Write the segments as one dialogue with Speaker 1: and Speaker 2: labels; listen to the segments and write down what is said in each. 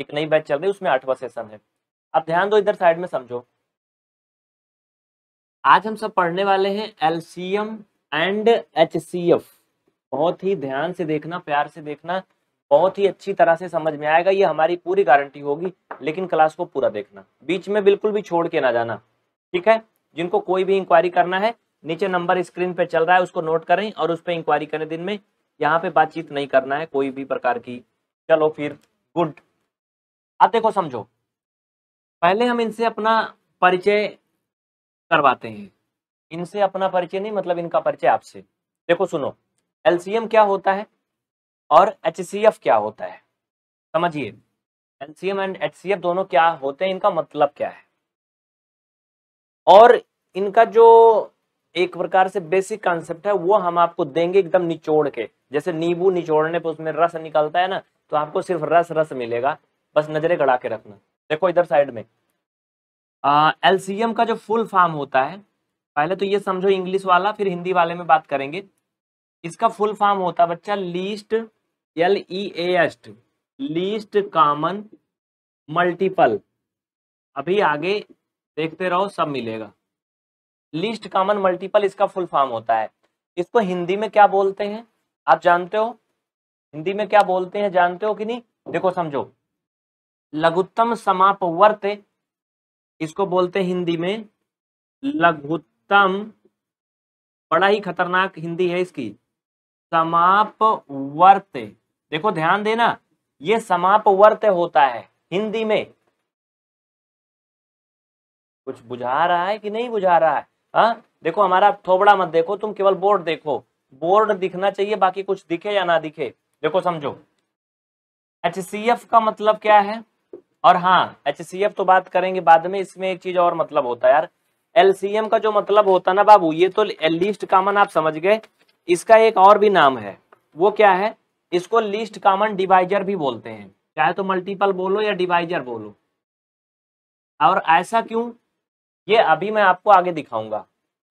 Speaker 1: एक नई बैच चल रही है उसमें आठवा सेशन है अब ध्यान दो इधर साइड में समझो आज हम सब पढ़ने वाले हैं एलसीएम एंड एचसीएफ बहुत ही ध्यान से देखना प्यार से देखना बहुत ही अच्छी तरह से समझ में आएगा ये हमारी पूरी गारंटी होगी लेकिन क्लास को पूरा देखना बीच में बिल्कुल भी छोड़ के ना जाना ठीक है जिनको कोई भी इंक्वायरी करना है नीचे नंबर स्क्रीन पे चल रहा है उसको नोट करें और उस पर इंक्वायरी करें दिन में यहाँ पे बातचीत नहीं करना है कोई भी प्रकार की चलो फिर गुड अब देखो समझो पहले हम इनसे अपना परिचय करवाते हैं इनसे अपना परिचय नहीं मतलब इनका परिचय आपसे देखो सुनो एलसीएम क्या होता है और एच क्या होता है समझिए एलसीएम एंड एच दोनों क्या होते हैं इनका मतलब क्या है और इनका जो एक प्रकार से बेसिक कॉन्सेप्ट है वो हम आपको देंगे एकदम निचोड़ के जैसे नींबू निचोड़ने पर उसमें रस निकलता है ना तो आपको सिर्फ रस रस मिलेगा बस नज़रें गड़ा के रखना देखो इधर साइड में एलसीएम का जो फुल फॉर्म होता है पहले तो ये समझो इंग्लिश वाला फिर हिंदी वाले में बात करेंगे इसका फुल फॉर्म होता है बच्चा लीस्ट एल ई एस्ट लीस्ट कॉमन मल्टीपल अभी आगे देखते रहो सब मिलेगा लीस्ट कॉमन मल्टीपल इसका फुल फॉर्म होता है इसको हिंदी में क्या बोलते हैं आप जानते हो हिंदी में क्या बोलते हैं जानते हो कि नहीं देखो समझो लघुत्तम समापवर्त इसको बोलते हिंदी में लघुत्तम बड़ा ही खतरनाक हिंदी है इसकी समापवर्त देखो ध्यान देना ये समापवर्त होता है हिंदी में कुछ बुझा रहा है कि नहीं बुझा रहा है हा? देखो हमारा थोबड़ा मत देखो तुम केवल बोर्ड देखो बोर्ड दिखना चाहिए बाकी कुछ दिखे या ना दिखे देखो समझो एच का मतलब क्या है और हाँ एच तो बात करेंगे बाद में इसमें एक चीज और मतलब होता है यार एलसीएम का जो मतलब होता है ना बाबू ये तो लिस्ट कॉमन आप समझ गए इसका एक और भी नाम है वो क्या है इसको लिस्ट कॉमन डिवाइजर भी बोलते हैं चाहे तो मल्टीपल बोलो या डिवाइजर बोलो और ऐसा क्यों ये अभी मैं आपको आगे दिखाऊंगा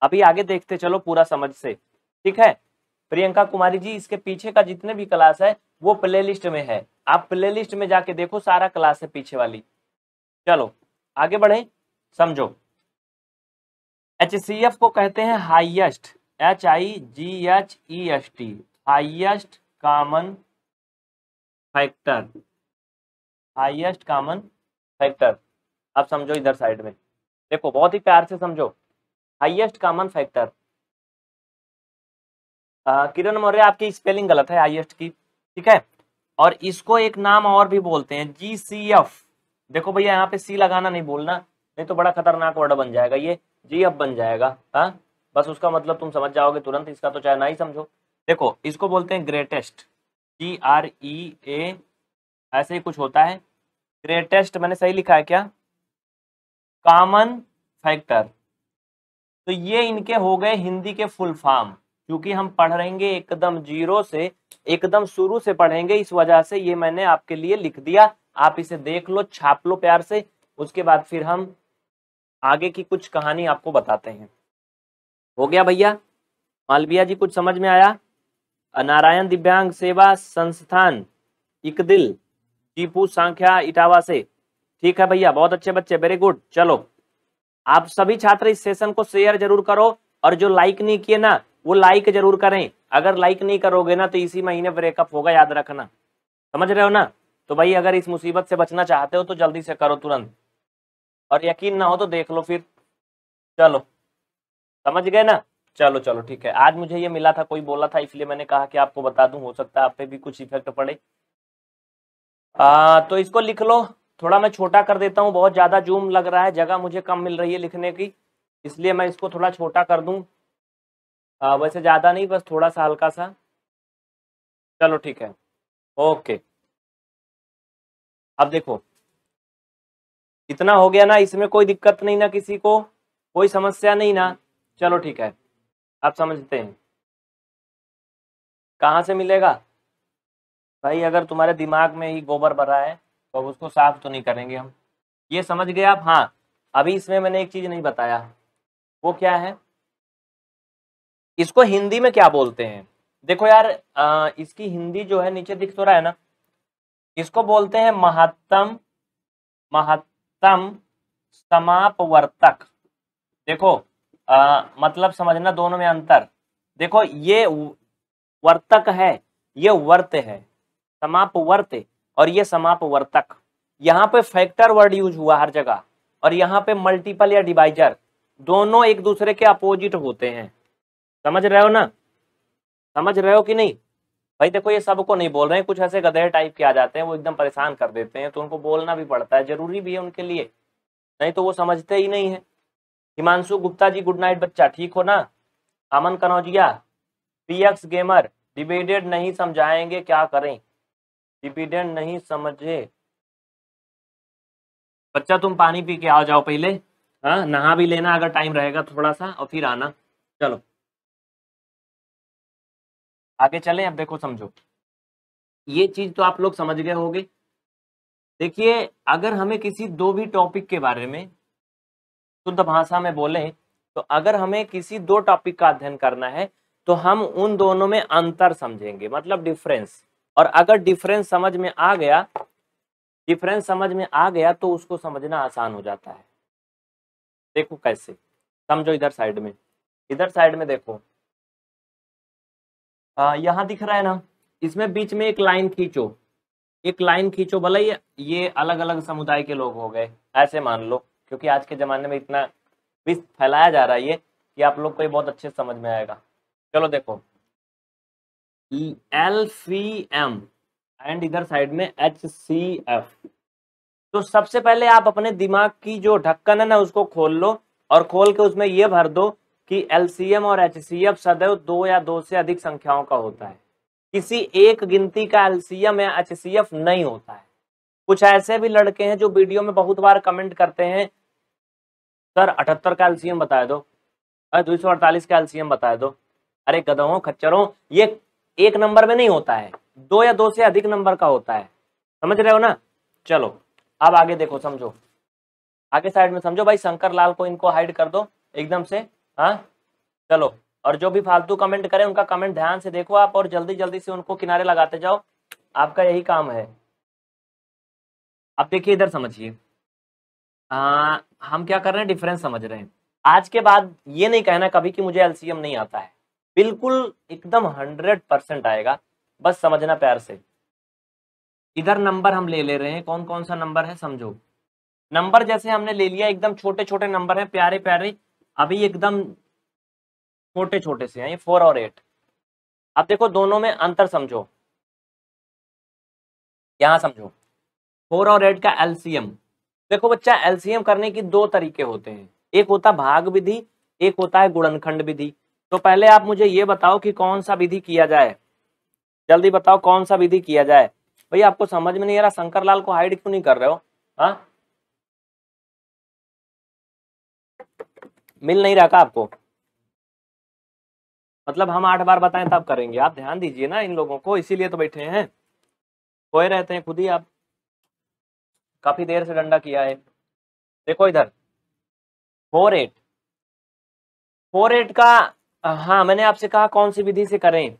Speaker 1: अभी आगे देखते चलो पूरा समझ से ठीक है प्रियंका कुमारी जी इसके पीछे का जितने भी क्लास है वो प्ले में है आप प्ले में जाके देखो सारा क्लास है पीछे वाली चलो आगे बढ़े समझो एच सी एफ को कहते हैं highest H I G H E S T highest common factor highest common factor आप समझो इधर साइड में देखो बहुत ही प्यार से समझो highest common factor Kiran Maurya आपकी स्पेलिंग गलत है आई की ठीक है और इसको एक नाम और भी बोलते हैं जी सी एफ देखो भैया यहाँ पे सी लगाना नहीं बोलना नहीं तो बड़ा खतरनाक वर्ड बन जाएगा ये जी एफ बन जाएगा हाँ बस उसका मतलब तुम समझ जाओगे तुरंत इसका तो चाहे ना ही समझो देखो इसको बोलते हैं ग्रेटेस्ट जी आर ई ए ऐसे ही कुछ होता है ग्रेटेस्ट मैंने सही लिखा है क्या कॉमन फैक्टर तो ये इनके हो गए हिंदी के फुल फॉर्म क्योंकि हम पढ़ेंगे एकदम जीरो से एकदम शुरू से पढ़ेंगे इस वजह से ये मैंने आपके लिए लिख दिया आप इसे देख लो छाप लो प्यार से उसके बाद फिर हम आगे की कुछ कहानी आपको बताते हैं हो गया भैया मालविया जी कुछ समझ में आया नारायण दिव्यांग सेवा संस्थान इकदिल टीपू सांख्या इटावा से ठीक है भैया बहुत अच्छे बच्चे वेरी गुड चलो आप सभी छात्र इस सेशन को शेयर जरूर करो और जो लाइक नहीं किए ना वो लाइक जरूर करें अगर लाइक नहीं करोगे ना तो इसी महीने ब्रेकअप होगा याद रखना समझ रहे हो ना तो भाई अगर इस मुसीबत से बचना चाहते हो तो जल्दी से करो तुरंत और यकीन ना हो तो देख लो फिर चलो समझ गए ना चलो चलो ठीक है आज मुझे ये मिला था कोई बोला था इसलिए मैंने कहा कि आपको बता दूं हो सकता है आप पे भी कुछ इफेक्ट पड़े आ, तो इसको लिख लो थोड़ा मैं छोटा कर देता हूँ बहुत ज़्यादा जूम लग रहा है जगह मुझे कम मिल रही है लिखने की इसलिए मैं इसको थोड़ा छोटा कर दूँ आ, वैसे ज़्यादा नहीं बस थोड़ा सा हल्का सा
Speaker 2: चलो ठीक है ओके अब देखो इतना हो गया ना इसमें कोई दिक्कत नहीं ना किसी को कोई समस्या
Speaker 1: नहीं ना चलो ठीक है आप समझते हैं कहाँ से मिलेगा भाई अगर तुम्हारे दिमाग में ही गोबर भरा है तो उसको साफ तो नहीं करेंगे हम ये समझ गए आप हाँ अभी इसमें मैंने एक चीज़ नहीं बताया वो क्या है इसको हिंदी में क्या बोलते हैं देखो यार आ, इसकी हिंदी जो है नीचे दिख तो रहा है ना इसको बोलते हैं महत्तम महत्तम समापवर्तक देखो आ, मतलब समझना दोनों में अंतर देखो ये वर्तक है ये वर्त है समापवर्त और ये समापवर्तक यहाँ पे फैक्टर वर्ड यूज हुआ हर जगह और यहाँ पे मल्टीपल या डिवाइजर दोनों एक दूसरे के अपोजिट होते हैं समझ रहे हो ना समझ रहे हो कि नहीं भाई देखो ये सबको नहीं बोल रहे हैं कुछ ऐसे गधे टाइप के आ जाते हैं वो एकदम परेशान कर देते हैं तो उनको बोलना भी पड़ता है जरूरी भी है उनके लिए नहीं तो वो समझते ही नहीं है हिमांशु गुप्ता जी गुड नाइट बच्चा ठीक हो ना Aman Kanaujia P X gamer debated नहीं समझाएंगे क्या करें डिबेटेड नहीं समझे
Speaker 2: बच्चा तुम पानी पी के आ जाओ पहले हाँ नहा भी लेना अगर टाइम रहेगा थोड़ा सा और फिर आना चलो आगे चले अब देखो समझो ये चीज तो आप लोग समझ गए होगे देखिए
Speaker 1: अगर हमें किसी दो भी टॉपिक के बारे में शुद्ध भाषा में बोले तो अगर हमें किसी दो टॉपिक का अध्ययन करना है तो हम उन दोनों में अंतर समझेंगे मतलब डिफरेंस और अगर डिफरेंस समझ में आ गया डिफरेंस समझ में आ गया तो उसको समझना आसान हो जाता है देखो कैसे समझो इधर साइड में इधर साइड में देखो यहाँ दिख रहा है ना इसमें बीच में एक लाइन खींचो एक लाइन खींचो भले ये ये अलग अलग समुदाय के लोग हो गए ऐसे मान लो क्योंकि आज के ज़माने में इतना विष फैलाया जा रहा है ये कि आप लोग को ये बहुत अच्छे समझ में आएगा चलो देखो एल सी एम एंड इधर साइड में एच सी एफ तो सबसे पहले आप अपने दिमाग की जो ढक्कन है ना उसको खोल लो और खोल के उसमें ये भर दो कि एलसीएम और एच सदैव दो या दो से अधिक संख्याओं का होता है किसी एक गिनती का एलसीएम या एच नहीं होता है कुछ ऐसे भी लड़के हैं जो वीडियो में बहुत बार कमेंट करते हैं सर अठहत्तर का एलसीएम बता दो अरे दो सौ अड़तालीस का एलसीएम बता दो अरे गदहों खच्चरों ये एक नंबर में नहीं होता है दो या दो से अधिक नंबर का होता है समझ रहे हो ना चलो अब आगे देखो समझो आगे साइड में समझो भाई शंकर लाल को इनको हाइड कर दो एकदम से हाँ चलो और जो भी फालतू कमेंट करें उनका कमेंट ध्यान से देखो आप और जल्दी जल्दी से उनको किनारे लगाते जाओ आपका यही काम है आप देखिए इधर समझिए हम क्या कर रहे हैं डिफरेंस समझ रहे हैं आज के बाद ये नहीं कहना कभी कि मुझे एलसीएम नहीं आता है बिल्कुल एकदम हंड्रेड परसेंट आएगा बस समझना प्यार से इधर नंबर हम ले ले रहे हैं कौन कौन सा नंबर है समझो नंबर जैसे हमने ले लिया एकदम छोटे छोटे नंबर है प्यारे प्यारे अभी
Speaker 2: एकदम छोटे छोटे से हैं ये फोर और एट अब देखो दोनों में अंतर समझो यहां समझो फोर और एट का
Speaker 1: एलसीएम देखो बच्चा एलसीएम करने की दो तरीके होते हैं एक होता भाग विधि एक होता है गुणनखंड विधि तो पहले आप मुझे ये बताओ कि कौन सा विधि किया जाए जल्दी बताओ कौन सा विधि किया जाए भैया आपको समझ में नहीं आ रहा शंकर को हाइड क्यों नहीं कर रहे हो
Speaker 2: हाँ मिल नहीं रहा का आपको मतलब हम आठ बार बताएं तब करेंगे आप ध्यान दीजिए
Speaker 1: ना इन लोगों को इसीलिए तो बैठे हैं खोए रहते हैं खुद ही आप काफी देर से डंडा किया है देखो इधर फोर एट फोर एट का हाँ मैंने आपसे कहा कौन सी विधि से करें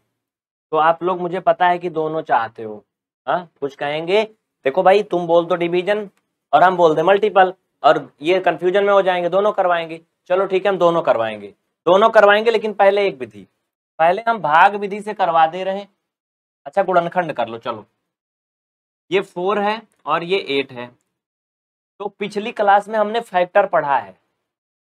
Speaker 1: तो आप लोग मुझे पता है कि दोनों चाहते हो हाँ कुछ कहेंगे देखो भाई तुम बोल दो डिवीजन और हम बोल दे मल्टीपल और ये कंफ्यूजन में हो जाएंगे दोनों करवाएंगे चलो ठीक है हम दोनों करवाएंगे दोनों करवाएंगे लेकिन पहले एक विधि पहले हम भाग विधि से करवा दे रहे अच्छा गुणनखंड कर लो चलो ये फोर है और ये एट है तो पिछली क्लास में हमने फैक्टर पढ़ा है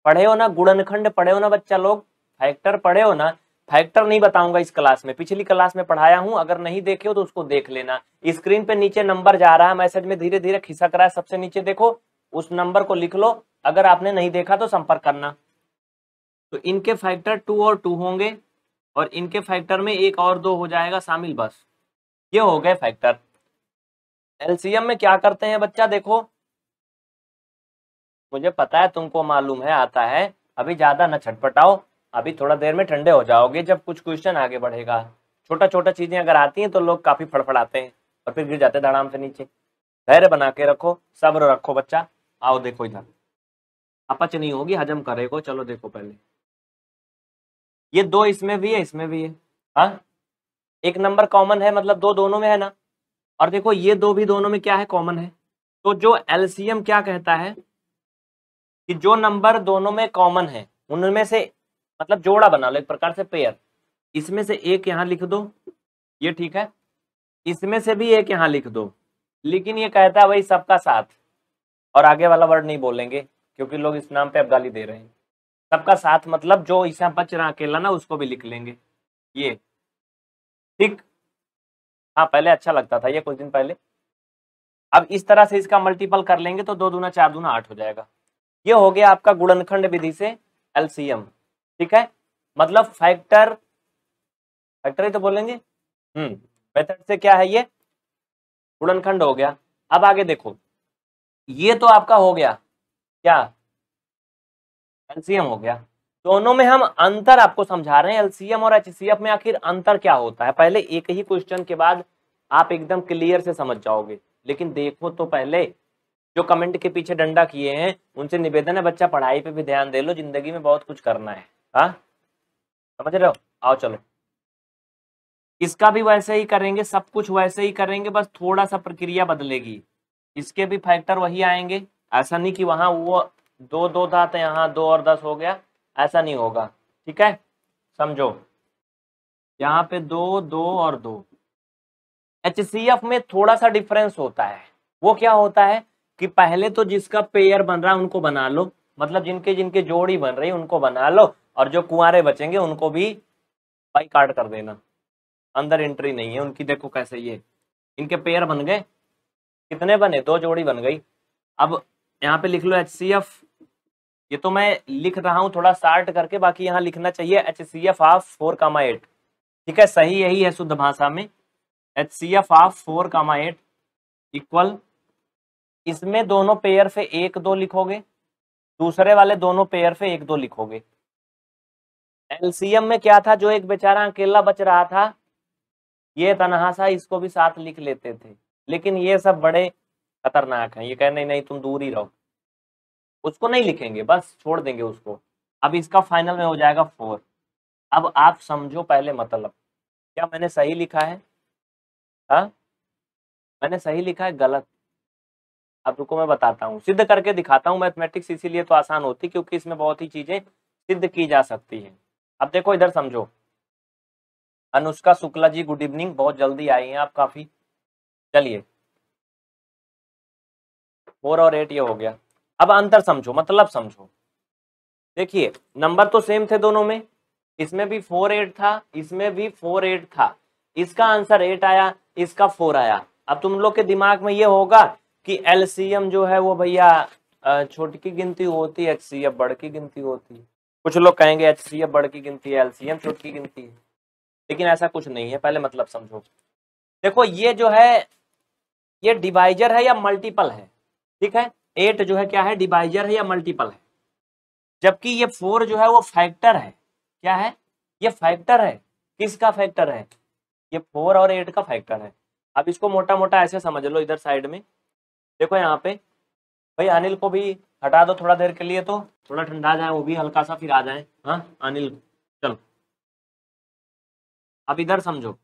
Speaker 1: पढ़े हो ना गुणनखंड पढ़े हो ना बच्चा लोग फैक्टर पढ़े हो ना फैक्टर नहीं बताऊंगा इस क्लास में पिछली क्लास में पढ़ाया हूं अगर नहीं देखे हो तो उसको देख लेना स्क्रीन पे नीचे नंबर जा रहा है मैसेज में धीरे धीरे खिसक रहा है सबसे नीचे देखो उस नंबर को लिख लो अगर आपने नहीं देखा तो संपर्क करना तो इनके फैक्टर टू और टू होंगे और इनके फैक्टर में एक और दो हो जाएगा शामिल बस ये हो गए फैक्टर एलसीएम में क्या करते हैं बच्चा देखो मुझे पता है तुमको मालूम है आता है अभी ज्यादा न छटपटाओ अभी थोड़ा देर में ठंडे हो जाओगे जब कुछ क्वेश्चन आगे बढ़ेगा छोटा छोटा चीजें अगर आती हैं तो लोग काफी फड़फड़ाते हैं और फिर गिर जाते हैं धड़ाम से नीचे धैर्य बना के रखो सब्र रखो बच्चा आओ देखो इधर अपच नहीं होगी हजम करेगा चलो देखो पहले ये दो इसमें भी है इसमें भी है हा? एक नंबर कॉमन है मतलब दो दोनों में है ना और देखो ये दो भी दोनों में क्या है कॉमन है तो जो एलसीएम क्या कहता है कि जो नंबर दोनों में कॉमन है उनमें से मतलब जोड़ा बना लो एक प्रकार से पेयर इसमें से एक यहाँ लिख दो ये ठीक है इसमें से भी एक यहाँ लिख दो लेकिन ये कहता है वही सबका साथ और आगे वाला वर्ड नहीं बोलेंगे क्योंकि लोग इस नाम पे अब गाली दे रहे हैं सबका साथ मतलब जो इसे बच रहा अकेला ना उसको भी लिख लेंगे ये ठीक हाँ पहले अच्छा लगता था ये कुछ दिन पहले अब इस तरह से इसका मल्टीपल कर लेंगे तो दो दूना चार दूना आठ हो जाएगा ये हो गया आपका गुणनखंड विधि से एलसीएम ठीक है मतलब फैक्टर फैक्टर ही तो बोलेंगे हम्म मेथड से क्या है ये गुणनखंड हो गया अब आगे देखो ये तो आपका हो गया क्या एलसीएम हो गया दोनों में हम अंतर आपको समझा रहे हैं एलसीएम और एचसीएफ में आखिर अंतर क्या होता है पहले एक ही क्वेश्चन के बाद आप एकदम क्लियर से समझ जाओगे लेकिन देखो तो पहले जो कमेंट के पीछे डंडा किए हैं उनसे निवेदन है बच्चा पढ़ाई पे भी ध्यान दे लो जिंदगी में बहुत कुछ करना है हाँ समझ रहे हो आओ चलो इसका भी वैसे ही करेंगे सब कुछ वैसे ही करेंगे बस थोड़ा सा प्रक्रिया बदलेगी इसके भी फैक्टर वही आएंगे ऐसा नहीं कि वहां वो दो दो था तो यहाँ दो और दस हो गया ऐसा नहीं होगा ठीक है समझो यहाँ पे दो दो और दो एच में थोड़ा सा डिफरेंस होता है वो क्या होता है कि पहले तो जिसका पेयर बन रहा है उनको बना लो मतलब जिनके जिनके जोड़ी बन रही उनको बना लो और जो कुआरे बचेंगे उनको भी बाई कार्ड कर देना अंदर एंट्री नहीं है उनकी देखो कैसे ये इनके पेयर बन गए कितने बने दो जोड़ी बन गई अब यहाँ पे लिख लो एच सी एफ ये तो मैं लिख रहा हूँ थोड़ा सार्ट करके बाकी यहाँ लिखना चाहिए H C F of four comma eight ठीक है सही यही है शुद्ध भाषा में H C F of four comma eight equal इसमें दोनों पेयर से एक दो लिखोगे दूसरे वाले दोनों पेयर से एक दो लिखोगे एलसीएम में क्या था जो एक बेचारा अकेला बच रहा था ये तनहा सा इसको भी साथ लिख लेते थे लेकिन ये सब बड़े खतरनाक हैं ये कह नहीं नहीं तुम दूर ही रहो उसको नहीं लिखेंगे बस छोड़ देंगे उसको अब इसका फाइनल में हो जाएगा फोर अब आप समझो पहले मतलब क्या मैंने सही लिखा है हा? मैंने सही लिखा है गलत अब रुको मैं बताता हूँ सिद्ध करके दिखाता हूँ मैथमेटिक्स इसीलिए तो आसान होती क्योंकि इसमें बहुत ही चीजें सिद्ध की जा सकती है अब देखो इधर समझो अनुष्का शुक्ला जी गुड इवनिंग बहुत जल्दी आई हैं आप काफी चलिए फोर और एट ये हो गया अब अंतर समझो मतलब समझो देखिए नंबर तो सेम थे दोनों में इसमें भी फोर एट था इसमें भी फोर एट था इसका आंसर एट आया इसका फोर आया अब तुम लोग के दिमाग में ये होगा कि एलसीएम जो है वो भैया छोटी की गिनती होती है एच बड़ की गिनती होती है कुछ लोग कहेंगे एफ बड़ की गिनती है एलसीएम छोटी की गिनती है लेकिन ऐसा कुछ नहीं है पहले मतलब समझो देखो ये जो है ये डिवाइजर है या मल्टीपल है ठीक है एट जो है क्या है डिवाइजर है या मल्टीपल है जबकि ये फोर जो है वो फैक्टर है क्या है ये फैक्टर है किसका फैक्टर है ये फोर और एट का फैक्टर है अब इसको मोटा मोटा ऐसे समझ लो इधर साइड में देखो यहाँ पे भाई अनिल को भी हटा दो थोड़ा देर के लिए तो थोड़ा ठंडा जाए वो भी हल्का सा फिर आ जाए
Speaker 2: हाँ अनिल चलो अब इधर समझो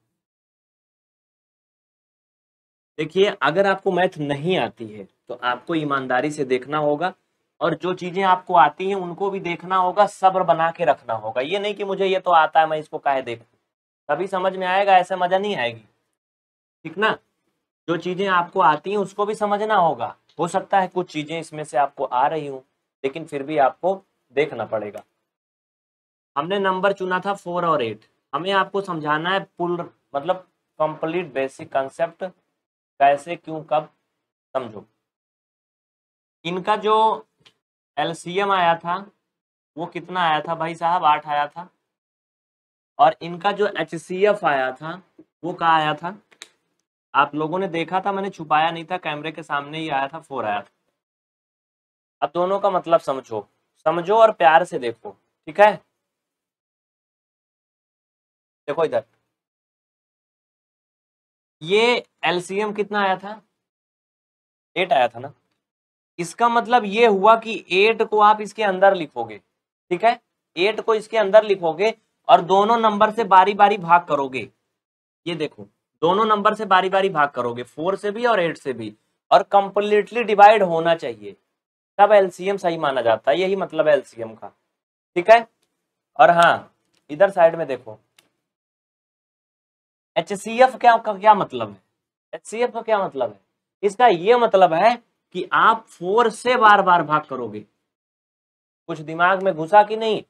Speaker 2: देखिए अगर आपको मैथ नहीं आती है तो
Speaker 1: आपको ईमानदारी से देखना होगा और जो चीज़ें आपको आती हैं उनको भी देखना होगा सब्र बना के रखना होगा ये नहीं कि मुझे ये तो आता है मैं इसको काहे देख तभी समझ में आएगा ऐसे मज़ा नहीं आएगी ठीक ना जो चीज़ें आपको आती हैं उसको भी समझना होगा हो सकता है कुछ चीज़ें इसमें से आपको आ रही हूं लेकिन फिर भी आपको देखना पड़ेगा हमने नंबर चुना था फोर और एट हमें आपको समझाना है पुल मतलब कंप्लीट बेसिक कंसेप्ट कैसे क्यों कब समझो इनका जो एलसीएम आया था वो कितना आया था भाई साहब आठ आया था और इनका जो एच आया था वो कहा आया था आप लोगों ने देखा था मैंने छुपाया नहीं था कैमरे के सामने ही आया था फोर आया
Speaker 2: था अब दोनों का मतलब समझो समझो और प्यार से देखो ठीक है देखो इधर ये एलसीएम कितना आया था एट आया था ना
Speaker 1: इसका मतलब ये हुआ कि एट को आप इसके अंदर लिखोगे ठीक है एट को इसके अंदर लिखोगे और दोनों नंबर से बारी बारी भाग करोगे ये देखो दोनों नंबर से बारी बारी भाग करोगे फोर से भी और एट से भी और कंप्लीटली डिवाइड होना चाहिए तब एलसीएम सही माना जाता है यही मतलब है एलसीएम का ठीक है और हाँ इधर साइड में देखो एच सी एफ क्या का क्या मतलब है एच सी एफ का क्या मतलब है इसका ये मतलब है कि आप फोर से बार बार भाग करोगे कुछ दिमाग में घुसा कि नहीं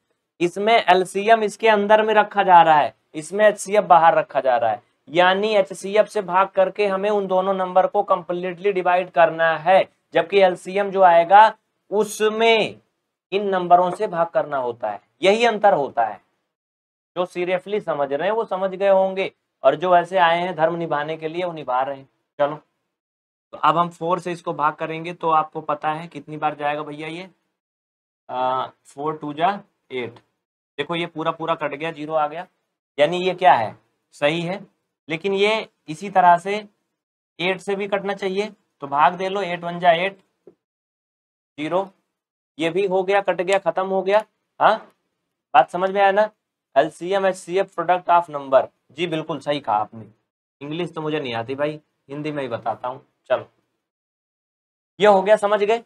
Speaker 1: इसमें एलसीएम इसके अंदर में रखा जा रहा है इसमें एच बाहर रखा जा रहा है यानी एच से भाग करके हमें उन दोनों नंबर को कंप्लीटली डिवाइड करना है जबकि एलसीएम जो आएगा उसमें इन नंबरों से भाग करना होता है यही अंतर होता है जो सीरियसली समझ रहे हैं वो समझ गए होंगे और जो ऐसे आए हैं धर्म निभाने के लिए वो निभा रहे हैं चलो तो अब हम फोर से इसको भाग करेंगे तो आपको पता है कितनी बार जाएगा भैया ये फोर टू जा एट देखो ये पूरा पूरा कट गया जीरो आ गया यानी ये क्या है सही है लेकिन ये इसी तरह से एट से भी कटना चाहिए तो भाग दे लो एट वन जा एट जीरो ये भी हो गया कट गया खत्म हो गया हाँ बात समझ में आया ना LCM H C F product of number जी बिल्कुल सही कहा आपने इंग्लिश तो मुझे नहीं आती भाई हिंदी में ही बताता हूँ चलो ये हो गया समझ गए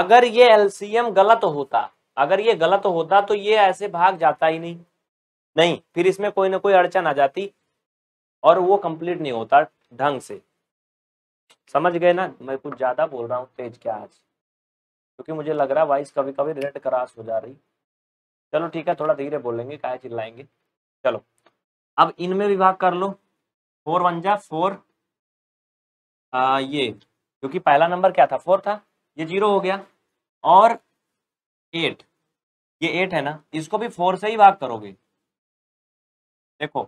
Speaker 1: अगर ये एलसीएम गलत होता अगर ये गलत होता तो ये ऐसे भाग जाता ही नहीं नहीं फिर इसमें कोई ना कोई अड़चन आ जाती और वो कंप्लीट नहीं होता ढंग से समझ गए ना मैं कुछ ज़्यादा बोल रहा हूँ तेज क्या आज क्योंकि मुझे लग रहा है वाइस कभी कभी रेड क्रॉस हो जा रही चलो ठीक है थोड़ा धीरे बोलेंगे काय चिल्लाएंगे चलो अब इनमें विभाग कर लो फोर वन जा फोर आ, ये क्योंकि पहला नंबर क्या था फोर था ये जीरो हो गया और एट ये एट है ना इसको भी फोर से ही भाग करोगे देखो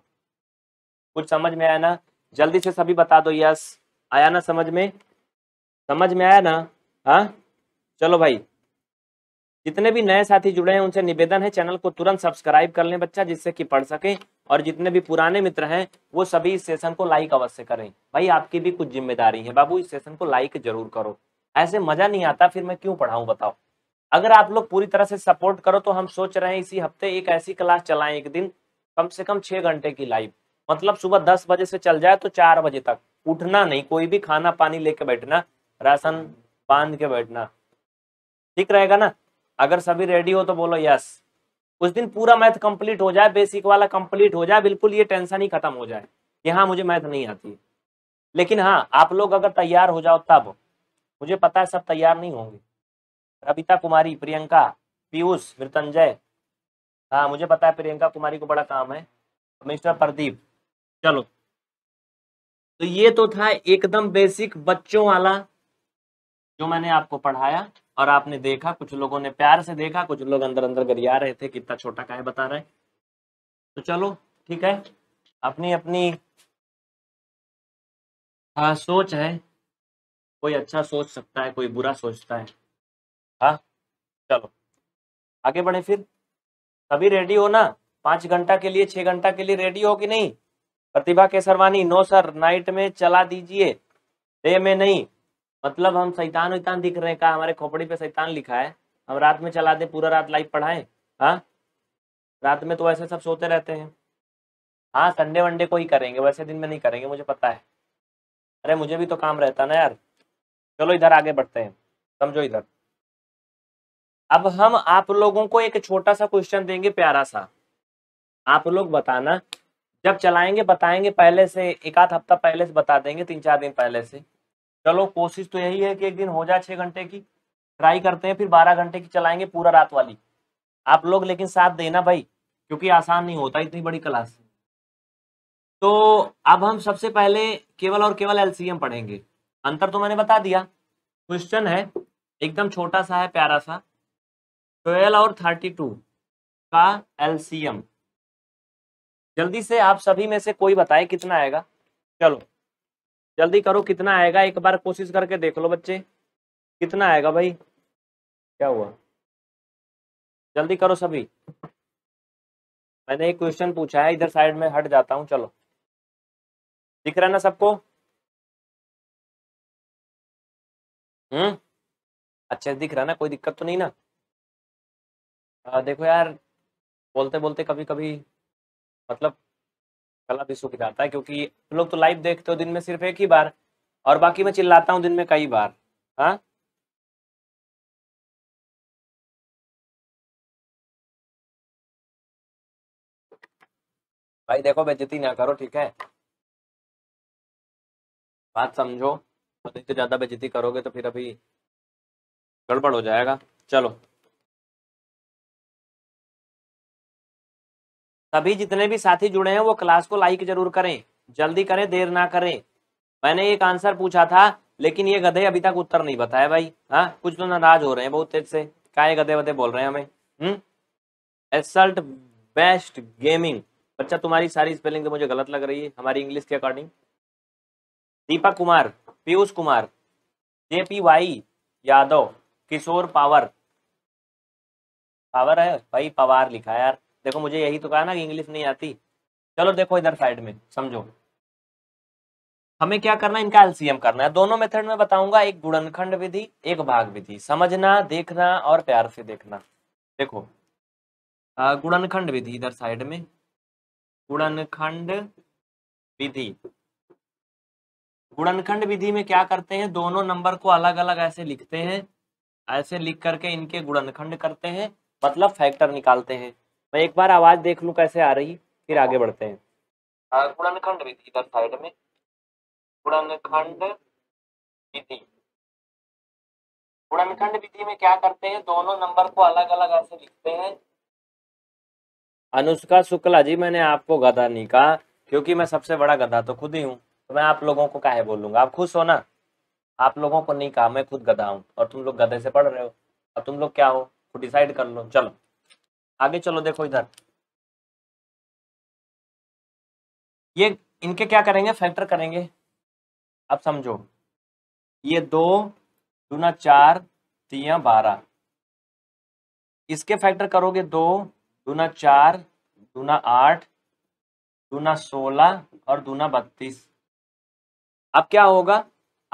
Speaker 1: कुछ समझ में आया ना जल्दी से सभी बता दो यस आया ना समझ में समझ में आया ना हाँ चलो भाई जितने भी नए साथी जुड़े हैं उनसे निवेदन है चैनल को तुरंत सब्सक्राइब कर लें बच्चा जिससे कि पढ़ सके और जितने भी पुराने मित्र हैं वो सभी इस सेशन को लाइक अवश्य करें भाई आपकी भी कुछ जिम्मेदारी है बाबू इस सेशन को लाइक जरूर करो ऐसे मजा नहीं आता फिर मैं क्यों पढ़ाऊं बताओ अगर आप लोग पूरी तरह से सपोर्ट करो तो हम सोच रहे हैं इसी हफ्ते एक ऐसी क्लास चलाएं एक दिन कम से कम छः घंटे की लाइव मतलब सुबह दस बजे से चल जाए तो चार बजे तक उठना नहीं कोई भी खाना पानी लेके बैठना राशन बांध के बैठना ठीक रहेगा ना अगर सभी रेडी हो तो बोलो यस उस दिन पूरा मैथ कंप्लीट हो जाए बेसिक वाला कंप्लीट हो जाए बिल्कुल ये टेंशन ही खत्म हो जाए कि हाँ मुझे मैथ नहीं आती लेकिन हाँ आप लोग अगर तैयार हो जाओ तब मुझे पता है सब तैयार नहीं होंगे कविता कुमारी प्रियंका पीयूष मृतंजय हाँ मुझे पता है प्रियंका कुमारी को बड़ा काम है मिस्टर प्रदीप चलो तो ये तो था एकदम बेसिक बच्चों वाला जो मैंने आपको पढ़ाया और आपने देखा कुछ लोगों ने प्यार से देखा कुछ लोग अंदर अंदर गरिया रहे
Speaker 2: थे कितना छोटा है बता रहे तो चलो ठीक है अपनी अपनी हाँ सोच है कोई अच्छा सोच सकता है कोई बुरा सोचता है हाँ चलो आगे बढ़े फिर
Speaker 1: सभी रेडी हो ना पांच घंटा के लिए छह घंटा के लिए रेडी हो कि नहीं Pratibha Kesarwani no sir night में चला दीजिए डे में नहीं मतलब हम सैतान वैतान दिख रहे हैं कहा हमारे खोपड़ी पे सैतान लिखा है हम रात में चला दे पूरा रात लाइव पढ़ाए हाँ रात में तो वैसे सब सोते रहते हैं हाँ संडे वनडे को ही करेंगे वैसे दिन में नहीं करेंगे मुझे पता है अरे मुझे भी तो काम रहता ना यार चलो इधर आगे बढ़ते हैं समझो इधर अब हम आप लोगों को एक छोटा सा क्वेश्चन देंगे प्यारा सा आप लोग बताना जब चलाएंगे बताएंगे पहले से एक आध हफ्ता पहले से बता देंगे तीन चार दिन पहले से चलो कोशिश तो यही है कि एक दिन हो जाए छह घंटे की ट्राई करते हैं फिर बारह घंटे की चलाएंगे पूरा रात वाली आप लोग लेकिन साथ देना भाई क्योंकि आसान नहीं होता इतनी बड़ी क्लास तो अब हम सबसे पहले केवल और केवल एलसीएम पढ़ेंगे अंतर तो मैंने बता दिया क्वेश्चन है एकदम छोटा सा है प्यारा सा ट्वेल्व और थर्टी टू का एलसीएम जल्दी से आप सभी में से कोई बताए कितना आएगा चलो जल्दी करो कितना आएगा एक बार कोशिश करके देख लो बच्चे कितना आएगा भाई
Speaker 2: क्या हुआ
Speaker 1: जल्दी करो सभी
Speaker 2: मैंने एक क्वेश्चन पूछा है इधर साइड में हट जाता हूँ चलो दिख रहा है ना सबको हम्म अच्छे से दिख रहा ना कोई दिक्कत तो नहीं ना आ, देखो यार
Speaker 1: बोलते बोलते कभी कभी मतलब गला भी सूख जाता है क्योंकि
Speaker 2: तुम लोग तो लाइव देखते हो दिन में सिर्फ एक ही बार और बाकी मैं चिल्लाता हूँ दिन में कई बार हाँ भाई देखो बेजती ना करो ठीक है बात समझो नहीं तो ज़्यादा बेजती करोगे तो फिर अभी गड़बड़ हो जाएगा चलो सभी जितने भी साथी जुड़े हैं वो क्लास को लाइक जरूर करें
Speaker 1: जल्दी करें देर ना करें मैंने एक आंसर पूछा था लेकिन ये गधे अभी तक उत्तर नहीं बताया भाई हाँ कुछ तो नाराज हो रहे हैं बहुत तेज से क्या ये गधे वधे बोल रहे हैं हमें हम्म एसल्ट बेस्ट गेमिंग बच्चा तुम्हारी सारी स्पेलिंग तो मुझे गलत लग रही है हमारी इंग्लिश के according Deepak Kumar Piyush Kumar J P Y Yadav Kishore power power है भाई पवार लिखा यार देखो मुझे यही तो कहा ना कि इंग्लिश नहीं आती चलो देखो इधर साइड में समझो हमें क्या करना है इनका एलसीएम करना है दोनों मेथड में बताऊंगा एक गुणनखंड विधि एक भाग विधि समझना देखना और प्यार से देखना देखो गुणनखंड विधि इधर साइड में गुणनखंड विधि गुणनखंड विधि में क्या करते हैं दोनों नंबर को अलग अलग ऐसे लिखते हैं ऐसे लिख करके इनके गुणनखंड करते हैं मतलब फैक्टर निकालते हैं मैं एक बार आवाज देख लू कैसे आ रही फिर आगे बढ़ते हैं
Speaker 2: गुणनखंड विधि में क्या करते हैं दोनों नंबर को अलग अलग ऐसे लिखते हैं
Speaker 1: अनुष्का शुक्ला जी मैंने आपको गधा नहीं कहा क्योंकि मैं सबसे बड़ा गधा तो खुद ही हूँ तो मैं आप लोगों को काहे बोलूंगा आप खुश हो ना आप लोगों को नहीं कहा मैं खुद गधा
Speaker 2: हूँ और तुम लोग गधे से पढ़ रहे हो और तुम लोग क्या हो डिसाइड कर लो चलो आगे चलो देखो इधर ये इनके क्या करेंगे फैक्टर करेंगे अब समझो ये दो
Speaker 1: दूना चार तिया बारह इसके फैक्टर करोगे दो दूना चार दूना आठ दूना सोलह और दूना बत्तीस अब क्या होगा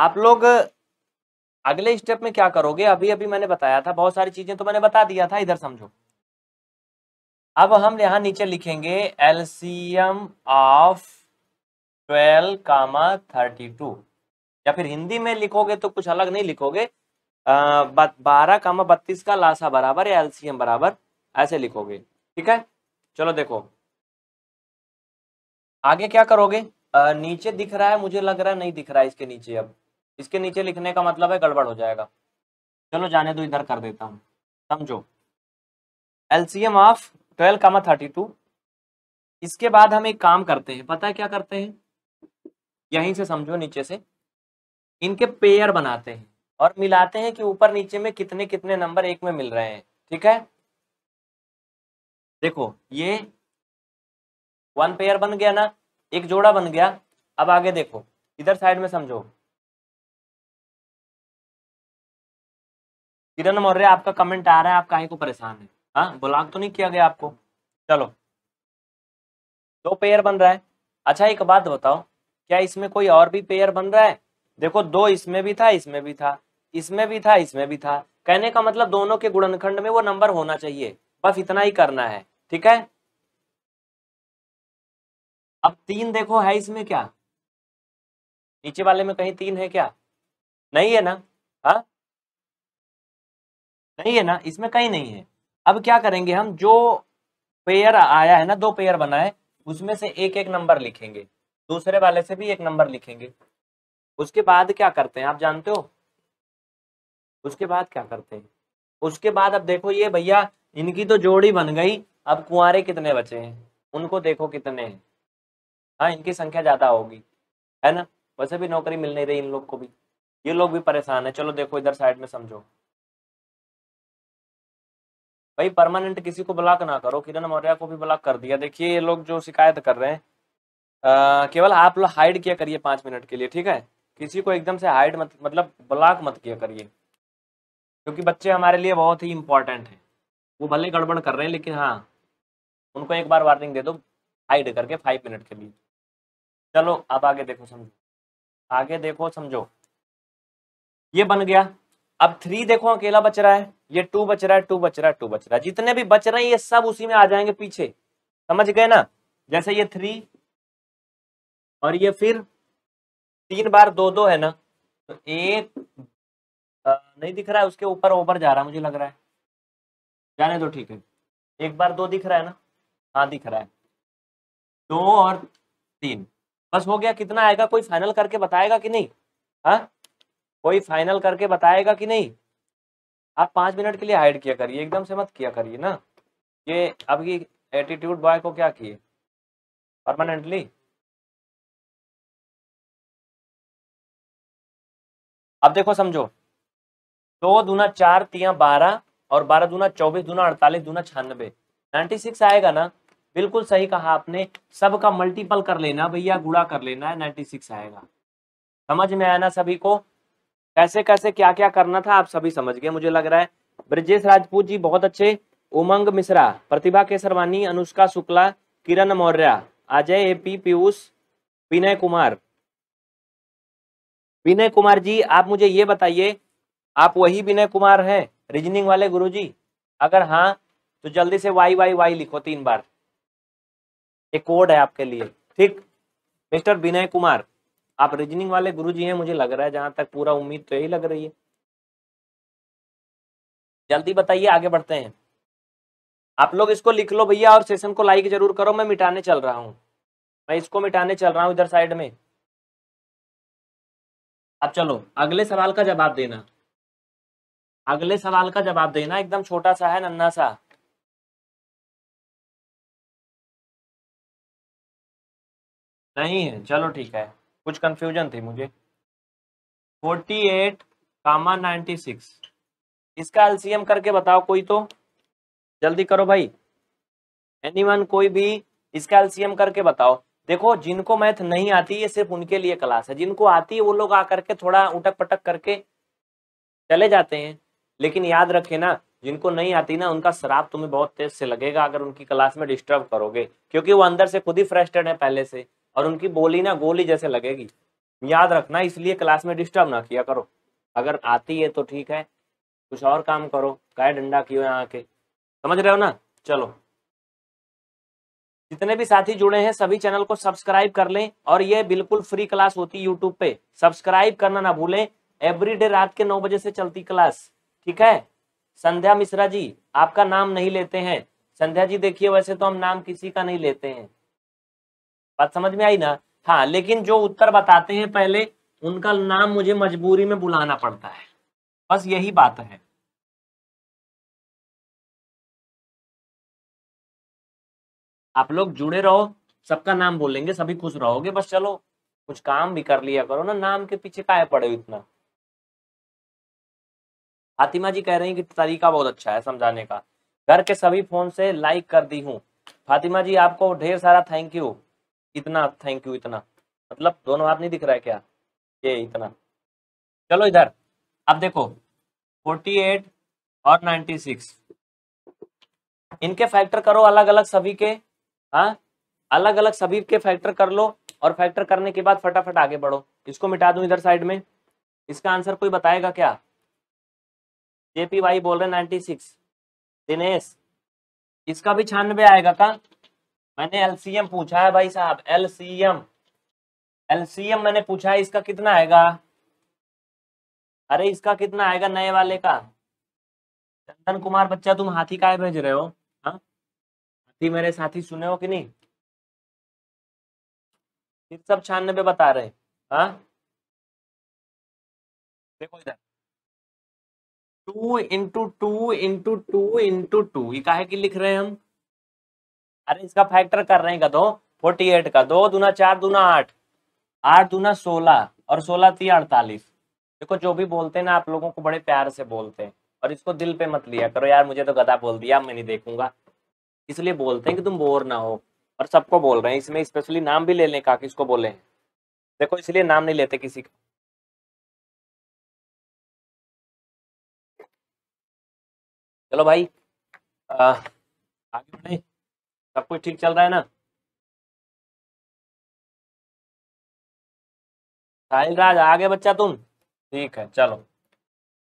Speaker 1: आप लोग अगले स्टेप में क्या करोगे अभी अभी मैंने बताया था बहुत सारी चीजें तो मैंने बता दिया था इधर समझो अब हम यहाँ नीचे लिखेंगे LCM of twelve comma thirty two या फिर हिंदी में लिखोगे तो कुछ अलग नहीं लिखोगे बारह कामा बत्तीस का लाशा बराबर या एलसीएम बराबर ऐसे लिखोगे ठीक है चलो देखो आगे क्या करोगे आ, नीचे दिख रहा है मुझे लग रहा है नहीं दिख रहा है इसके नीचे अब इसके नीचे लिखने का मतलब है गड़बड़ हो जाएगा चलो जाने दो इधर कर देता हूँ समझो LCM of twelve comma thirty two इसके बाद हम एक काम करते हैं पता है क्या करते हैं यहीं से समझो नीचे से इनके पेयर बनाते हैं और मिलाते हैं कि ऊपर नीचे में कितने कितने नंबर एक में मिल रहे हैं ठीक है
Speaker 2: देखो ये वन पेयर बन गया ना एक जोड़ा बन गया अब आगे देखो इधर साइड में समझो किरण मौर्य आपका कमेंट आ रहा है आप काहे को परेशान है हाँ ब्लॉक तो नहीं किया गया
Speaker 1: आपको चलो दो पेयर बन रहा है अच्छा एक बात बताओ क्या इसमें कोई और भी पेयर बन रहा है देखो दो इसमें भी था इसमें भी था इसमें भी था इसमें भी था कहने का मतलब दोनों के गुणनखंड में वो नंबर होना चाहिए बस इतना ही करना
Speaker 2: है ठीक है अब तीन देखो है इसमें क्या नीचे वाले में कहीं तीन है क्या नहीं है ना हा
Speaker 1: नहीं है ना इसमें कहीं नहीं है अब क्या करेंगे हम जो पेयर आया है ना दो पेयर बना है उसमें से एक एक नंबर लिखेंगे दूसरे वाले से भी एक नंबर लिखेंगे उसके बाद क्या करते हैं आप जानते हो उसके बाद क्या करते हैं उसके बाद अब देखो ये भैया इनकी तो जोड़ी बन गई अब कुआरे कितने बचे हैं उनको देखो कितने हैं हाँ इनकी संख्या ज़्यादा होगी है ना वैसे भी नौकरी मिल नहीं रही इन लोग को भी ये लोग भी परेशान है चलो देखो इधर साइड में समझो भाई परमानेंट किसी को ब्लॉक ना करो किरण मौर्य को भी ब्लॉक कर दिया देखिए ये लोग जो शिकायत कर रहे हैं केवल आप लोग हाइड किया करिए पांच मिनट के लिए ठीक है किसी को एकदम से हाइड मत मतलब ब्लॉक मत किया करिए क्योंकि बच्चे हमारे लिए बहुत ही इंपॉर्टेंट है वो भले गड़बड़ कर रहे हैं लेकिन हाँ उनको एक बार वार्निंग दे दो हाइड करके फाइव मिनट के लिए चलो आप आगे देखो समझो आगे देखो समझो ये बन गया अब थ्री देखो अकेला बच रहा है ये टू बच रहा है टू बच रहा है टू बच रहा है जितने भी बच रहे हैं ये सब उसी में आ जाएंगे पीछे समझ गए ना जैसे ये थ्री और ये फिर तीन बार दो दो है ना तो एक नहीं दिख रहा है उसके ऊपर ओवर जा रहा है मुझे लग रहा है जाने दो ठीक है एक बार दो दिख रहा है ना हाँ दिख रहा है दो और तीन बस हो गया कितना आएगा कोई फाइनल करके बताएगा कि नहीं हाँ कोई फाइनल करके बताएगा कि नहीं आप पाँच मिनट के लिए हाइड किया करिए एकदम से मत किया करिए ना ये
Speaker 2: आपकी एटीट्यूड बॉय को क्या किए परमानेंटली अब देखो समझो दो दूना चार तिया बारह और बारह दूना चौबीस दूना अड़तालीस दूना छियानबे
Speaker 1: नाइन्टी सिक्स आएगा ना बिल्कुल सही कहा आपने सब का मल्टीपल कर लेना भैया गुड़ा कर लेना है नाइन्टी सिक्स आएगा समझ में आया ना सभी को कैसे कैसे क्या क्या करना था आप सभी समझ गए मुझे लग रहा है ब्रजेश राजपूत जी बहुत अच्छे उमंग मिश्रा प्रतिभा केसरवानी अनुष्का शुक्ला किरण मौर्य अजय एपी पीयूष विनय कुमार विनय कुमार जी आप मुझे ये बताइए आप वही विनय कुमार हैं रीजनिंग वाले गुरु जी अगर हाँ तो जल्दी से वाई वाई वाई लिखो तीन बार एक कोड है आपके लिए ठीक मिस्टर विनय कुमार आप रीजनिंग वाले गुरु जी हैं मुझे लग रहा है जहां तक पूरा उम्मीद तो यही लग रही है जल्दी बताइए आगे बढ़ते हैं आप लोग इसको लिख लो भैया और सेशन को लाइक जरूर करो मैं मिटाने चल रहा हूँ मैं इसको मिटाने चल रहा हूँ इधर साइड में
Speaker 2: अब चलो अगले सवाल का जवाब देना अगले सवाल का जवाब देना एकदम छोटा सा है नन्ना सा नहीं है चलो ठीक है कुछ कंफ्यूजन थी मुझे forty eight comma ninety
Speaker 1: six इसका एलसीएम करके बताओ कोई तो जल्दी करो भाई एनीवन कोई भी इसका एलसीएम करके बताओ देखो जिनको मैथ नहीं आती ये सिर्फ उनके लिए क्लास है जिनको आती है वो लोग आकर के थोड़ा उटक पटक करके चले जाते हैं लेकिन याद रखे ना जिनको नहीं आती ना उनका शराब तुम्हें बहुत तेज से लगेगा अगर उनकी क्लास में डिस्टर्ब करोगे क्योंकि वो अंदर से खुद ही फ्रस्ट्रेट है पहले से और उनकी बोली ना गोली जैसे लगेगी याद रखना इसलिए क्लास में डिस्टर्ब ना किया करो अगर आती है तो ठीक है कुछ और काम करो काय डंडा कियो यहाँ के समझ रहे हो ना चलो जितने भी साथी जुड़े हैं सभी चैनल को सब्सक्राइब कर लें और ये बिल्कुल फ्री क्लास होती है यूट्यूब पे सब्सक्राइब करना ना भूलें एवरीडे रात के नौ बजे से चलती क्लास ठीक है संध्या मिश्रा जी आपका नाम नहीं लेते हैं संध्या जी देखिए वैसे तो हम नाम किसी का नहीं लेते हैं बात समझ में आई ना हाँ लेकिन
Speaker 2: जो उत्तर बताते हैं पहले उनका नाम मुझे मजबूरी में बुलाना पड़ता है बस यही बात है आप लोग जुड़े रहो सबका नाम बोलेंगे सभी खुश रहोगे बस चलो
Speaker 1: कुछ काम भी कर लिया करो ना नाम के पीछे काय पड़े इतना फातिमा जी कह रही कि तरीका बहुत अच्छा है समझाने का घर के सभी फोन से लाइक कर दी हूँ फातिमा जी आपको ढेर सारा थैंक यू इतना थैंक यू इतना मतलब दोनों हाथ नहीं दिख रहा है क्या ये इतना चलो इधर अब देखो 48 और 96 इनके फैक्टर करो अलग अलग सभी के हाँ अलग अलग सभी के फैक्टर कर लो और फैक्टर करने के बाद फटाफट आगे बढ़ो इसको मिटा दूं इधर साइड में इसका आंसर कोई बताएगा क्या जेपी भाई बोल रहे नाइन्टी सिक्स दिनेश इसका भी छानबे आएगा का मैंने एलसीएम पूछा है भाई साहब एलसीएम एलसीएम मैंने पूछा है इसका कितना आएगा अरे इसका कितना आएगा नए वाले का चंदन कुमार बच्चा तुम हाथी का भेज रहे हो हाँ?
Speaker 2: हाथी मेरे साथी सुने हो कि नहीं फिर सब पे बता रहे हाँ देखो इधर two into two into two into two ये काहे की लिख रहे हैं हम
Speaker 1: अरे इसका फैक्टर कर रहे हैं का दो फोर्टी एट का दो दूना चार दूना आठ आठ दूना सोलह और सोलह तीन अड़तालीस देखो जो भी बोलते हैं ना आप लोगों को बड़े प्यार से बोलते हैं और इसको दिल पे मत लिया करो यार मुझे तो गदा बोल दिया मैं नहीं देखूंगा इसलिए बोलते हैं कि तुम बोर ना हो और सबको बोल रहे हैं इसमें स्पेशली नाम भी ले लें का किसको बोले
Speaker 2: देखो इसलिए नाम नहीं लेते किसी का चलो भाई आ, आगे बढ़े सब कुछ ठीक चल रहा है ना साहिल राज आगे बच्चा तुम ठीक है चलो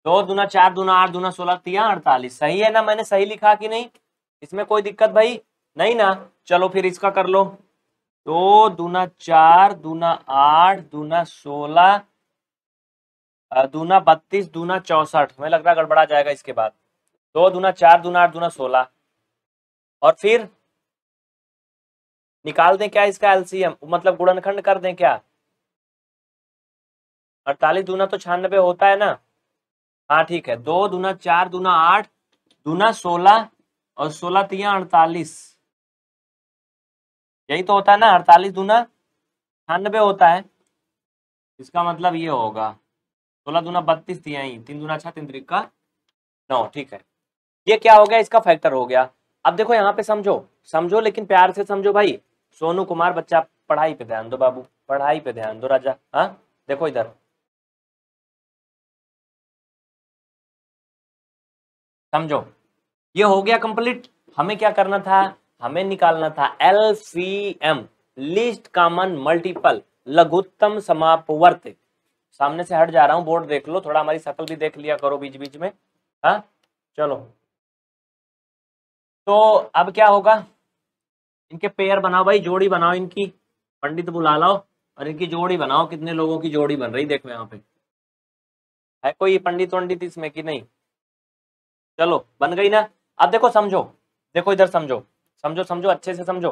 Speaker 2: दो दुना
Speaker 1: चार दुना आठ दुना सोलह तिया अड़तालीस सही है ना मैंने सही लिखा कि नहीं इसमें कोई दिक्कत भाई नहीं ना चलो फिर इसका कर लो दो दुना चार दुना आठ दुना सोलह दूना बत्तीस दूना चौसठ हमें लग रहा गड़बड़ा जाएगा इसके बाद दो दुना चार दुना आठ दुना सोलह और फिर निकाल दें क्या इसका एलसीएम मतलब गुणनखंड कर दें क्या अड़तालीस दूना तो छियानबे होता है ना हाँ ठीक है दो दूना चार दूना आठ दूना सोलह और सोलह तिया अड़तालीस यही तो होता है ना अड़तालीस दूना छियानबे होता है इसका मतलब ये होगा सोलह दूना बत्तीस दिया ही तीन दूना छह तीन त्रिका नौ ठीक है ये क्या हो गया इसका फैक्टर हो गया अब देखो यहाँ पे समझो समझो लेकिन प्यार से समझो भाई सोनू कुमार बच्चा पढ़ाई पे ध्यान दो बाबू पढ़ाई पे ध्यान
Speaker 2: दो राजा हाँ देखो इधर समझो ये हो गया कंप्लीट हमें क्या करना था
Speaker 1: हमें निकालना था L C M list common multiple लघुत्तम समापवर्त सामने से हट जा रहा हूं बोर्ड देख लो थोड़ा हमारी सकल भी देख लिया करो बीच बीच में हाँ चलो तो अब क्या होगा इनके पेयर बनाओ भाई जोड़ी बनाओ इनकी पंडित बुला लाओ और इनकी जोड़ी बनाओ कितने लोगों की जोड़ी बन रही देखो यहाँ पे है कोई पंडित वंडित इसमें कि नहीं चलो बन गई ना अब देखो समझो देखो इधर समझो समझो समझो अच्छे से समझो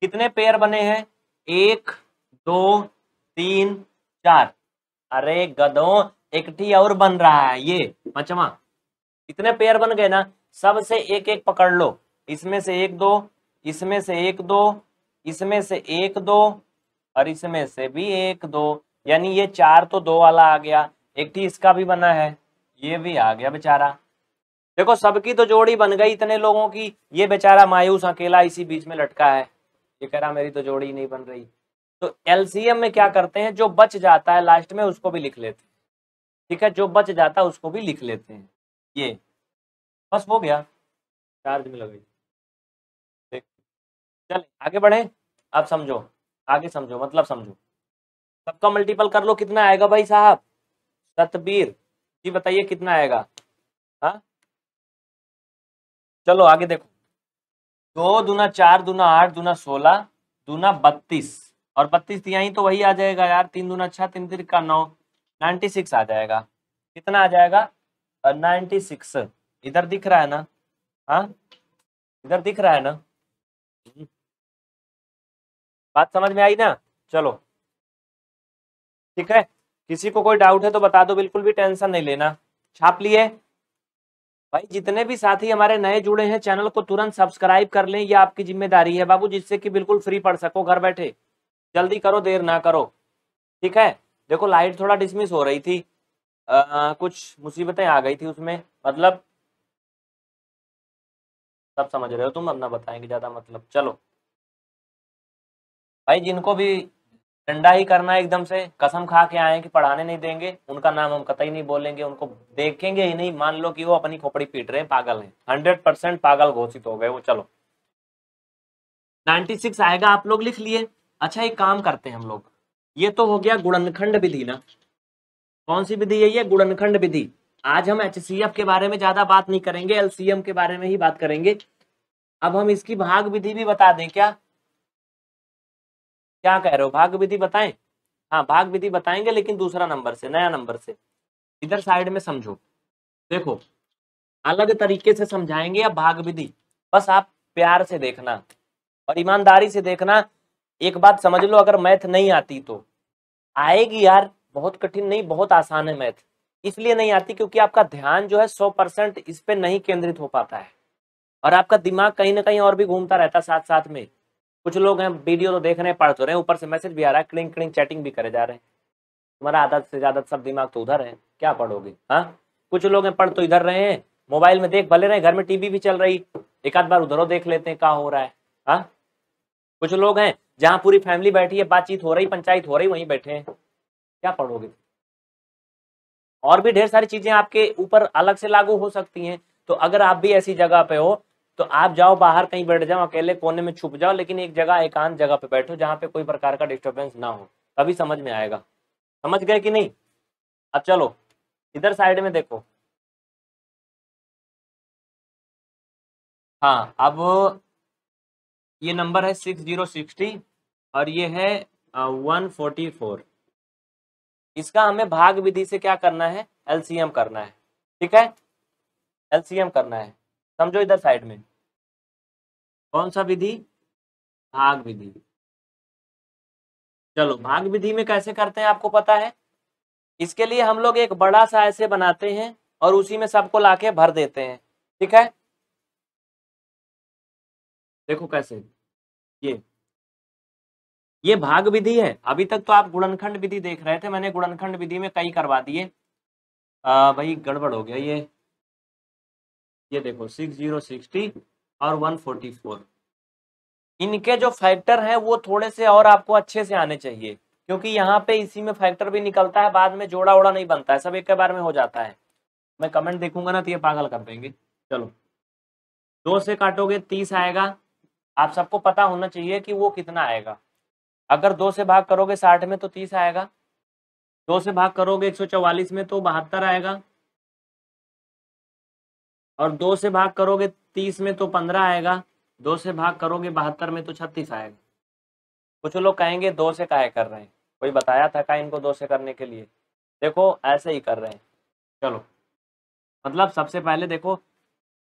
Speaker 1: कितने पेयर बने हैं एक दो तीन चार अरे गदों एक और बन रहा है ये मचमा इतने पेयर बन गए ना सबसे एक एक पकड़ लो इसमें से एक दो इसमें से एक दो इसमें से एक दो और इसमें से भी एक दो यानी ये चार तो दो वाला आ गया एक थी इसका भी बना है ये भी आ गया बेचारा देखो सबकी तो जोड़ी बन गई इतने लोगों की ये बेचारा मायूस अकेला इसी बीच में लटका है ये कह रहा मेरी तो जोड़ी नहीं बन रही तो एलसीएम में क्या करते हैं जो बच जाता है लास्ट में उसको भी लिख लेते हैं ठीक है जो बच जाता है उसको भी लिख लेते हैं ये बस हो गया चार्ज में लग गई चल आगे बढ़े आप समझो आगे समझो मतलब समझो सबका मल्टीपल कर लो कितना आएगा भाई साहब सतबीर जी बताइए कितना आएगा हा? चलो आगे देखो दो दूना चार दूना आठ दूना सोलह दूना बत्तीस और बत्तीस दिया तो ही तो वही आ जाएगा यार तीन दूना छह तीन तीन का नौ नाइन्टी सिक्स आ जाएगा कितना आ जाएगा नाइन्टी सिक्स इधर दिख रहा है ना हाँ इधर दिख रहा है ना बात समझ में आई ना चलो ठीक है किसी को कोई डाउट है तो बता दो बिल्कुल भी टेंशन नहीं लेना छाप लिए भाई जितने भी साथी हमारे नए जुड़े हैं चैनल को तुरंत सब्सक्राइब कर लें ये आपकी जिम्मेदारी है बाबू जिससे कि बिल्कुल फ्री पढ़ सको घर बैठे जल्दी करो देर ना करो ठीक है देखो लाइट थोड़ा डिसमिस हो रही थी आ, आ कुछ मुसीबतें आ गई थी उसमें मतलब सब समझ रहे हो तुम अपना बताएंगे ज्यादा मतलब चलो भाई जिनको भी डंडा ही करना है एकदम से कसम खा के आए कि पढ़ाने नहीं देंगे उनका नाम हम कतई नहीं बोलेंगे उनको देखेंगे ही नहीं मान लो कि वो अपनी खोपड़ी पीट रहे हैं पागल हैं हंड्रेड परसेंट पागल घोषित हो गए वो चलो सिक्स आएगा आप लोग लिख लिए अच्छा एक काम करते हैं हम लोग ये तो हो गया गुणनखंड विधि ना कौन सी विधि है ये गुणनखंड विधि आज हम एच के बारे में ज्यादा बात नहीं करेंगे एलसीएम के बारे में ही बात करेंगे अब हम इसकी भाग विधि भी बता दें क्या क्या कह रहे हो भाग विधि बताएं हाँ भाग विधि बताएंगे लेकिन दूसरा नंबर से नया नंबर से इधर साइड में समझो देखो अलग तरीके से समझाएंगे या भाग विधि बस आप प्यार से देखना और ईमानदारी से देखना एक बात समझ लो अगर मैथ नहीं आती तो आएगी यार बहुत कठिन नहीं बहुत आसान है मैथ इसलिए नहीं आती क्योंकि आपका ध्यान जो है सौ परसेंट इस पर नहीं केंद्रित हो पाता है और आपका दिमाग कहीं ना कहीं और भी घूमता रहता है साथ साथ में कुछ लोग हैं वीडियो तो देख रहे हैं पढ़ तो रहे हैं ऊपर से मैसेज भी आ रहा है क्लिंग क्लिंग चैटिंग भी करे जा रहे हैं तुम्हारा आदत से ज़्यादा सब दिमाग तो उधर है क्या पढ़ोगे हाँ कुछ लोग हैं पढ़ तो इधर रहे हैं मोबाइल में देख भले रहे घर में टीवी भी चल रही एक आध बार उधरों देख लेते हैं क्या हो रहा है हाँ कुछ लोग हैं जहाँ पूरी फैमिली बैठी है बातचीत हो रही पंचायत हो रही वहीं बैठे हैं क्या पढ़ोगे और भी ढेर सारी चीजें आपके ऊपर अलग से लागू हो सकती हैं तो अगर आप भी ऐसी जगह पे हो तो आप जाओ बाहर कहीं बैठ जाओ अकेले कोने में छुप जाओ लेकिन एक जगह एकांत जगह पे बैठो जहाँ पे कोई प्रकार का डिस्टर्बेंस ना हो तभी
Speaker 2: समझ में आएगा समझ गए कि नहीं अब चलो इधर साइड में देखो हाँ अब ये नंबर है सिक्स जीरो सिक्सटी और ये है वन फोर्टी
Speaker 1: फोर इसका हमें भाग विधि से क्या करना है एलसीएम करना है
Speaker 2: ठीक है एलसीएम करना है समझो इधर साइड में कौन सा विधि भाग विधि चलो भाग विधि
Speaker 1: में कैसे करते हैं आपको पता है इसके लिए हम लोग एक बड़ा सा ऐसे बनाते हैं और उसी में सबको लाके भर देते हैं ठीक है
Speaker 2: देखो कैसे ये ये भाग विधि है
Speaker 1: अभी तक तो आप गुणनखंड विधि देख रहे थे मैंने गुणनखंड विधि में कई करवा दिए भाई गड़बड़ हो गया ये ये देखो सिक्स जीरो सिक्सटी और वन फोर्टी फोर इनके जो फैक्टर हैं वो थोड़े से और आपको अच्छे से आने चाहिए क्योंकि यहाँ पे इसी में फैक्टर भी निकलता है बाद में जोड़ा ओड़ा नहीं बनता है सब एक के बार में हो जाता है मैं कमेंट देखूंगा ना तो ये पागल कर देंगे चलो दो से काटोगे तीस आएगा आप सबको पता होना चाहिए कि वो कितना आएगा अगर दो से भाग करोगे साठ में तो तीस आएगा दो से भाग करोगे एक सौ चौवालीस में तो बहत्तर आएगा और दो से भाग करोगे तीस में तो पंद्रह आएगा दो से भाग करोगे बहत्तर में तो छत्तीस आएगा कुछ लोग कहेंगे दो से काय कर रहे हैं कोई बताया था का इनको दो से करने के लिए देखो ऐसे ही कर रहे हैं चलो मतलब सबसे पहले देखो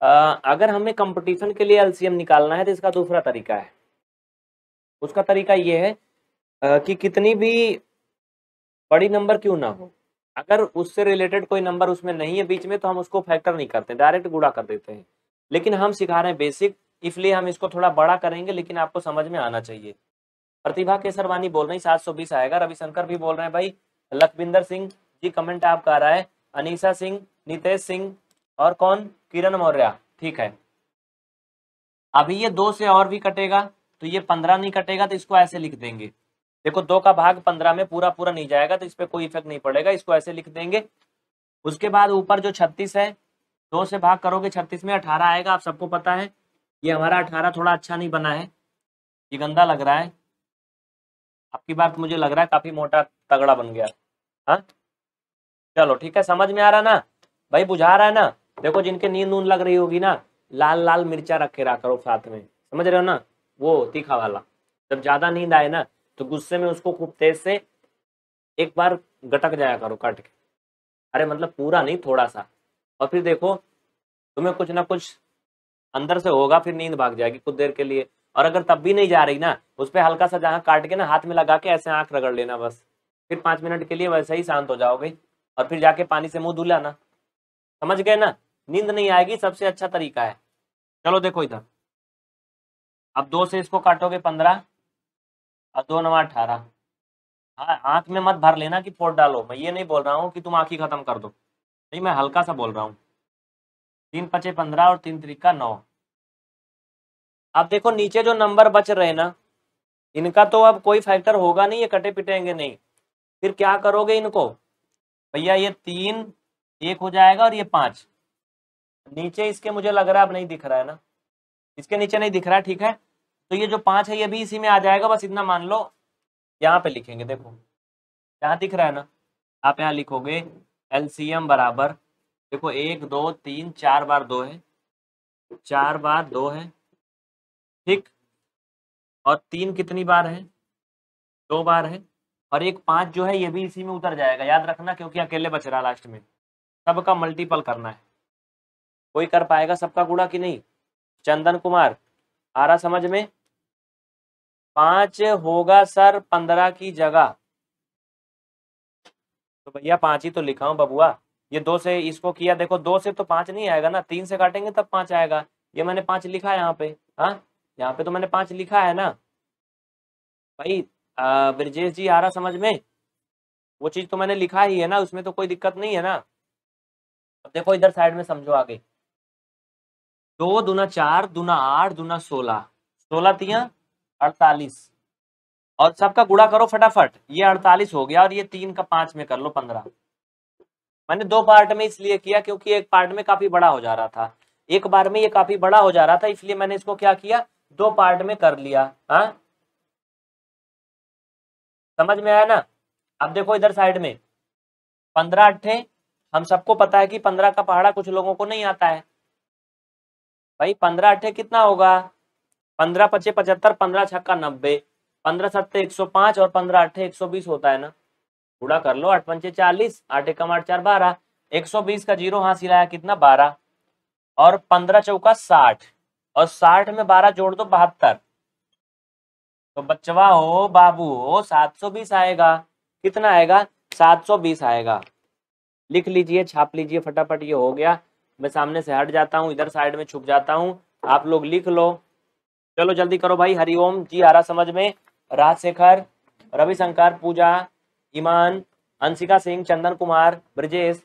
Speaker 1: आ, अगर हमें कंपटीशन के लिए एलसीएम निकालना है तो इसका दूसरा तरीका है उसका तरीका ये है आ, कि कितनी भी बड़ी नंबर क्यों ना हो अगर उससे रिलेटेड कोई नंबर उसमें नहीं है बीच में तो हम उसको फैक्टर नहीं करते डायरेक्ट गुड़ा कर देते हैं लेकिन हम सिखा रहे हैं बेसिक इसलिए हम इसको थोड़ा बड़ा करेंगे लेकिन आपको समझ में आना चाहिए प्रतिभा केसरवानी बोल रही सात सौ बीस आएगा रविशंकर भी बोल रहे हैं भाई लखविंदर सिंह जी कमेंट आपका आ रहा है अनिशा सिंह नितेश सिंह और कौन किरण मौर्य ठीक है अभी ये दो से और भी कटेगा तो ये पंद्रह नहीं कटेगा तो इसको ऐसे लिख देंगे देखो दो का भाग पंद्रह में पूरा पूरा नहीं जाएगा तो इस पर कोई इफेक्ट नहीं पड़ेगा इसको ऐसे लिख देंगे उसके बाद ऊपर जो छत्तीस है दो से भाग करोगे छत्तीस में अठारह आएगा आप सबको पता है ये हमारा अठारह थोड़ा अच्छा नहीं बना है ये गंदा लग रहा है आपकी बात मुझे लग रहा है काफी मोटा तगड़ा बन गया हाँ चलो ठीक है समझ में आ रहा ना भाई बुझा रहा है ना देखो जिनके नींद नून लग रही होगी ना लाल लाल मिर्चा रखे रहा करो साथ में समझ रहे हो ना वो तीखा वाला जब ज्यादा नींद आए ना तो गुस्से में उसको खूब तेज से एक बार गटक जाया करो काट के अरे मतलब पूरा नहीं थोड़ा सा और फिर देखो तुम्हें कुछ ना कुछ अंदर से होगा फिर नींद भाग जाएगी कुछ देर के लिए और अगर तब भी नहीं जा रही ना उस पर हल्का सा जहाँ काट के ना हाथ में लगा के ऐसे आंख रगड़ लेना बस फिर पांच मिनट के लिए वैसे ही शांत हो जाओगे और फिर जाके पानी से मुंह धुलाना समझ गए ना नींद नहीं आएगी सबसे अच्छा तरीका है चलो देखो इधर अब दो से इसको काटोगे पंद्रह और दो नवा अठारह हाँ आँख में मत भर लेना कि फोट डालो मैं ये नहीं बोल रहा हूँ कि तुम आँख ही खत्म कर दो नहीं मैं हल्का सा बोल रहा हूँ तीन पचे पंद्रह और तीन तरीका नौ अब देखो नीचे जो नंबर बच रहे ना इनका तो अब कोई फैक्टर होगा नहीं ये कटे पिटेंगे नहीं फिर क्या करोगे इनको भैया ये तीन एक हो जाएगा और ये पाँच नीचे इसके मुझे लग रहा है अब नहीं दिख रहा है ना इसके नीचे नहीं दिख रहा ठीक है तो ये जो पांच है ये भी इसी में आ जाएगा बस इतना मान लो यहाँ पे लिखेंगे देखो यहाँ दिख रहा है ना आप यहाँ लिखोगे एलसीएम बराबर देखो एक दो तीन चार बार दो है चार बार दो है ठीक और तीन कितनी बार है दो बार है और एक पांच जो है ये भी इसी में उतर जाएगा याद रखना क्योंकि अकेले बच रहा लास्ट में सबका मल्टीपल करना है कोई कर पाएगा सबका गुड़ा कि नहीं चंदन कुमार आ रहा समझ में पांच होगा सर पंद्रह की जगह तो भैया पांच ही तो लिखा हूं बबुआ ये दो से इसको किया देखो दो से तो पांच नहीं आएगा ना तीन से काटेंगे तब पांच आएगा ये मैंने पांच लिखा है यहाँ पे हाँ यहाँ पे तो मैंने पांच लिखा है ना भाई ब्रजेश जी आ रहा समझ में वो चीज तो मैंने लिखा ही है ना उसमें तो कोई दिक्कत नहीं है ना अब देखो इधर साइड में समझो आगे दो दूना चार दूना आठ दूना सोलह सोलह तिया अड़तालीस और सबका गुड़ा करो फटाफट ये अड़तालीस हो गया और ये तीन का पांच में कर लो पंद्रह मैंने दो पार्ट में इसलिए किया क्योंकि एक पार्ट में काफी बड़ा हो जा रहा था एक बार में ये काफी बड़ा हो जा रहा था इसलिए मैंने इसको क्या किया दो पार्ट में कर लिया हा? समझ में आया ना अब देखो इधर साइड में पंद्रह अट्ठे हम सबको पता है कि पंद्रह का पहाड़ा कुछ लोगों को नहीं आता है भाई पंद्रह अठे कितना होगा पंद्रह पच्चे पचहत्तर पंद्रह छक्का नब्बे पंद्रह सत्ते एक सौ पांच और पंद्रह अठे एक सौ बीस होता है ना पूरा कर लो आठ पंचे चालीस आठ कम आठ चार बारह एक सौ बीस का जीरो हासिल आया कितना बारह और पंद्रह चौका साठ और साठ में बारह जोड़ दो बहत्तर तो बचवा हो बाबू हो सात सौ बीस आएगा कितना आएगा सात सौ बीस आएगा लिख लीजिए छाप लीजिए फटाफट ये हो गया मैं सामने से हट जाता हूँ इधर साइड में छुप जाता हूँ आप लोग लिख लो चलो जल्दी करो भाई हरिओम जी आ रहा समझ में राजशेखर रविशंकर पूजा
Speaker 2: ईमान अंशिका सिंह चंदन कुमार ब्रजेश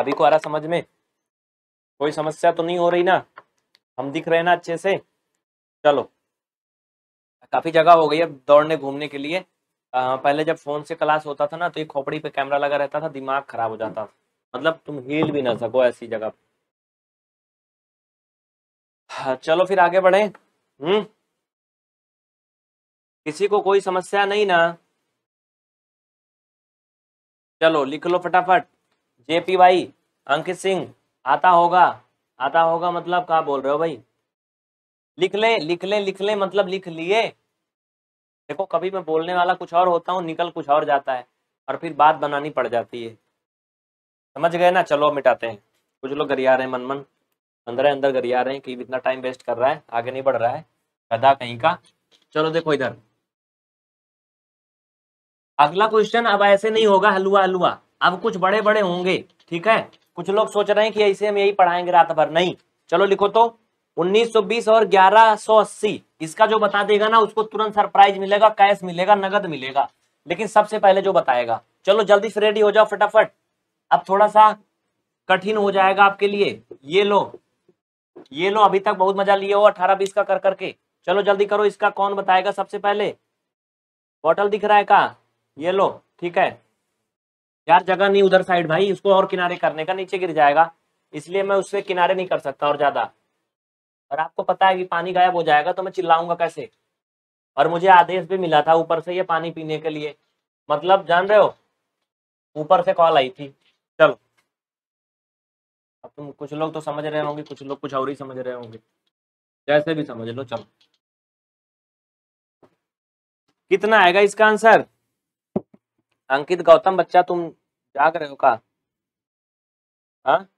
Speaker 2: सभी को आ रहा समझ में कोई समस्या तो नहीं हो रही ना हम दिख रहे ना अच्छे से चलो काफी जगह हो गई है
Speaker 1: दौड़ने घूमने के लिए पहले जब फोन से क्लास होता था ना तो ये खोपड़ी पे कैमरा लगा रहता था दिमाग
Speaker 2: खराब हो जाता था मतलब तुम हिल भी ना सको ऐसी जगह हाँ, चलो फिर आगे बढ़े हम्म किसी को कोई समस्या नहीं ना चलो लिख लो
Speaker 1: फटाफट जेपी भाई अंकित सिंह आता होगा आता होगा मतलब कहा बोल रहे हो भाई लिख ले लिख ले लिख ले मतलब लिख लिए देखो कभी मैं बोलने वाला कुछ और होता हूँ निकल कुछ और जाता है और फिर बात बनानी पड़ जाती है समझ गए ना चलो मिटाते हैं कुछ लोग गरिया रहे हैं मन मन अंदर है अंदर गरिया रहे हैं कि इतना टाइम वेस्ट कर रहा है आगे नहीं बढ़ रहा है कदा कहीं का चलो देखो इधर अगला क्वेश्चन अब ऐसे नहीं होगा हलुआ हलुआ अब कुछ बड़े बड़े होंगे ठीक है कुछ लोग सोच रहे हैं कि ऐसे हम यही पढ़ाएंगे रात भर नहीं चलो लिखो तो 1920 और 1180 इसका जो बता देगा ना उसको तुरंत सरप्राइज मिलेगा कैश मिलेगा नगद मिलेगा लेकिन सबसे पहले जो बताएगा चलो जल्दी से रेडी हो जाओ फटाफट अब थोड़ा सा कठिन हो जाएगा आपके लिए ये लो ये लो अभी तक बहुत मजा लिए हो अठारह बीस का कर करके चलो जल्दी करो इसका कौन बताएगा सबसे पहले बॉटल दिख रहा है का ये लो ठीक है यार जगह नहीं उधर साइड भाई इसको और किनारे करने का नीचे गिर जाएगा इसलिए मैं उससे किनारे नहीं कर सकता और ज्यादा और आपको पता है कि पानी गायब हो जाएगा तो मैं चिल्लाऊंगा कैसे और मुझे आदेश भी मिला था ऊपर से ये पानी पीने के लिए मतलब जान रहे हो ऊपर से कॉल आई
Speaker 2: थी चलो अब तुम कुछ लोग तो समझ रहे होंगे कुछ लोग कुछ और ही समझ रहे होंगे जैसे भी समझ लो चलो
Speaker 1: कितना आएगा इसका आंसर अंकित गौतम बच्चा तुम जाग रहे
Speaker 2: हो का हाँ?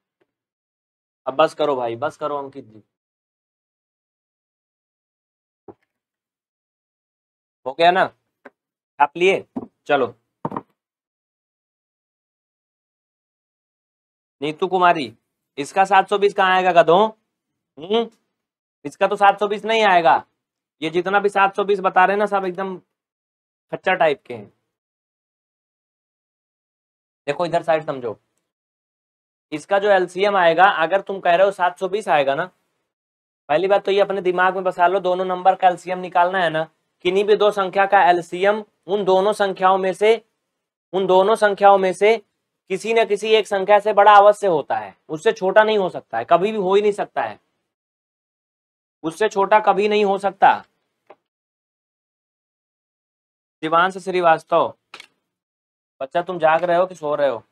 Speaker 2: अब बस करो भाई बस करो अंकित जी हो गया ना आप लिए चलो नीतू कुमारी इसका 720 कहाँ आएगा गधों
Speaker 1: हम्म? इसका तो 720 नहीं आएगा ये जितना भी 720 बता रहे हैं ना सब एकदम
Speaker 2: खच्चा टाइप के हैं देखो इधर साइड समझो इसका जो एलसीएम आएगा अगर तुम कह रहे हो 720 आएगा ना
Speaker 1: पहली बात तो ये अपने दिमाग में बसा लो दोनों नंबर का एलसीएम निकालना है ना किन्हीं भी दो संख्या का एलसीएम उन दोनों संख्याओं में से उन दोनों संख्याओं में से किसी न किसी एक संख्या से बड़ा अवश्य होता है उससे छोटा नहीं हो सकता है कभी भी हो ही नहीं सकता है
Speaker 2: उससे छोटा कभी नहीं हो सकता शिवांश श्रीवास्तव बच्चा तुम जाग रहे हो कि सो रहे हो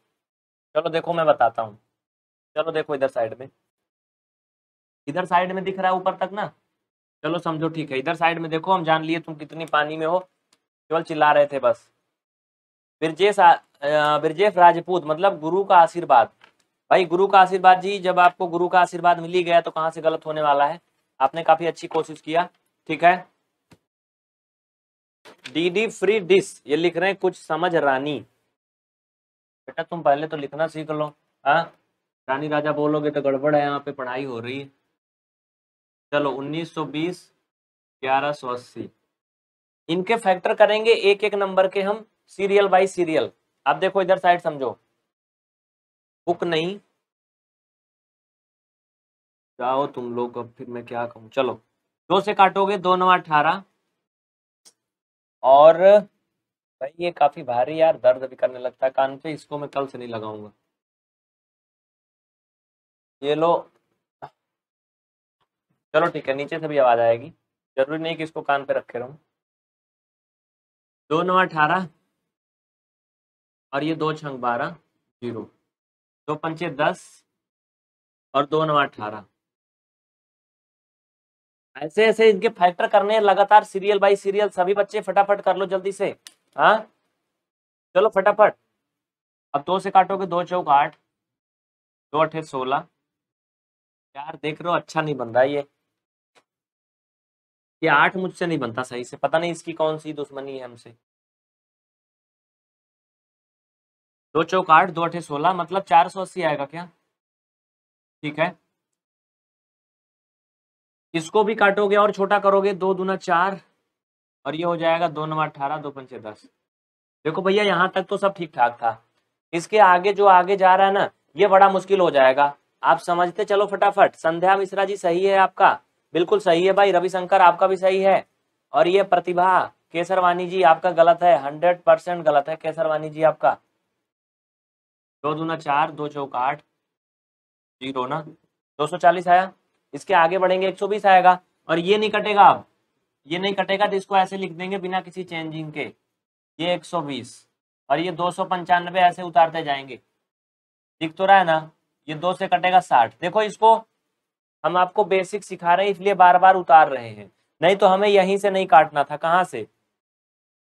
Speaker 2: चलो देखो मैं बताता हूँ चलो देखो इधर साइड में
Speaker 1: इधर साइड में दिख रहा है ऊपर तक ना चलो समझो ठीक है इधर साइड में देखो हम जान लिए तुम कितनी पानी में हो केवल चिल्ला रहे थे बस ब्रजेश ब्रजेश राजपूत मतलब गुरु का आशीर्वाद भाई गुरु का आशीर्वाद जी जब आपको गुरु का आशीर्वाद मिली गया तो कहाँ से गलत होने वाला है आपने काफी अच्छी कोशिश किया ठीक है डीडी फ्री डिस ये लिख रहे हैं कुछ समझ रानी बेटा तुम पहले तो लिखना सीख लो हाँ रानी राजा बोलोगे तो गड़बड़ है यहाँ पे पढ़ाई हो रही है चलो 1920 1180 इनके फैक्टर करेंगे एक एक नंबर के हम सीरियल बाय सीरियल अब देखो इधर साइड समझो
Speaker 2: बुक नहीं जाओ तुम लोग अब फिर मैं क्या कहूँ चलो दो से काटोगे दो नौ अठारह
Speaker 1: और भाई ये काफी भारी यार दर्द भी करने लगता है कान पे इसको मैं कल से नहीं
Speaker 2: लगाऊंगा ये लो चलो ठीक है नीचे से भी आवाज़ आएगी जरूरी नहीं कि इसको कान पे रखे रहूं दो नौ अठारह और ये दो छंग बारह जीरो दो पंचे दस और दो नौ अठारह
Speaker 1: ऐसे ऐसे इनके फैक्टर करने हैं लगातार सीरियल बाई सीरियल सभी बच्चे फटाफट कर लो जल्दी से हाँ चलो फटाफट अब दो से काटोगे दो चौक आठ दो अठे सोलह यार देख रहे हो अच्छा नहीं
Speaker 2: बन रहा ये ये आठ मुझसे नहीं बनता सही से पता नहीं इसकी कौन सी दुश्मनी है हमसे दो चौक आठ दो अठे सोलह मतलब चार सौ अस्सी आएगा क्या ठीक है
Speaker 1: इसको भी काटोगे और छोटा करोगे दो दूना चार और ये हो जाएगा दो नवा अठारह दो पंचे दस देखो भैया यहाँ तक तो सब ठीक ठाक था इसके आगे जो आगे जा रहा है ना ये बड़ा मुश्किल हो जाएगा आप समझते चलो फटाफट संध्या मिश्रा जी सही है आपका बिल्कुल सही है भाई रविशंकर आपका भी सही है और ये प्रतिभा केसरवानी जी आपका गलत है हंड्रेड परसेंट गलत है केसरवानी जी आपका दो दूना चार दो चौक आठ जीरो ना दो सौ चालीस आया इसके आगे बढ़ेंगे एक सौ बीस आएगा और ये नहीं कटेगा अब ये नहीं कटेगा तो इसको ऐसे लिख देंगे बिना किसी चेंजिंग के ये एक सौ बीस और ये दो सौ पंचानवे ऐसे उतारते जाएंगे दिख तो रहा है ना ये दो से कटेगा साठ देखो इसको हम आपको बेसिक सिखा रहे हैं इसलिए बार बार उतार रहे हैं नहीं तो हमें यहीं से नहीं काटना था कहाँ से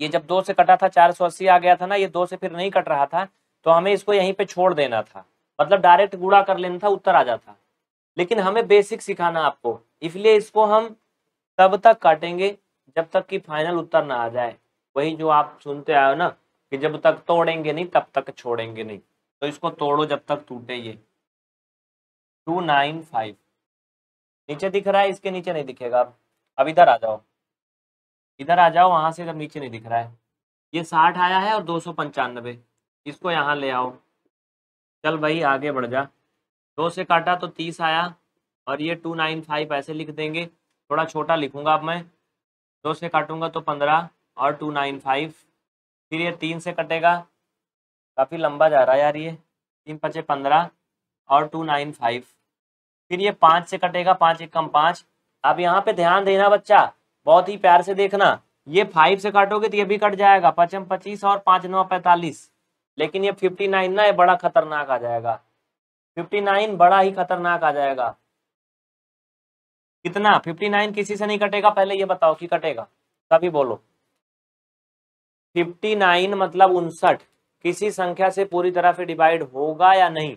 Speaker 1: ये जब दो से कटा था चार सौ अस्सी आ गया था ना ये दो से फिर नहीं कट रहा था तो हमें इसको यहीं पे छोड़ देना था मतलब डायरेक्ट गुड़ा कर लेना था उत्तर आ जाता लेकिन हमें बेसिक सिखाना आपको इसलिए इसको हम तब तक काटेंगे जब तक कि फाइनल उत्तर ना आ जाए वही जो आप सुनते आए हो ना कि जब तक तोड़ेंगे नहीं तब तक छोड़ेंगे नहीं तो इसको तोड़ो जब तक टूटे ये टू नाइन फाइव नीचे दिख रहा है इसके नीचे नहीं दिखेगा अब अब इधर आ जाओ इधर आ जाओ वहां से जब नीचे नहीं दिख रहा है ये साठ आया है और दो सौ पंचानबे इसको यहाँ ले आओ चल भाई आगे बढ़ जा दो से काटा तो तीस आया और ये टू नाइन फाइव ऐसे लिख देंगे थोड़ा छोटा लिखूंगा अब मैं दो से काटूंगा तो पंद्रह और टू नाइन फाइव फिर ये तीन से कटेगा काफ़ी लंबा जा रहा है यार ये तीन पचे पंद्रह और टू नाइन फाइव फिर ये पांच से कटेगा पांच एक कम पांच अब यहाँ पे ध्यान देना बच्चा बहुत ही प्यार से देखना ये फाइव से काटोगे तो ये भी कट जाएगा पचम पच्चीस और पांच नौ पैंतालीस लेकिन ये फिफ्टी नाइन ना ये बड़ा खतरनाक आ जाएगा फिफ्टी नाइन बड़ा ही खतरनाक आ जाएगा कितना फिफ्टी नाइन किसी से नहीं कटेगा पहले ये बताओ कि कटेगा तभी बोलो फिफ्टी नाइन मतलब उनसठ किसी संख्या से पूरी तरह से डिवाइड होगा या नहीं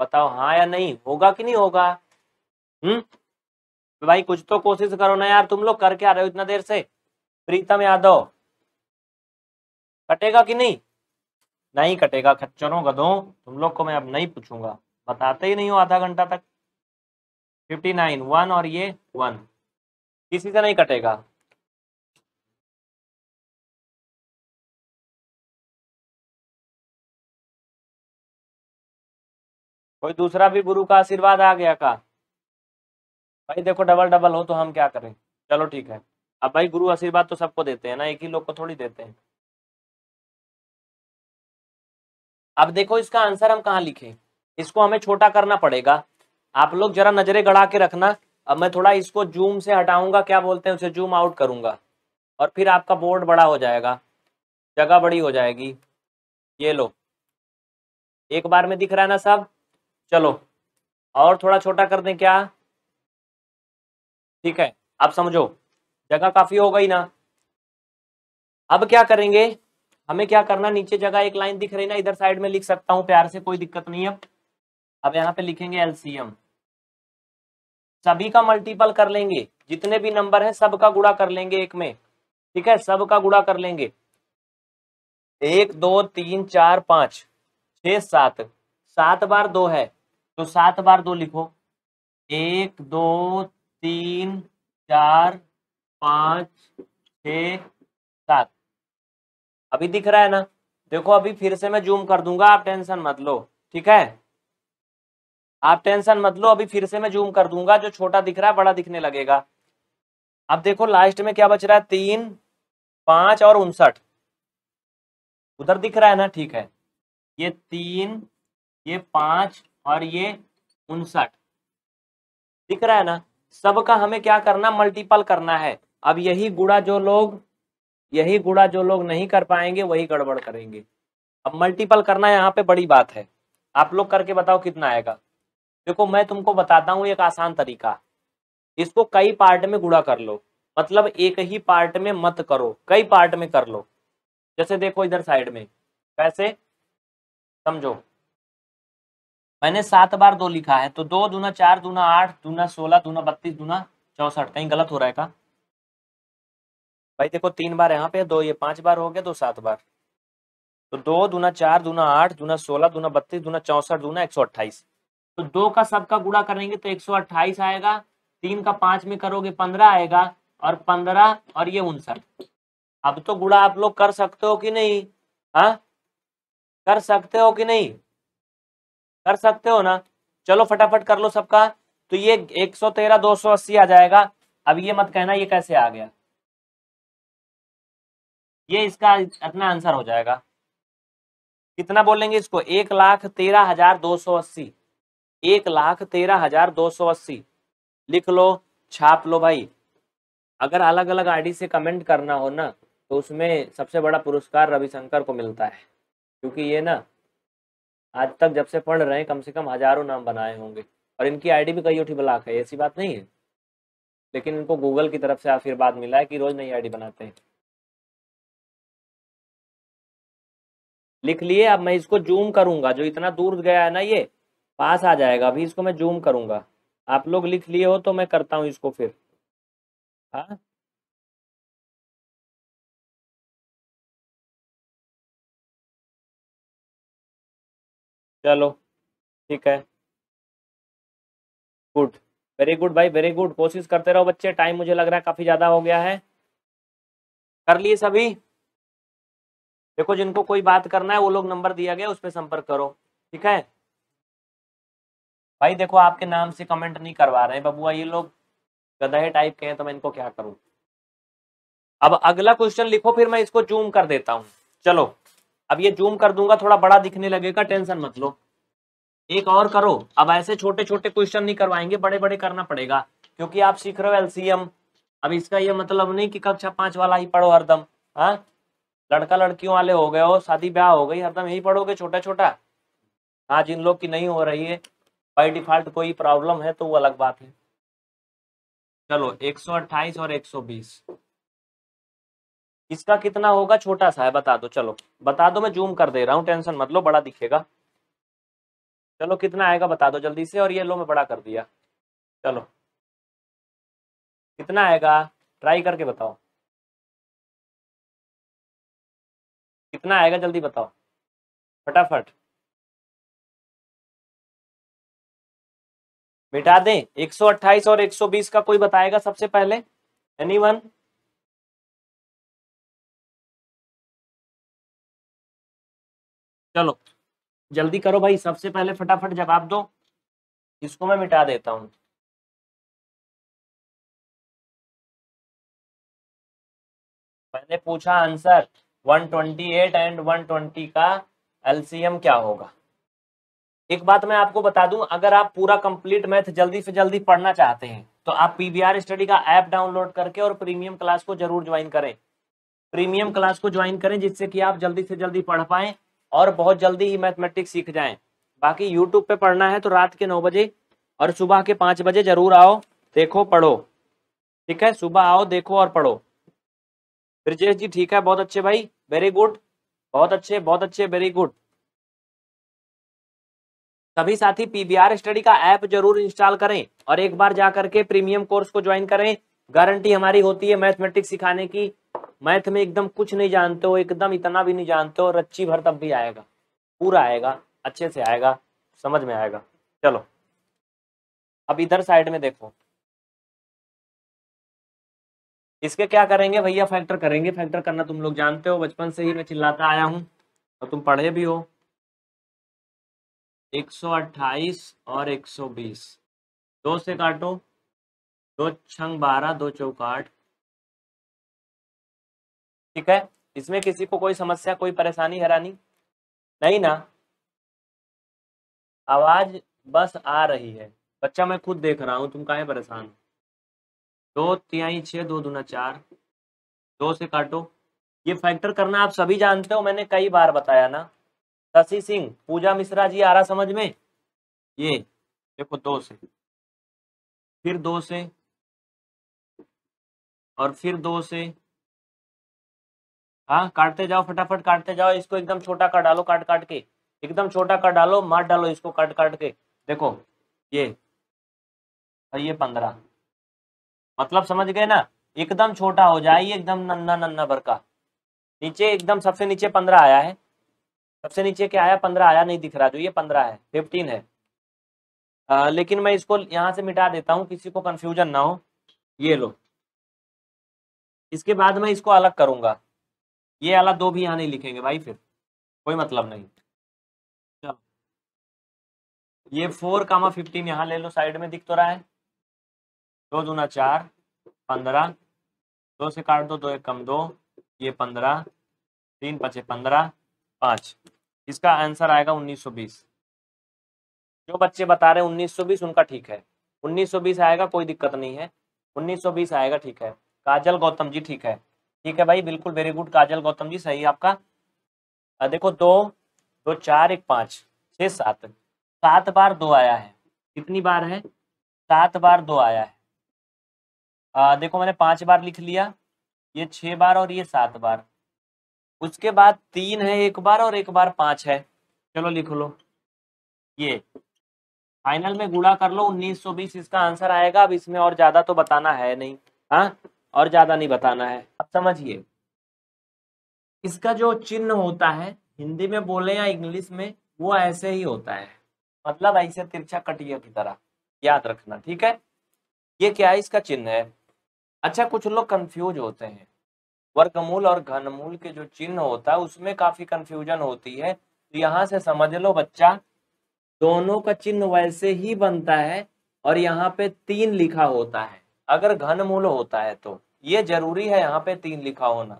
Speaker 1: बताओ हाँ या नहीं होगा कि नहीं होगा हम्म भाई कुछ तो कोशिश करो ना यार तुम लोग करके आ रहे हो इतना देर से प्रीतम यादव कटेगा कि नहीं नहीं कटेगा खच्चरों गो तुम लोग को मैं अब नहीं पूछूंगा बताते ही नहीं हो आधा घंटा तक
Speaker 2: फिफ्टी नाइन वन और ये वन किसी से नहीं कटेगा कोई दूसरा भी गुरु का आशीर्वाद आ गया का भाई देखो डबल डबल हो तो हम क्या करें चलो ठीक है अब भाई गुरु आशीर्वाद
Speaker 1: तो सबको देते हैं ना एक ही लोग को थोड़ी देते हैं अब देखो इसका आंसर हम कहा लिखे इसको हमें छोटा करना पड़ेगा आप लोग जरा नजरे गड़ा के रखना अब मैं थोड़ा इसको जूम से हटाऊंगा क्या बोलते हैं उसे जूम आउट करूंगा और फिर आपका बोर्ड बड़ा हो जाएगा जगह बड़ी हो जाएगी ये लो एक बार में दिख रहा है ना सब चलो और थोड़ा छोटा कर दें क्या ठीक है आप समझो जगह काफी हो गई ना अब क्या करेंगे हमें क्या करना नीचे जगह एक लाइन दिख रही ना इधर साइड में लिख सकता हूं प्यार से कोई दिक्कत नहीं है अब यहां पे लिखेंगे एलसीएम सभी का मल्टीपल कर लेंगे जितने भी नंबर है सब का गुड़ा कर लेंगे एक में ठीक है सब का गुड़ा कर लेंगे एक दो तीन चार पांच छ सात सात बार दो है तो सात बार दो लिखो एक दो तीन चार पांच छ सात अभी दिख रहा है ना देखो अभी फिर से मैं जूम कर दूंगा आप टेंशन मत लो ठीक है आप टेंशन मत लो अभी फिर से मैं जूम कर दूंगा जो छोटा दिख रहा है बड़ा दिखने लगेगा अब देखो लास्ट में क्या बच रहा है तीन पांच और उनसठ उधर दिख रहा है ना ठीक है ये तीन ये पांच और ये उनसठ दिख रहा है ना सबका हमें क्या करना मल्टीपल करना है अब यही गुड़ा जो लोग यही गुड़ा जो लोग नहीं कर पाएंगे वही गड़बड़ करेंगे अब मल्टीपल करना यहाँ पे बड़ी बात है आप लोग करके बताओ कितना आएगा देखो मैं तुमको बताता हूँ एक आसान तरीका इसको कई पार्ट में गुड़ा कर लो मतलब एक ही पार्ट में मत करो कई पार्ट में कर लो जैसे देखो इधर साइड में कैसे समझो मैंने सात बार दो लिखा है तो दो दूना चार दूना आठ दूना सोलह दूना बत्तीस दूना चौसठ कहीं गलत हो रहा है का भाई देखो तीन बार यहाँ पे दो ये पांच बार हो गया दो सात बार तो दो दूना चार दूना आठ दूना सोलह दूना बत्तीस दूना चौसठ दूना एक तो दो का सबका गुड़ा करेंगे तो एक आएगा तीन का पांच में करोगे पंद्रह आएगा और पंद्रह और ये उनसठ अब तो गुड़ा आप लोग कर सकते हो कि नहीं हाँ कर सकते हो कि नहीं कर सकते हो ना चलो फटाफट कर लो सबका तो ये 113 280 आ जाएगा अब ये मत कहना ये कैसे आ गया ये इसका अपना आंसर हो जाएगा कितना बोलेंगे इसको एक लाख तेरह हजार दो सौ अस्सी एक लाख तेरह हजार दो सौ अस्सी लिख लो छाप लो भाई अगर अलग अलग आईडी से कमेंट करना हो ना तो उसमें सबसे बड़ा पुरस्कार रविशंकर को मिलता है क्योंकि ये ना आज तक जब से पढ़ रहे हैं कम से कम हजारों नाम बनाए होंगे और इनकी आईडी भी कई उठी
Speaker 2: ब्लाक है ऐसी बात नहीं है लेकिन इनको गूगल की तरफ से आशीर्वाद मिला है कि रोज नई आईडी बनाते हैं लिख लिए अब मैं इसको
Speaker 1: जूम करूंगा जो इतना दूर गया है ना ये पास आ जाएगा अभी इसको मैं जूम करूंगा आप
Speaker 2: लोग लिख लिए हो तो मैं करता हूँ इसको फिर हाँ चलो ठीक है गुड
Speaker 1: वेरी गुड भाई वेरी गुड कोशिश करते रहो बच्चे टाइम मुझे लग रहा है काफ़ी ज़्यादा हो गया है कर लिए सभी देखो जिनको कोई बात करना है वो लोग नंबर दिया गया उस पर संपर्क करो ठीक है भाई देखो आपके नाम से कमेंट नहीं करवा रहे बबुआ ये लोग गदहे टाइप के हैं तो मैं इनको क्या करूं अब अगला क्वेश्चन लिखो फिर मैं इसको जूम कर देता हूं चलो अब ये जूम कर दूंगा थोड़ा बड़ा दिखने लगेगा टेंशन मत लो एक और करो अब ऐसे छोटे छोटे क्वेश्चन नहीं करवाएंगे बड़े बड़े करना पड़ेगा क्योंकि आप सीख रहे हो एलसीएम अब इसका ये मतलब नहीं कि कक्षा पांच वाला ही पढ़ो हरदम हाँ लड़का लड़कियों वाले हो गए हो शादी ब्याह हो गई हरदम यही पढ़ोगे छोटा छोटा हाँ जिन लोग की नहीं हो रही है बाई डिफॉल्ट कोई प्रॉब्लम है तो वो अलग बात है चलो एक और एक इसका कितना होगा छोटा सा है बता दो चलो बता दो मैं जूम कर दे रहा हूँ टेंशन मत लो बड़ा दिखेगा चलो कितना आएगा बता दो जल्दी से और ये लो मैं बड़ा कर दिया
Speaker 2: चलो कितना आएगा ट्राई करके बताओ कितना आएगा जल्दी बताओ फटाफट मिटा दें 128 और 120 का कोई बताएगा सबसे पहले एनीवन चलो जल्दी करो भाई सबसे पहले फटाफट जवाब दो इसको मैं मिटा देता हूं मैंने पूछा आंसर 128 एंड 120 का एलसीएम
Speaker 1: क्या होगा एक बात मैं आपको बता दूं अगर आप पूरा कंप्लीट मैथ जल्दी से जल्दी पढ़ना चाहते हैं तो आप पीवीआर स्टडी का ऐप डाउनलोड करके और प्रीमियम क्लास को जरूर ज्वाइन करें प्रीमियम क्लास को ज्वाइन करें जिससे कि आप जल्दी से जल्दी पढ़ पाएं और बहुत जल्दी ही मैथमेटिक्स सीख जाएं बाकी यूट्यूब पे पढ़ना है तो रात के नौ बजे और सुबह के पाँच बजे जरूर आओ देखो पढ़ो ठीक है सुबह आओ देखो और पढ़ो ब्रजेश जी ठीक है बहुत अच्छे भाई वेरी गुड बहुत अच्छे बहुत अच्छे वेरी गुड सभी साथी पीबीआर स्टडी का ऐप जरूर इंस्टॉल करें और एक बार जा करके प्रीमियम कोर्स को ज्वाइन करें गारंटी हमारी होती है मैथमेटिक्स सिखाने की मैथ में एकदम कुछ नहीं जानते हो एकदम इतना भी नहीं जानते हो अच्छी भर तब भी आएगा पूरा आएगा अच्छे से आएगा समझ में आएगा चलो अब इधर साइड में देखो इसके क्या करेंगे भैया फैक्टर करेंगे फैक्टर करना तुम लोग जानते हो बचपन से ही मैं चिल्लाता आया हूँ और तुम पढ़े भी हो
Speaker 2: 128 और 120 दो से काटो दो छंग बारह दो आठ
Speaker 1: ठीक है इसमें किसी को कोई समस्या कोई परेशानी हैरानी नहीं ना आवाज बस आ रही है बच्चा मैं खुद देख रहा हूँ तुम काहे परेशान दो तिहाई छः दो दूना चार दो से काटो ये फैक्टर करना आप सभी जानते हो मैंने कई बार बताया ना शशि सिंह
Speaker 2: पूजा मिश्रा जी आ रहा समझ में ये देखो दो से फिर दो से और फिर दो से
Speaker 1: हाँ काटते जाओ फटाफट काटते जाओ इसको एकदम छोटा कर डालो काट काट के एकदम छोटा कर डालो मार डालो इसको काट काट के देखो ये और ये पंद्रह मतलब समझ गए ना एकदम छोटा हो जाए ये एकदम नन्ना नन्ना भर का नीचे एकदम सबसे नीचे पंद्रह आया है सबसे नीचे क्या आया पंद्रह आया नहीं दिख रहा जो ये पंद्रह है फिफ्टीन है आ, लेकिन मैं इसको यहाँ से मिटा देता हूँ किसी को कंफ्यूजन ना हो ये लो इसके बाद मैं इसको अलग करूंगा ये वाला दो भी यहाँ नहीं लिखेंगे भाई फिर कोई मतलब नहीं चलो ये फोर कामा फिफ्टीन यहाँ ले लो साइड में दिख तो रहा है दो दूना चार पंद्रह दो से काट दो दो एक कम दो ये पंद्रह तीन पचे पंद्रह पाँच इसका आंसर आएगा उन्नीस सौ बीस जो बच्चे बता रहे हैं उन्नीस सौ बीस उनका ठीक है उन्नीस सौ बीस आएगा कोई दिक्कत नहीं है उन्नीस सौ बीस आएगा ठीक है काजल गौतम जी ठीक है ठीक है भाई बिल्कुल वेरी गुड काजल गौतम जी सही आपका देखो दो दो चार एक पांच छः सात सात बार दो आया है कितनी बार है सात बार दो आया है आ, देखो मैंने पांच बार लिख लिया ये छह बार और ये सात बार उसके बाद तीन है एक बार और एक बार पांच है चलो लिख लो ये फाइनल में गुड़ा कर लो 1920 इसका आंसर आएगा अब इसमें और ज़्यादा तो बताना है नहीं हाँ और ज़्यादा नहीं बताना है अब समझिए इसका जो चिन्ह होता है हिंदी में बोले या इंग्लिश में वो ऐसे ही होता है मतलब ऐसे तिरछा कटिया की तरह याद रखना ठीक है ये क्या है इसका चिन्ह है अच्छा कुछ लोग कंफ्यूज होते हैं वर्गमूल और घनमूल के जो चिन्ह होता है उसमें काफी कंफ्यूजन होती है तो यहाँ से समझ लो बच्चा दोनों का चिन्ह वैसे ही बनता है और यहाँ पे तीन लिखा होता है अगर घनमूल होता है तो ये जरूरी है यहाँ पे तीन लिखा होना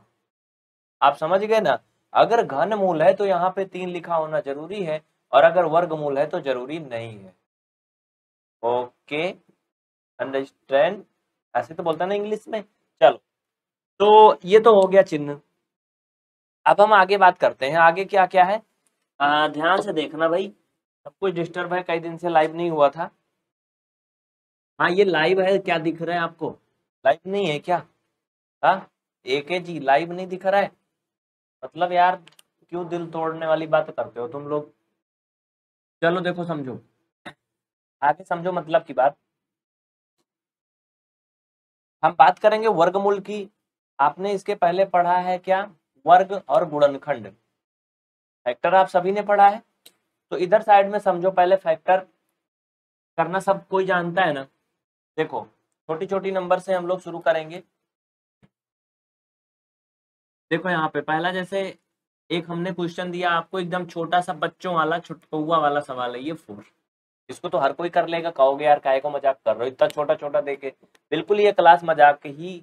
Speaker 1: आप समझ गए ना अगर घन मूल है तो यहाँ पे तीन लिखा होना जरूरी है और अगर वर्गमूल है तो जरूरी नहीं है ओके अंडरस्टैंड ऐसे तो बोलता ना इंग्लिश में चलो तो ये तो हो गया चिन्ह अब हम आगे बात करते हैं आगे क्या क्या है आ, ध्यान से देखना भाई सब कुछ डिस्टर्ब है कई दिन से लाइव नहीं हुआ था हाँ ये लाइव है क्या दिख रहा है आपको लाइव नहीं है क्या हाँ एक है जी लाइव नहीं दिख रहा है मतलब यार क्यों दिल तोड़ने वाली बात करते हो तुम लोग चलो देखो समझो आगे समझो मतलब की बात हम बात करेंगे वर्गमूल की आपने इसके पहले पढ़ा है क्या वर्ग और गुणनखंड फैक्टर आप सभी ने पढ़ा है तो इधर साइड में समझो पहले फैक्टर करना सब कोई जानता है ना देखो छोटी छोटी नंबर से हम लोग शुरू करेंगे देखो यहाँ पे पहला जैसे एक हमने क्वेश्चन दिया आपको एकदम छोटा सा बच्चों वाला छुटपुआ वाला सवाल है ये फोर इसको तो हर कोई कर लेगा कहोगे यार काहे को मजाक कर रहे हो इतना छोटा छोटा देखे बिल्कुल ये क्लास मजाक ही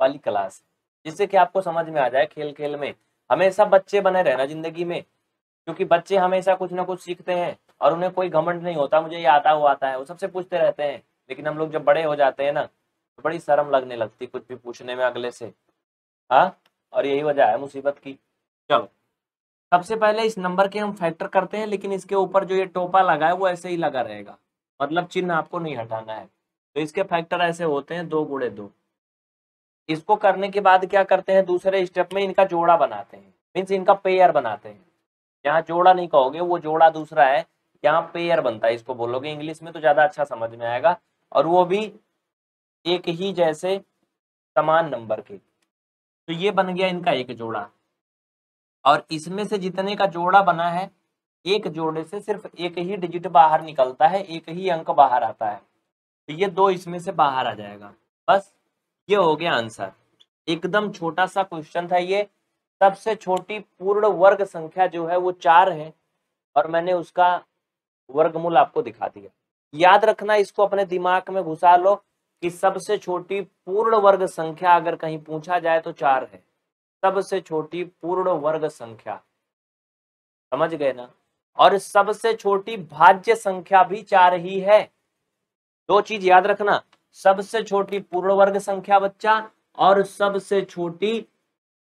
Speaker 1: वाली क्लास जिससे कि आपको समझ में आ जाए खेल खेल में हमेशा बच्चे बने रहना जिंदगी में क्योंकि बच्चे हमेशा कुछ ना कुछ सीखते हैं और उन्हें कोई घमंड नहीं होता मुझे ये आता वो आता है वो सबसे पूछते रहते हैं लेकिन हम लोग जब बड़े हो जाते हैं ना तो बड़ी शर्म लगने लगती कुछ भी पूछने में अगले से हाँ और यही वजह है मुसीबत की चलो सबसे पहले इस नंबर के हम फैक्टर करते हैं लेकिन इसके ऊपर जो ये टोपा लगा है वो ऐसे ही लगा रहेगा मतलब चिन्ह आपको नहीं हटाना है तो इसके फैक्टर ऐसे होते हैं दो गुड़े दो इसको करने के बाद क्या करते हैं दूसरे स्टेप में इनका जोड़ा बनाते हैं मीन्स इनका पेयर बनाते हैं यहाँ जोड़ा नहीं कहोगे वो जोड़ा दूसरा है यहाँ पेयर बनता है इसको बोलोगे इंग्लिश में तो ज्यादा अच्छा समझ में आएगा और वो भी एक ही जैसे समान नंबर के तो ये बन गया इनका एक जोड़ा और इसमें से जितने का जोड़ा बना है एक जोड़े से सिर्फ एक ही डिजिट बाहर निकलता है एक ही अंक बाहर आता है तो ये दो इसमें से बाहर आ जाएगा बस ये हो गया आंसर एकदम छोटा सा क्वेश्चन था ये सबसे छोटी पूर्ण वर्ग संख्या जो है वो चार है और मैंने उसका वर्गमूल आपको दिखा दिया याद रखना इसको अपने दिमाग में घुसा लो कि सबसे छोटी पूर्ण वर्ग संख्या अगर कहीं पूछा जाए तो चार है सबसे छोटी पूर्ण वर्ग संख्या समझ गए ना और सबसे छोटी भाज्य संख्या भी चार ही है दो चीज याद रखना सबसे छोटी पूर्ण वर्ग संख्या बच्चा और सबसे छोटी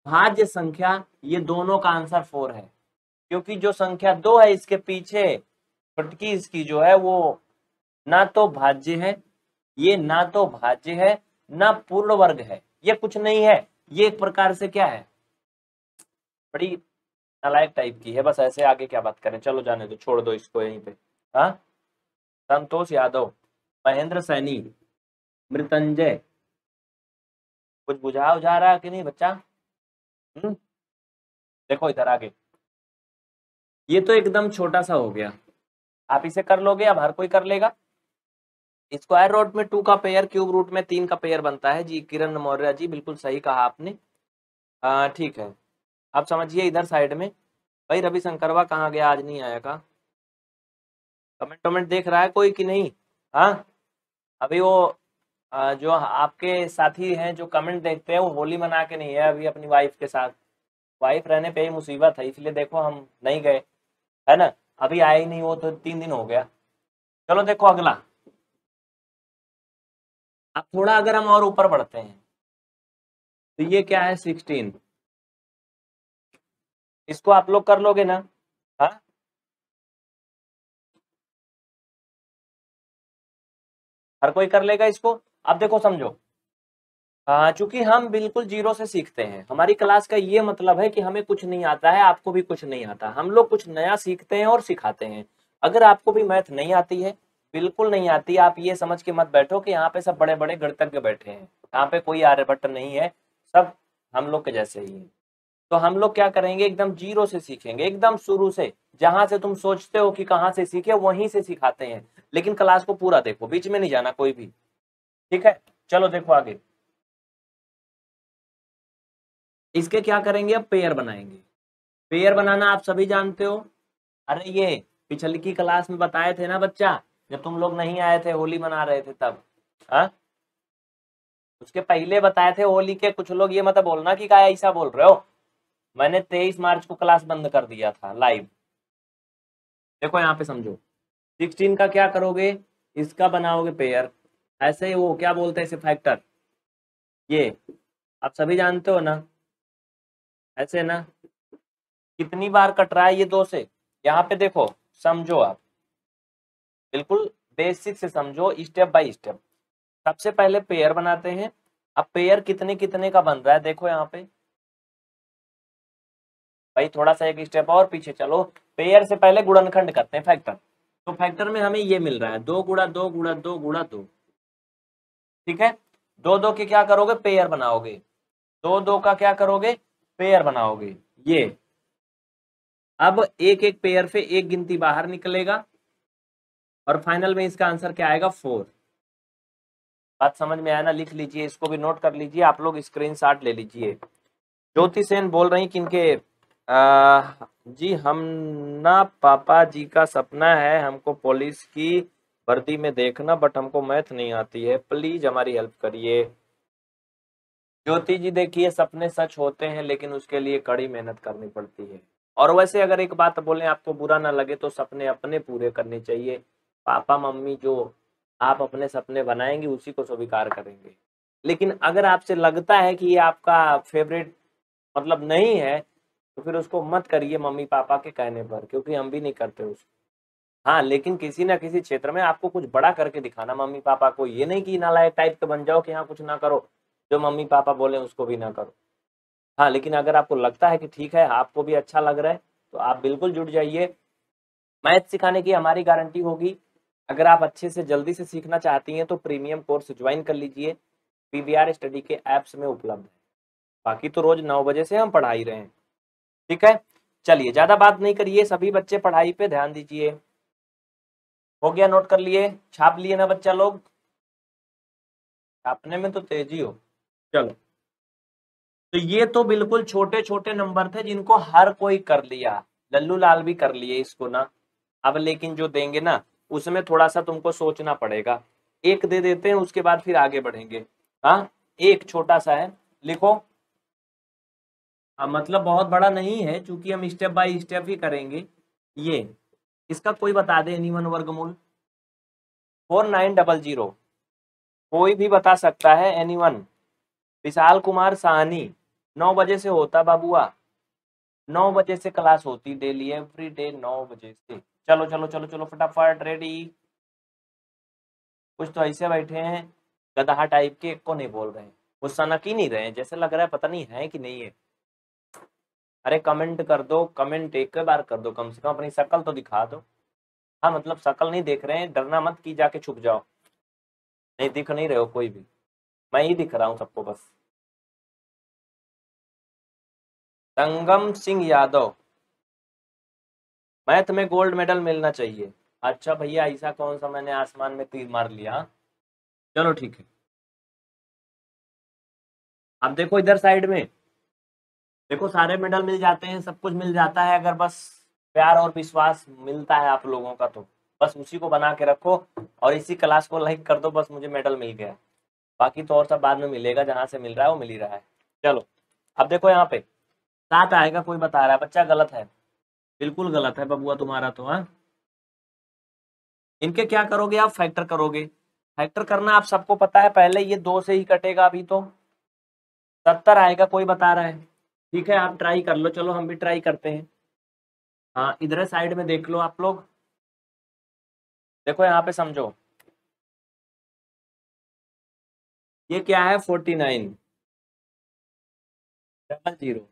Speaker 1: भाज्य संख्या ये दोनों का आंसर फोर है क्योंकि जो संख्या दो है इसके पीछे फटकी इसकी जो है वो ना तो भाज्य है ये ना तो भाज्य है ना पूर्ण वर्ग है ये कुछ नहीं है ये एक प्रकार से क्या है बड़ी नलायक टाइप की है बस ऐसे आगे क्या बात करें चलो जाने दो छोड़ दो इसको यहीं पे हाँ संतोष यादव महेंद्र सैनी
Speaker 2: मृतंजय कुछ बुझा उझा रहा है कि नहीं बच्चा हम्म देखो इधर आगे ये तो एकदम छोटा सा हो गया आप इसे कर लोगे अब हर कोई कर लेगा स्क्वायर रूट में
Speaker 1: टू का पेयर क्यूब रूट में तीन का पेयर बनता है जी किरण मौर्य जी बिल्कुल सही कहा आपने ठीक है आप समझिए इधर साइड में भाई रवि शंकरवा कहाँ गया आज नहीं आया का कमेंट कमेंट देख रहा है कोई कि नहीं हाँ अभी वो आ, जो आपके साथी हैं जो कमेंट देखते हैं वो होली मना के नहीं है अभी अपनी वाइफ के साथ वाइफ रहने पे ही मुसीबत है इसलिए देखो हम नहीं गए है ना अभी आए ही नहीं वो तो तीन दिन हो गया चलो देखो अगला
Speaker 2: अब थोड़ा अगर हम और ऊपर बढ़ते हैं तो ये क्या है सिक्सटीन इसको आप लोग कर लोगे ना हा? हर कोई कर लेगा इसको अब देखो समझो चूंकि हम बिल्कुल जीरो से सीखते हैं
Speaker 1: हमारी क्लास का ये मतलब है कि हमें कुछ नहीं आता है आपको भी कुछ नहीं आता हम लोग कुछ नया सीखते हैं और सिखाते हैं अगर आपको भी मैथ नहीं आती है बिल्कुल नहीं आती आप ये समझ के मत बैठो कि यहाँ पे सब बड़े बड़े गणतज्ञ बैठे हैं यहाँ पे कोई आर्यभट्ट नहीं है सब हम लोग के जैसे ही है तो हम लोग क्या करेंगे एकदम जीरो से सीखेंगे एकदम शुरू से जहां से तुम सोचते हो कि कहाँ से सीखे वहीं से सिखाते हैं लेकिन क्लास को पूरा देखो बीच में नहीं जाना कोई भी
Speaker 2: ठीक है चलो देखो आगे इसके क्या करेंगे अब पेयर बनाएंगे पेयर बनाना आप सभी जानते हो अरे
Speaker 1: ये पिछली की क्लास में बताए थे ना बच्चा जब तुम लोग नहीं आए थे होली मना रहे थे तब हाँ उसके पहले बताए थे होली के कुछ लोग ये मत बोलना कि क्या ऐसा बोल रहे हो मैंने तेईस मार्च को क्लास बंद कर दिया था लाइव देखो यहाँ पे समझो सिक्सटीन का क्या करोगे इसका बनाओगे पेयर ऐसे ही वो क्या बोलते हैं इसे फैक्टर ये आप सभी जानते हो ना ऐसे ना कितनी बार कट रहा है ये दो से यहाँ पे देखो समझो आप बिल्कुल बेसिक से समझो स्टेप बाय स्टेप सबसे पहले पेयर बनाते हैं अब पेयर कितने कितने का बन रहा है देखो यहाँ पे भाई थोड़ा सा एक स्टेप और पीछे चलो पेयर से पहले गुणनखंड करते हैं फैक्टर तो फैक्टर में हमें ये मिल रहा है दो गुड़ा दो गुड़ा दो गुड़ा दो ठीक है दो दो के क्या करोगे पेयर बनाओगे दो दो का क्या करोगे पेयर बनाओगे ये अब एक एक पेयर से एक गिनती बाहर निकलेगा और फाइनल में इसका आंसर क्या आएगा फोर बात समझ में आया ना लिख लीजिए इसको भी नोट कर लीजिए आप लोग स्क्रीन ले लीजिए ज्योति सेन बोल रही कि इनके आ, जी हम ना पापा जी का सपना है हमको पुलिस की वर्दी में देखना बट हमको मैथ नहीं आती है प्लीज हमारी हेल्प करिए ज्योति जी देखिए सपने सच होते हैं लेकिन उसके लिए कड़ी मेहनत करनी पड़ती है और वैसे अगर एक बात बोले आपको बुरा ना लगे तो सपने अपने पूरे करने चाहिए पापा मम्मी जो आप अपने सपने बनाएंगे उसी को स्वीकार करेंगे लेकिन अगर आपसे लगता है कि ये आपका फेवरेट मतलब नहीं है तो फिर उसको मत करिए मम्मी पापा के कहने पर क्योंकि हम भी नहीं करते उसको हाँ लेकिन किसी ना किसी क्षेत्र में आपको कुछ बड़ा करके दिखाना मम्मी पापा को ये नहीं कि नालायक टाइप के बन जाओ कि हाँ कुछ ना करो जो मम्मी पापा बोले उसको भी ना करो हाँ लेकिन अगर आपको लगता है कि ठीक है आपको भी अच्छा लग रहा है तो आप बिल्कुल जुट जाइए मैथ सिखाने की हमारी गारंटी होगी अगर आप अच्छे से जल्दी से सीखना चाहती हैं तो प्रीमियम कोर्स ज्वाइन कर लीजिए पी स्टडी के ऐप्स में उपलब्ध है बाकी तो रोज नौ बजे से हम पढ़ा ही रहे हैं ठीक है चलिए ज़्यादा बात नहीं करिए सभी बच्चे पढ़ाई पे ध्यान
Speaker 2: दीजिए हो गया नोट कर लिए छाप लिए ना बच्चा लोग छापने में तो तेजी हो चलो तो ये तो
Speaker 1: बिल्कुल छोटे छोटे नंबर थे जिनको हर कोई कर लिया लल्लू लाल भी कर लिए इसको ना अब लेकिन जो देंगे ना उसमें थोड़ा सा तुमको सोचना पड़ेगा एक दे देते हैं उसके बाद फिर आगे बढ़ेंगे हाँ एक छोटा सा है लिखो आ, हाँ, मतलब बहुत बड़ा नहीं है क्योंकि हम स्टेप बाय स्टेप ही करेंगे ये इसका कोई बता दे एनी एनीवन वर्गमूल फोर नाइन डबल जीरो कोई भी बता सकता है एनी वन विशाल कुमार साहनी नौ बजे से होता बाबुआ नौ बजे से क्लास होती डेली एवरी डे नौ बजे से चलो चलो चलो चलो फटाफट रेडी कुछ तो ऐसे बैठे हैं गदहा टाइप के को नहीं बोल रहे हैं वो सनक ही नहीं रहे हैं जैसे लग रहा है पता नहीं है कि नहीं है अरे कमेंट कर दो कमेंट एक बार कर दो कम से कम अपनी शक्ल तो दिखा
Speaker 2: दो हाँ मतलब शक्ल नहीं देख रहे हैं डरना मत की जाके छुप जाओ नहीं दिख नहीं रहे हो कोई भी मैं ही दिख रहा हूँ सबको बस संगम सिंह यादव मैथ में गोल्ड
Speaker 1: मेडल मिलना चाहिए अच्छा भैया ऐसा कौन सा मैंने आसमान में तीर मार लिया चलो ठीक है अब देखो इधर साइड में देखो सारे मेडल मिल जाते हैं सब कुछ मिल जाता है अगर बस प्यार और विश्वास मिलता है आप लोगों का तो बस उसी को बना के रखो और इसी क्लास को लाइक कर दो बस मुझे मेडल मिल गया बाकी तो और सब बाद में मिलेगा जहां से मिल रहा है वो मिल ही रहा है चलो अब देखो यहाँ पे सात आएगा कोई बता रहा है बच्चा गलत है बिल्कुल गलत है बबुआ तुम्हारा तो हाँ इनके क्या करोगे आप फैक्टर करोगे फैक्टर करना आप सबको पता है पहले ये दो से ही कटेगा अभी तो सत्तर आएगा कोई बता रहा है
Speaker 2: ठीक है आप ट्राई कर लो चलो हम भी ट्राई करते हैं हाँ इधर साइड में देख लो आप लोग देखो यहाँ पे समझो ये क्या है फोर्टी नाइन डबल
Speaker 1: जीरो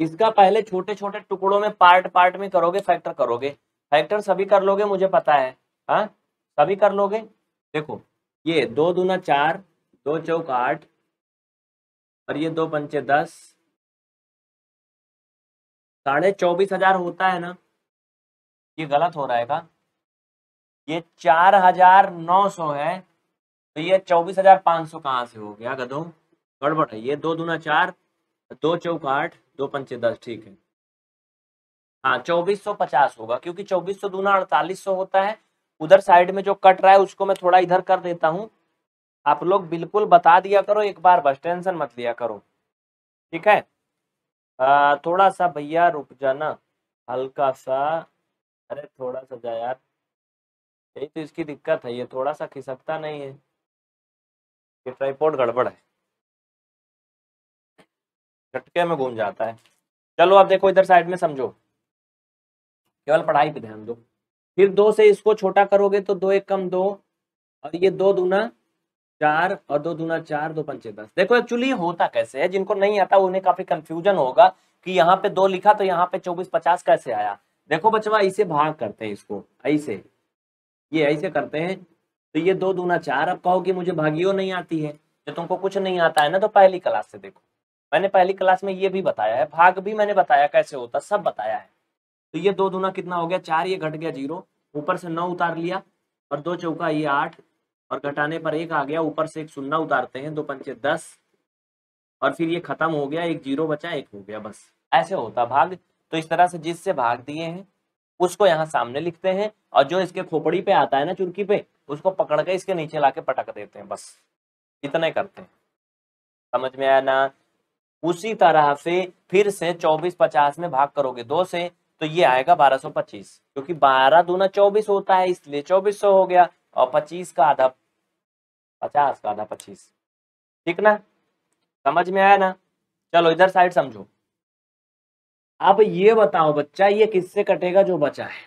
Speaker 1: इसका पहले छोटे छोटे टुकड़ों में पार्ट पार्ट में करोगे फैक्टर करोगे फैक्टर सभी कर लोगे मुझे पता है हाँ सभी कर लोगे देखो ये दो दूना
Speaker 2: चार दो चौक आठ और ये दो पंचे दस साढ़े चौबीस हजार होता है ना ये गलत हो रहा है का ये चार हजार नौ सौ है तो ये
Speaker 1: चौबीस हजार पाँच सौ कहाँ से हो गया गदो गड़बड़ है ये दो दूना चार दो चौक आठ दो पंचे दस ठीक है हाँ चौबीस सौ पचास होगा क्योंकि चौबीस सौ दूना अड़तालीस सौ होता है उधर साइड में जो कट रहा है उसको मैं थोड़ा इधर कर देता हूँ आप लोग बिल्कुल बता दिया करो एक बार बस टेंशन मत लिया करो ठीक है आ, थोड़ा सा भैया रुक जाना हल्का सा अरे थोड़ा
Speaker 2: सा जा यार यही तो इसकी दिक्कत है ये थोड़ा सा खिसकता नहीं है ये ट्राईपोर्ट गड़बड़ है झटके में घूम जाता है चलो आप देखो इधर साइड में समझो केवल पढ़ाई पे ध्यान दो
Speaker 1: फिर दो से इसको छोटा करोगे तो दो एक कम दो और ये दो दूना चार और दो दूना चार दो पंचे दस देखो एक्चुअली होता कैसे है जिनको नहीं आता उन्हें काफी कंफ्यूजन होगा कि यहाँ पे दो लिखा तो यहाँ पे चौबीस पचास कैसे आया देखो बचवा ऐसे भाग करते हैं इसको ऐसे ये ऐसे करते हैं तो ये दो दूना चार अब कहो कि मुझे भागियो नहीं आती है जो तुमको कुछ नहीं आता है ना तो पहली क्लास से देखो मैंने पहली क्लास में ये भी बताया है भाग भी मैंने बताया कैसे होता सब बताया है तो ये दो दुना कितना हो गया चार ये घट गया जीरो ऊपर से नौ उतार लिया और दो चौका ये आठ और घटाने पर एक आ गया ऊपर से एक सुन्ना उतारते हैं दो पंचे दस और फिर ये खत्म हो गया एक जीरो बचा एक हो गया बस ऐसे होता भाग तो इस तरह से जिससे भाग दिए हैं उसको यहाँ सामने लिखते हैं और जो इसके खोपड़ी पे आता है ना चुरकी पे उसको पकड़ के इसके नीचे लाके पटक देते हैं बस इतने करते हैं समझ में आया ना उसी तरह से फिर से चौबीस पचास में भाग करोगे दो से तो ये आएगा बारह सौ पच्चीस क्योंकि बारह दूना चौबीस होता है इसलिए चौबीस सौ हो गया और पच्चीस का आधा पचास का आधा पच्चीस ठीक ना समझ में आया ना चलो इधर साइड समझो अब ये बताओ बच्चा ये किससे कटेगा जो बचा है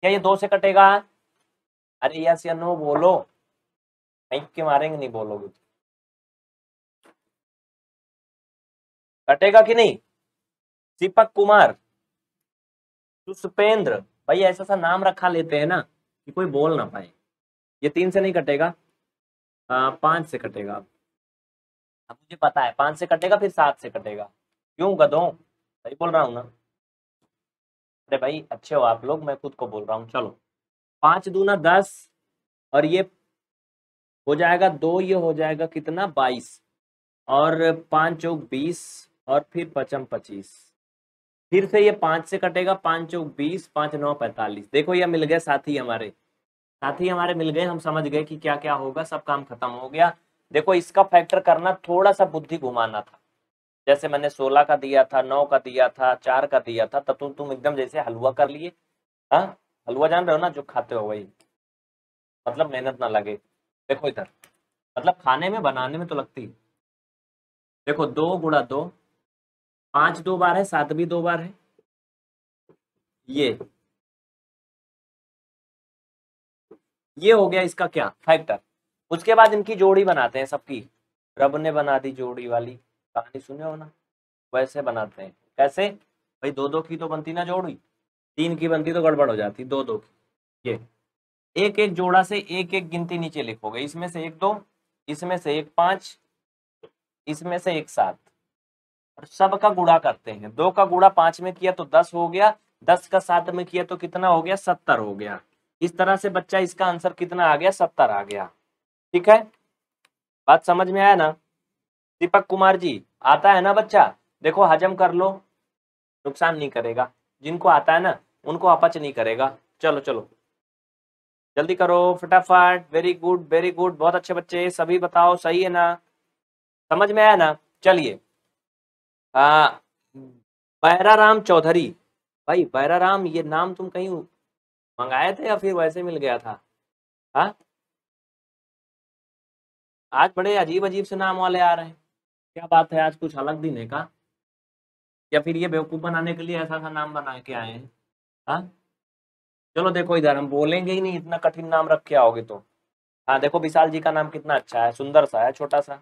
Speaker 2: क्या ये दो से कटेगा अरे यस या नो बोलो थैंक के मारेंगे नहीं बोलोगे तो। कटेगा कि नहीं दीपक कुमार सुषपेंद्र
Speaker 1: भाई ऐसा सा नाम रखा लेते हैं ना कि कोई बोल ना पाए ये तीन से नहीं कटेगा आ, हाँ, पांच से कटेगा अब मुझे पता है पांच से कटेगा फिर सात से कटेगा क्यों गधों सही बोल रहा हूँ ना अरे भाई अच्छे हो आप लोग मैं खुद को बोल रहा हूँ चलो पांच दूना दस और ये हो जाएगा दो ये हो जाएगा कितना बाईस और पाँच चौक बीस और फिर पचम पच्चीस फिर से ये पांच से कटेगा पांच चौक बीस पांच नौ पैंतालीस देखो ये मिल गए साथी हमारे साथी हमारे मिल गए हम समझ गए कि क्या क्या होगा सब काम खत्म हो गया देखो इसका फैक्टर करना थोड़ा सा बुद्धि घुमाना था जैसे मैंने सोलह का दिया था नौ का दिया था चार का दिया था तब तुम तो तुम एकदम जैसे हलवा कर लिए हाँ हलवा जान रहे हो ना जो खाते हो वही मतलब मेहनत ना लगे देखो इधर मतलब खाने में बनाने में तो लगती देखो दो गुड़ा दो
Speaker 2: पांच दो बार है सात भी दो बार है ये ये हो गया इसका क्या फैक्टर
Speaker 1: उसके बाद इनकी जोड़ी बनाते हैं सबकी रब ने बना दी जोड़ी वाली कहानी सुने हो ना वैसे बनाते हैं कैसे भाई दो दो की तो बनती ना जोड़ी तीन की बनती तो गड़बड़ हो जाती दो दो की ये एक एक जोड़ा से एक एक गिनती नीचे लिखोगे इसमें से एक दो इसमें से एक पांच इसमें से एक सात और सब का गुड़ा करते हैं दो का गुड़ा पांच में किया तो दस हो गया दस का सात में किया तो कितना हो गया सत्तर हो गया इस तरह से बच्चा इसका आंसर कितना आ गया सत्तर आ गया ठीक है बात समझ में आया ना दीपक कुमार जी आता है ना बच्चा देखो हजम कर लो नुकसान नहीं करेगा जिनको आता है ना उनको अपच नहीं करेगा चलो चलो जल्दी करो फटाफट वेरी गुड वेरी गुड बहुत अच्छे बच्चे सभी बताओ सही है ना समझ में आया ना चलिए बैराराम चौधरी भाई बैराराम ये नाम तुम कहीं मंगाए थे या फिर वैसे मिल गया था हाँ आज बड़े अजीब अजीब से नाम वाले आ रहे हैं क्या बात है आज कुछ अलग दिन है का या फिर ये बेवकूफ़ बनाने के लिए ऐसा सा नाम बना के आए हैं हाँ चलो देखो इधर हम बोलेंगे ही नहीं इतना कठिन नाम रख के आओगे तो हाँ देखो विशाल जी का नाम कितना अच्छा है सुंदर सा है छोटा सा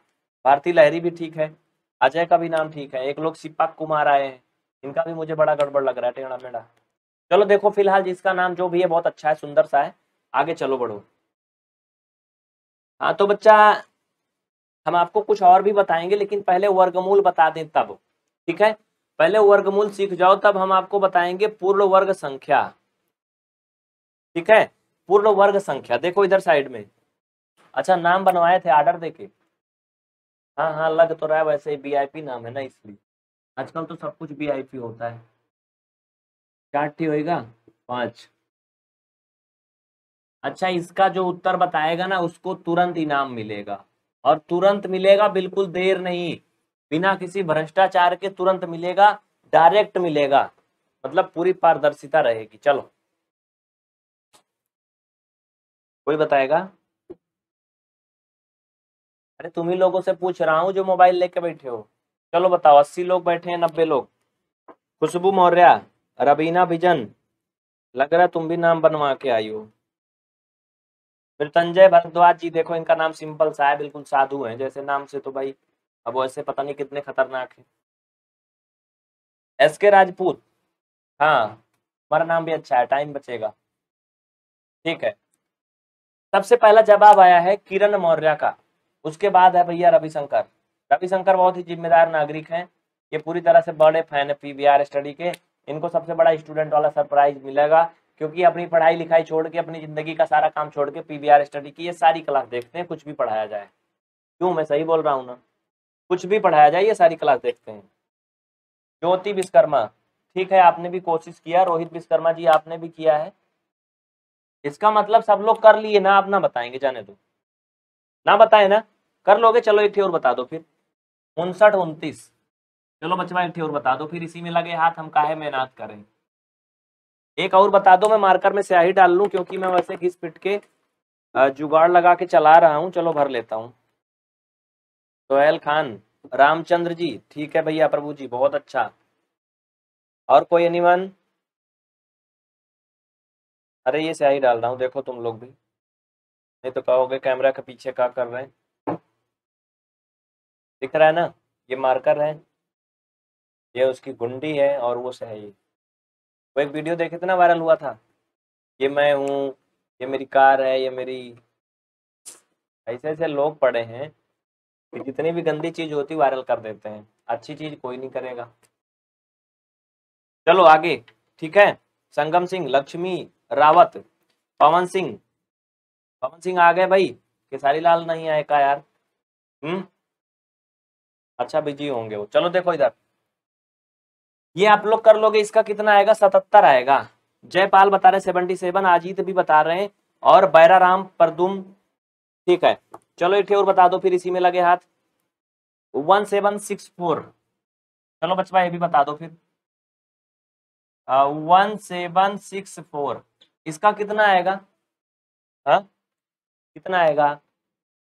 Speaker 1: भारती लहरी भी ठीक है अजय का भी नाम ठीक है एक लोग सिप्पा कुमार आए हैं इनका भी मुझे बड़ा गड़बड़ लग रहा है टेढ़ा मेढ़ा चलो देखो फिलहाल जिसका नाम जो भी है बहुत अच्छा है सुंदर सा है आगे चलो बढ़ो हाँ तो बच्चा हम आपको कुछ और भी बताएंगे लेकिन पहले वर्गमूल बता दें तब ठीक है पहले वर्गमूल सीख जाओ तब हम आपको बताएंगे पूर्ण वर्ग संख्या ठीक है पूर्ण वर्ग संख्या देखो इधर साइड में अच्छा नाम बनवाए थे आर्डर देके हाँ हाँ लग तो रहा है वैसे पी नाम है ना इसलिए आजकल तो सब कुछ पी होता है चार होएगा पाँच अच्छा इसका जो उत्तर बताएगा ना उसको तुरंत इनाम मिलेगा और तुरंत मिलेगा बिल्कुल देर नहीं बिना किसी भ्रष्टाचार के तुरंत मिलेगा डायरेक्ट मिलेगा मतलब पूरी पारदर्शिता रहेगी चलो
Speaker 2: कोई बताएगा अरे तुम ही लोगों से पूछ रहा हूँ जो मोबाइल लेके बैठे हो चलो बताओ अस्सी लोग
Speaker 1: बैठे हैं नब्बे लोग खुशबू मौर्या रबीना भिजन लग रहा तुम भी नाम बनवा के आई हो मृतंजय भरद्वाज जी देखो इनका नाम सिंपल सा है बिल्कुल साधु है जैसे नाम से तो भाई अब वैसे पता नहीं कितने खतरनाक है एस के राजपूत हाँ हमारा नाम भी अच्छा है टाइम बचेगा ठीक है सबसे पहला जवाब आया है किरण मौर्य का उसके बाद है भैया रविशंकर रविशंकर बहुत ही जिम्मेदार नागरिक हैं ये पूरी तरह से बड़े फैन है पी स्टडी के इनको सबसे बड़ा स्टूडेंट वाला सरप्राइज मिलेगा क्योंकि अपनी पढ़ाई लिखाई छोड़ के अपनी जिंदगी का सारा काम छोड़ के पी स्टडी की ये सारी क्लास देखते हैं कुछ भी पढ़ाया जाए क्यों मैं सही बोल रहा हूँ ना कुछ भी पढ़ाया जाए ये सारी क्लास देखते हैं ज्योति विश्वकर्मा ठीक है आपने भी कोशिश किया रोहित विश्वकर्मा जी आपने भी किया है इसका मतलब सब लोग कर लिए ना आप ना बताएंगे जाने दो ना बताए ना कर लोगे चलो एक और बता दो फिर उनसठ उनतीस चलो बचवा एक और बता दो फिर इसी में लगे हाथ हम काहे मेहनत करें एक और बता दो मैं मार्कर में स्याही डाल लूँ क्योंकि मैं वैसे घिस पिट के जुगाड़ लगा के चला रहा हूँ चलो भर
Speaker 2: लेता हूँ सोहेल खान रामचंद्र जी ठीक है भैया प्रभु जी बहुत अच्छा और कोई एनीवन अरे ये स्याही डाल रहा हूँ देखो तुम लोग भी नहीं तो कहोगे कैमरा के पीछे क्या कर रहे हैं दिख रहा है ना ये मार्कर है
Speaker 1: ये उसकी गुंडी है और वो सही वो एक वीडियो देखे कितना वायरल हुआ था ये मैं हूँ ये मेरी कार है ये मेरी ऐसे ऐसे लोग पड़े हैं कि जितनी भी गंदी चीज होती वायरल कर देते हैं अच्छी चीज कोई नहीं करेगा चलो आगे ठीक है संगम सिंह लक्ष्मी रावत पवन सिंह पवन सिंह आ गए भाई खेसारी लाल नहीं आए का यार हम्म अच्छा बिजी होंगे वो चलो देखो इधर ये आप लोग कर लोगे इसका कितना आएगा सतहत्तर आएगा जयपाल बता रहे सेवेंटी सेवन अजीत भी बता रहे हैं और बैराराम परदुम ठीक है चलो इटे और बता दो फिर इसी में लगे हाथ वन सेवन सिक्स फोर चलो बचवा ये भी बता दो फिर वन सेवन सिक्स फोर इसका कितना आएगा हा? कितना आएगा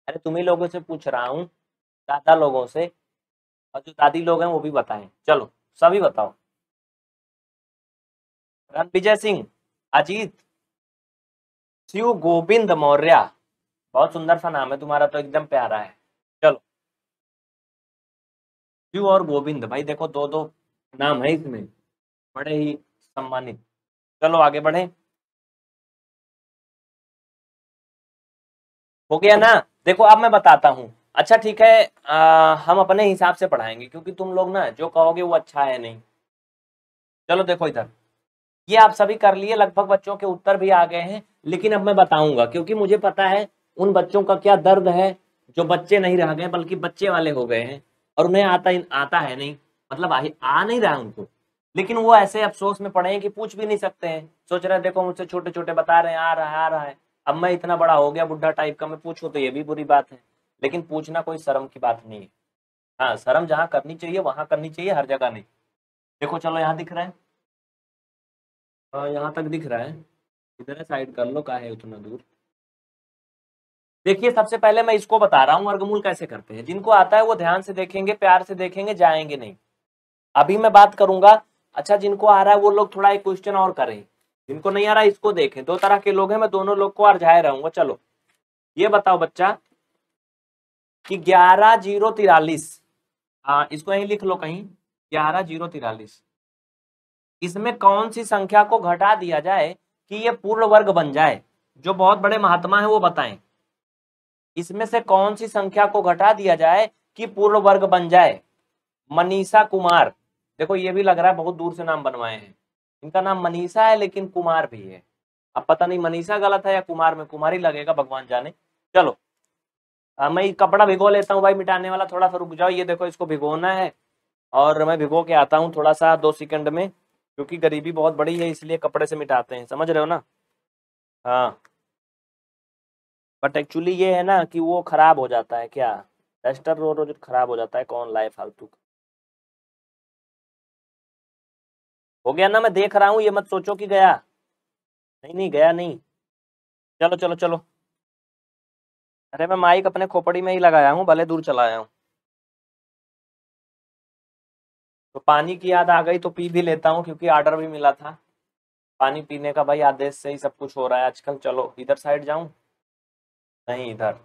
Speaker 1: अरे तुम्ही लोगों से पूछ रहा हूँ ज्यादा लोगों से और जो दादी लोग हैं वो भी बताएं चलो सभी बताओ रन विजय सिंह अजीत शिव गोविंद मौर्य बहुत सुंदर सा नाम है तुम्हारा तो एकदम प्यारा है चलो शिव और गोविंद भाई देखो
Speaker 2: दो दो नाम है इसमें बड़े ही सम्मानित चलो आगे बढ़े हो गया ना देखो अब मैं बताता हूं अच्छा ठीक है आ, हम अपने हिसाब से पढ़ाएंगे क्योंकि तुम लोग ना जो कहोगे
Speaker 1: वो अच्छा है नहीं चलो देखो इधर ये आप सभी कर लिए लगभग बच्चों के उत्तर भी आ गए हैं लेकिन अब मैं बताऊंगा क्योंकि मुझे पता है उन बच्चों का क्या दर्द है जो बच्चे नहीं रह गए बल्कि बच्चे वाले हो गए हैं और उन्हें आता आता है नहीं मतलब आ, आ नहीं रहा उनको लेकिन वो ऐसे अफसोस में पड़े हैं कि पूछ भी नहीं सकते हैं सोच रहे देखो मुझसे छोटे छोटे बता रहे हैं आ रहा है आ रहा है अब मैं इतना बड़ा हो गया बुढ़ा टाइप का मैं पूछूं तो ये भी बुरी बात है लेकिन पूछना कोई शर्म की बात नहीं है हाँ शर्म जहाँ करनी चाहिए वहां करनी चाहिए हर
Speaker 2: जगह नहीं देखो चलो यहाँ दिख रहा है आ, यहाँ तक दिख रहा है इधर साइड कर लो का है उतना दूर देखिए सबसे पहले मैं इसको
Speaker 1: बता रहा हूँ वर्गमूल कैसे करते हैं जिनको आता है वो ध्यान से देखेंगे प्यार से देखेंगे जाएंगे नहीं अभी मैं बात करूंगा अच्छा जिनको आ रहा है वो लोग थोड़ा एक क्वेश्चन और करें जिनको नहीं आ रहा इसको देखें दो तरह के लोग हैं मैं दोनों लोग को अर्झाए रहूंगा चलो ये बताओ बच्चा कि ग्यारह जीरो तिरालीस हाँ, इसको यही लिख लो कहीं ग्यारह जीरो तिरालीस इसमें कौन सी संख्या को घटा दिया जाए कि ये पूर्ण वर्ग बन जाए जो बहुत बड़े महात्मा है वो बताएं इसमें से कौन सी संख्या को घटा दिया जाए कि पूर्ण वर्ग बन जाए मनीषा कुमार देखो ये भी लग रहा है बहुत दूर से नाम बनवाए हैं इनका नाम मनीषा है लेकिन कुमार भी है अब पता नहीं मनीषा गलत है या कुमार में कुमारी लगेगा भगवान जाने चलो आ, हाँ, मैं कपड़ा भिगो लेता हूँ भाई मिटाने वाला थोड़ा सा रुक जाओ ये देखो इसको भिगोना है और मैं भिगो के आता हूँ थोड़ा सा दो सेकंड में क्योंकि गरीबी बहुत बड़ी है इसलिए कपड़े से मिटाते हैं समझ रहे हो ना हाँ बट एक्चुअली ये है ना कि वो खराब हो जाता है क्या डस्टर रोड रोज खराब हो जाता है कौन लाए फालतू
Speaker 2: हो गया ना मैं देख रहा हूँ ये मत सोचो कि गया नहीं नहीं गया नहीं चलो चलो चलो अरे मैं माइक अपने खोपड़ी में ही लगाया हूँ भले दूर चलाया हूँ
Speaker 1: तो पानी की याद आ गई तो पी भी लेता हूँ क्योंकि ऑर्डर भी मिला था पानी पीने का भाई आदेश से ही सब कुछ हो रहा है आजकल चलो इधर साइड जाऊं नहीं इधर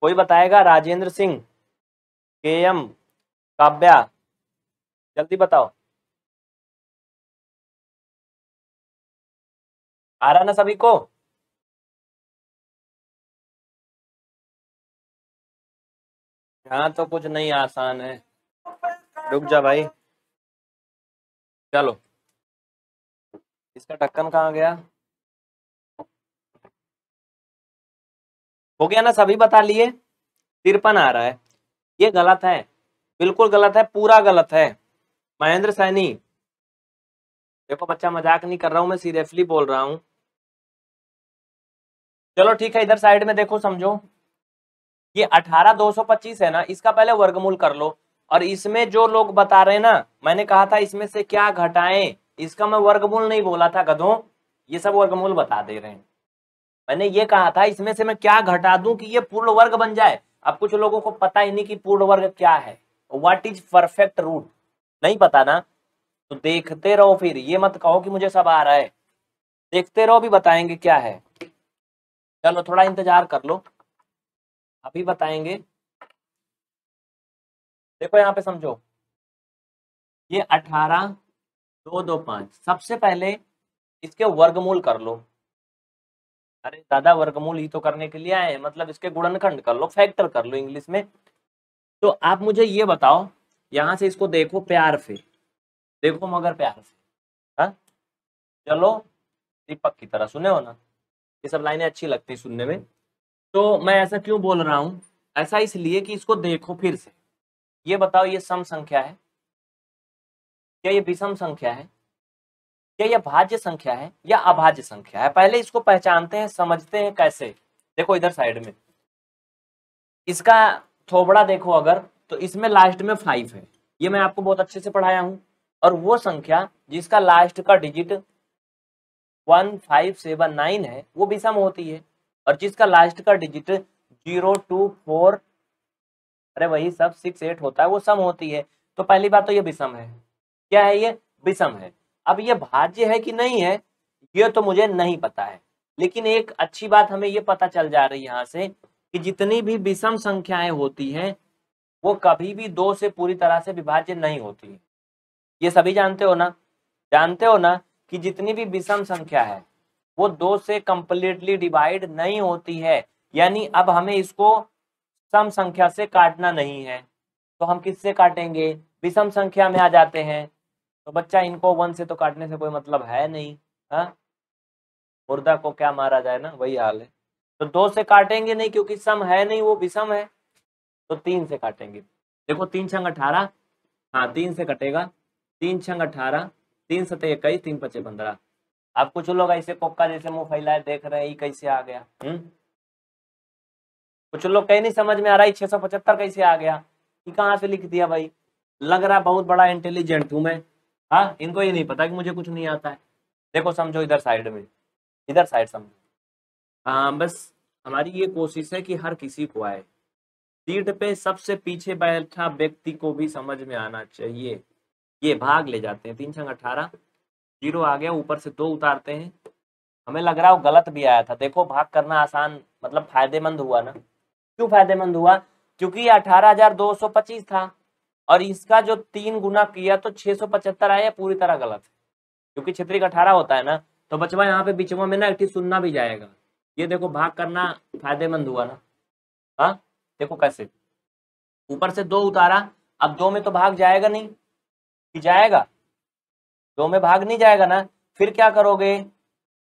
Speaker 2: कोई बताएगा राजेंद्र सिंह के एम काव्या जल्दी बताओ आ रहा ना सभी को यहाँ तो कुछ नहीं आसान है रुक जा भाई चलो इसका ढक्कन कहाँ गया हो गया ना सभी बता
Speaker 1: लिए तिरपन आ रहा है ये गलत है बिल्कुल गलत है पूरा गलत है महेंद्र सैनी देखो बच्चा मजाक नहीं कर रहा हूं मैं सीरियसली बोल रहा हूं चलो ठीक है इधर साइड में देखो समझो ये अठारह दो सौ पच्चीस है ना इसका पहले वर्गमूल कर लो और इसमें जो लोग बता रहे हैं ना मैंने कहा था इसमें से क्या घटाएं इसका मैं वर्गमूल नहीं बोला था गधों ये सब वर्गमूल बता दे रहे हैं मैंने ये कहा था इसमें से मैं क्या घटा दूं कि ये पूर्ण वर्ग बन जाए अब कुछ लोगों को पता ही नहीं कि पूर्ण वर्ग क्या है व्हाट इज परफेक्ट रूट नहीं पता ना तो देखते रहो फिर ये मत कहो कि मुझे सब आ रहा है देखते रहो भी बताएंगे क्या है चलो थोड़ा इंतजार कर लो
Speaker 2: अभी बताएंगे देखो यहाँ पे समझो ये अठारह दो दो पांच सबसे पहले इसके
Speaker 1: वर्गमूल कर लो अरे दादा वर्गमूल ही तो करने के लिए आए मतलब इसके गुणनखंड कर लो फैक्टर कर लो इंग्लिश में तो आप मुझे ये बताओ यहां से इसको देखो प्यार से देखो मगर प्यार से हा? चलो दीपक की तरह सुने हो ना ये सब लाइनें अच्छी लगती सुनने में तो मैं ऐसा क्यों बोल रहा हूं ऐसा इसलिए कि इसको देखो फिर से ये बताओ ये सम संख्या है क्या ये विषम संख्या है क्या यह भाज्य संख्या है या अभाज्य संख्या है पहले इसको पहचानते हैं समझते हैं कैसे देखो इधर साइड में इसका थोबड़ा देखो अगर तो इसमें लास्ट में फाइव है ये मैं आपको बहुत अच्छे से पढ़ाया हूं और वो संख्या जिसका लास्ट का digit one five seven nine है वो विषम होती है और जिसका लास्ट का डिजिट जीरो टू फोर अरे वही सब सिक्स एट होता है वो सम होती है तो पहली बात तो ये विषम है क्या है ये विषम है अब ये भाज्य है कि नहीं है ये तो मुझे नहीं पता है लेकिन एक अच्छी बात हमें ये पता चल जा रही है यहाँ से कि जितनी भी विषम संख्याएं होती हैं वो कभी भी दो से पूरी तरह से विभाज्य नहीं होती ये सभी जानते हो ना जानते हो ना कि जितनी भी विषम संख्या है वो दो से कंप्लीटली डिवाइड नहीं होती है यानी अब हमें इसको सम संख्या से काटना नहीं है तो हम किससे काटेंगे विषम संख्या में आ जाते हैं तो बच्चा इनको वन से तो काटने से कोई मतलब है नहीं हा? मुर्दा को क्या मारा जाए ना वही हाल है तो दो से काटेंगे नहीं क्योंकि सम है नहीं वो विषम है तो तीन से काटेंगे देखो तीन छंग अठारह हाँ तीन से कटेगा तीन छंग अठारह तीन सतह इक्कीस तीन पचे पंद्रह अब कुछ लोग ऐसे पक्का जैसे मुंह फैलाए देख रहे हैं कैसे आ गया हुँ? हम्म? कुछ लोग कहीं नहीं समझ में आ रहा है छह सौ पचहत्तर कैसे आ गया ये कहाँ से लिख दिया भाई लग रहा बहुत बड़ा इंटेलिजेंट हूं मैं हाँ इनको ये नहीं पता कि मुझे कुछ नहीं आता है देखो समझो इधर साइड में इधर साइड समझो हाँ बस हमारी ये कोशिश है कि हर किसी को आए सीट पे सबसे पीछे बैठा व्यक्ति को भी समझ में आना चाहिए ये भाग ले जाते हैं तीन छंग अठारह जीरो आ गया ऊपर से दो उतारते हैं हमें लग रहा है वो गलत भी आया था देखो भाग करना आसान मतलब फायदेमंद हुआ ना क्यों फायदेमंद हुआ क्योंकि अठारह था और इसका जो तीन गुना किया तो 675 आया पूरी तरह गलत है क्योंकि छित्रिक अठारह होता है ना तो बचवा यहाँ पे बिचवा में ना एक सुनना भी जाएगा ये देखो भाग करना फायदेमंद हुआ ना हाँ देखो कैसे ऊपर से दो उतारा अब दो में तो भाग जाएगा नहीं जाएगा दो में भाग नहीं जाएगा ना फिर क्या करोगे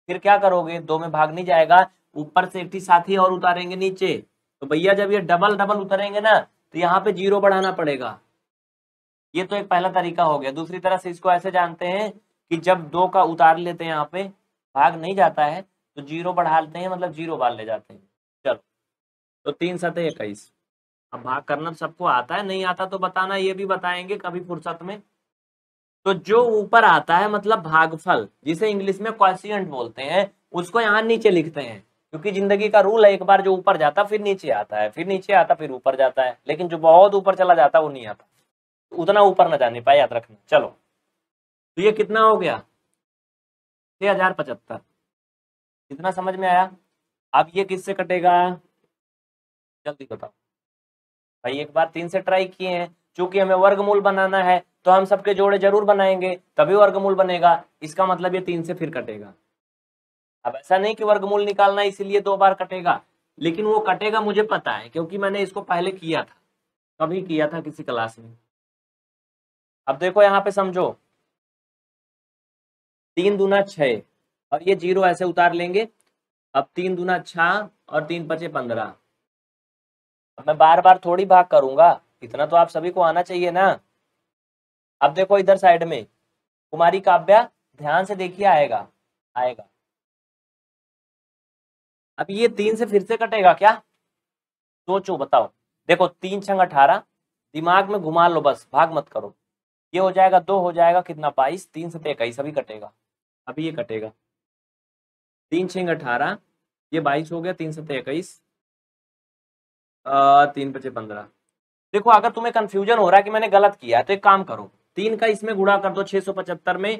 Speaker 1: फिर क्या करोगे दो में भाग नहीं जाएगा ऊपर से एट्टी साथी और उतारेंगे नीचे तो भैया जब ये डबल डबल उतरेंगे ना तो यहाँ पे जीरो बढ़ाना पड़ेगा ये तो एक पहला तरीका हो गया दूसरी तरह से इसको ऐसे जानते हैं कि जब दो का उतार लेते हैं यहाँ पे भाग नहीं जाता है तो जीरो बढ़ाते हैं मतलब जीरो बाल ले जाते हैं चलो तो तीन सतह इक्कीस अब भाग करना सबको आता है नहीं आता तो बताना ये भी बताएंगे कभी फुर्सत में तो जो ऊपर आता है मतलब भागफल जिसे इंग्लिश में क्वेश्चन बोलते हैं उसको यहाँ नीचे लिखते हैं क्योंकि जिंदगी का रूल है एक बार जो ऊपर जाता फिर नीचे आता है फिर नीचे आता फिर ऊपर जाता है लेकिन जो बहुत ऊपर चला जाता वो नहीं आता उतना ऊपर ना जाने पाए
Speaker 2: याद रखना चलो तो ये कितना हो गया छह हजार पचहत्तर कितना समझ में आया अब ये किससे कटेगा
Speaker 1: जल्दी बताओ भाई एक बार तीन से ट्राई किए हैं चूंकि हमें वर्गमूल बनाना है तो हम सबके जोड़े जरूर बनाएंगे तभी वर्गमूल बनेगा इसका मतलब ये तीन से फिर कटेगा अब ऐसा नहीं कि वर्गमूल निकालना इसलिए दो बार कटेगा लेकिन वो कटेगा मुझे पता है
Speaker 2: क्योंकि मैंने इसको पहले किया था कभी किया था किसी क्लास में अब देखो यहाँ पे समझो तीन दूना छ और ये
Speaker 1: जीरो ऐसे उतार लेंगे अब तीन दूना छ और तीन पचे पंद्रह मैं बार बार थोड़ी भाग करूंगा इतना तो आप सभी को आना चाहिए ना अब देखो इधर साइड में कुमारी काव्या ध्यान से देखिए आएगा आएगा अब ये तीन से फिर से कटेगा क्या सोचो बताओ देखो तीन छंग अठारह दिमाग में घुमा लो बस भाग मत करो ये हो जाएगा दो हो जाएगा कितना बाईस तीन से इक्कीस अभी कटेगा अभी ये कटेगा तीन छिंग अठारह ये बाईस हो गया तीन से इक्कीस तीन पचे पंद्रह देखो अगर तुम्हें कंफ्यूजन हो रहा है कि मैंने गलत किया है तो एक काम करो तीन का इसमें गुणा कर दो छह में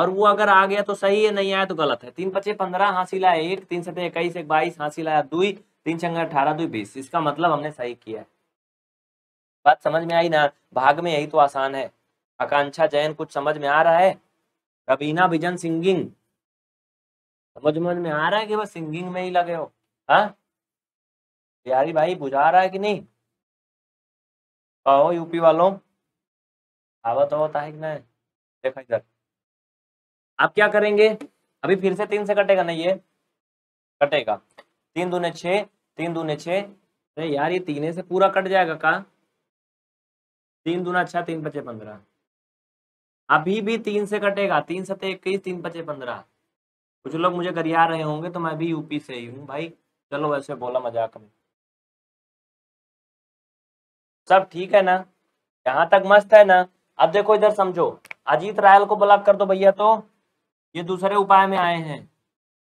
Speaker 1: और वो अगर आ गया तो सही है नहीं आया तो गलत है तीन पचे पंद्रह हासिल आया एक तीन सतह इक्कीस एक बाईस हासिल आया दुई तीन छंगा अठारह दुई बीस इसका मतलब हमने सही किया बात समझ में आई ना भाग में यही तो आसान है आकांक्षा जैन कुछ समझ में आ रहा है रबीना विजन सिंगिंग समझ में आ रहा है कि बस सिंगिंग में ही लगे हो हाँ प्यारी भाई बुझा
Speaker 2: रहा है कि नहीं कहो यूपी वालों आवा तो होता है कि नहीं देखो इधर आप क्या करेंगे अभी फिर से तीन से
Speaker 1: कटेगा ना ये कटेगा तीन दूने छ तीन दूने छ अरे यार ये तीन से पूरा कट जाएगा का तीन दूना छह तीन पचे पंद्रह अभी भी तीन से कटेगा तीन सत इक्कीस तीन पचे पंद्रह कुछ लोग मुझे गरिया रहे होंगे तो मैं भी यूपी से ही हूँ भाई चलो वैसे बोला मजाक में सब ठीक है ना यहाँ तक मस्त है ना अब देखो इधर समझो अजीत रायल को ब्लॉक कर दो भैया तो ये दूसरे उपाय में आए हैं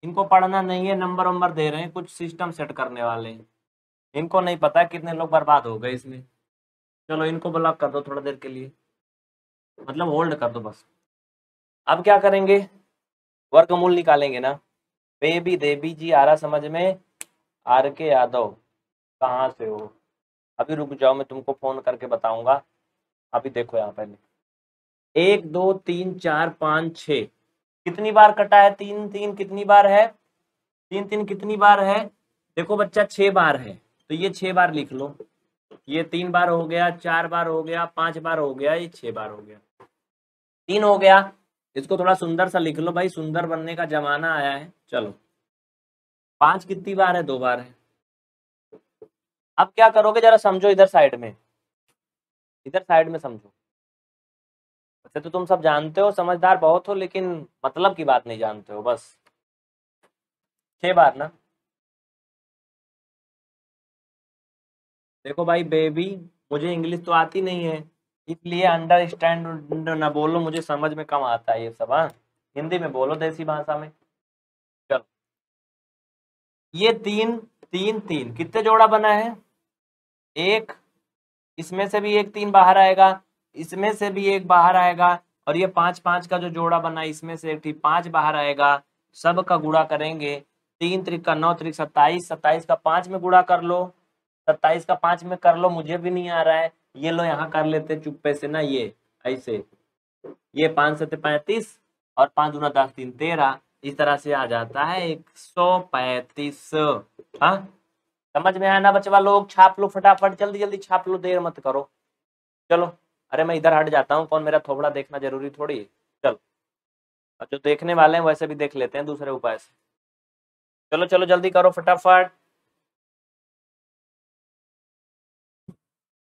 Speaker 1: इनको पढ़ना नहीं है नंबर वंबर दे रहे हैं कुछ सिस्टम सेट करने वाले इनको नहीं पता कितने लोग बर्बाद हो गए इसमें चलो इनको ब्लॉक कर दो थोड़ा देर के लिए मतलब होल्ड कर दो बस अब क्या करेंगे वर्गमूल निकालेंगे ना बेबी देवी जी आ रहा समझ में आर के यादव कहाँ से हो अभी रुक जाओ मैं तुमको फोन करके बताऊंगा अभी देखो यहाँ पहले एक दो तीन चार पाँच छ कितनी बार कटा है तीन तीन कितनी बार है तीन तीन कितनी बार है देखो बच्चा छ बार है तो ये छह बार लिख लो ये तीन बार हो गया चार बार हो गया पांच बार हो गया ये छह बार हो गया तीन हो गया इसको थोड़ा सुंदर सा लिख लो भाई सुंदर बनने का जमाना आया है चलो पांच कितनी बार है दो बार है अब क्या करोगे जरा समझो इधर साइड में इधर साइड में समझो वैसे तो तुम सब जानते हो समझदार बहुत हो लेकिन मतलब की बात नहीं जानते हो बस
Speaker 2: छह बार ना देखो भाई बेबी मुझे इंग्लिश तो आती नहीं है इसलिए अंडरस्टैंड
Speaker 1: ना बोलो मुझे समझ में कम आता है ये सब हाँ हिंदी में बोलो देसी भाषा में चलो ये तीन तीन तीन कितने जोड़ा बना है एक इसमें से भी एक तीन बाहर आएगा इसमें से भी एक बाहर आएगा और ये पांच पांच का जो जोड़ा बना इसमें से ठीक पांच बाहर आएगा सब का गुड़ा करेंगे तीन त्रिक का नौ त्रिक सत्ताईस सत्ताईस का पांच में गुड़ा कर लो सत्ताईस का पांच में कर लो मुझे भी नहीं आ रहा है ये लो यहाँ कर लेते चुप्पे से ना ये ऐसे ये पांच सत्य पैंतीस और पांच दूना दस तीन तेरह इस तरह से आ जाता है एक सौ पैतीस हाँ समझ में आया ना बचवा लोग छाप लो फटाफट जल्दी जल्दी छाप लो देर मत करो चलो अरे मैं इधर हट जाता हूँ कौन मेरा थोबड़ा देखना जरूरी थोड़ी चलो और जो देखने वाले हैं वैसे भी देख लेते हैं दूसरे उपाय से
Speaker 2: चलो चलो जल्दी करो फटाफट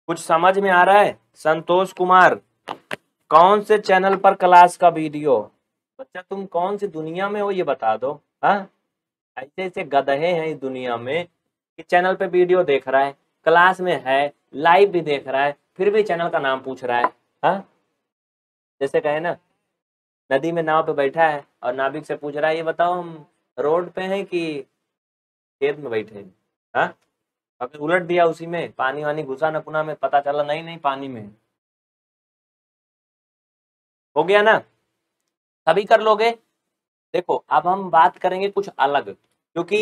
Speaker 2: कुछ समझ में आ रहा है संतोष कुमार
Speaker 1: कौन से चैनल पर क्लास का वीडियो बच्चा तुम कौन सी दुनिया में हो ये बता दो हाँ ऐसे ऐसे गधे हैं इस दुनिया में चैनल पे वीडियो देख रहा है क्लास में है लाइव भी देख रहा है फिर भी चैनल का नाम पूछ रहा है हा? जैसे कहे ना नदी में नाव पे बैठा है और नाविक से पूछ रहा है ये बताओ हम रोड पे हैं कि खेत में बैठे हैं हाँ? अभी उलट दिया उसी में पानी वानी घुसा ना कुना में पता चला नहीं नहीं पानी में हो गया ना सभी कर लोगे देखो अब हम बात करेंगे कुछ अलग क्योंकि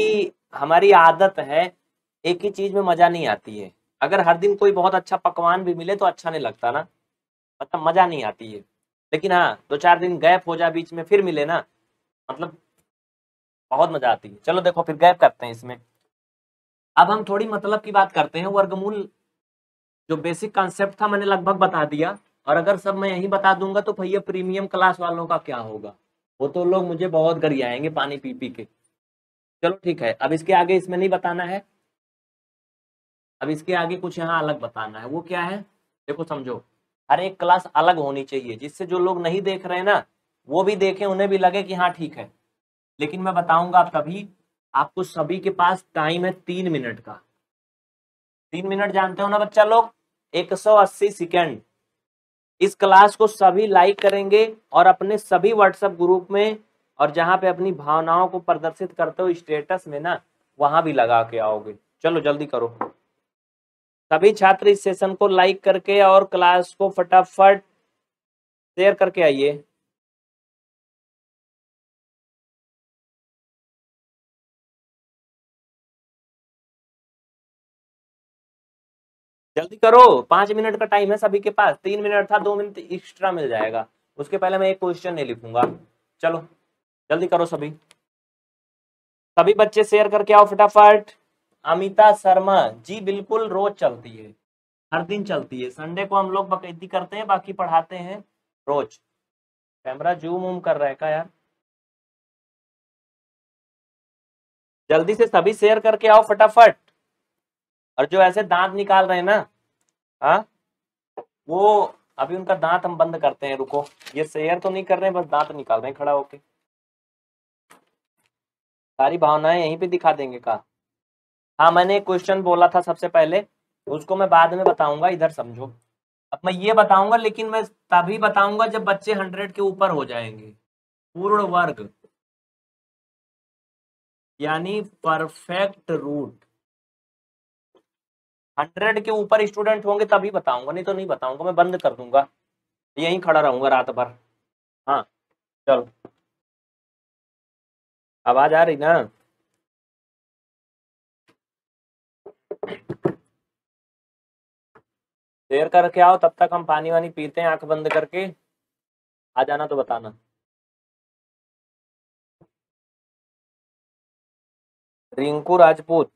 Speaker 1: हमारी आदत है एक ही चीज में मजा नहीं आती है अगर हर दिन कोई बहुत अच्छा पकवान भी मिले तो अच्छा नहीं लगता ना मतलब मजा नहीं आती है लेकिन हाँ दो चार दिन गैप हो जाए बीच में फिर मिले ना मतलब बहुत मजा आती है चलो देखो फिर गैप करते हैं इसमें अब हम थोड़ी मतलब की बात करते हैं वर्गमूल जो बेसिक कॉन्सेप्ट था मैंने लगभग बता दिया और अगर सब मैं यही बता दूंगा तो भैया प्रीमियम क्लास वालों का क्या होगा वो तो लोग मुझे बहुत गरियाएंगे पानी पी पी के चलो ठीक है अब इसके आगे इसमें नहीं बताना है अब इसके आगे कुछ यहाँ अलग बताना है वो क्या है देखो समझो हर एक क्लास अलग होनी चाहिए जिससे जो लोग नहीं देख रहे ना वो भी देखें उन्हें भी लगे कि हाँ ठीक है लेकिन मैं बताऊंगा आप तभी आपको सभी के पास टाइम है तीन मिनट का तीन मिनट जानते हो ना बच्चा लोग 180 सेकंड इस क्लास को सभी लाइक करेंगे और अपने सभी व्हाट्सएप ग्रुप में और जहां पे अपनी भावनाओं को प्रदर्शित करते हो स्टेटस में ना वहां भी लगा के आओगे चलो जल्दी करो
Speaker 2: सभी छात्र इस सेशन को लाइक करके और क्लास को फटाफट शेयर करके आइए जल्दी करो पांच मिनट का टाइम है सभी के पास तीन मिनट था दो मिनट एक्स्ट्रा मिल
Speaker 1: जाएगा उसके पहले मैं एक क्वेश्चन नहीं लिखूंगा चलो जल्दी करो सभी सभी बच्चे शेयर करके आओ फटाफट अमिता शर्मा जी बिल्कुल रोज चलती है हर दिन चलती है संडे को हम लोग बकैदी करते हैं बाकी पढ़ाते हैं
Speaker 2: रोज कैमरा जूम वूम कर रहा है का यार जल्दी से सभी शेयर करके आओ फटाफट और जो ऐसे
Speaker 1: दांत निकाल रहे हैं ना हाँ वो अभी उनका दांत हम बंद करते हैं रुको ये शेयर तो नहीं कर रहे हैं बस दांत निकाल रहे हैं खड़ा होके सारी भावनाएं यहीं पे दिखा देंगे का हाँ मैंने क्वेश्चन बोला था सबसे पहले उसको मैं बाद में बताऊंगा इधर समझो अब मैं ये बताऊंगा लेकिन मैं तभी बताऊंगा
Speaker 2: जब बच्चे हंड्रेड के ऊपर हो जाएंगे पूर्ण वर्ग यानी परफेक्ट रूट
Speaker 1: हंड्रेड के ऊपर स्टूडेंट होंगे तभी बताऊंगा नहीं तो नहीं बताऊंगा मैं बंद कर दूंगा यहीं खड़ा रहूंगा
Speaker 2: रात भर हाँ चलो आवाज आ रही ना देर करके आओ तब तक हम पानी वानी पीते हैं आंख बंद करके आ जाना तो बताना रिंकू राजपूत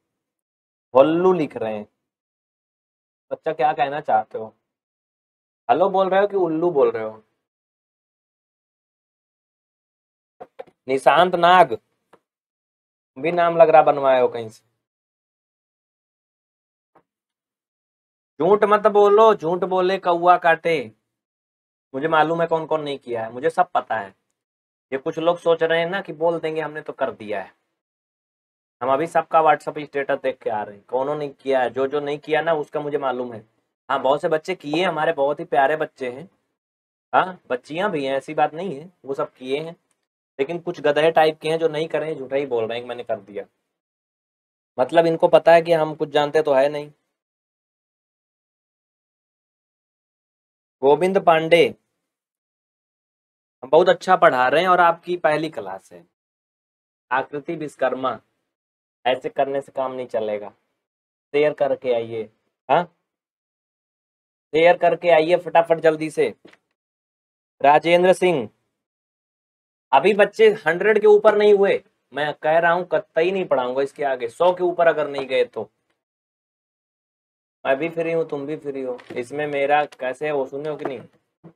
Speaker 2: हल्लू लिख रहे हैं बच्चा क्या कहना चाहते हो हेलो बोल रहे हो कि उल्लू बोल रहे हो निशांत नाग भी नाम लग रहा बनवाए हो कहीं से झूठ मत बोलो झूठ बोले कौआ काटे मुझे मालूम है
Speaker 1: कौन कौन नहीं किया है मुझे सब पता है ये कुछ लोग सोच रहे हैं ना कि बोल देंगे हमने तो कर दिया है हम अभी सबका व्हाट्सअप स्टेटस देख के आ रहे हैं कौनों ने किया है जो जो नहीं किया ना उसका मुझे मालूम है हाँ बहुत से बच्चे किए हमारे बहुत ही प्यारे बच्चे हैं हाँ बच्चियाँ भी हैं ऐसी बात नहीं है वो सब किए हैं लेकिन कुछ गधे टाइप के हैं जो नहीं करें झूठा ही
Speaker 2: बोल रहे हैं मैंने कर दिया मतलब इनको पता है कि हम कुछ जानते तो है नहीं गोविंद पांडे हम बहुत अच्छा पढ़ा रहे हैं और आपकी पहली क्लास है आकृति
Speaker 1: विश्वकर्मा ऐसे करने से काम नहीं चलेगा शेयर करके आइए हाँ शेयर करके आइए फटाफट जल्दी से राजेंद्र सिंह अभी बच्चे हंड्रेड के ऊपर नहीं हुए मैं कह रहा हूं कत्ता ही नहीं पढ़ाऊंगा इसके आगे सौ के ऊपर अगर नहीं गए तो मैं भी फ्री हूँ तुम भी फ्री हो इसमें मेरा कैसे है वो सुने हो कि नहीं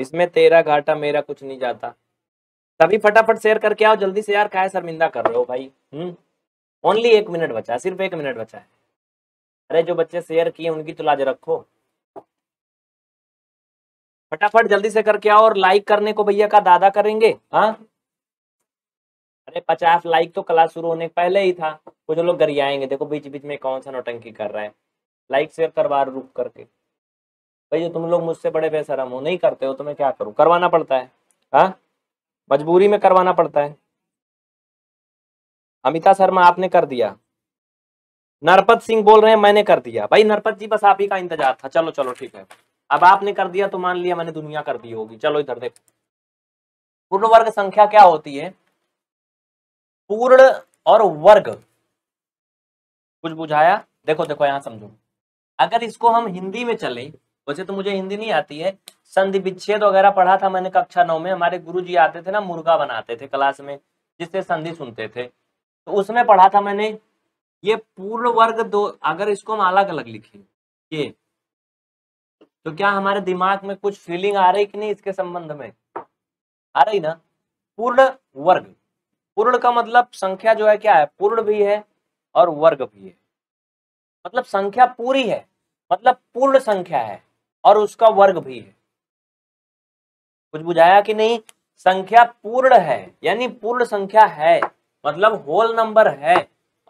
Speaker 1: इसमें तेरा घाटा मेरा कुछ नहीं जाता तभी फटाफट शेयर करके आओ जल्दी से यार क्या शर्मिंदा कर रहे हो भाई हम्म ओनली एक मिनट बचा सिर्फ एक मिनट बचा है अरे जो बच्चे शेयर किए उनकी तो लाज रखो फटाफट जल्दी से करके आओ और लाइक करने को भैया का दादा करेंगे हाँ अरे पचास लाइक तो क्लास शुरू होने पहले ही था कुछ लोग गरियाएंगे देखो बीच बीच में कौन सा नौटंकी कर रहा है लाइक शेयर करवा रुक करके भैया तुम लोग मुझसे बड़े बेसरम हो नहीं करते हो तो मैं क्या करूँ करवाना पड़ता है हाँ मजबूरी में करवाना पड़ता है अमिता शर्मा आपने कर दिया नरपत सिंह बोल रहे हैं मैंने कर दिया भाई नरपत जी बस आप ही का इंतजार था चलो चलो ठीक है अब आपने कर दिया तो मान लिया मैंने दुनिया कर दी होगी चलो
Speaker 2: इधर देखो पूर्ण वर्ग संख्या क्या होती है पूर्ण और वर्ग कुछ बुझाया देखो देखो यहां समझो
Speaker 1: अगर इसको हम हिंदी में चले वैसे तो मुझे हिंदी नहीं आती है संधि विच्छेद वगैरह पढ़ा था मैंने कक्षा नौ में हमारे गुरु जी आते थे ना मुर्गा बनाते थे क्लास में जिससे संधि सुनते थे तो उसमें पढ़ा था मैंने ये पूर्ण वर्ग दो अगर इसको हम अलग अलग लिखे ये तो क्या हमारे दिमाग में कुछ फीलिंग आ रही कि नहीं इसके संबंध में आ रही ना पूर्ण वर्ग पूर्ण का मतलब संख्या जो है क्या है पूर्ण भी है और वर्ग भी है मतलब संख्या पूरी है मतलब पूर्ण संख्या है और उसका वर्ग भी है कुछ बुझाया कि नहीं संख्या पूर्ण है यानी पूर्ण संख्या है मतलब होल नंबर है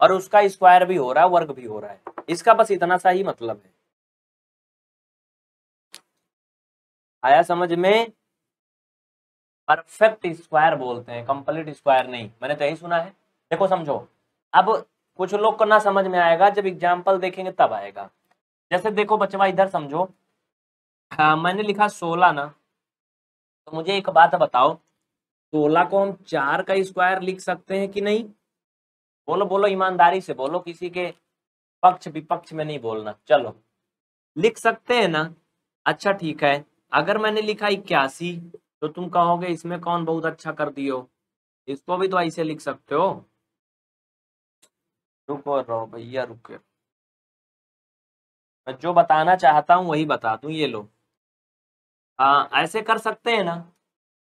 Speaker 1: और उसका स्क्वायर भी हो रहा है वर्ग भी हो रहा है इसका बस इतना सा ही मतलब
Speaker 2: है आया समझ में परफेक्ट स्क्वायर बोलते हैं कंप्लीट स्क्वायर नहीं मैंने तो यही सुना है
Speaker 1: देखो समझो अब कुछ लोग को ना समझ में आएगा जब एग्जाम्पल देखेंगे तब आएगा जैसे देखो बचवा इधर समझो आ, हाँ, मैंने लिखा सोलह ना तो मुझे एक बात बताओ सोलह को हम चार का स्क्वायर लिख सकते हैं कि नहीं बोलो बोलो ईमानदारी से बोलो किसी के पक्ष विपक्ष में नहीं बोलना चलो लिख सकते हैं ना अच्छा ठीक है अगर मैंने लिखा इक्यासी तो तुम कहोगे इसमें कौन बहुत अच्छा कर दियो इसको भी तो ऐसे लिख सकते हो
Speaker 2: रुको रहो भैया रुके मैं जो बताना चाहता हूँ वही बता दू ये लो आ, हाँ, ऐसे कर सकते हैं ना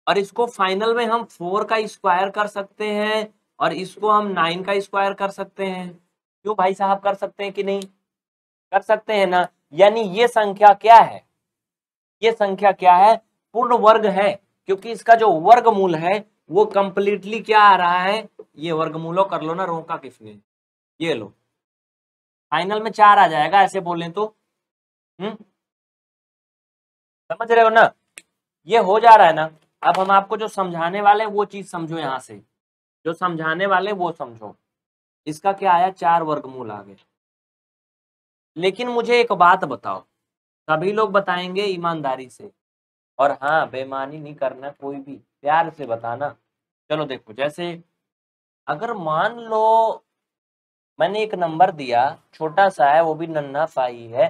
Speaker 1: और इसको फाइनल में हम फोर का स्क्वायर कर सकते हैं और इसको हम नाइन का स्क्वायर कर सकते हैं क्यों भाई साहब कर सकते हैं कि नहीं कर सकते हैं ना यानी ये संख्या क्या है ये संख्या क्या है पूर्ण वर्ग है क्योंकि इसका जो वर्गमूल है वो कंप्लीटली क्या आ रहा है ये वर्गमूलों
Speaker 2: कर लो ना रोका किसने ये लो फाइनल में चार आ जाएगा ऐसे बोले तो हम्म समझ रहे हो ना ये हो जा
Speaker 1: रहा है ना अब हम आपको जो समझाने वाले वो चीज समझो यहाँ से जो समझाने वाले वो समझो इसका क्या आया चार वर्गमूल आ गए लेकिन मुझे एक बात बताओ सभी लोग बताएंगे ईमानदारी से और हाँ बेमानी नहीं करना कोई भी प्यार से बताना चलो देखो जैसे अगर मान लो मैंने एक नंबर दिया छोटा सा है वो भी नन्ना सा ही है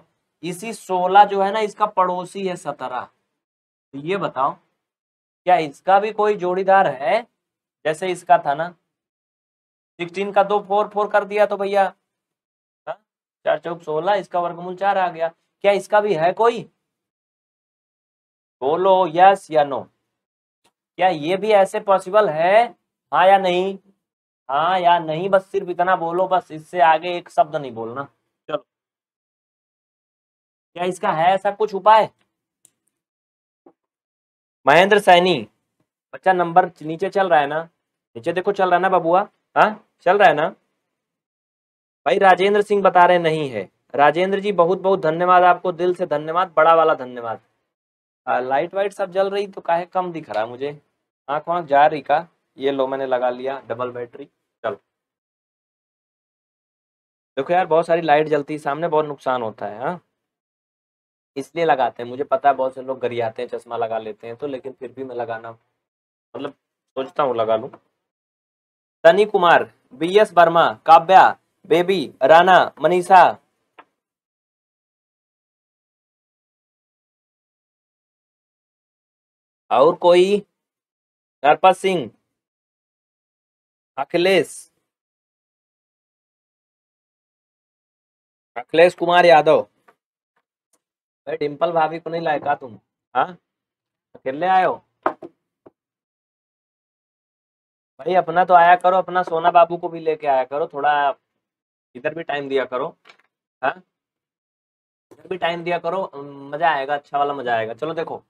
Speaker 1: इसी सोलह जो है ना इसका पड़ोसी है सतरा तो ये बताओ क्या इसका भी कोई जोड़ीदार है जैसे इसका था ना सिक्सटीन का दो फोर फोर कर दिया तो भैया हाँ, चार चौक सोलह इसका वर्गमूल चार आ गया क्या इसका भी है कोई बोलो यस या नो क्या ये भी ऐसे पॉसिबल है हाँ या नहीं हाँ या नहीं बस सिर्फ इतना बोलो बस इससे आगे एक शब्द नहीं बोलना चलो क्या इसका है ऐसा कुछ उपाय महेंद्र सैनी बच्चा नंबर नीचे चल रहा है ना नीचे देखो चल रहा है ना बबुआ हाँ चल रहा है ना भाई राजेंद्र सिंह बता रहे नहीं है राजेंद्र जी बहुत बहुत धन्यवाद आपको दिल से धन्यवाद बड़ा वाला धन्यवाद आ, लाइट वाइट सब जल रही तो काहे कम दिख रहा मुझे आंख वाँख जा रही का ये लो मैंने लगा लिया डबल बैटरी देखो यार बहुत सारी लाइट जलती है सामने बहुत नुकसान होता है हाँ इसलिए लगाते हैं मुझे पता है बहुत से लोग गरियाते हैं चश्मा लगा लेते हैं तो लेकिन फिर भी मैं लगाना मतलब सोचता हूँ लगा लूँ तनी Kumar
Speaker 2: B S Verma Kavya baby Rana Manisha और कोई हरपत सिंह अखिलेश अखिलेश कुमार यादव भाई डिम्पल भाभी को नहीं लायका तुम हाँ अकेले आयो
Speaker 1: भाई अपना तो आया करो अपना सोना बाबू को भी लेके आया करो थोड़ा इधर भी टाइम दिया करो हाँ इधर भी टाइम दिया करो मजा आएगा अच्छा वाला मजा आएगा चलो देखो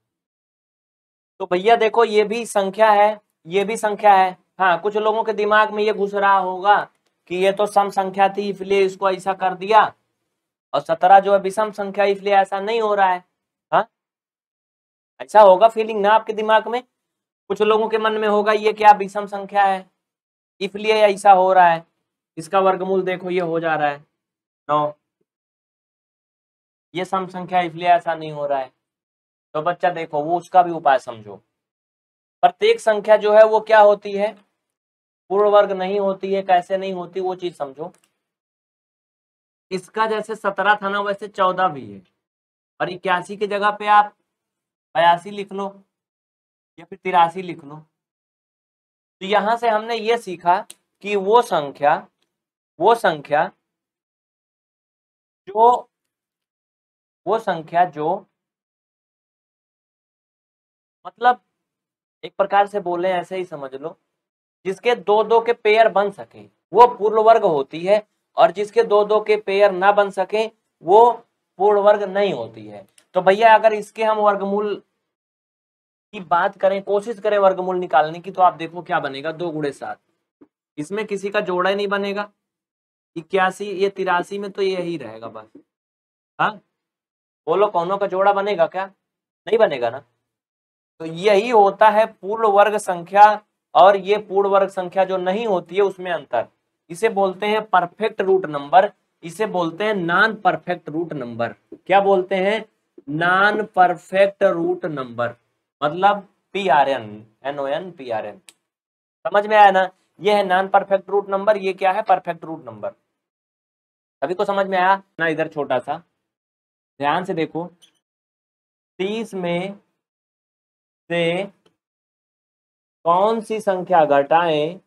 Speaker 1: तो भैया देखो ये भी संख्या है ये भी संख्या है हाँ कुछ लोगों के दिमाग में ये घुस रहा होगा कि ये तो सम संख्या थी इसलिए इसको ऐसा कर दिया और सत्रह जो है विषम संख्या इसलिए ऐसा नहीं हो रहा है हा? ऐसा होगा फीलिंग ना आपके दिमाग में कुछ लोगों के मन में होगा ये क्या विषम संख्या है इसलिए ऐसा हो रहा है इसका वर्गमूल देखो ये हो जा रहा है नौ ये सम संख्या इसलिए ऐसा नहीं हो रहा है तो बच्चा देखो वो उसका भी उपाय समझो प्रत्येक संख्या जो है वो क्या होती है पूर्ण वर्ग नहीं होती है कैसे नहीं होती वो चीज समझो इसका जैसे सत्रह था ना वैसे चौदह भी है और इक्यासी की जगह पे आप बयासी लिख लो
Speaker 2: या फिर तिरासी लिख लो तो यहां से हमने ये सीखा कि वो संख्या वो संख्या जो वो संख्या जो मतलब
Speaker 1: एक प्रकार से बोले ऐसे ही समझ लो जिसके दो दो के पेयर बन सके वो पूर्व वर्ग होती है और जिसके दो दो के पेयर ना बन सके वो पूर्ण वर्ग नहीं होती है तो भैया अगर इसके हम वर्गमूल की बात करें कोशिश करें वर्गमूल निकालने की तो आप देखो क्या बनेगा दो गुड़े सात इसमें किसी का जोड़ा ही नहीं बनेगा इक्यासी ये तिरासी में तो यही रहेगा बस हाँ बोलो कौनों का जोड़ा बनेगा क्या नहीं बनेगा ना तो यही होता है पूर्ण वर्ग संख्या और ये पूर्ण वर्ग संख्या जो नहीं होती है उसमें अंतर इसे बोलते हैं परफेक्ट रूट नंबर इसे बोलते हैं नॉन परफेक्ट रूट नंबर क्या बोलते हैं नॉन परफेक्ट रूट नंबर मतलब P R N N O N P R N समझ में आया ना ये है नॉन परफेक्ट रूट नंबर ये क्या है परफेक्ट रूट नंबर सभी को समझ में आया ना इधर छोटा सा
Speaker 2: ध्यान से देखो तीस में से कौन सी संख्या घटाएं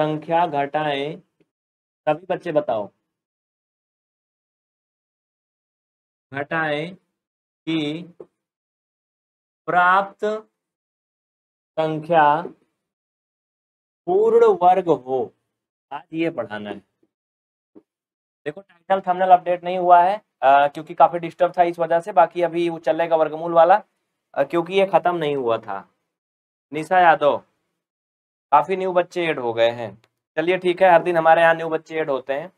Speaker 2: संख्या घटाएं सभी बच्चे बताओ घटाएं कि प्राप्त संख्या पूर्ण वर्ग हो आज ये पढ़ाना है देखो टाइटल थंबनेल अपडेट
Speaker 1: नहीं हुआ है आ, क्योंकि काफी डिस्टर्ब था इस वजह से बाकी अभी वो चलेगा वर्गमूल वाला आ, क्योंकि ये खत्म नहीं हुआ था निशा यादव काफ़ी न्यू बच्चे ऐड हो गए हैं चलिए ठीक है हर दिन हमारे यहाँ न्यू बच्चे ऐड होते हैं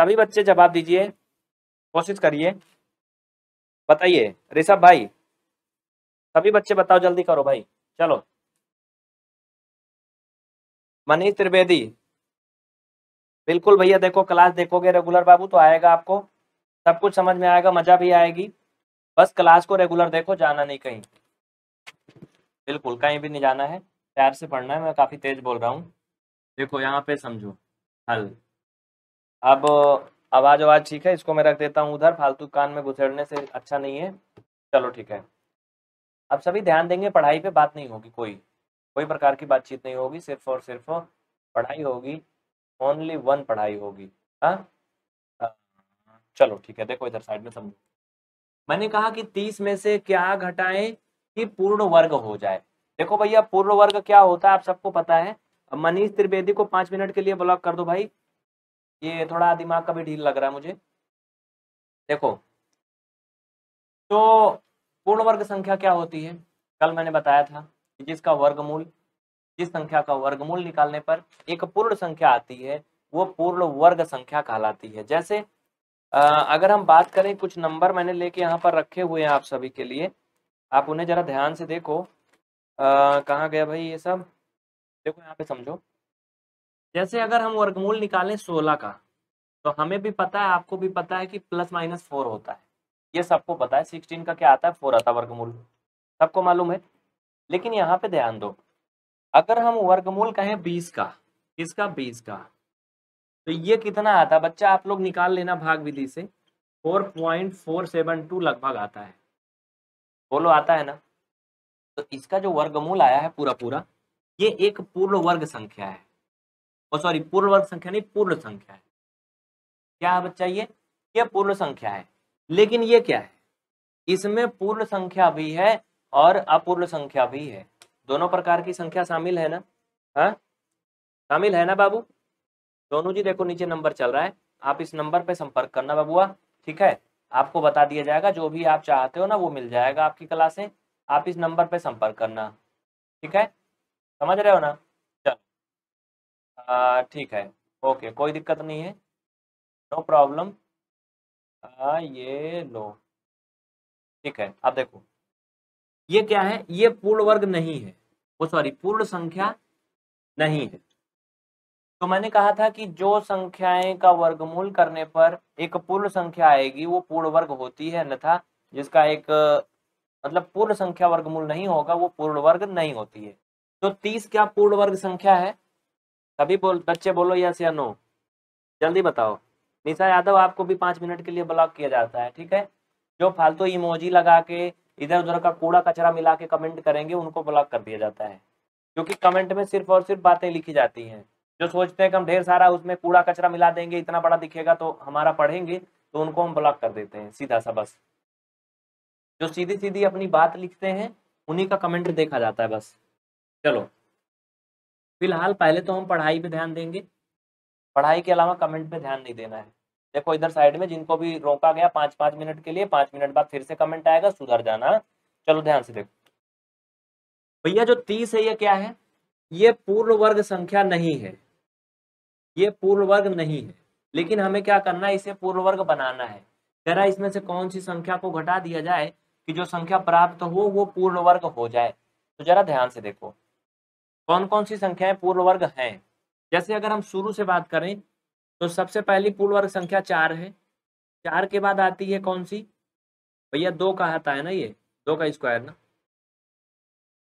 Speaker 1: सभी बच्चे जवाब
Speaker 2: दीजिए कोशिश करिए बताइए ऋषभ भाई सभी बच्चे बताओ जल्दी करो भाई चलो मनीष त्रिवेदी बिल्कुल भैया देखो क्लास देखोगे रेगुलर बाबू तो
Speaker 1: आएगा आपको सब कुछ समझ में आएगा मजा भी आएगी बस क्लास को रेगुलर देखो जाना नहीं कहीं बिल्कुल कहीं भी नहीं जाना है प्यार से पढ़ना है मैं काफ़ी तेज बोल रहा हूँ देखो यहाँ पे समझो हल अब आवाज़ आवाज़ ठीक है इसको मैं रख देता हूँ उधर फालतू कान में घुसेड़ने से अच्छा नहीं है चलो ठीक है अब सभी ध्यान देंगे पढ़ाई पे बात नहीं होगी कोई कोई प्रकार की बातचीत नहीं होगी सिर्फ और सिर्फ पढ़ाई होगी ओनली वन पढ़ाई होगी हाँ चलो ठीक है देखो इधर साइड में समझो मैंने कहा कि तीस में से क्या घटाएं कि पूर्ण वर्ग हो जाए देखो भैया पूर्व वर्ग क्या होता है आप सबको पता है मनीष त्रिवेदी को पांच मिनट के लिए ब्लॉक कर दो भाई ये थोड़ा दिमाग का भी ढील लग रहा है मुझे देखो तो पूर्ण वर्ग संख्या क्या होती है कल मैंने बताया था जिसका वर्गमूल जिस संख्या का वर्गमूल निकालने पर एक पूर्ण संख्या आती है वो पूर्ण वर्ग संख्या कहलाती है जैसे आ, अगर हम बात करें कुछ नंबर मैंने लेके यहाँ पर रखे हुए हैं आप सभी के लिए आप उन्हें जरा ध्यान से देखो कहाँ गया भाई ये सब देखो यहाँ पे समझो जैसे अगर हम वर्गमूल निकालें सोलह का तो हमें भी पता है आपको भी पता है कि प्लस माइनस फोर होता है ये सबको पता है सिक्सटीन का क्या आता है फोर आता है वर्गमूल सबको मालूम है लेकिन यहाँ पे ध्यान दो अगर हम वर्गमूल कहें बीस का किसका बीस का तो ये कितना आता है बच्चा आप लोग निकाल लेना भाग विधि से four point four seven two लगभग आता है बोलो आता है ना तो इसका जो वर्गमूल आया है पूरा पूरा ये एक पूर्ण वर्ग संख्या है और सॉरी पूर्ण वर्ग संख्या नहीं पूर्ण संख्या है क्या है बच्चा ये ये पूर्ण संख्या है लेकिन ये क्या है इसमें पूर्ण संख्या भी है और अपूर्ण संख्या भी है दोनों प्रकार की संख्या शामिल है ना हाँ शामिल है ना बाबू दोनों जी देखो नीचे नंबर चल रहा है आप इस नंबर पे संपर्क करना बाबुआ ठीक है आपको बता दिया जाएगा जो भी आप चाहते हो ना वो मिल जाएगा आपकी क्लासें आप इस नंबर पे संपर्क करना ठीक है समझ रहे हो ना
Speaker 2: चलो ठीक है ओके कोई दिक्कत नहीं है नो प्रॉब्लम ये लो ठीक है आप देखो ये क्या है ये पूर्ण वर्ग नहीं है वो सॉरी पूर्ण संख्या नहीं
Speaker 1: है तो मैंने कहा था कि जो संख्याएं का वर्गमूल करने पर एक पूर्ण संख्या आएगी वो पूर्ण वर्ग होती है अन्यथा जिसका एक मतलब पूर्ण संख्या वर्गमूल नहीं होगा वो पूर्ण वर्ग नहीं होती है तो तीस क्या पूर्ण वर्ग संख्या है सभी बोल बच्चे बोलो यस या नो जल्दी बताओ निशा यादव आपको भी पांच मिनट के लिए ब्लॉक किया जाता है ठीक है जो फालतू इमोजी लगा के इधर उधर का कूड़ा कचरा मिला के कमेंट करेंगे उनको ब्लॉक कर दिया जाता है क्योंकि कमेंट में सिर्फ और सिर्फ बातें लिखी जाती हैं जो सोचते हैं कि हम ढेर सारा उसमें कूड़ा कचरा मिला देंगे इतना बड़ा दिखेगा तो हमारा पढ़ेंगे तो उनको हम ब्लॉक कर देते हैं सीधा सा बस जो सीधी सीधी अपनी बात लिखते हैं उन्हीं का कमेंट देखा जाता है बस चलो फिलहाल पहले तो हम पढ़ाई पे ध्यान देंगे पढ़ाई के अलावा कमेंट पे ध्यान नहीं देना है देखो इधर साइड में जिनको भी रोका गया पांच पांच मिनट के लिए पांच मिनट बाद फिर से कमेंट आएगा सुधर जाना चलो ध्यान से देखो भैया जो तीस है ये क्या है ये पूर्व वर्ग संख्या नहीं है ये पूर्व वर्ग नहीं है लेकिन हमें क्या करना है इसे पूर्व वर्ग बनाना है जरा इसमें से कौन सी संख्या को घटा दिया जाए कि जो संख्या प्राप्त हो वो पूर्ण वर्ग हो जाए तो जरा ध्यान से देखो कौन कौन सी संख्याएं पूर्ण वर्ग हैं जैसे अगर हम शुरू से बात करें तो सबसे पहली पूर्ण वर्ग संख्या चार है चार के बाद आती है कौन सी भैया दो का आता है ना ये दो का स्क्वायर ना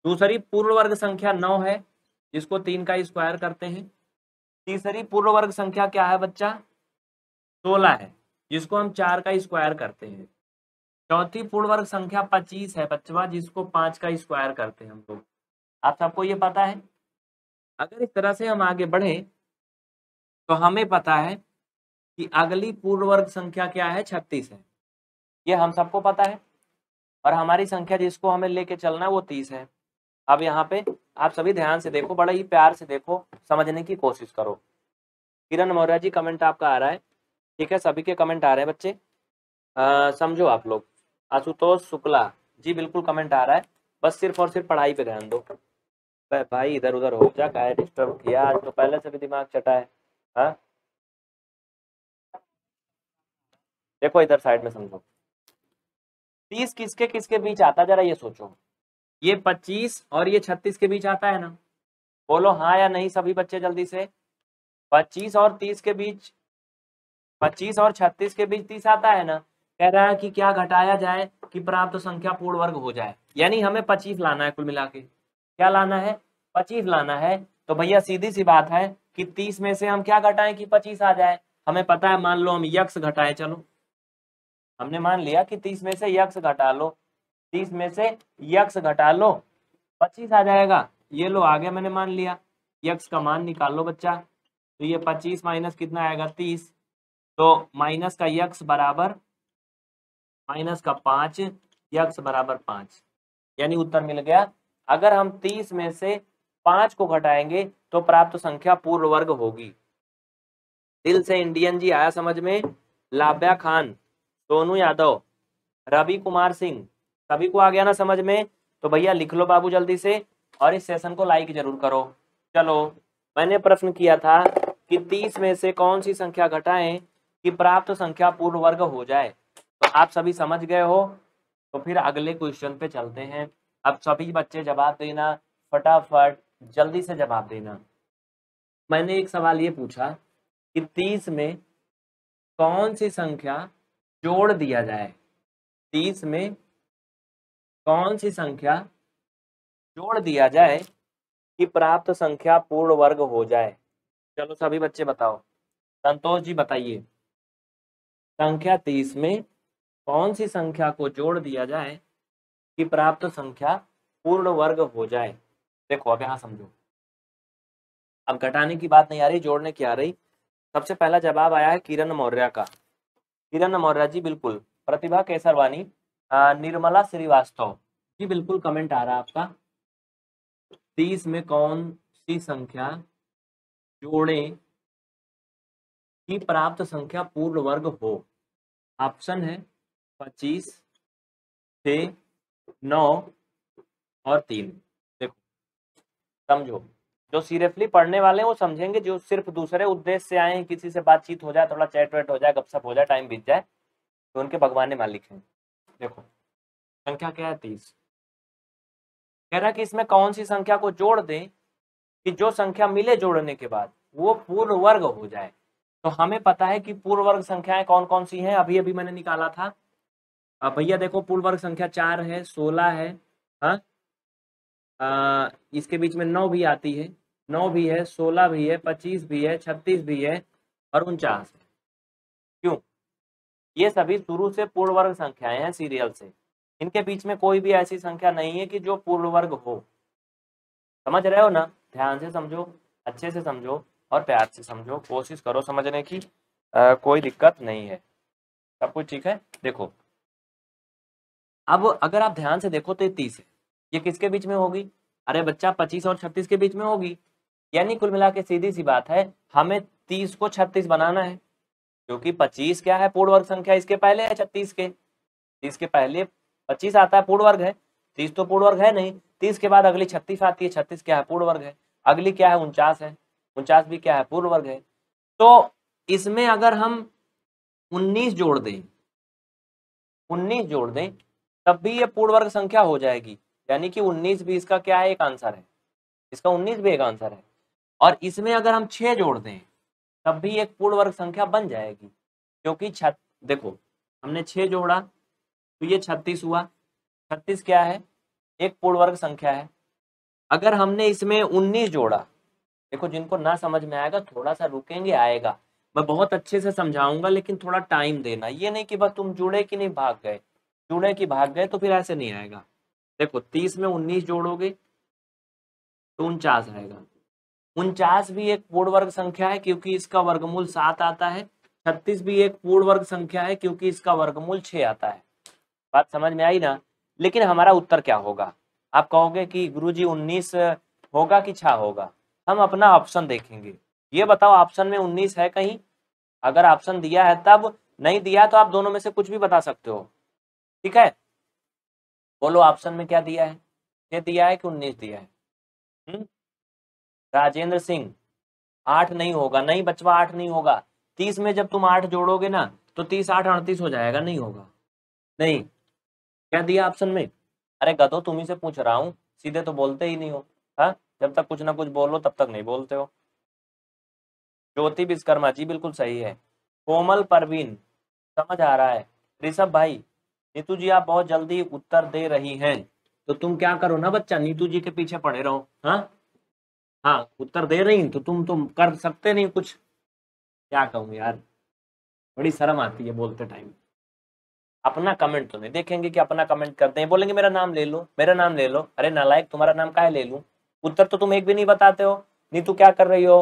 Speaker 1: दूसरी पूर्ण वर्ग संख्या नौ है जिसको तीन का स्क्वायर करते हैं तीसरी पूर्ण वर्ग संख्या क्या है बच्चा सोलह है जिसको हम चार का स्क्वायर करते हैं चौथी पूर्ण वर्ग संख्या पच्चीस है बच्चवा जिसको पांच का स्क्वायर करते हैं हम लोग आप सबको ये पता है अगर इस तरह से हम आगे बढ़े तो हमें पता है कि अगली पूर्ण वर्ग संख्या क्या है छत्तीस है ये हम सबको पता है और हमारी संख्या जिसको हमें लेके चलना है वो तीस है अब यहाँ पे आप सभी ध्यान से देखो बड़े ही प्यार से देखो समझने की कोशिश करो किरण मौर्य जी कमेंट आपका आ रहा है ठीक है सभी के कमेंट आ रहे हैं बच्चे समझो आप लोग आशुतोष शुक्ला जी बिल्कुल कमेंट आ रहा है बस सिर्फ और सिर्फ पढ़ाई पे ध्यान दो भाई इधर उधर हो जा का डिस्टर्ब किया आज तो पहले से भी दिमाग चटा है हा? देखो इधर साइड में समझो तीस किसके किसके बीच आता जरा ये सोचो ये पच्चीस और ये छत्तीस के बीच आता है ना बोलो हाँ या नहीं सभी बच्चे जल्दी से पच्चीस और तीस के बीच पच्चीस और छत्तीस के बीच तीस आता है ना कह रहा है कि क्या घटाया जाए कि प्राप्त संख्या पूर्ण वर्ग हो जाए यानी हमें पच्चीस लाना है कुल मिला के क्या लाना है पच्चीस लाना है तो भैया सीधी सी बात है कि तीस में से हम क्या घटाएं कि पच्चीस आ जाए हमें पता है मान लो हम यक्ष घटाए चलो हमने मान लिया कि तीस में से यक्ष घटा लो तीस में से यक्ष घटा लो पच्चीस आ जाएगा ये लो आगे मैंने मान लिया यक्ष का मान निकाल लो बच्चा तो ये पच्चीस माइनस कितना आएगा तीस तो माइनस का यक्ष बराबर माइनस का पांच यक्स बराबर पांच यानी उत्तर मिल गया अगर हम तीस में से पांच को घटाएंगे तो प्राप्त संख्या पूर्ण वर्ग होगी दिल से इंडियन जी आया समझ में लाभ्या खान सोनू यादव रवि कुमार सिंह सभी को आ गया ना समझ में तो भैया लिख लो बाबू जल्दी से और इस सेशन को लाइक जरूर करो चलो मैंने प्रश्न किया था कि तीस में से कौन सी संख्या घटाएं कि प्राप्त संख्या पूर्ण वर्ग हो जाए आप सभी समझ गए हो तो फिर अगले क्वेश्चन पे चलते हैं अब सभी बच्चे जवाब देना फटाफट जल्दी से जवाब देना मैंने एक सवाल ये पूछा कि तीस में कौन सी संख्या जोड़ दिया जाए तीस में कौन सी संख्या जोड़ दिया जाए कि प्राप्त संख्या पूर्ण वर्ग हो जाए चलो सभी बच्चे बताओ संतोष जी बताइए संख्या तीस में कौन सी संख्या को जोड़ दिया जाए कि प्राप्त संख्या पूर्ण वर्ग हो जाए देखो अब यहां समझो अब घटाने की बात नहीं आ रही जोड़ने की आ रही सबसे पहला जवाब आया है किरण मौर्य का किरण मौर्य जी बिल्कुल प्रतिभा केसरवानी निर्मला श्रीवास्तव जी बिल्कुल कमेंट आ रहा है आपका तीस में कौन सी संख्या
Speaker 2: जोड़े की प्राप्त संख्या पूर्ण वर्ग हो ऑप्शन है पच्चीस छ नौ
Speaker 1: और तीन देखो समझो जो सीरियसली पढ़ने वाले हैं वो समझेंगे जो सिर्फ दूसरे उद्देश्य से आए हैं किसी से बातचीत हो जाए थोड़ा चैट वेट हो जाए गपशप हो जाए टाइम बीत जाए तो उनके भगवान मालिक हैं देखो संख्या क्या है तीस कह रहा कि इसमें कौन सी संख्या को जोड़ दें कि जो संख्या मिले जोड़ने के बाद वो पूर्व वर्ग हो जाए तो हमें पता है कि पूर्व वर्ग संख्याएं कौन कौन सी हैं अभी अभी मैंने निकाला था भैया देखो पूर्ण वर्ग संख्या चार है सोलह है हाँ इसके बीच में नौ भी आती है नौ भी है सोलह भी है पच्चीस भी है छत्तीस भी है और उनचास है क्यों ये सभी शुरू से पूर्ण वर्ग संख्याएं हैं सीरियल से इनके बीच में कोई भी ऐसी संख्या नहीं है कि जो पूर्ण वर्ग हो समझ रहे हो ना ध्यान से समझो अच्छे से समझो और प्यार से समझो कोशिश करो समझने की आ, कोई दिक्कत नहीं है सब कुछ ठीक है देखो अब अगर आप ध्यान से देखो तो तीस है ये किसके बीच में होगी अरे बच्चा पच्चीस और छत्तीस के बीच में होगी यानी कुल मिला के सीधी सी बात है हमें तीस को छत्तीस बनाना है क्योंकि पच्चीस क्या है पूर्ण वर्ग संख्या इसके पहले है छत्तीस के तीस के पहले पच्चीस आता है पूर्ण वर्ग है तीस तो पूर्ण वर्ग है नहीं तीस के बाद अगली छत्तीस आती है छत्तीस क्या है पूर्ण वर्ग है अगली क्या है उनचास है उनचास भी क्या है पूर्ण वर्ग है तो इसमें अगर हम उन्नीस जोड़ दें उन्नीस जोड़ दें तब भी ये पूर्ण वर्ग संख्या हो जाएगी यानी कि उन्नीस भी इसका क्या है एक आंसर है इसका उन्नीस भी एक आंसर है और इसमें अगर हम छः जोड़ दें तब भी एक पूर्ण वर्ग संख्या बन जाएगी क्योंकि छत देखो हमने छः जोड़ा तो ये छत्तीस हुआ छत्तीस क्या है एक पूर्ण वर्ग संख्या है अगर हमने इसमें उन्नीस जोड़ा देखो जिनको ना समझ में आएगा थोड़ा सा रुकेंगे आएगा मैं बहुत अच्छे से समझाऊंगा लेकिन थोड़ा टाइम देना ये नहीं कि बस तुम जुड़े कि नहीं भाग गए जुड़े कि भाग गए तो फिर ऐसे नहीं आएगा देखो तीस में उन्नीस जोड़ोगे तो उनचास आएगा उनचास भी एक पूर्ण वर्ग संख्या है क्योंकि इसका वर्गमूल सात आता है छत्तीस भी एक पूर्ण वर्ग संख्या है क्योंकि इसका वर्गमूल छः आता है बात समझ में आई ना लेकिन हमारा उत्तर क्या होगा आप कहोगे कि गुरुजी उन्नीस होगा कि छा होगा हम अपना ऑप्शन देखेंगे ये बताओ ऑप्शन में उन्नीस है कहीं अगर ऑप्शन दिया है तब नहीं दिया तो आप दोनों में से कुछ भी बता सकते हो ठीक है बोलो ऑप्शन में क्या दिया है ये दिया है कि उन्नीस दिया है हुँ? हम्म? राजेंद्र सिंह आठ नहीं होगा नहीं बचवा आठ नहीं होगा तीस में जब तुम आठ जोड़ोगे ना तो तीस आठ अड़तीस हो जाएगा नहीं होगा नहीं क्या दिया ऑप्शन में अरे गदो तुम ही से पूछ रहा हूँ सीधे तो बोलते ही नहीं हो हाँ जब तक कुछ ना कुछ बोलो तब तक नहीं बोलते हो ज्योति विश्वकर्मा जी बिल्कुल सही है कोमल परवीन समझ आ रहा है ऋषभ भाई नीतू जी आप बहुत जल्दी उत्तर दे रही हैं तो तुम क्या करो ना बच्चा नीतू जी के पीछे पड़े रहो हाँ हाँ उत्तर दे रही तो तुम तुम तो कर सकते नहीं कुछ क्या कहूँ यार बड़ी शर्म आती है बोलते टाइम अपना कमेंट तो नहीं देखेंगे कि अपना कमेंट करते हैं बोलेंगे मेरा नाम ले लो मेरा नाम ले लो अरे नालायक तुम्हारा नाम का ले लू उत्तर तो तुम एक भी नहीं बताते हो नीतू क्या कर रही हो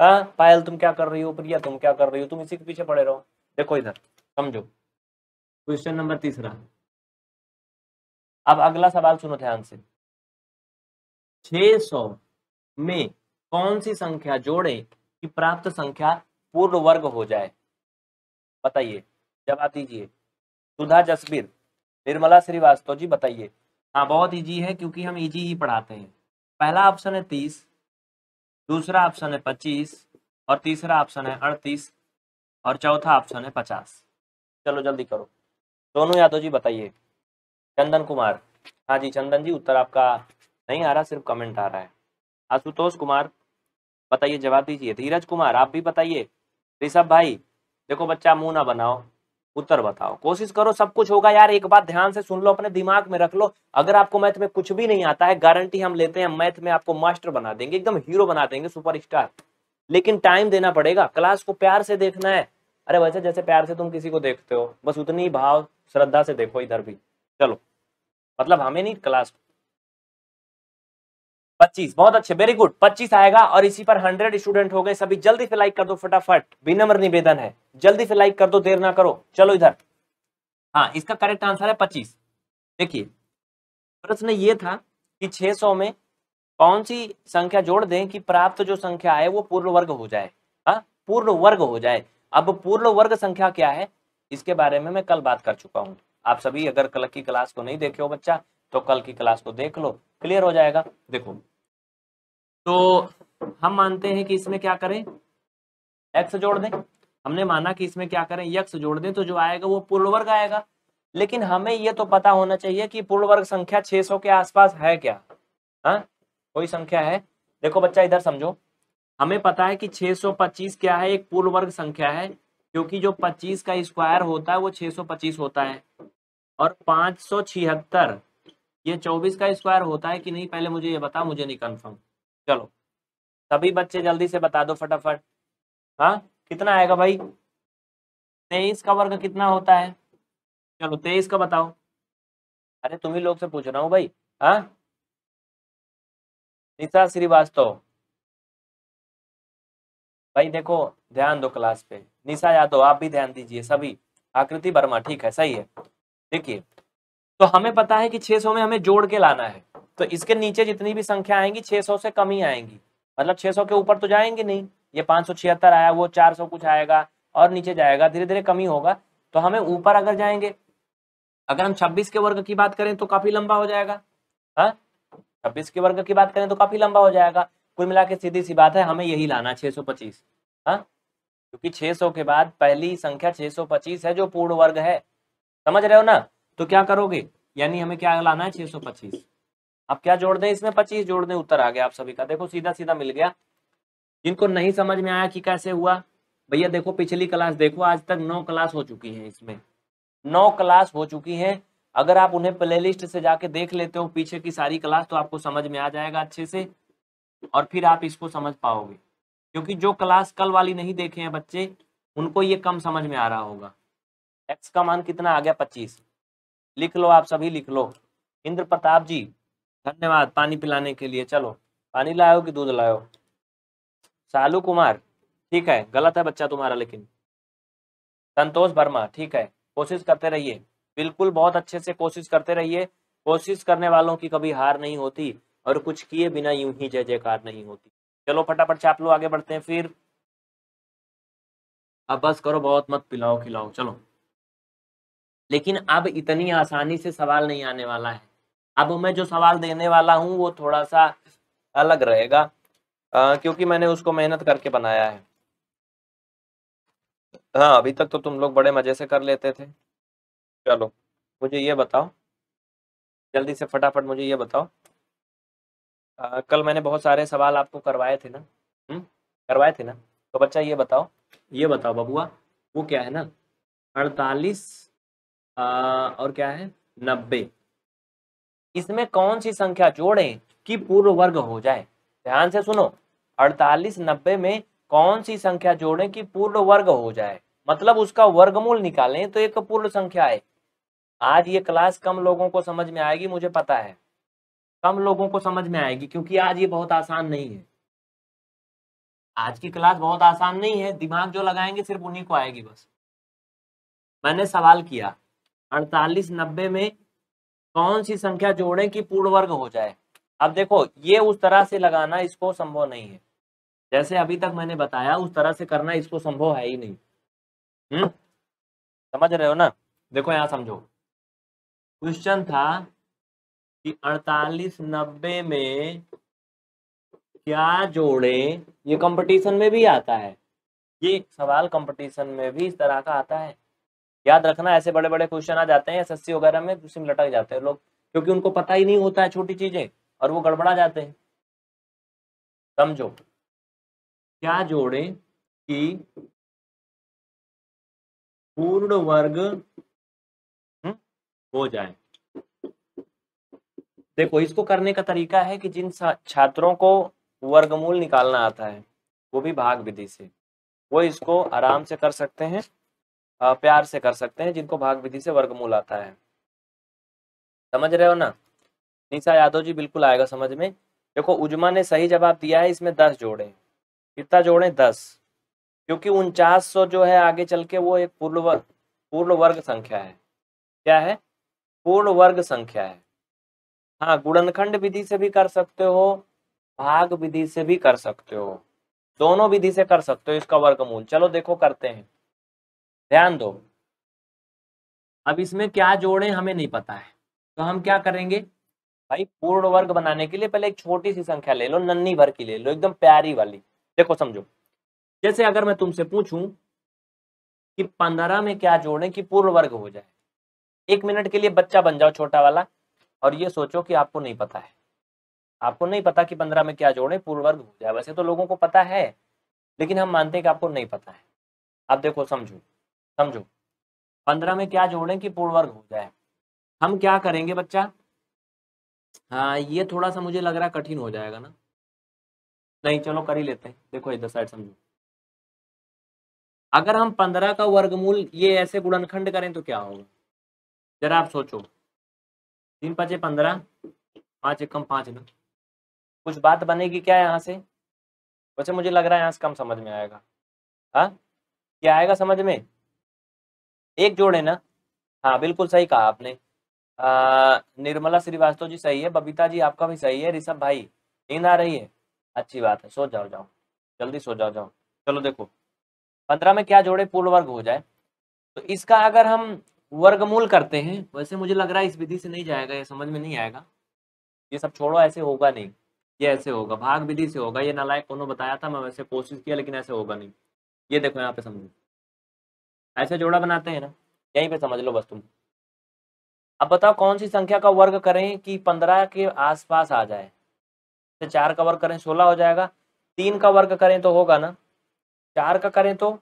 Speaker 1: आ? हाँ, पायल तुम क्या कर रही हो प्रिया तुम क्या कर रही हो तुम इसी के पीछे पड़े रहो देखो इधर
Speaker 2: समझो क्वेश्चन नंबर तीसरा अब अगला सवाल सुनो ध्यान से 600 में कौन सी संख्या
Speaker 1: जोड़े कि प्राप्त संख्या पूर्ण वर्ग हो जाए बताइए जवाब दीजिए सुधा जसबीर निर्मला श्रीवास्तव जी बताइए हाँ बहुत इजी है क्योंकि हम इजी ही पढ़ाते हैं पहला ऑप्शन है तीस दूसरा ऑप्शन है पच्चीस और तीसरा ऑप्शन है अड़तीस और चौथा ऑप्शन है पचास चलो जल्दी करो सोनू यादव जी बताइए चंदन कुमार हाँ जी चंदन जी उत्तर आपका नहीं आ रहा सिर्फ कमेंट आ रहा है आशुतोष कुमार बताइए जवाब दीजिए धीरज कुमार आप भी बताइए ऋषभ भाई देखो बच्चा मुंह ना बनाओ उत्तर बताओ कोशिश करो सब कुछ होगा यार एक बात ध्यान से सुन लो अपने दिमाग में रख लो अगर आपको मैथ में कुछ भी नहीं आता है गारंटी हम लेते हैं मैथ में आपको मास्टर बना देंगे एकदम हीरो बना देंगे सुपरस्टार लेकिन टाइम देना पड़ेगा क्लास को प्यार से देखना है अरे वैसे जैसे प्यार से तुम किसी को देखते हो बस उतनी भाव श्रद्धा से देखो इधर भी चलो मतलब हमें नहीं क्लास पच्चीस बहुत अच्छे वेरी गुड पच्चीस आएगा और इसी पर हंड्रेड स्टूडेंट हो गए सभी जल्दी से लाइक कर दो फटाफट विनम्र निवेदन है जल्दी से लाइक कर दो देर ना करो चलो इधर हाँ इसका करेक्ट आंसर है पच्चीस देखिए प्रश्न ये था कि 600 में कौन सी संख्या जोड़ दें कि प्राप्त जो संख्या है वो पूर्ण वर्ग हो जाए हाँ पूर्ण वर्ग हो जाए अब पूर्ण वर्ग संख्या क्या है इसके बारे में मैं कल बात कर चुका हूँ आप सभी अगर कल की क्लास को नहीं देखे हो बच्चा तो कल की क्लास को देख लो क्लियर हो जाएगा देखो तो हम मानते हैं कि इसमें क्या करें एक्स जोड़ दें हमने माना कि इसमें क्या करें यक्स जोड़ दें तो जो आएगा वो पूर्ण वर्ग आएगा लेकिन हमें ये तो पता होना चाहिए कि पूर्ण वर्ग संख्या 600 के आसपास है क्या हाँ कोई संख्या है देखो बच्चा इधर समझो हमें पता है कि 625 क्या है एक पूर्ण वर्ग संख्या है क्योंकि जो 25 का स्क्वायर होता है वो 625 होता है और पाँच ये चौबीस का स्क्वायर होता है कि नहीं पहले मुझे ये बता मुझे नहीं कंफर्म चलो सभी बच्चे जल्दी से बता दो फटाफट हाँ कितना आएगा भाई तेईस का वर्ग कितना
Speaker 2: होता है चलो तेईस का बताओ अरे तुम ही लोग से पूछ रहा हूँ भाई हाँ निशा श्रीवास्तव भाई देखो ध्यान दो क्लास पे निशा यादव आप भी ध्यान दीजिए सभी
Speaker 1: आकृति वर्मा ठीक है सही है देखिए तो हमें पता है कि 600 में हमें जोड़ के लाना है तो इसके नीचे जितनी भी संख्या आएंगी 600 से कम ही आएंगी मतलब 600 के ऊपर तो जाएंगे नहीं ये छिहत्तर आया वो 400 कुछ आएगा और नीचे जाएगा धीरे धीरे कमी होगा तो हमें ऊपर अगर जाएंगे अगर हम 26 के वर्ग की बात करें तो काफी लंबा हो जाएगा हाँ छब्बीस के वर्ग की बात करें तो काफी लंबा हो जाएगा कुल मिला के सीधी सी बात है हमें यही लाना छह सौ पच्चीस हाँ? क्योंकि 600 के बाद पहली संख्या 625 है जो पूर्ण वर्ग है समझ रहे हो ना तो क्या करोगे यानी हमें क्या लाना है 625 अब क्या जोड़ दें इसमें 25 जोड़ दें उत्तर आ गया आप सभी का देखो सीधा सीधा मिल गया जिनको नहीं समझ में आया कि कैसे हुआ भैया देखो पिछली क्लास देखो आज तक नौ क्लास हो चुकी है इसमें नौ क्लास हो चुकी है अगर आप उन्हें प्लेलिस्ट से जाके देख लेते हो पीछे की सारी क्लास तो आपको समझ में आ जाएगा अच्छे से और फिर आप इसको समझ पाओगे क्योंकि जो क्लास कल वाली नहीं देखे हैं बच्चे उनको ये कम समझ में आ रहा होगा एक्स का मान कितना आ गया पच्चीस लिख लो आप सभी लिख लो इंद्र प्रताप जी धन्यवाद पानी पिलाने के लिए चलो पानी लाओ कि दूध लाओ सालू कुमार ठीक है गलत है बच्चा तुम्हारा लेकिन संतोष वर्मा ठीक है कोशिश करते रहिए बिल्कुल बहुत अच्छे से कोशिश करते रहिए कोशिश करने वालों की कभी हार नहीं होती और कुछ किए बिना यूं ही जय जयकार नहीं होती चलो फटाफट से आप लोग आगे बढ़ते हैं फिर अब बस करो बहुत मत पिलाओ खिलाओ चलो लेकिन अब इतनी आसानी से सवाल नहीं आने वाला है अब मैं जो सवाल देने वाला हूँ वो थोड़ा सा अलग रहेगा आ, क्योंकि मैंने उसको मेहनत करके बनाया है हाँ अभी तक तो तुम लोग बड़े मजे से कर लेते थे चलो मुझे ये बताओ जल्दी से फटाफट मुझे ये बताओ आ, कल मैंने बहुत सारे सवाल आपको करवाए थे ना हम्म, करवाए थे ना तो बच्चा ये बताओ ये बताओ बबुआ वो क्या है ना अड़तालीस और क्या है नब्बे इसमें कौन सी संख्या जोड़ें कि पूर्व वर्ग हो जाए ध्यान से सुनो अड़तालीस नब्बे में कौन सी संख्या जोड़ें कि पूर्ण वर्ग हो जाए मतलब उसका वर्गमूल निकालें तो एक पूर्ण संख्या है आज ये क्लास कम लोगों को समझ में आएगी मुझे पता है कम लोगों को समझ में आएगी क्योंकि आज ये बहुत आसान नहीं है आज की क्लास बहुत आसान नहीं है दिमाग जो लगाएंगे सिर्फ उन्हीं को आएगी बस मैंने सवाल किया अड़तालीस नब्बे में कौन सी संख्या जोड़े कि पूर्ण वर्ग हो जाए अब देखो ये उस तरह से लगाना इसको संभव नहीं है जैसे अभी तक मैंने बताया उस तरह से करना इसको संभव है ही नहीं हम्म समझ रहे हो ना देखो यहां समझो क्वेश्चन था कि अड़तालीस नब्बे में क्या जोड़ें ये कंपटीशन में भी आता है ये सवाल कंपटीशन में भी इस तरह का आता है याद रखना ऐसे बड़े बड़े क्वेश्चन आ जाते हैं एसएससी वगैरह में उसी में लटक जाते हैं लोग क्योंकि उनको पता ही नहीं होता है
Speaker 2: छोटी चीजें और वो गड़बड़ा जाते हैं समझो क्या जोड़े कि पूर्ण वर्ग हम्म, हो जाए देखो
Speaker 1: इसको करने का तरीका है कि जिन छात्रों को वर्गमूल निकालना आता है वो भी भाग विधि से वो इसको आराम से कर सकते हैं प्यार से कर सकते हैं जिनको भाग विधि से वर्गमूल आता है समझ रहे हो ना निशा यादव जी बिल्कुल आएगा समझ में देखो उजमा ने सही जवाब दिया है इसमें दस जोड़े कितना जोड़े दस क्योंकि उनचास सौ जो है आगे चल के वो एक पूर्ण पूर्ण वर्ग संख्या है क्या है पूर्ण वर्ग संख्या है हाँ गुणनखंड विधि से भी कर सकते हो भाग विधि से भी कर सकते हो दोनों विधि से कर सकते हो इसका वर्गमूल चलो देखो करते हैं ध्यान दो अब इसमें क्या जोड़े हमें नहीं पता है तो हम क्या करेंगे भाई पूर्ण वर्ग बनाने के लिए पहले एक छोटी सी संख्या ले लो नन्नी भर की ले लो एकदम प्यारी वाली देखो समझो जैसे अगर मैं तुमसे पूछूं कि पंद्रह में क्या जोड़े कि पूर्ण वर्ग हो जाए एक मिनट के लिए बच्चा बन जाओ छोटा वाला और ये सोचो कि आपको नहीं पता है आपको नहीं पता कि पंद्रह में क्या जोड़े पूर्व वर्ग हो जाए वैसे तो लोगों को पता है लेकिन हम मानते हैं कि आपको नहीं पता है आप देखो समझो समझो पंद्रह में क्या जोड़े कि पूर्ण वर्ग हो जाए हम क्या करेंगे बच्चा हाँ ये थोड़ा सा मुझे लग रहा कठिन हो जाएगा ना नहीं चलो कर ही लेते हैं देखो इधर साइड समझो अगर हम पंद्रह का वर्गमूल ये ऐसे गुणनखंड करें तो क्या होगा जरा आप सोचो तीन पाँचे पंद्रह पाँच एक कम पाँच ना कुछ बात बनेगी क्या यहाँ से वैसे मुझे लग रहा है यहाँ से कम समझ में आएगा हाँ क्या आएगा समझ में एक जोड़े ना हाँ बिल्कुल सही कहा आपने आ, निर्मला श्रीवास्तव जी सही है बबीता जी आपका भी सही है ऋषभ भाई नींद आ रही है अच्छी बात है सो जाओ जाओ जल्दी सो जाओ जाओ चलो देखो पंद्रह में क्या जोड़े पूर्ण वर्ग हो जाए तो इसका अगर हम वर्गमूल करते हैं वैसे मुझे लग रहा है इस विधि से नहीं जाएगा ये समझ में नहीं आएगा ये सब छोड़ो ऐसे होगा नहीं ये ऐसे होगा भाग विधि से होगा ये नालायक कोनो बताया था मैं वैसे कोशिश किया लेकिन ऐसे होगा नहीं ये देखो यहाँ पे समझो ऐसे जोड़ा बनाते हैं ना यहीं पे समझ लो बस तुम अब बताओ कौन सी संख्या का वर्ग करें कि पंद्रह के आसपास आ जाए तो चार का वर्ग करें सोलह हो जाएगा तीन का वर्ग करें तो होगा ना चार का करें तो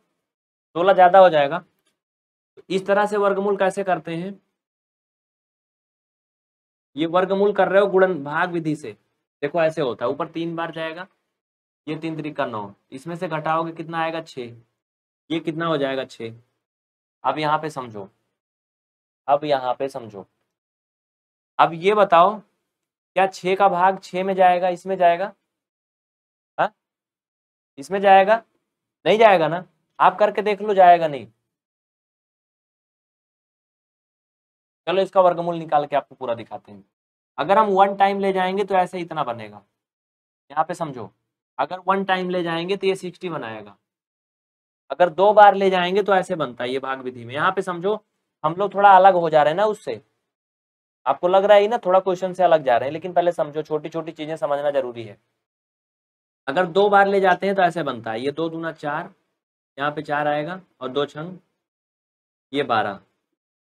Speaker 1: सोलह ज़्यादा हो जाएगा तो इस तरह से वर्गमूल कैसे करते हैं ये वर्गमूल कर रहे हो गुणन भाग विधि से देखो ऐसे होता है ऊपर तीन बार जाएगा ये तीन तरीका नौ इसमें से घटाओगे कितना आएगा छ ये कितना हो जाएगा छ अब यहाँ पे समझो अब यहाँ पे समझो अब ये बताओ क्या छ का भाग छ में जाएगा इसमें जाएगा हा? इसमें जाएगा नहीं जाएगा ना आप करके देख लो जाएगा नहीं चलो इसका वर्गमूल निकाल के आपको पूरा दिखाते हैं अगर हम वन टाइम ले जाएंगे तो ऐसे इतना बनेगा यहाँ पे समझो अगर वन टाइम ले जाएंगे तो ये सिक्सटी बनाएगा अगर दो बार ले जाएंगे तो ऐसे बनता है ये भाग विधि में यहाँ पे समझो हम लोग थोड़ा अलग हो जा रहे हैं ना उससे आपको लग रहा है ना थोड़ा क्वेश्चन से अलग जा रहे हैं लेकिन पहले समझो छोटी छोटी चीजें समझना जरूरी है अगर दो बार ले जाते हैं तो ऐसे बनता है ये दो दूना चार यहाँ पे चार आएगा और दो छंग ये बारह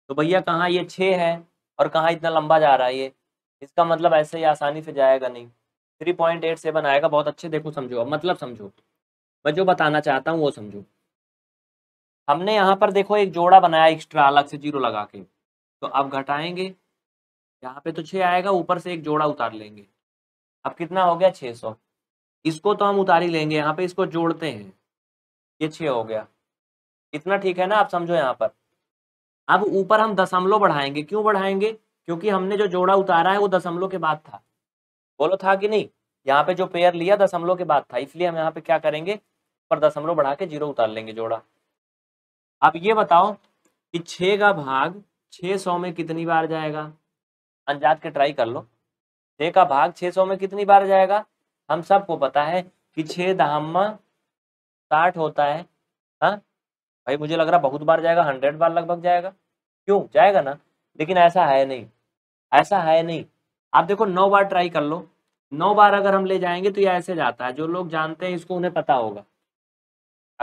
Speaker 1: तो भैया कहाँ ये छः है और कहाँ इतना लंबा जा रहा है ये इसका मतलब ऐसे ही आसानी से जाएगा नहीं थ्री पॉइंट एट सेवन आएगा बहुत अच्छे देखो समझो अब मतलब समझो मैं जो बताना चाहता हूँ वो समझो हमने यहाँ पर देखो एक जोड़ा बनाया एक्स्ट्रा अलग से जीरो लगा के तो अब घटाएंगे यहाँ पे तो छः आएगा ऊपर से एक जोड़ा उतार लेंगे अब कितना हो गया छः सौ इसको तो हम उतार ही लेंगे यहाँ पे इसको जोड़ते हैं ये छः हो गया इतना ठीक है ना आप समझो यहाँ पर अब ऊपर हम दशमलव बढ़ाएंगे क्यों बढ़ाएंगे क्योंकि हमने जो जोड़ा उतारा है वो दशमलव के बाद था बोलो था कि नहीं यहाँ पे जो पेयर लिया दशमलव के बाद था इसलिए हम यहाँ पे क्या करेंगे पर दशमलव बढ़ा के जीरो उतार लेंगे जोड़ा अब ये बताओ कि छ का भाग छः सौ में कितनी बार जाएगा अनजात के ट्राई कर लो छ का भाग छः सौ में कितनी बार जाएगा हम सबको पता है कि छे दहामा साठ होता है हा? भाई मुझे लग रहा बहुत बार जाएगा हंड्रेड बार लगभग जाएगा क्यों जाएगा ना लेकिन ऐसा है नहीं ऐसा है नहीं आप देखो नौ बार ट्राई कर लो नौ बार अगर हम ले जाएंगे तो ये ऐसे जाता है जो लोग जानते हैं इसको उन्हें पता होगा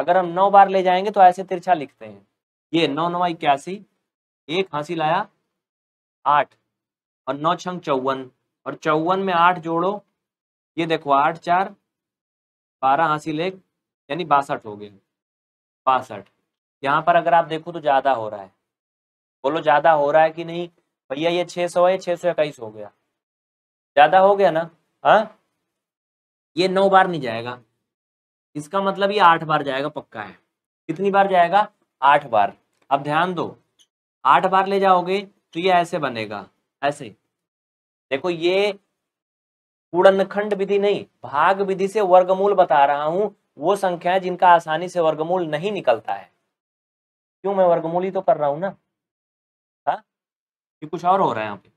Speaker 1: अगर हम नौ बार ले जाएंगे तो ऐसे तिरछा लिखते हैं ये नौ नवा इक्यासी एक हाँसी लाया आठ और नौ छंग चौवन और चौवन में आठ जोड़ो ये देखो आठ चार बारह हासिल एक यानी बासठ हो गए बासठ यहाँ पर अगर आप देखो तो ज़्यादा हो रहा है बोलो ज़्यादा हो रहा है कि नहीं भैया ये छह सौ है छह सौ इक्कीस हो गया ज़्यादा हो गया ना हाँ ये नौ बार नहीं जाएगा इसका मतलब ये आठ बार जाएगा पक्का है कितनी बार जाएगा आठ बार अब ध्यान दो आठ बार ले जाओगे तो ये ऐसे बनेगा ऐसे देखो ये पूर्णखंड विधि नहीं भाग विधि से वर्गमूल बता रहा हूं वो संख्याएं
Speaker 2: जिनका आसानी से वर्गमूल नहीं निकलता है क्यों मैं वर्गमूल ही तो कर रहा हूं ना हा? ये कुछ और हो रहा है यहाँ पे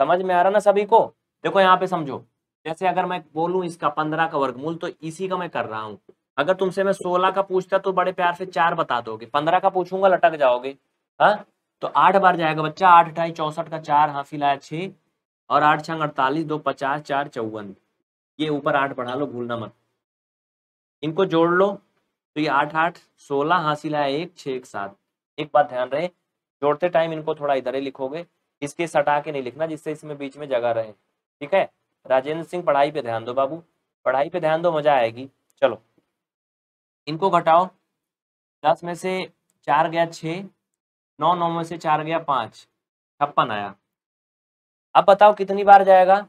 Speaker 2: समझ में आ रहा ना सभी को देखो यहाँ पे समझो जैसे अगर मैं बोलू इसका
Speaker 1: पंद्रह का वर्गमूल तो इसी का मैं कर रहा हूँ अगर तुमसे मैं सोलह का पूछता तो बड़े प्यार से चार बता दोगे पंद्रह का पूछूंगा लटक जाओगे हाँ तो आठ बार जाएगा बच्चा आठ अठाई चौसठ का चार हाँ फिलहाल छह और आठ छंग अड़तालीस दो पचास चार चौवन ये ऊपर आठ बढ़ा लो भूलना मत इनको जोड़ लो तो ये आठ आठ सोलह हासिल है एक छः एक सात एक बात ध्यान रहे जोड़ते टाइम इनको थोड़ा इधर ही लिखोगे इसके सटा के नहीं लिखना जिससे इसमें बीच में जगह रहे ठीक है राजेंद्र सिंह पढ़ाई पे ध्यान दो बाबू पढ़ाई पे ध्यान दो मजा आएगी चलो इनको घटाओ दस में से चार गया छ नौ नौ में से चार गया पांच छप्पन आया अब बताओ कितनी बार जाएगा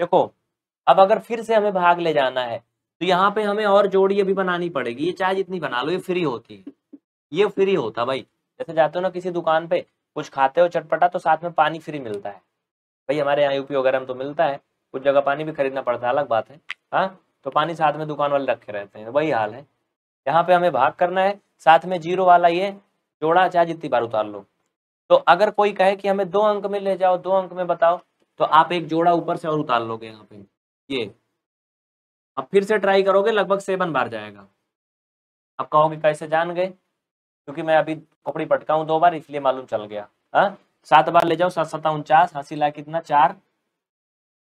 Speaker 1: देखो अब अगर फिर से हमें भाग ले जाना है तो यहाँ पे हमें और जोड़ी अभी बनानी पड़ेगी ये चाहे जितनी बना लो ये फ्री होती है ये फ्री होता भाई जैसे जाते हो ना किसी दुकान पे कुछ खाते हो चटपटा तो साथ में पानी फ्री मिलता है भाई हमारे यहाँ यूपी वगैरह में तो मिलता है कुछ जगह पानी भी खरीदना पड़ता है अलग बात है हाँ तो पानी साथ में दुकान वाले रखे रहते हैं वही हाल है यहाँ पे हमें भाग करना है साथ में जीरो वाला ये जोड़ा चाहे जितनी बार उतार लो तो अगर कोई कहे कि हमें दो अंक में ले जाओ दो अंक में बताओ तो आप एक जोड़ा ऊपर से और उतार लोगे यहाँ पे ये अब फिर से ट्राई करोगे लगभग सेवन बार जाएगा आप कहोगे कैसे जान गए क्योंकि मैं अभी कपड़ी पटका हूँ दो बार इसलिए मालूम चल गया हाँ सात बार ले जाओ सात सत्ता उनचास हाँसी लाख कितना चार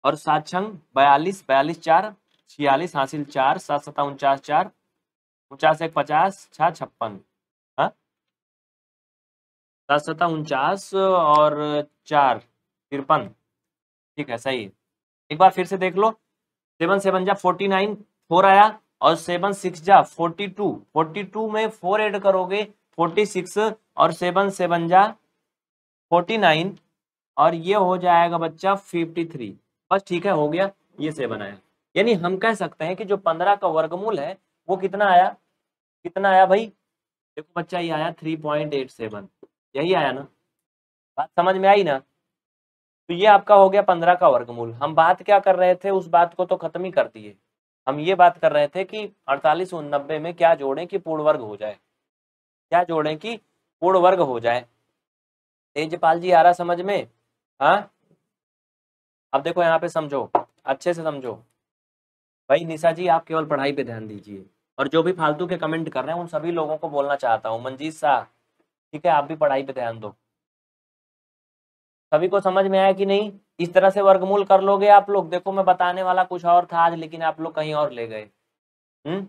Speaker 1: और सात छंग बयालीस बयालीस चार छियालीस हासिल चार सात सत्ता उनचास चार उनचास एक पचास छः छप्पन हाँ? सात सत्ता उनचास और चार तिरपन ठीक है सही एक बार फिर से देख लो सेवन सेवन जा फोर्टी नाइन फोर आया और सेवन सिक्स जा फोर्टी टू फोर्टी टू में फोर एड करोगे फोर्टी सिक्स और सेवन सेवन जा फोर्टी नाइन और ये हो जाएगा बच्चा फिफ्टी थ्री बस ठीक है हो गया ये सेवन आया यानी हम कह सकते हैं कि जो पंद्रह का वर्गमूल है वो कितना आया कितना आया भाई देखो बच्चा ये आया थ्री पॉइंट एट सेवन यही आया ना बात समझ में आई ना तो ये आपका हो गया पंद्रह का वर्गमूल हम बात क्या कर रहे थे उस बात को तो खत्म ही कर दिए हम ये बात कर रहे थे कि अड़तालीस उन्नबे में क्या जोड़ें कि पूर्ण वर्ग हो जाए क्या जोड़ें कि पूर्ण वर्ग हो जाए तेजपाल जी आ रहा समझ में हाँ अब देखो यहाँ पे समझो अच्छे से समझो भाई निशा जी आप केवल पढ़ाई पे ध्यान दीजिए और जो भी फालतू के कमेंट कर रहे हैं उन सभी लोगों को बोलना चाहता हूँ मंजीत शाह ठीक है आप भी पढ़ाई पे ध्यान दो सभी को समझ में आया कि नहीं इस तरह से वर्गमूल कर लोगे आप लोग देखो मैं बताने वाला कुछ और था आज लेकिन आप लोग कहीं और ले गए हम्म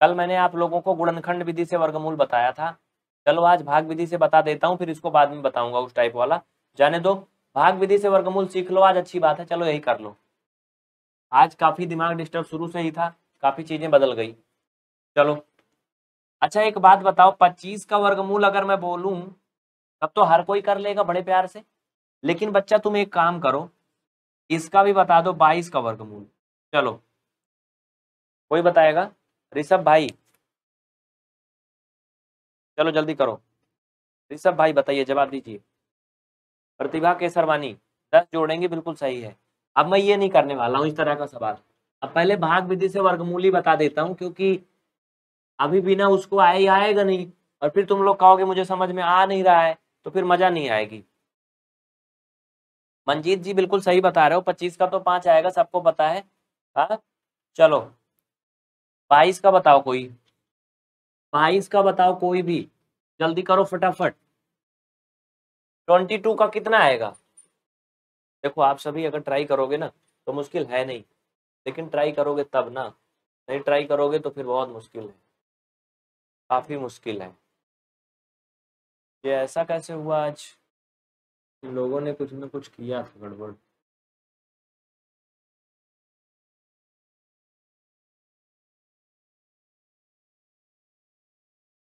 Speaker 1: कल मैंने आप लोगों को गुणनखंड विधि से वर्गमूल बताया था चलो आज भाग विधि से बता देता हूँ फिर इसको बाद में बताऊंगा उस टाइप वाला जाने दो भाग विधि से वर्गमूल सीख लो आज अच्छी बात है चलो यही कर लो आज काफी दिमाग डिस्टर्ब शुरू से ही था काफी चीजें बदल गई चलो अच्छा एक बात बताओ पच्चीस का वर्गमूल अगर मैं बोलूं तब तो हर कोई कर लेगा बड़े प्यार से लेकिन बच्चा तुम एक काम करो इसका भी बता दो बाईस का वर्गमूल चलो
Speaker 2: कोई बताएगा ऋषभ भाई चलो जल्दी करो ऋषभ भाई बताइए जवाब दीजिए प्रतिभा केसरवानी
Speaker 1: दस जोड़ेंगे बिल्कुल सही है अब मैं ये नहीं करने वाला हूँ इस तरह का सवाल अब पहले भाग विधि से ही बता देता हूँ क्योंकि अभी बिना उसको आए आएगा नहीं और फिर तुम लोग कहोगे मुझे समझ में आ नहीं रहा है तो फिर मजा नहीं आएगी मंजीत जी बिल्कुल सही बता रहे हो पच्चीस का तो पांच आएगा सबको पता है हा? चलो बाईस का बताओ कोई बाईस का बताओ कोई भी जल्दी करो फटाफट ट्वेंटी टू का कितना आएगा देखो आप सभी अगर ट्राई करोगे ना तो मुश्किल है नहीं लेकिन ट्राई करोगे
Speaker 2: तब ना नहीं ट्राई करोगे तो फिर बहुत मुश्किल है काफ़ी मुश्किल है ये ऐसा कैसे हुआ आज लोगों ने कुछ ना कुछ किया था गड़बड़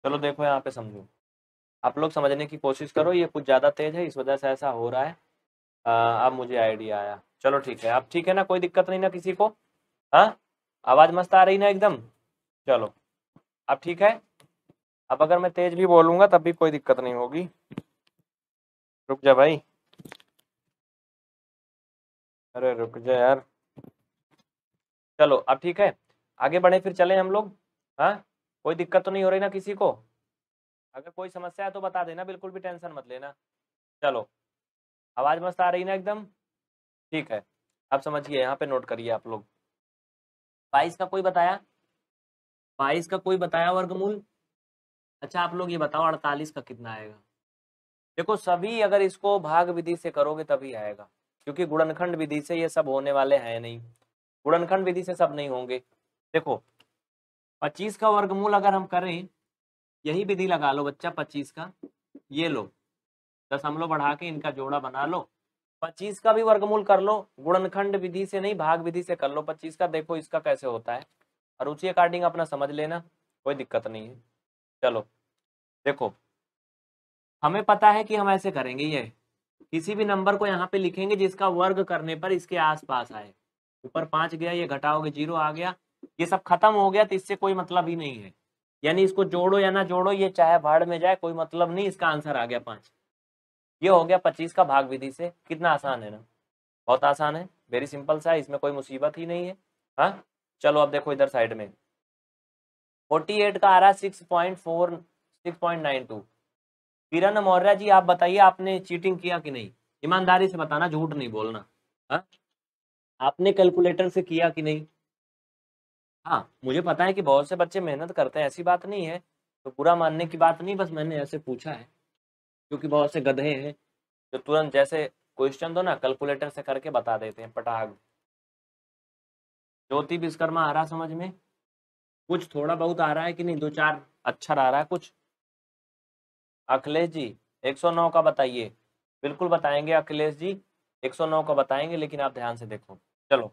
Speaker 2: चलो देखो यहाँ पे समझो आप लोग समझने की कोशिश करो ये कुछ ज़्यादा तेज है इस वजह से ऐसा हो रहा है
Speaker 1: अब मुझे आइडिया आया चलो ठीक है अब ठीक है ना कोई दिक्कत नहीं ना किसी को हाँ आवाज़ मस्त आ रही ना एकदम चलो अब ठीक है अब अगर मैं तेज
Speaker 2: भी बोलूँगा तब भी कोई दिक्कत नहीं होगी रुक जा भाई अरे रुक जा यार चलो अब
Speaker 1: ठीक है आगे बढ़े फिर चले हम लोग हाँ कोई दिक्कत तो नहीं हो रही ना किसी को अगर कोई समस्या है तो बता देना बिल्कुल भी टेंशन मत लेना चलो आवाज मस्त आ रही ना एकदम ठीक है आप समझिए यहाँ पे नोट करिए आप लोग बाईस का कोई बताया बाईस का कोई बताया वर्गमूल अच्छा आप लोग ये बताओ अड़तालीस का कितना आएगा देखो सभी अगर इसको भाग विधि से करोगे तभी आएगा क्योंकि गुणनखंड विधि से ये सब होने वाले हैं नहीं गुणनखंड विधि से सब नहीं होंगे देखो पच्चीस का वर्गमूल अगर हम करें यही विधि लगा लो बच्चा पच्चीस का ये लो दशमलव बढ़ा के इनका जोड़ा बना लो पच्चीस का भी वर्गमूल कर लो गुणनखंड विधि से नहीं भाग विधि से कर लो पच्चीस का देखो इसका कैसे होता है और उसी अकॉर्डिंग अपना समझ लेना कोई दिक्कत नहीं है चलो देखो हमें पता है कि हम ऐसे करेंगे ये किसी भी नंबर को यहाँ पे लिखेंगे जिसका वर्ग करने पर इसके आसपास आए ऊपर पांच गया ये घटाओगे जीरो आ गया ये सब खत्म हो गया तो इससे कोई मतलब ही नहीं है यानी इसको जोड़ो या ना जोड़ो ये चाहे भाड़ में जाए कोई मतलब नहीं इसका आंसर आ गया पांच ये हो गया पच्चीस का भाग विधि से कितना आसान है ना बहुत आसान है वेरी सिंपल सा इसमें कोई मुसीबत ही नहीं है हा? चलो अब देखो इधर साइड में फोर्टी एट का आ रहा है six point four six point nine two Kiran Maurya ji आप बताइए आपने चीटिंग किया कि नहीं ईमानदारी से बताना झूठ नहीं बोलना हा? आपने कैलकुलेटर से किया कि नहीं हाँ मुझे पता है कि बहुत से बच्चे मेहनत करते हैं ऐसी बात नहीं है तो पूरा मानने की बात नहीं बस मैंने ऐसे पूछा है क्योंकि बहुत से गधे हैं जो तुरंत जैसे क्वेश्चन दो ना कैलकुलेटर से करके बता देते हैं पटाग ज्योति विश्वकर्मा आ रहा समझ में कुछ थोड़ा बहुत आ रहा है कि नहीं दो चार अच्छा आ रहा है कुछ अखिलेश जी 109 का बताइए बिल्कुल बताएंगे अखिलेश जी 109 का बताएंगे लेकिन आप ध्यान से देखो चलो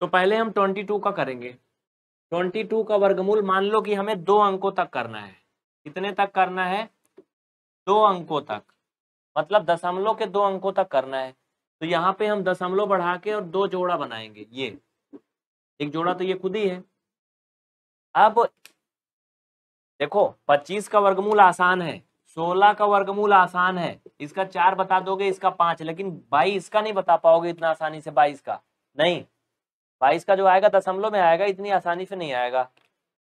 Speaker 1: तो पहले हम 22 का करेंगे 22 का वर्गमूल मान लो कि हमें दो अंकों तक करना है कितने तक करना है दो अंकों तक मतलब दशमलव के दो अंकों तक करना है तो यहाँ पे हम दशमलव बढ़ा के और दो जोड़ा बनाएंगे ये एक जोड़ा तो ये खुद ही है अब देखो पच्चीस का वर्गमूल आसान है सोलह का वर्गमूल आसान है इसका चार बता दोगे इसका पांच लेकिन बाईस का नहीं बता पाओगे इतना आसानी से बाईस का नहीं बाईस का जो आएगा दशमलव में आएगा इतनी आसानी से नहीं आएगा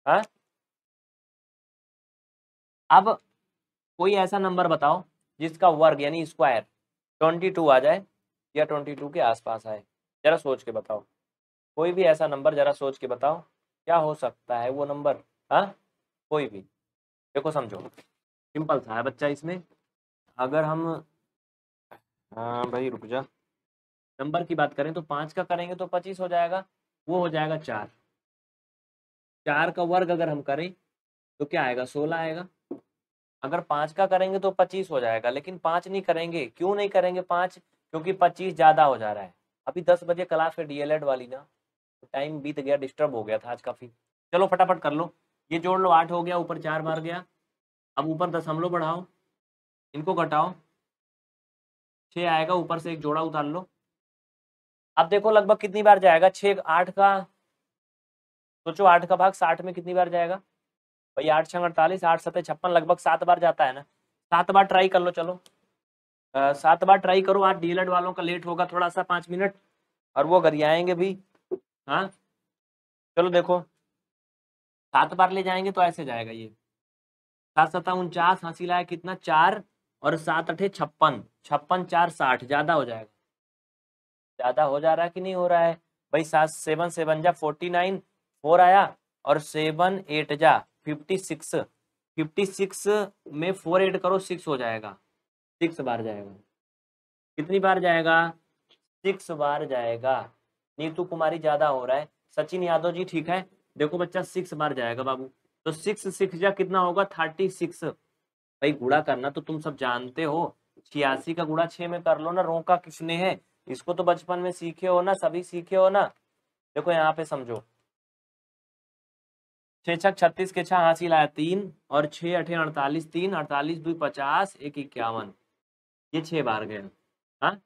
Speaker 1: हा? अब कोई ऐसा नंबर बताओ जिसका वर्ग यानी स्क्वायर ट्वेंटी टू आ जाए या ट्वेंटी टू के आसपास आए जरा सोच के बताओ कोई भी ऐसा नंबर जरा सोच के बताओ क्या हो सकता है वो नंबर हाँ कोई भी देखो समझो सिंपल सा है बच्चा इसमें अगर हम हाँ भाई रुक जा नंबर की बात करें तो पाँच का करेंगे तो पच्चीस हो जाएगा वो हो जाएगा चार चार का वर्ग अगर हम करें तो क्या आएगा सोलह आएगा अगर पाँच का करेंगे तो पच्चीस हो जाएगा लेकिन पाँच नहीं करेंगे क्यों नहीं करेंगे पाँच क्योंकि पच्चीस ज़्यादा हो जा रहा है अभी दस बजे क्लास है डीएलएड वाली ना तो टाइम बीत गया डिस्टर्ब हो गया था आज काफ़ी चलो फटाफट कर लो ये जोड़ लो आठ हो गया ऊपर चार बार गया अब ऊपर दशमलव बढ़ाओ इनको घटाओ छः आएगा ऊपर से एक जोड़ा उतार लो अब देखो लगभग कितनी बार जाएगा छः आठ का सोचो आठ का भाग साठ में कितनी बार जाएगा भाई आठ छः अड़तालीस आठ सतह छप्पन लगभग सात बार जाता है ना सात बार ट्राई कर लो चलो सात बार ट्राई करो आज डीएलएड e वालों का लेट होगा थोड़ा सा पाँच मिनट और वो आएंगे भी हाँ चलो देखो सात बार ले जाएंगे तो ऐसे जाएगा ये सात सत्ता उनचास हंसी लाया कितना चार और सात अठे छप्पन छप्पन चार साठ ज्यादा हो जाएगा ज्यादा हो जा रहा है कि नहीं हो रहा है भाई सात सेवन सेवन जा फोर्टी नाइन फोर आया और सेवन एट जा फिफ्टी सिक्स फिफ्टी सिक्स में फोर एट करो सिक्स हो जाएगा सिक्स बार जाएगा कितनी बार जाएगा सिक्स बार जाएगा नीतू कुमारी ज्यादा हो रहा है सचिन यादव जी ठीक है देखो बच्चा सिक्स बार जाएगा बाबू तो सिक्स सिक्स जा कितना होगा थर्टी सिक्स भाई गुड़ा करना तो तुम सब जानते हो छियासी का गुड़ा छह में कर लो ना रोका किसने है इसको तो बचपन में सीखे हो ना सभी सीखे हो ना देखो यहाँ पे समझो छह छक छत्तीस के छह हासिल लाया तीन और छह अठे अड़तालीस तीन अड़तालीस दुई पचास एक इक्यावन ये छह बार गए हाँ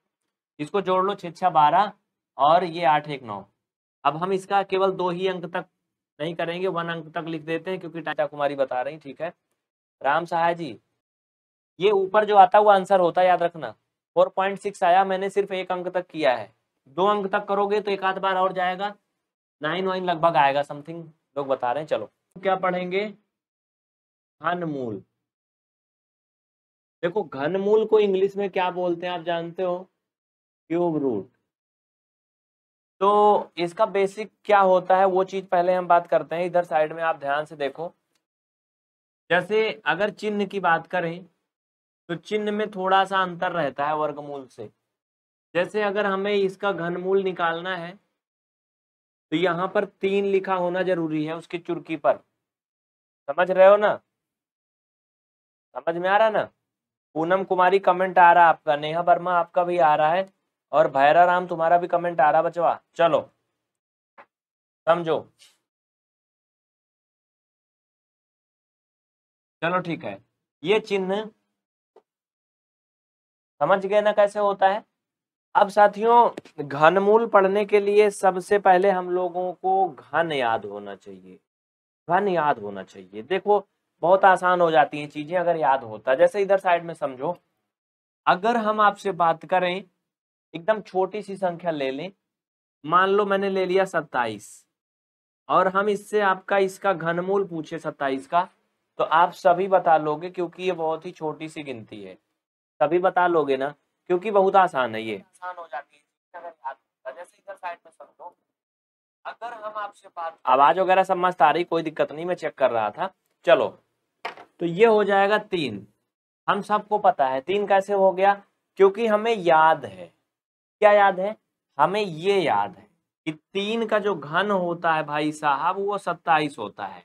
Speaker 1: इसको जोड़ लो छह छह बारह और ये आठ एक नौ अब हम इसका केवल दो ही अंक तक नहीं करेंगे वन अंक तक लिख देते हैं क्योंकि टाटा कुमारी बता रही ठीक है राम सहाय जी ये ऊपर जो आता हुआ आंसर होता है याद रखना सिक्स आया मैंने सिर्फ एक अंक तक किया है दो अंक तक करोगे तो एक आध बार और जाएगा नाइन वाइन लगभग आएगा समथिंग लोग बता रहे हैं चलो क्या पढ़ेंगे
Speaker 2: घनमूल देखो घनमूल को इंग्लिश में क्या बोलते हैं आप जानते हो क्यूब रूट तो इसका बेसिक
Speaker 1: क्या होता है वो चीज पहले हम बात करते हैं इधर साइड में आप ध्यान से देखो जैसे अगर चिन्ह की बात करें तो चिन्ह में थोड़ा सा अंतर रहता है वर्गमूल से जैसे अगर हमें इसका घनमूल निकालना है तो यहाँ पर तीन लिखा होना जरूरी है उसकी चुर्की पर समझ रहे हो ना समझ में आ रहा ना पूनम कुमारी कमेंट आ रहा है आपका नेहा वर्मा
Speaker 2: आपका भी आ रहा है और भैरा राम तुम्हारा भी कमेंट आ रहा बचवा चलो समझो चलो ठीक है ये चिन्ह समझ गए ना कैसे
Speaker 1: होता है अब साथियों घनमूल पढ़ने के लिए सबसे पहले हम लोगों को घन याद होना चाहिए घन याद होना चाहिए देखो बहुत आसान हो जाती है चीजें अगर याद होता जैसे इधर साइड में समझो अगर हम आपसे बात करें एकदम छोटी सी संख्या ले लें मान लो मैंने ले लिया सत्ताईस और हम इससे आपका इसका घनमूल पूछे सत्ताईस का तो आप सभी बता लोगे क्योंकि ये बहुत ही छोटी सी गिनती है सभी बता लोगे ना क्योंकि बहुत आसान है ये आसान हो जाती है अगर हम आपसे बात आवाज वगैरह सब मस्त आ रही कोई दिक्कत नहीं मैं चेक कर रहा था चलो तो ये हो जाएगा तीन हम सबको पता है तीन कैसे हो गया क्योंकि हमें याद है क्या याद है हमें ये याद है कि तीन का जो घन होता है भाई साहब वो सत्ताईस होता है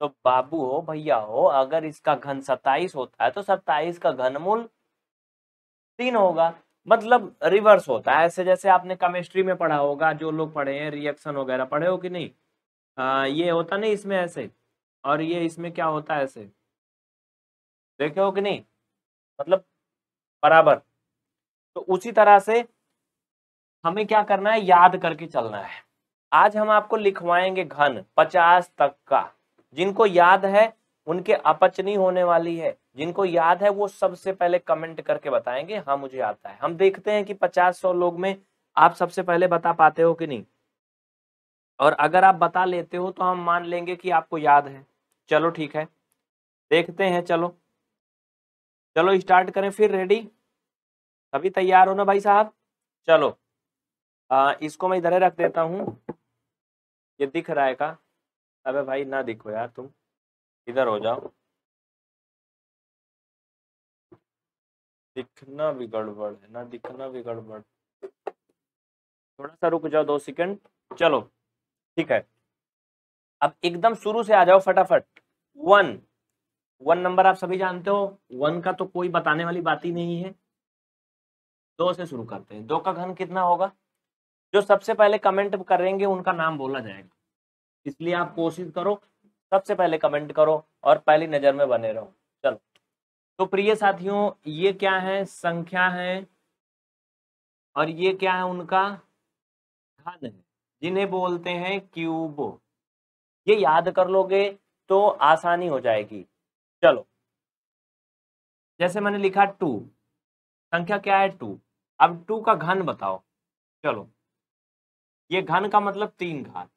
Speaker 1: तो बाबू हो भैया हो अगर इसका घन सत्ताईस होता है तो सत्ताईस का घनमूल तीन होगा मतलब रिवर्स होता है ऐसे जैसे आपने केमिस्ट्री में पढ़ा होगा जो लोग पढ़े हैं रिएक्शन वगैरह पढ़े हो कि नहीं आ, ये होता नहीं इसमें ऐसे और ये इसमें क्या होता है ऐसे देखे हो कि नहीं मतलब बराबर तो उसी तरह से हमें क्या करना है याद करके चलना है आज हम आपको लिखवाएंगे घन पचास तक का जिनको याद है उनके अपच नहीं होने वाली है जिनको याद है वो सबसे पहले कमेंट करके बताएंगे हाँ मुझे आता है हम देखते हैं कि पचास सौ लोग में आप सबसे पहले बता पाते हो कि नहीं और अगर आप बता लेते हो तो हम मान लेंगे कि आपको याद है चलो ठीक है देखते हैं चलो चलो स्टार्ट करें फिर रेडी अभी तैयार हो ना भाई साहब चलो आ, इसको मैं इधर रख देता हूँ
Speaker 2: ये दिख रहा है का अबे भाई ना दिखो यार तुम इधर हो जाओ दिखना भी गड़बड़ है ना दिखना भी गड़बड़ थोड़ा सा रुक जाओ दो सेकंड चलो
Speaker 1: ठीक है अब एकदम शुरू से आ जाओ फटाफट वन वन नंबर आप सभी जानते हो वन का तो कोई बताने वाली बात ही नहीं है दो से शुरू करते हैं दो का घन कितना होगा जो सबसे पहले कमेंट करेंगे उनका नाम बोला जाएगा इसलिए आप कोशिश करो सबसे पहले कमेंट करो और पहली नज़र में बने रहो चलो तो प्रिय साथियों ये क्या है संख्या है और ये क्या है उनका घन है जिन्हें बोलते हैं क्यूब ये याद कर लोगे तो आसानी हो जाएगी चलो जैसे मैंने लिखा टू संख्या क्या है टू अब टू का घन बताओ चलो ये घन का मतलब तीन घात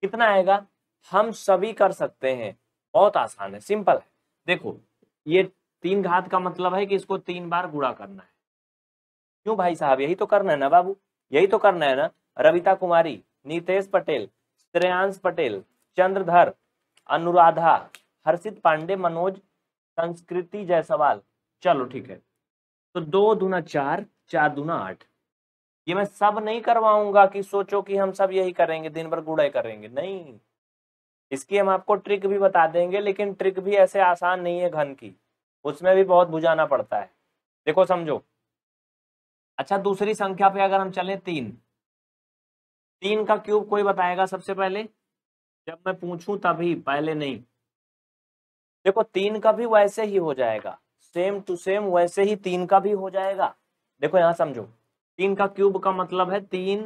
Speaker 1: कितना आएगा हम सभी कर सकते हैं बहुत आसान है सिंपल है देखो ये तीन घात का मतलब है कि इसको तीन बार गुड़ा करना है क्यों भाई साहब यही तो करना है ना बाबू यही तो करना है ना रविता कुमारी नितेश पटेल श्रेयांश पटेल चंद्रधर अनुराधा हर्षित पांडे मनोज संस्कृति जयसवाल चलो ठीक है तो दो दूना चार चार दूना आठ ये मैं सब नहीं करवाऊंगा कि सोचो कि हम सब यही करेंगे दिन भर गुड़े करेंगे नहीं इसकी हम आपको ट्रिक भी बता देंगे लेकिन ट्रिक भी ऐसे आसान नहीं है घन की उसमें भी बहुत बुझाना पड़ता है देखो समझो अच्छा दूसरी संख्या पे अगर हम चले तीन तीन का क्यूब कोई बताएगा सबसे पहले जब मैं पूछूं तभी पहले नहीं देखो तीन का भी वैसे ही हो जाएगा सेम टू सेम वैसे ही तीन का भी हो जाएगा देखो यहां समझो तीन का क्यूब का मतलब है तीन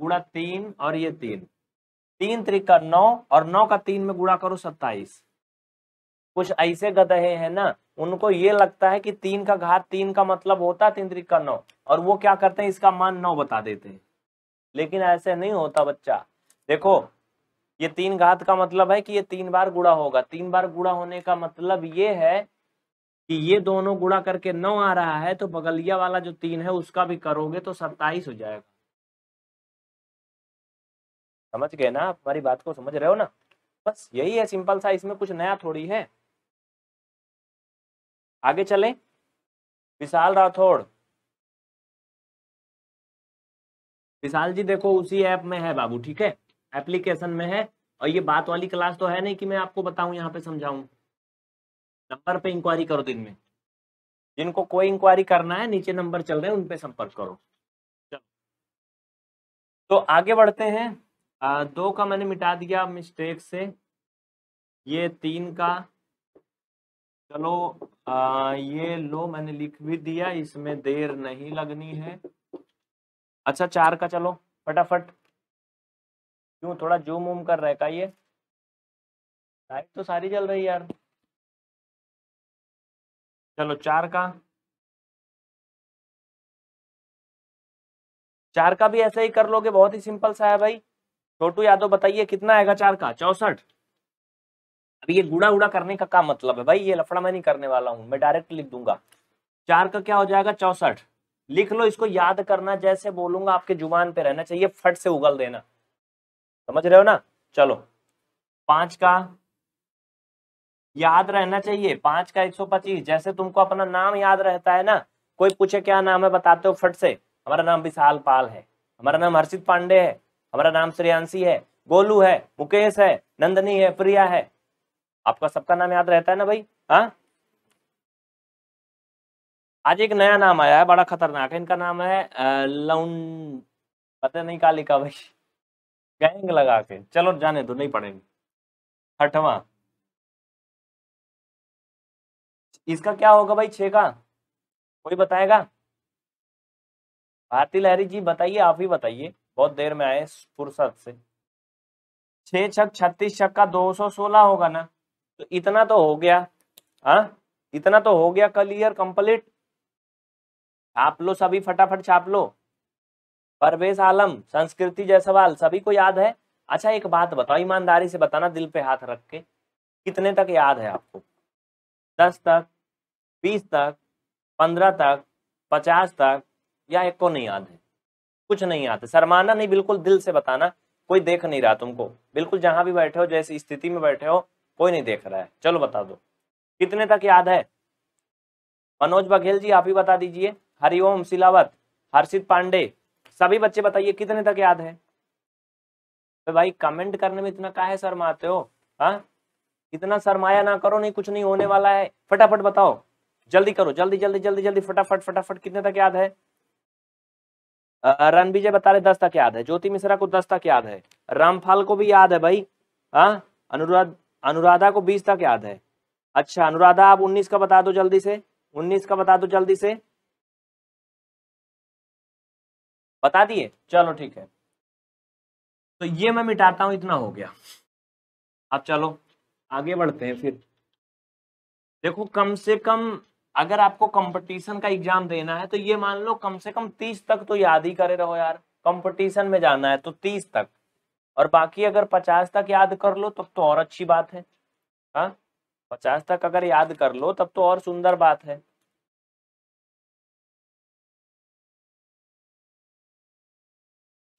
Speaker 1: गुड़ा तीन और ये तीन तीन त्रिका नौ और नौ का तीन में गुड़ा करो सत्ताईस कुछ ऐसे गदहे हैं ना उनको ये लगता है कि तीन का घात तीन का मतलब होता है तीन त्रिका नौ और वो क्या करते हैं इसका मान नौ बता देते हैं लेकिन ऐसे नहीं होता बच्चा देखो ये तीन घात का मतलब है कि ये तीन बार गुड़ा होगा तीन बार गुड़ा होने का मतलब ये है कि ये दोनों गुणा करके नौ आ रहा है तो बगलिया वाला जो तीन है उसका भी करोगे तो सत्ताईस हो जाएगा समझ गए ना हमारी बात को समझ रहे हो ना बस यही है सिंपल सा इसमें कुछ नया थोड़ी है
Speaker 2: आगे चले विशाल राठौड़ विशाल जी देखो उसी ऐप में है बाबू ठीक
Speaker 1: है एप्लीकेशन में है और ये बात वाली क्लास तो है नहीं कि मैं आपको बताऊं यहाँ पे समझाऊं नंबर पे इंक्वायरी करो दिन में जिनको कोई इंक्वायरी करना है नीचे नंबर चल रहे हैं उन पे संपर्क करो तो आगे बढ़ते हैं आ, दो का मैंने मिटा दिया मिस्टेक से ये तीन का चलो आ, ये लो मैंने लिख भी दिया इसमें देर नहीं लगनी है अच्छा चार का चलो फटाफट
Speaker 2: क्यों थोड़ा जूम वूम कर रहे का ये लाइट तो सारी चल रही यार चलो चार का चार का भी ऐसे ही कर लोगे बहुत ही सिंपल सा है भाई
Speaker 1: छोटू यादव बताइए कितना आएगा चार का चौसठ अब ये गुड़ा उड़ा करने का क्या मतलब है भाई ये लफड़ा मैं नहीं करने वाला हूं मैं डायरेक्ट लिख दूंगा चार का क्या हो जाएगा चौसठ लिख लो इसको याद करना जैसे बोलूंगा आपके जुबान पे रहना चाहिए फट से उगल देना समझ रहे हो ना चलो पांच का याद रहना चाहिए पांच का एक सौ पच्चीस जैसे तुमको अपना नाम याद रहता है ना कोई पूछे क्या नाम है बताते हो फट से हमारा नाम विशाल पाल है हमारा नाम हर्षित पांडे है हमारा नाम श्रेयांशी है गोलू है मुकेश है नंदनी है प्रिया है आपका सबका नाम याद रहता है ना भाई हाँ आज एक नया नाम आया है बड़ा खतरनाक है इनका नाम है लौन पता नहीं का लिखा भाई
Speaker 2: गैंग लगा के चलो जाने दो नहीं पड़ेंगे हठवा इसका क्या होगा भाई छे का कोई बताएगा
Speaker 1: भारती लहरी जी बताइए आप ही बताइए बहुत देर में आए फुर्सत से छः छक छत्तीस छक का दो सौ सोलह होगा ना तो इतना तो हो गया हाँ इतना तो हो गया क्लियर कंप्लीट छाप लो सभी फटाफट छाप लो परवेज आलम संस्कृति जयसवाल सभी को याद है अच्छा एक बात बताओ ईमानदारी से बताना दिल पे हाथ रख के कितने तक याद है आपको दस तक बीस तक पंद्रह तक पचास तक या एक को नहीं याद है कुछ नहीं है शर्माना नहीं बिल्कुल दिल से बताना कोई देख नहीं रहा तुमको बिल्कुल जहां भी बैठे हो जैसी स्थिति में बैठे हो कोई नहीं देख रहा है चलो बता दो कितने तक याद है मनोज बघेल जी आप ही बता दीजिए हरिओम सिलावत हर्षित पांडे सभी बच्चे बताइए कितने तक याद है तो भाई कमेंट करने में इतना सर शर्माते हो हाँ इतना सरमाया ना करो नहीं कुछ नहीं होने वाला है फटाफट बताओ जल्दी करो जल्दी जल्दी जल्दी जल्दी फटाफट फटाफट कितने तक याद है रणविजय बता रहे दस तक याद है ज्योति मिश्रा को दस तक याद है रामफाल को भी याद है भाई हाँ अनुराध अनुराधा को बीस तक याद है
Speaker 2: अच्छा अनुराधा आप उन्नीस का बता दो जल्दी से उन्नीस का बता दो जल्दी से बता दिए चलो ठीक है तो ये मैं मिटाता हूं इतना हो गया अब चलो आगे बढ़ते हैं फिर
Speaker 1: देखो कम से कम अगर आपको कंपटीशन का एग्जाम देना है तो ये मान लो कम से कम तीस तक तो याद ही करे रहो यार कंपटीशन में जाना है तो तीस तक और बाकी अगर पचास तक याद कर लो तब तो और अच्छी बात है हा? पचास
Speaker 2: तक अगर याद कर लो तब तो और सुंदर बात है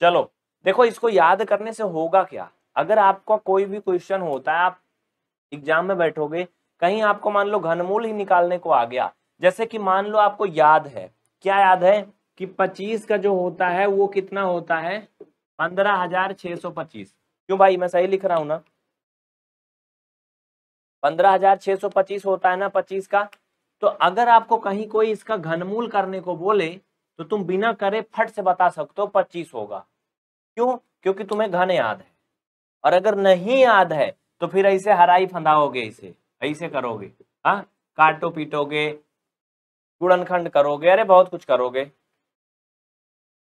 Speaker 2: चलो देखो इसको याद करने से
Speaker 1: होगा क्या अगर आपका कोई भी क्वेश्चन होता है आप एग्जाम में बैठोगे कहीं आपको मान लो घनमूल ही निकालने को आ गया जैसे कि मान लो आपको याद है क्या याद है कि 25 का जो होता है वो कितना होता है पंद्रह हजार छह सौ पच्चीस क्यों भाई मैं सही लिख रहा हूं ना पंद्रह हजार छह सौ पच्चीस होता है ना पच्चीस का तो अगर आपको कहीं कोई इसका घनमूल करने को बोले तो तुम बिना करे फट से बता सकते हो पच्चीस होगा क्यों क्योंकि तुम्हें घन याद है और अगर नहीं याद है तो फिर ऐसे हराई फंदाओगे इसे ऐसे करोगे हाँ काटो पीटोगे गुड़नखंड करोगे अरे बहुत कुछ करोगे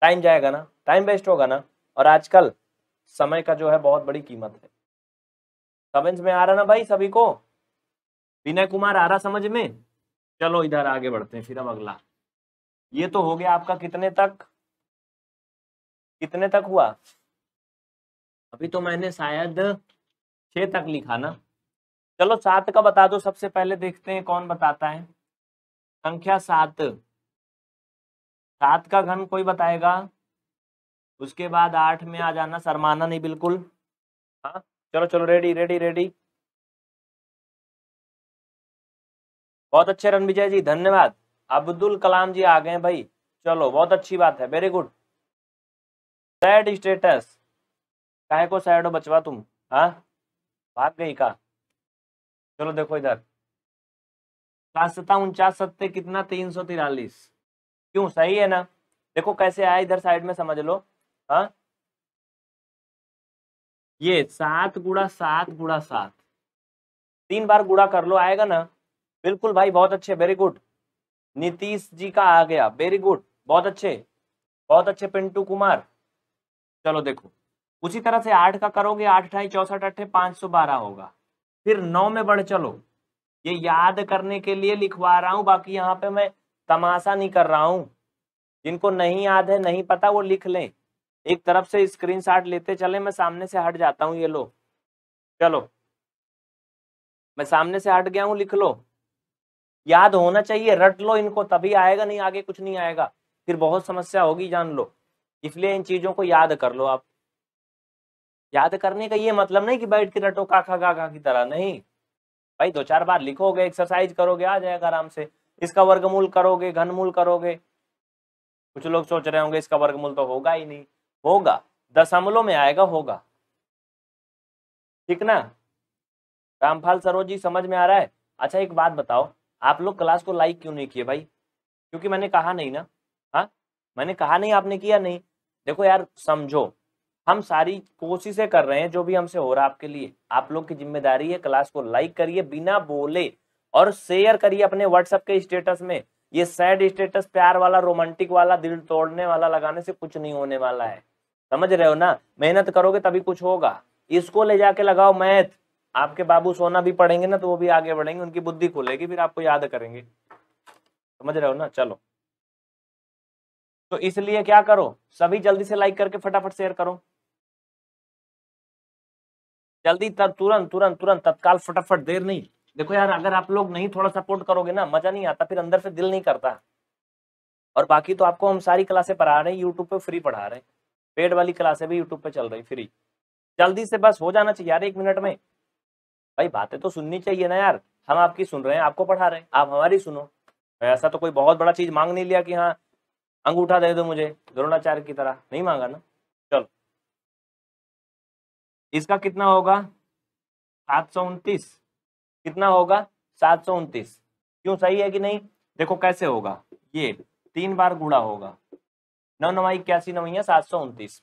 Speaker 1: टाइम जाएगा ना टाइम वेस्ट होगा ना और आजकल समय का जो है बहुत बड़ी कीमत है समझ में आ रहा ना भाई सभी को विनय कुमार आ रहा समझ में चलो इधर आगे बढ़ते हैं फिर अब अगला ये तो हो गया आपका कितने तक कितने तक हुआ अभी तो मैंने शायद छः तक लिखा ना चलो सात का बता दो सबसे पहले देखते हैं कौन बताता है संख्या सात सात का घन कोई बताएगा उसके बाद आठ में आ जाना शर्माना नहीं बिल्कुल हाँ चलो चलो रेडी रेडी रेडी बहुत अच्छे रणविजय जी धन्यवाद अब्दुल कलाम जी आ गए भाई चलो बहुत अच्छी बात है वेरी गुड सैड स्टेटस कहे को सैड हो बचवा तुम हाँ भाग गई का चलो देखो इधर सात सत्ता उनचास सत्ते कितना तीन सौ तिरालीस क्यों सही है ना देखो कैसे आया इधर साइड में समझ लो हा? ये सात गुड़ा सात गुड़ा सात तीन बार गुड़ा कर लो आएगा ना बिल्कुल भाई बहुत अच्छे वेरी गुड नीतीश जी का आ गया वेरी गुड बहुत अच्छे बहुत अच्छे पिंटू कुमार चलो देखो उसी तरह से आठ का करोगे आठ अठाई चौसठ अट्ठे पांच सौ बारह होगा फिर नौ में बढ़ चलो ये याद करने के लिए लिखवा रहा हूं बाकी यहाँ पे मैं तमाशा नहीं कर रहा हूं जिनको नहीं याद है नहीं पता वो लिख लें एक तरफ से स्क्रीन लेते चले मैं सामने से हट जाता हूँ ये लो चलो मैं सामने से हट गया हूँ लिख लो याद होना चाहिए रट लो इनको तभी आएगा नहीं आगे कुछ नहीं आएगा फिर बहुत समस्या होगी जान लो इसलिए इन चीज़ों को याद कर लो आप याद करने का ये मतलब नहीं कि बैठ के रटो काका काका की तरह नहीं भाई दो चार बार लिखोगे एक्सरसाइज करोगे आ जाएगा आराम से इसका वर्गमूल करोगे घनमूल करोगे कुछ लोग सोच रहे होंगे इसका वर्गमूल तो होगा ही नहीं होगा दशमलव में आएगा होगा ठीक ना रामपाल सरोजी समझ में आ रहा है अच्छा एक बात बताओ आप लोग क्लास को लाइक क्यों नहीं किए भाई क्योंकि मैंने कहा नहीं ना हाँ मैंने कहा नहीं आपने किया नहीं देखो यार समझो हम सारी कोशिशें कर रहे हैं जो भी हमसे हो रहा है आपके लिए आप लोग की जिम्मेदारी है क्लास को लाइक करिए बिना बोले और शेयर करिए अपने व्हाट्सएप के स्टेटस में ये सैड स्टेटस प्यार वाला रोमांटिक वाला दिल तोड़ने वाला लगाने से कुछ नहीं होने वाला है समझ रहे हो ना मेहनत करोगे तभी कुछ होगा इसको ले जाके लगाओ मैथ आपके बाबू सोना भी पढ़ेंगे ना तो वो भी आगे बढ़ेंगे उनकी बुद्धि खुलेगी फिर आपको याद करेंगे समझ रहे हो ना चलो तो इसलिए क्या करो सभी जल्दी से लाइक करके फटाफट शेयर करो जल्दी तर तुरंत तुरंत तुरंत तत्काल फटाफट देर नहीं देखो यार अगर आप लोग नहीं थोड़ा सपोर्ट करोगे ना मजा नहीं आता फिर अंदर से दिल नहीं करता और बाकी तो आपको हम सारी क्लासे पढ़ा रहे हैं यूट्यूब पे फ्री पढ़ा रहे हैं पेड वाली क्लासे भी यूट्यूब पे चल रही फ्री जल्दी से बस हो जाना चाहिए यार एक मिनट में भाई बातें तो सुननी चाहिए ना यार हम आपकी सुन रहे हैं आपको पढ़ा रहे हैं आप हमारी सुनो ऐसा तो कोई बहुत बड़ा चीज मांग नहीं लिया कि हाँ अंगूठा दे दो मुझे द्रोणाचार्य की तरह नहीं मांगा ना इसका कितना होगा सात सौ उनतीस कितना होगा सात सौ उनतीस क्यों सही है कि नहीं देखो कैसे होगा ये तीन बार गुणा होगा नौ नवा इक्यासी नवैया सात सौ उनतीस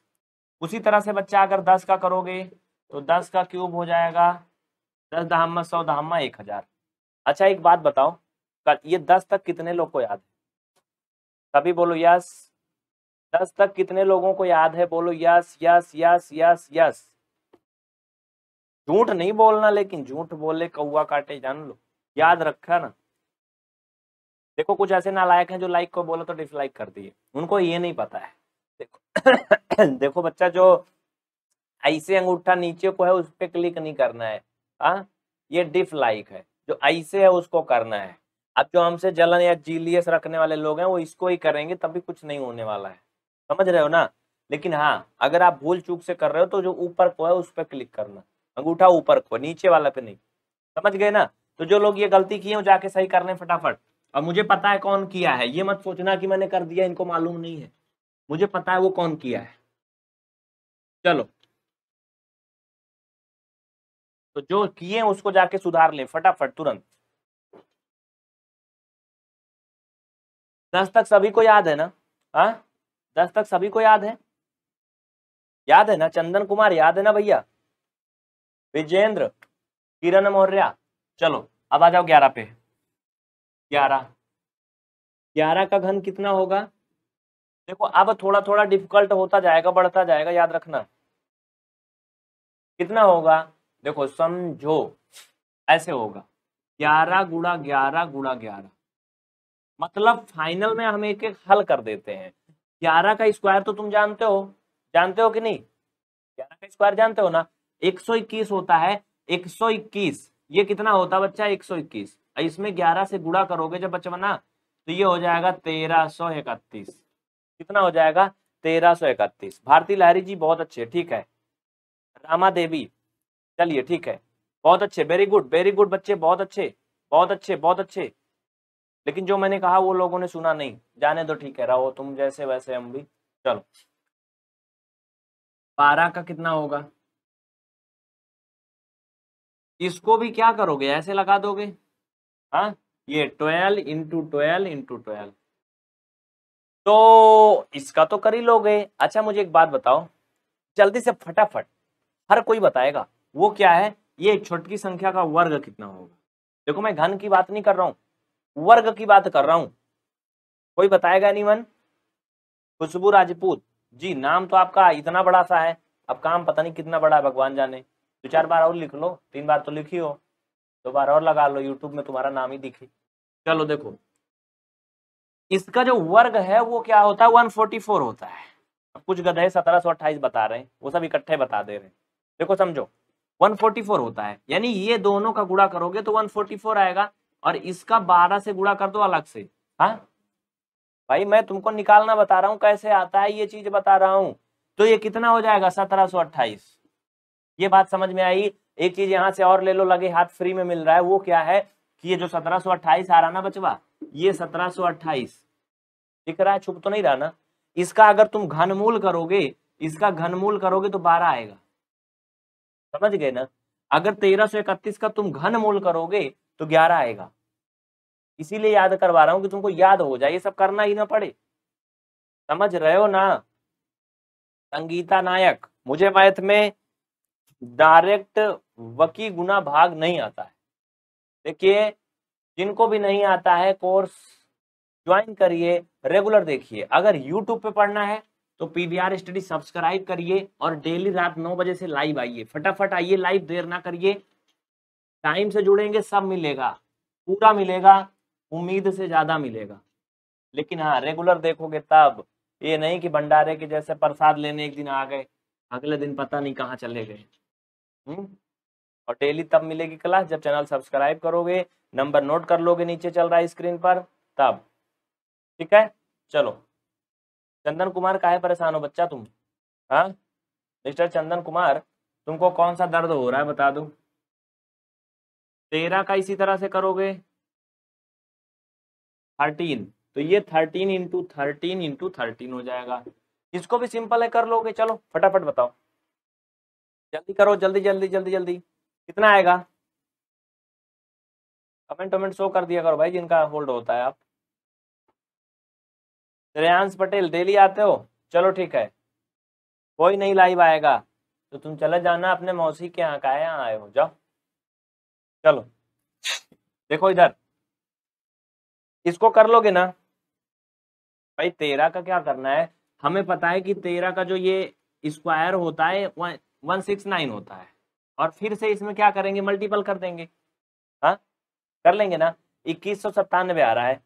Speaker 1: उसी तरह से बच्चा अगर दस का करोगे तो दस का क्यूब हो जाएगा दस दहामा सौ दहामा एक हजार अच्छा एक बात बताओ ये दस तक कितने लोग को याद है सभी बोलो यस दस तक कितने लोगों को याद है बोलो yes yes yes yes yes झूठ नहीं बोलना लेकिन झूठ बोले कौआ काटे जान लो याद रखा ना देखो कुछ ऐसे नालायक हैं जो लाइक को बोलो तो डिसलाइक कर दिए उनको ये नहीं पता है देखो देखो बच्चा जो ऐसे अंगूठा नीचे को है उस पर क्लिक नहीं करना है आ? हाँ? ये डिफ लाइक है जो ऐसे है उसको करना है अब जो हमसे जलन या जीलियस रखने वाले लोग हैं वो इसको ही करेंगे तभी कुछ नहीं होने वाला है समझ रहे हो ना लेकिन हाँ अगर आप भूल चूक से कर रहे हो तो जो ऊपर को है उस पर क्लिक करना अंगूठा ऊपर को नीचे वाला पे नहीं समझ गए ना तो जो लोग ये गलती किए हो जाके सही कर लें फटाफट और मुझे पता है कौन किया है ये मत सोचना कि मैंने कर दिया इनको मालूम
Speaker 2: नहीं है मुझे पता है वो कौन किया है चलो तो जो किए उसको जाके सुधार लें फटाफट तुरंत दस तक सभी को याद है ना हाँ दस तक सभी को याद है याद है ना चंदन कुमार याद है ना
Speaker 1: भैया विजेंद्र किरण मौर्य चलो अब आ जाओ ग्यारह पे ग्यारह ग्यारह का घन कितना होगा देखो अब थोड़ा थोड़ा डिफिकल्ट होता जाएगा बढ़ता जाएगा याद रखना कितना होगा देखो समझो ऐसे होगा ग्यारह गुड़ा ग्यारह गुड़ा ग्यारह मतलब फाइनल में हम एक एक हल कर देते हैं ग्यारह का स्क्वायर तो तुम जानते हो जानते हो कि नहीं ग्यारह का स्क्वायर जानते हो ना 121 होता है 121 ये कितना होता बच्चा 121 इसमें 11 से गुड़ा करोगे जब बना तो ये हो जाएगा तेरह कितना हो जाएगा तेरह भारती लहरी जी बहुत अच्छे ठीक है रामा देवी चलिए ठीक है बहुत अच्छे वेरी गुड वेरी गुड बच्चे बहुत अच्छे बहुत अच्छे बहुत अच्छे लेकिन जो मैंने कहा वो लोगों ने सुना नहीं जाने दो ठीक है रहो तुम
Speaker 2: जैसे वैसे हम भी चलो बारह का कितना होगा इसको भी क्या करोगे ऐसे लगा दोगे हा? ये twelve into twelve into twelve
Speaker 1: तो इसका तो कर ही लोगे अच्छा मुझे एक बात बताओ जल्दी से फटाफट हर कोई बताएगा वो क्या है ये छोटकी संख्या का वर्ग कितना होगा देखो मैं घन की बात नहीं कर रहा हूँ वर्ग की बात कर रहा हूं कोई बताएगा नहीं मन खुशबू राजपूत जी नाम तो आपका इतना बड़ा सा है अब काम पता नहीं कितना बड़ा है भगवान जाने दो चार बार और लिख लो तीन बार तो लिखी हो दो बार और लगा लो यूट्यूब में तुम्हारा नाम ही दिखे चलो देखो इसका जो वर्ग है वो क्या होता है 144 होता है अब कुछ गधे सत्रह सौ अट्ठाईस बता रहे हैं वो सब इकट्ठे बता दे रहे हैं देखो समझो 144 होता है यानी ये दोनों का गुड़ा करोगे तो 144 आएगा और इसका 12 से गुड़ा कर दो अलग से हाँ भाई मैं तुमको निकालना बता रहा हूँ कैसे आता है ये चीज बता रहा हूँ तो ये कितना हो जाएगा सत्रह सो अट्ठाईस ये बात समझ में आई एक चीज यहाँ से और ले लो लगे हाथ फ्री में मिल रहा है वो क्या है कि ये जो 1728 आ रहा ना बचवा ये 1728 दिख रहा है छुप तो नहीं रहा ना इसका अगर तुम घनमूल करोगे इसका घनमूल करोगे तो 12 आएगा समझ गए ना अगर 1331 का तुम घनमूल करोगे तो 11 आएगा इसीलिए याद करवा रहा हूं कि तुमको याद हो जाए ये सब करना ही ना पड़े समझ रहे हो ना संगीता नायक मुझे मैथ में डायरेक्ट वकी गुना भाग नहीं आता है देखिए जिनको भी नहीं आता है कोर्स ज्वाइन करिए रेगुलर देखिए अगर यूट्यूब पे पढ़ना है तो पीवीआर स्टडी सब्सक्राइब करिए और डेली रात नौ बजे से लाइव आइए फटाफट आइए लाइव देर ना करिए टाइम से जुड़ेंगे सब मिलेगा पूरा मिलेगा उम्मीद से ज़्यादा मिलेगा लेकिन हाँ रेगुलर देखोगे तब ये नहीं कि भंडारे के जैसे प्रसाद लेने एक दिन आ गए अगले दिन पता नहीं कहाँ चले गए हम्म। और डेली तब मिलेगी क्लास जब चैनल सब्सक्राइब करोगे नंबर नोट कर लोगे नीचे चल रहा है स्क्रीन पर तब ठीक है चलो चंदन कुमार का है परेशान हो बच्चा तुम हाँ मिस्टर चंदन कुमार तुमको कौन सा दर्द हो रहा है बता दू तेरह का इसी तरह से करोगे थर्टीन तो ये thirteen into thirteen into thirteen हो जाएगा इसको भी सिंपल है कर लोगे चलो फटाफट बताओ
Speaker 2: जल्दी करो जल्दी जल्दी जल्दी जल्दी कितना आएगा कमेंट वमेंट शो कर दिया करो भाई जिनका होल्ड होता है आप श्रेयांश पटेल
Speaker 1: डेली आते हो चलो ठीक है कोई नहीं लाइव आएगा तो तुम चले जाना अपने मौसी के यहाँ का है यहाँ आए हो जाओ चलो देखो इधर इसको कर लोगे ना भाई तेरह का क्या करना है हमें पता है कि तेरह का जो ये स्क्वायर होता है वह वन सिक्स नाइन होता है और फिर से इसमें क्या करेंगे मल्टीपल कर देंगे हाँ कर लेंगे ना इक्कीस सौ सत्तानवे आ रहा है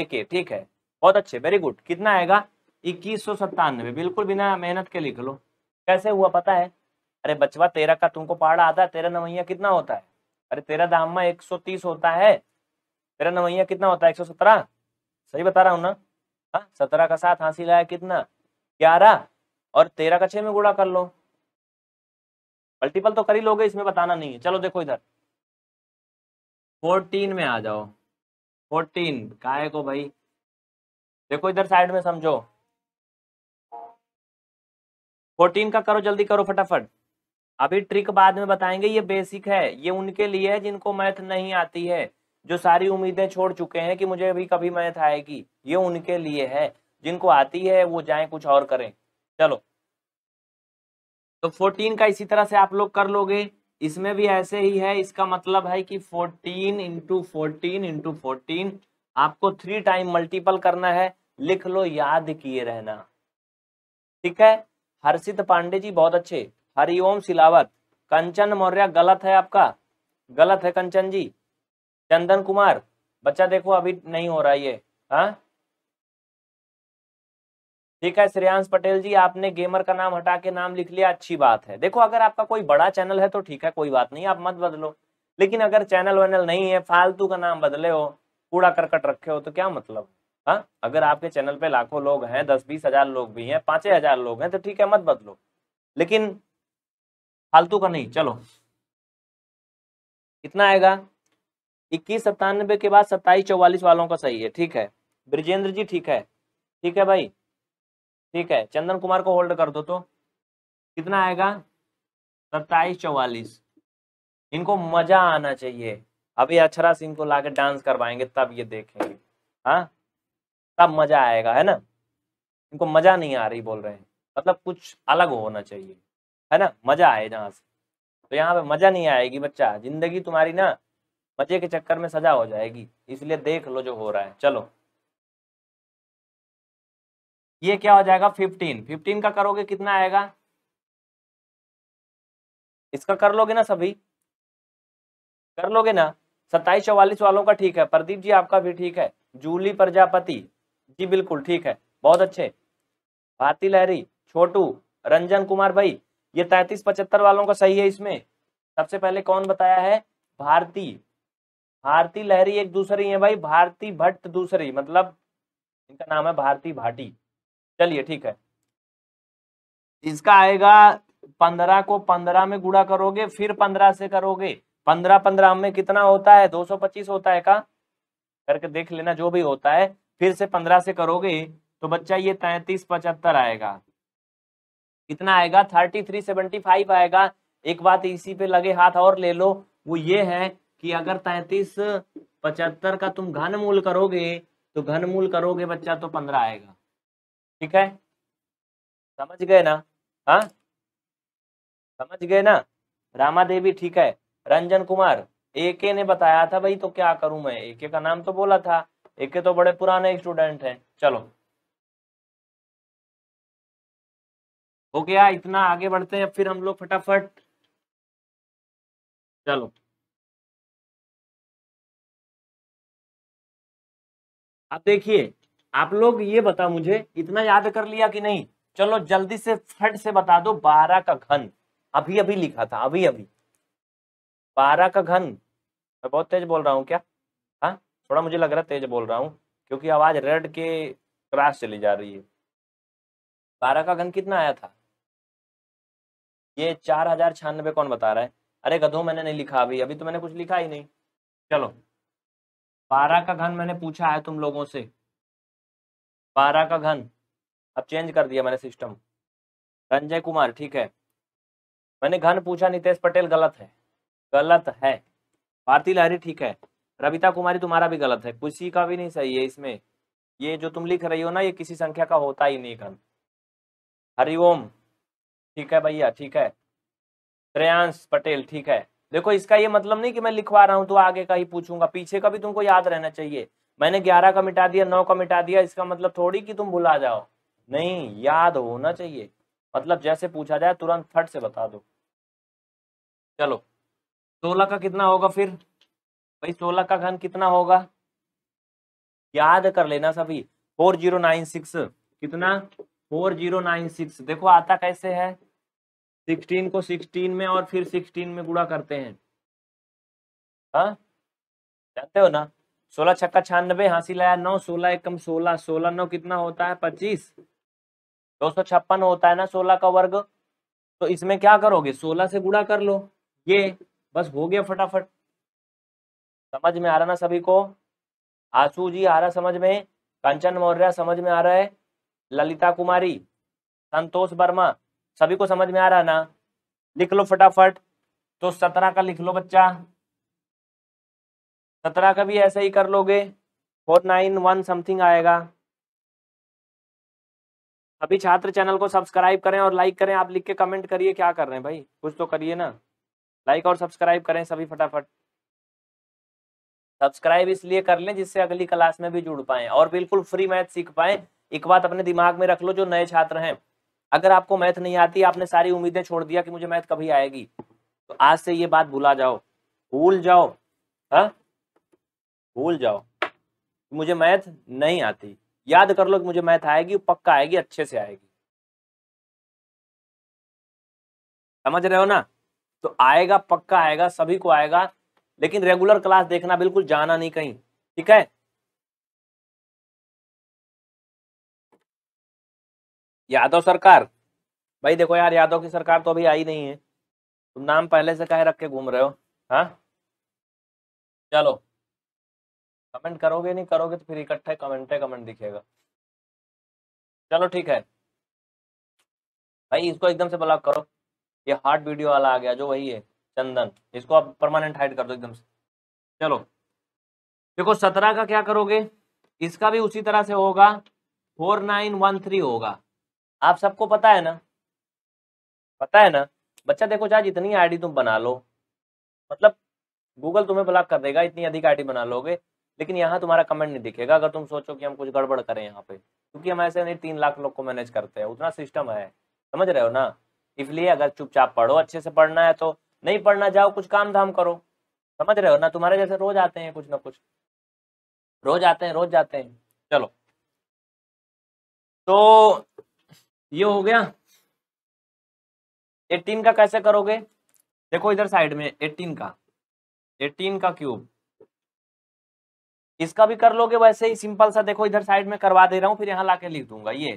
Speaker 1: एक के ठीक है बहुत अच्छे वेरी गुड कितना आएगा इक्कीस सौ सत्तानवे बिल्कुल बिना मेहनत के लिख लो कैसे हुआ पता है अरे बचवा तेरह का तुमको पहाड़ आता है तेरह नवैया कितना होता है अरे तेरह दामा एक सौ तीस होता है तेरह नवैया कितना होता है एक सौ सत्रह सही बता रहा हूँ ना हाँ सत्रह का साथ हाँसी लाया कितना ग्यारह और तेरह का छः में गुड़ा कर लो मल्टीपल तो कर ही लोगे इसमें बताना नहीं है चलो देखो इधर फोर्टीन में आ जाओ फोर्टीन काय को भाई देखो इधर साइड में समझो फोर्टीन का करो जल्दी करो फटाफट अभी ट्रिक बाद में बताएंगे ये बेसिक है ये उनके लिए है जिनको मैथ नहीं आती है जो सारी उम्मीदें छोड़ चुके हैं कि मुझे अभी कभी मैथ आएगी ये उनके लिए है जिनको आती है वो जाए कुछ और करें चलो तो फोर्टीन का इसी तरह से आप लोग कर लोगे इसमें भी ऐसे ही है इसका मतलब है कि fourteen into fourteen into fourteen आपको थ्री टाइम मल्टीपल करना है लिख लो याद किए रहना ठीक है हर्षित पांडे जी बहुत अच्छे हरिओम सिलावत कंचन मौर्य गलत है आपका गलत है कंचन जी चंदन कुमार बच्चा देखो अभी नहीं हो रहा ये हाँ ठीक है श्रेयांश पटेल जी आपने गेमर का नाम हटा के नाम लिख लिया अच्छी बात है देखो अगर आपका कोई बड़ा चैनल है तो ठीक है कोई बात नहीं आप मत बदलो लेकिन अगर चैनल वैनल नहीं है फालतू का नाम बदले हो कूड़ा करकट रखे हो तो क्या मतलब हाँ अगर आपके चैनल पे लाखों लोग हैं दस बीस हजार लोग भी हैं पांच हजार लोग हैं तो ठीक है मत बदलो लेकिन फालतू का नहीं चलो कितना आएगा इक्कीस सत्तानबे के बाद सत्ताईस चौवालीस वालों का सही है ठीक है ब्रजेंद्र जी ठीक है ठीक है भाई ठीक है चंदन कुमार को होल्ड कर दो तो कितना आएगा सत्ताईस चौवालीस इनको मजा आना चाहिए अभी अक्षरा सिंह को लाके डांस करवाएंगे तब ये देखेंगे हाँ तब मजा आएगा है ना इनको मजा नहीं आ रही बोल रहे हैं मतलब कुछ अलग होना चाहिए है ना मजा आए जहां से तो यहाँ पे मजा नहीं आएगी बच्चा जिंदगी तुम्हारी ना मजे के चक्कर में सजा हो
Speaker 2: जाएगी इसलिए देख लो जो हो रहा है चलो ये क्या हो जाएगा फिफ्टीन फिफ्टीन का करोगे कितना आएगा
Speaker 1: इसका कर लोगे ना सभी कर लोगे ना सत्ताईस चौवालीस वालों का ठीक है प्रदीप जी आपका भी ठीक है जूली प्रजापति जी बिल्कुल ठीक है बहुत अच्छे भारती लहरी छोटू रंजन कुमार भाई ये तैतीस पचहत्तर वालों का सही है इसमें सबसे पहले कौन बताया है भारती भारती लहरी एक दूसरी है भाई भारती भट्ट दूसरी मतलब इनका नाम है भारती भाटी चलिए ठीक है इसका आएगा पंद्रह को पंद्रह में गुड़ा करोगे फिर पंद्रह से करोगे पंद्रह पंद्रह में कितना होता है दो सौ पच्चीस होता है का करके देख लेना जो भी होता है फिर से पंद्रह से करोगे तो बच्चा ये तैतीस पचहत्तर आएगा कितना आएगा थर्टी थ्री सेवेंटी फाइव आएगा एक बात इसी पे लगे हाथ और ले लो वो ये है कि अगर तैतीस पचहत्तर का तुम घनमूल करोगे तो घनमूल करोगे बच्चा तो पंद्रह आएगा ठीक है समझ गए ना हाँ समझ गए ना रामा देवी ठीक है रंजन कुमार एके ने बताया था भाई तो क्या करूं मैं एके का नाम तो बोला था एके तो बड़े पुराने स्टूडेंट हैं
Speaker 2: चलो हो गया इतना आगे बढ़ते हैं फिर हम लोग फटाफट चलो आप देखिए आप लोग ये बताओ मुझे इतना
Speaker 1: याद कर लिया कि नहीं चलो जल्दी से फट से बता दो बारह का घन अभी अभी लिखा था अभी अभी बारह का घन मैं बहुत तेज बोल रहा हूँ क्या हाँ थोड़ा मुझे लग रहा तेज बोल रहा हूँ क्योंकि आवाज रेड के क्रास चली जा रही है बारह का घन कितना आया था ये चार हजार छियानबे कौन बता रहा है अरे गधो मैंने नहीं लिखा अभी अभी तो मैंने कुछ लिखा ही नहीं चलो बारह का घन मैंने पूछा है तुम लोगों से बारह का घन अब चेंज कर दिया मैंने सिस्टम संजय कुमार ठीक है मैंने घन पूछा नितेश पटेल गलत है गलत है भारती लहरी ठीक है रविता कुमारी तुम्हारा भी गलत है किसी का भी नहीं सही है इसमें ये जो तुम लिख रही हो ना ये किसी संख्या का होता ही नहीं घन हरिओम ठीक है भैया ठीक है श्रेयांश पटेल ठीक है देखो इसका ये मतलब नहीं कि मैं लिखवा रहा हूँ तो आगे का ही पूछूंगा पीछे का भी तुमको याद रहना चाहिए मैंने ग्यारह का मिटा दिया नौ का मिटा दिया इसका मतलब थोड़ी कि तुम भुला जाओ नहीं याद होना चाहिए मतलब जैसे पूछा जाए तुरंत फट से बता दो चलो सोलह का कितना होगा फिर भाई सोलह का घन कितना होगा याद कर लेना सभी फोर जीरो नाइन सिक्स कितना फोर जीरो नाइन सिक्स देखो आता कैसे है सिक्सटीन को सिक्सटीन में और फिर सिक्सटीन में गुड़ा करते हैं हाँ जानते हो ना सोलह छक्का छियानबे हासिल लाया नौ सोलह एकम सोलह सोलह नौ कितना होता है पच्चीस दो सौ छप्पन होता है ना सोलह का वर्ग तो इसमें क्या करोगे सोलह से गुड़ा कर लो ये बस हो गया फटाफट समझ में आ रहा ना सभी को आसू जी आ रहा समझ में कंचन मौर्य समझ में आ रहा है ललिता कुमारी संतोष वर्मा सभी को समझ में आ रहा ना लिख लो फटाफट तो सत्रह का लिख लो बच्चा सत्रह का भी ऐसा ही कर लोगे फोर नाइन वन समथिंग आएगा अभी छात्र चैनल को सब्सक्राइब करें और लाइक करें आप लिख के कमेंट करिए क्या कर रहे हैं भाई कुछ तो करिए ना लाइक और सब्सक्राइब करें सभी फटाफट सब्सक्राइब इसलिए कर लें जिससे अगली क्लास में भी जुड़ पाए और बिल्कुल फ्री मैथ सीख पाए एक बात अपने दिमाग में रख लो जो नए छात्र हैं अगर आपको मैथ नहीं आती आपने सारी उम्मीदें छोड़ दिया कि मुझे मैथ कभी आएगी तो आज से ये बात भूला जाओ भूल जाओ हाँ भूल जाओ मुझे मैथ नहीं आती याद कर लो कि मुझे मैथ आएगी पक्का आएगी अच्छे से आएगी समझ रहे हो ना तो आएगा पक्का आएगा सभी को आएगा लेकिन रेगुलर क्लास देखना बिल्कुल जाना नहीं कहीं
Speaker 2: ठीक है यादव सरकार भाई देखो यार यादव की सरकार तो अभी आई नहीं है
Speaker 1: तुम नाम पहले से कहे रख के घूम रहे हो
Speaker 2: हाँ चलो
Speaker 1: कमेंट करोगे नहीं करोगे तो फिर इकट्ठा कमेंट है कमेंट दिखेगा चलो ठीक है भाई इसको एकदम से ब्लॉक करो ये हार्ट वीडियो वाला आ गया जो वही है चंदन इसको आप परमानेंट हाइड कर दो एकदम से चलो देखो सत्रह का क्या करोगे इसका भी उसी तरह से होगा फोर नाइन वन थ्री होगा आप सबको पता है ना पता है ना बच्चा देखो चाहे जितनी आईडी तुम बना लो मतलब गूगल तुम्हें ब्लॉक कर देगा इतनी अधिक आईडी बना लोगे लेकिन यहाँ तुम्हारा कमेंट नहीं दिखेगा अगर तुम सोचो कि हम कुछ गड़बड़ करें यहाँ पे क्योंकि हम ऐसे नहीं तीन लाख लोग को मैनेज करते हैं उतना सिस्टम है समझ रहे हो ना इसलिए अगर चुपचाप पढ़ो अच्छे से पढ़ना है तो नहीं पढ़ना जाओ कुछ काम धाम करो समझ रहे हो ना तुम्हारे जैसे रोज आते हैं कुछ ना कुछ
Speaker 2: रोज आते हैं रोज जाते हैं चलो तो ये हो गया एटीन का कैसे करोगे
Speaker 1: देखो इधर साइड में एटीन का एटीन का क्यूब इसका भी कर लोगे वैसे ही सिंपल सा देखो इधर साइड में करवा दे रहा हूँ फिर यहाँ लाके लिख दूंगा ये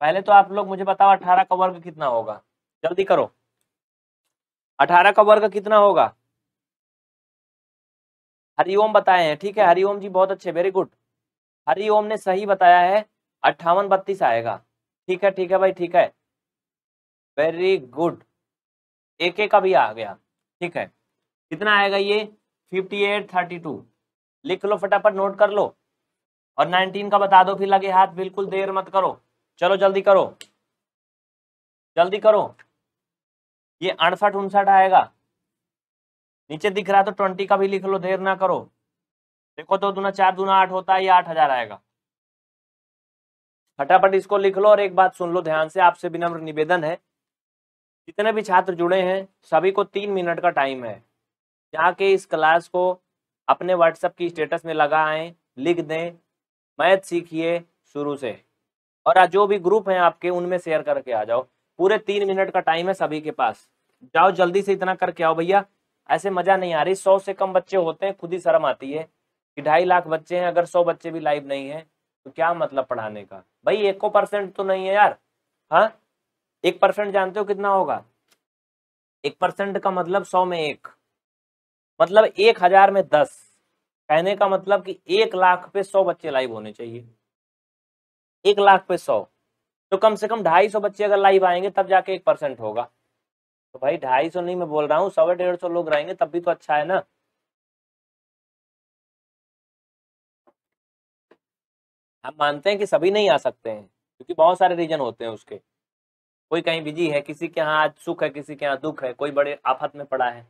Speaker 1: पहले तो आप लोग मुझे बताओ अठारह का वर्ग कितना होगा जल्दी करो अठारह का वर्ग कितना होगा हरिओम बताए हैं ठीक है हरिओम जी बहुत अच्छे वेरी गुड हरिओम ने सही बताया है अट्ठावन बत्तीस आएगा ठीक है ठीक है भाई ठीक है वेरी गुड एक का भी आ गया ठीक है कितना आएगा ये फिफ्टी एट थर्टी टू लिख लो फटाफट नोट कर लो और 19 का बता दो फिर लगे हाथ बिल्कुल देर मत करो चलो जल्दी करो जल्दी करो ये अड़सठ उनसठ आएगा नीचे दिख रहा है तो ट्वेंटी का भी लिख लो देर ना करो देखो तो दूना चार दूना आठ होता है ये आठ हजार आएगा फटाफट इसको लिख लो और एक बात सुन लो ध्यान से आपसे विनम्र निवेदन है जितने भी छात्र जुड़े हैं सभी को तीन मिनट का टाइम है जाके इस क्लास को अपने व्हाट्सएप की स्टेटस में लगाएं लिख दें मैथ सीखिए शुरू से और जो भी ग्रुप हैं आपके उनमें शेयर करके आ जाओ पूरे तीन मिनट का टाइम है सभी के पास जाओ जल्दी से इतना करके आओ भैया ऐसे मजा नहीं आ रही सौ से कम बच्चे होते हैं खुद ही शर्म आती है कि ढाई लाख बच्चे हैं अगर सौ बच्चे भी लाइव नहीं है तो क्या मतलब पढ़ाने का भाई एक परसेंट तो नहीं है यार हाँ एक परसेंट जानते हो कितना होगा एक परसेंट का मतलब सौ में एक मतलब एक हजार में दस कहने का मतलब कि एक लाख पे सौ बच्चे लाइव होने चाहिए एक लाख पे सौ तो कम से कम ढाई सौ बच्चे अगर लाइव आएंगे तब जाके एक परसेंट होगा तो भाई ढाई सौ नहीं मैं बोल रहा हूँ सवा डेढ़ सौ लोग रहेंगे तब भी तो अच्छा है ना हम मानते हैं कि सभी नहीं आ सकते हैं क्योंकि बहुत सारे रीजन होते हैं उसके कोई कहीं बिजी है किसी के यहाँ आज सुख है किसी के यहाँ दुख है कोई बड़े आफत में पड़ा है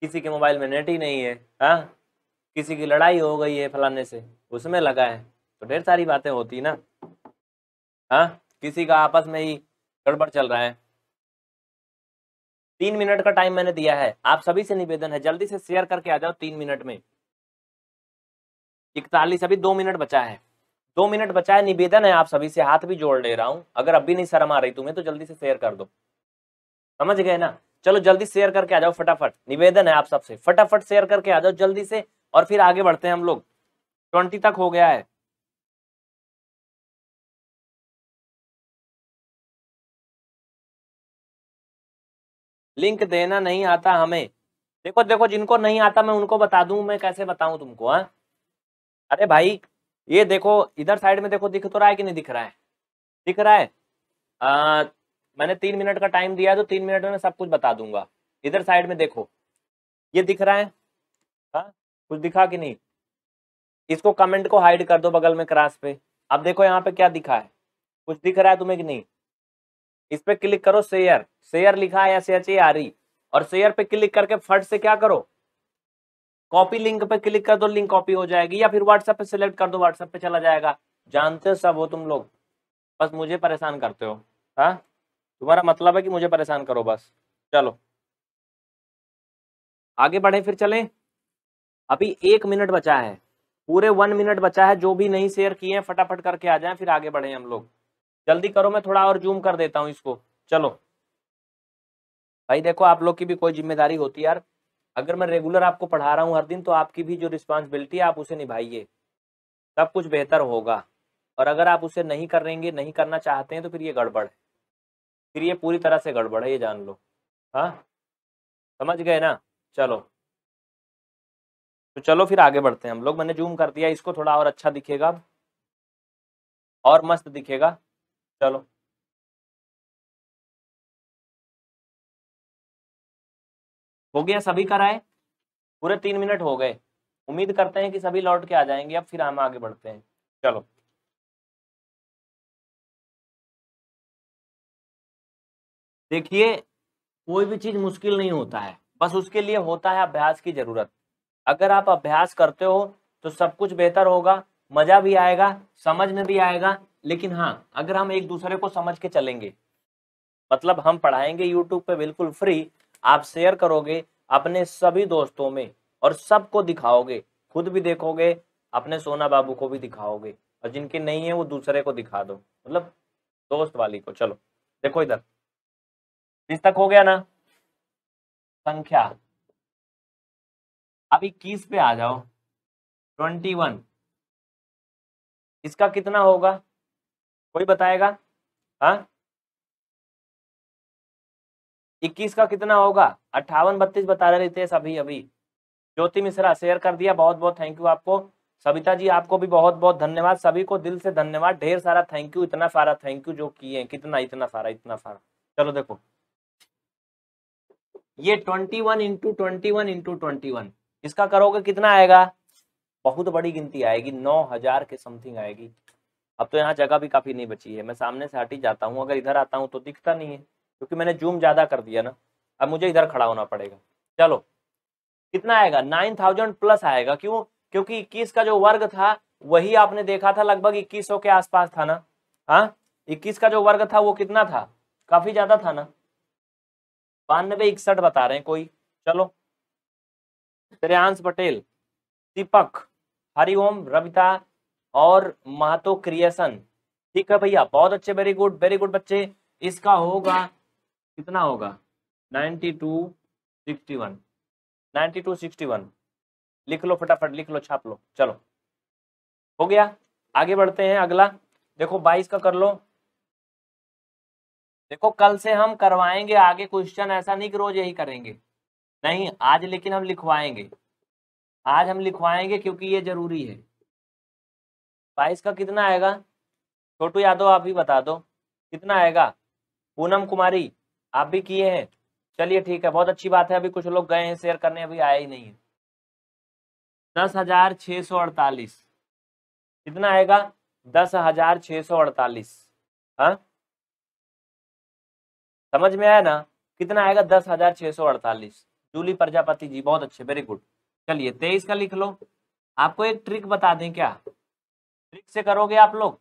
Speaker 1: किसी के मोबाइल में नेट ही नहीं है हाँ किसी की लड़ाई हो गई है फलाने से उसमें लगा है तो ढेर सारी बातें होती ना हाँ किसी का आपस में ही गड़बड़ चल रहा है तीन मिनट का टाइम मैंने दिया है आप सभी से निवेदन है जल्दी से शेयर करके आ जाओ तीन मिनट में इकतालीस अभी दो मिनट बचा है दो मिनट बचा है निवेदन है आप सभी से हाथ भी जोड़ ले रहा हूं अगर अभी नहीं शर्म आ रही तुम्हें तो जल्दी से शेयर कर दो समझ गए ना चलो जल्दी शेयर करके आ जाओ फटाफट निवेदन है आप सबसे फटाफट शेयर करके आ जाओ जल्दी से और फिर आगे
Speaker 2: बढ़ते हैं हम लोग ट्वेंटी तक हो गया है लिंक देना नहीं आता हमें देखो देखो जिनको नहीं आता मैं उनको बता दूं मैं कैसे बताऊं तुमको
Speaker 1: हाँ अरे भाई ये देखो इधर साइड में देखो दिख तो रहा है कि नहीं दिख रहा है दिख रहा है आ, मैंने तीन मिनट का टाइम दिया है तो तीन मिनट में मैं सब कुछ बता दूंगा इधर साइड में देखो ये दिख रहा है हा? कुछ दिखा कि नहीं इसको कमेंट को हाइड कर दो बगल में क्रास पे अब देखो यहाँ पे क्या दिखा है कुछ दिख रहा है तुम्हें कि नहीं इस पे क्लिक करो शेयर शेयर लिखा है ऐसे एच आ रही और शेयर पे क्लिक करके फट से क्या करो कॉपी लिंक पे क्लिक कर दो लिंक कॉपी हो जाएगी या फिर व्हाट्सएप पे सिलेक्ट कर दो व्हाट्सएप पे चला जाएगा जानते सब हो तुम लोग बस मुझे परेशान करते हो हाँ तुम्हारा मतलब है कि मुझे परेशान करो बस चलो आगे बढ़े फिर चलें अभी एक मिनट बचा है पूरे वन मिनट बचा है जो भी नहीं शेयर किए हैं फटाफट करके आ जाएं फिर आगे बढ़े हम लोग जल्दी करो मैं थोड़ा और जूम कर देता हूँ इसको चलो भाई देखो आप लोग की भी कोई जिम्मेदारी होती यार अगर मैं रेगुलर आपको पढ़ा रहा हूँ हर दिन तो आपकी भी जो रिस्पॉन्सिबिलिटी है आप उसे निभाइए सब कुछ बेहतर होगा और अगर आप उसे नहीं करेंगे नहीं करना चाहते हैं तो फिर ये गड़बड़ है फिर ये पूरी तरह से गड़बड़ है ये जान लो हाँ समझ गए ना चलो तो चलो फिर आगे बढ़ते
Speaker 2: हैं हम लोग मैंने जूम कर दिया इसको थोड़ा और अच्छा दिखेगा और मस्त दिखेगा चलो हो गया सभी कराए पूरे तीन मिनट हो गए उम्मीद करते हैं कि सभी लौट के आ जाएंगे अब फिर हम आगे बढ़ते हैं चलो देखिए कोई भी चीज़
Speaker 1: मुश्किल नहीं होता है बस उसके लिए होता है अभ्यास की ज़रूरत अगर आप अभ्यास करते हो तो सब कुछ बेहतर होगा मज़ा भी आएगा समझ में भी आएगा लेकिन हाँ अगर हम एक दूसरे को समझ के चलेंगे मतलब हम पढ़ाएंगे यूट्यूब पे बिल्कुल फ्री आप शेयर करोगे अपने सभी दोस्तों में और सबको दिखाओगे खुद भी देखोगे अपने सोना बाबू को भी दिखाओगे और जिनके नहीं है वो दूसरे को दिखा दो मतलब
Speaker 2: दोस्त वाली को चलो देखो इधर इस तक हो गया ना संख्या अब इक्कीस पे आ जाओ ट्वेंटी वन इसका कितना होगा कोई बताएगा हा इक्कीस का कितना
Speaker 1: होगा अट्ठावन बत्तीस बता रहे थे सभी अभी ज्योति मिश्रा शेयर कर दिया बहुत बहुत थैंक यू आपको सविता जी आपको भी बहुत बहुत धन्यवाद सभी को दिल से धन्यवाद ढेर सारा थैंक यू इतना सारा थैंक यू जो किए कितना इतना सारा इतना सारा चलो देखो ये twenty one into twenty one into twenty one इसका करोगे कितना आएगा बहुत बड़ी गिनती आएगी नौ हजार के समथिंग आएगी अब तो यहाँ जगह भी काफी नहीं बची है मैं सामने से हटी जाता हूँ अगर इधर आता हूँ तो दिखता नहीं है क्योंकि मैंने जूम ज्यादा कर दिया ना अब मुझे इधर खड़ा होना पड़ेगा चलो कितना आएगा नाइन थाउजेंड प्लस आएगा क्यों क्योंकि इक्कीस का जो वर्ग था वही आपने देखा था लगभग इक्कीस के आसपास था ना हाँ इक्कीस का जो वर्ग था वो कितना था काफी ज्यादा था ना बानवे इकसठ बता रहे हैं कोई चलो श्रेयांश पटेल दीपक हरिओम रविता और महतो क्रिएशन ठीक है भैया बहुत अच्छे वेरी गुड वेरी गुड बच्चे इसका होगा कितना होगा ninety two sixty one ninety two sixty one लिख लो फटाफट लिख लो छाप लो चलो हो गया आगे बढ़ते हैं अगला देखो बाईस का कर लो देखो कल से हम करवाएंगे आगे क्वेश्चन ऐसा नहीं कि रोज यही करेंगे नहीं आज लेकिन हम लिखवाएंगे आज हम लिखवाएंगे क्योंकि ये जरूरी है बाईस का कितना आएगा छोटू यादव आप ही बता दो कितना आएगा पूनम कुमारी आप भी किए हैं चलिए ठीक है बहुत अच्छी बात है अभी कुछ लोग गए हैं शेयर करने अभी आया ही नहीं है दस हजार छह सौ अड़तालीस कितना आएगा दस हजार छ सौ अड़तालीस हाँ समझ में आया ना कितना आएगा दस हजार छह सौ अड़तालीस जूली प्रजापति जी बहुत अच्छे वेरी गुड चलिए तेईस का लिख लो आपको एक ट्रिक बता दें क्या ट्रिक से करोगे आप लोग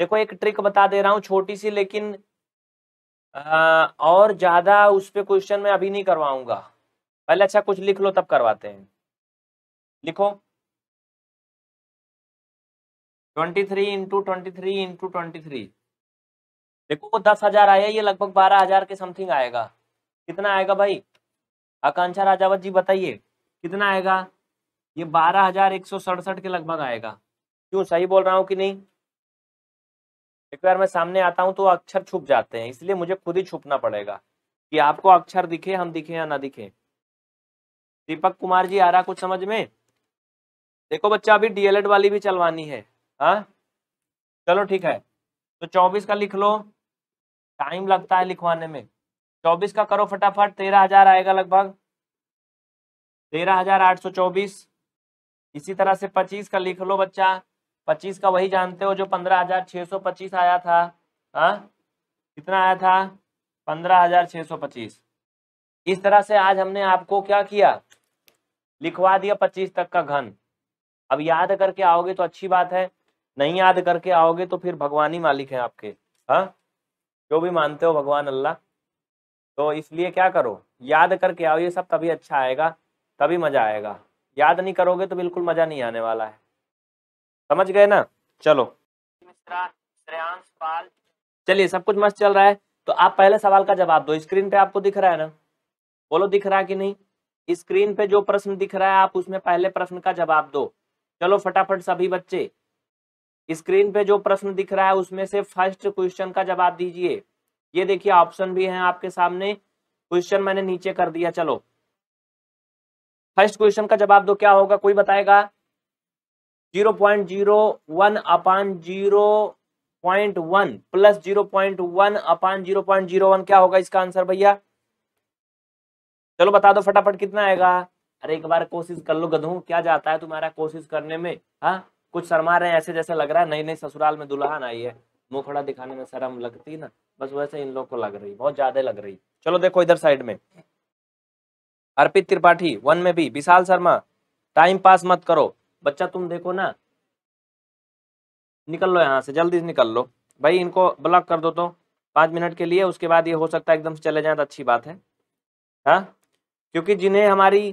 Speaker 1: देखो एक ट्रिक बता दे रहा हूँ छोटी सी लेकिन आ, और ज्यादा उस पर क्वेश्चन में अभी नहीं करवाऊंगा पहले अच्छा कुछ लिख लो तब करवाते हैं लिखो twenty three into twenty three into twenty three देखो वो दस हजार आया ये लगभग बारह हजार के समथिंग आएगा कितना आएगा भाई आकांक्षा राजावत जी बताइए कितना आएगा ये बारह हजार एक सौ सड़सठ के लगभग आएगा क्यों सही बोल रहा हूँ कि नहीं एक बार मैं सामने आता हूँ तो अक्षर छुप जाते हैं इसलिए मुझे खुद ही छुपना पड़ेगा कि आपको अक्षर दिखे हम दिखे या ना दिखे दीपक कुमार जी आ रहा कुछ समझ में देखो बच्चा अभी डीएलएड वाली भी चलवानी है हाँ चलो ठीक है तो चौबीस का लिख लो टाइम लगता है लिखवाने में चौबीस का करो फटाफट तेरह हजार आएगा लगभग तेरह हजार आठ सौ चौबीस इसी तरह से पच्चीस का लिख लो बच्चा पच्चीस का वही जानते हो जो पंद्रह हजार छः सौ पच्चीस आया था हाँ कितना आया था पंद्रह हजार छः सौ पच्चीस इस तरह से आज हमने आपको क्या किया लिखवा दिया पच्चीस तक का घन अब याद करके आओगे तो अच्छी बात है नहीं याद करके आओगे तो फिर भगवान ही मालिक है आपके हाँ जो भी मानते हो भगवान अल्लाह तो इसलिए क्या करो याद करके आओ ये सब तभी अच्छा आएगा तभी मजा आएगा याद नहीं करोगे तो बिल्कुल मजा नहीं आने वाला है समझ गए ना चलो चलिए सब कुछ मस्त चल रहा है तो आप पहले सवाल का जवाब दो स्क्रीन पे आपको दिख रहा है ना बोलो दिख रहा है कि नहीं स्क्रीन पे जो प्रश्न दिख रहा है आप उसमें पहले प्रश्न का जवाब दो चलो फटाफट सभी बच्चे स्क्रीन पे जो प्रश्न दिख रहा है उसमें से फर्स्ट क्वेश्चन का जवाब दीजिए ये देखिए ऑप्शन भी है आपके सामने क्वेश्चन मैंने नीचे कर दिया चलो फर्स्ट क्वेश्चन का जवाब दो क्या होगा कोई बताएगा zero point zero one upon zero point one plus zero point one upon zero point zero one क्या होगा इसका आंसर भैया चलो बता दो फटाफट कितना आएगा अरे एक बार कोशिश कर लो गधू क्या जाता है तुम्हारा कोशिश करने में हाँ कुछ शर्मा रहे हैं ऐसे जैसे लग रहा है नई नई ससुराल में दुल्हन आई है मुखड़ा दिखाने में शर्म लगती ना बस वैसे इन लोग को लग रही बहुत ज्यादा लग रही चलो देखो इधर साइड में अर्पित त्रिपाठी वन में भी विशाल शर्मा टाइम पास मत करो बच्चा तुम देखो ना निकल लो यहाँ से जल्दी से निकल लो भाई इनको ब्लॉक कर दो तो पाँच मिनट के लिए उसके बाद ये हो सकता है एकदम से चले जाए तो अच्छी बात है हा? क्योंकि जिन्हें हमारी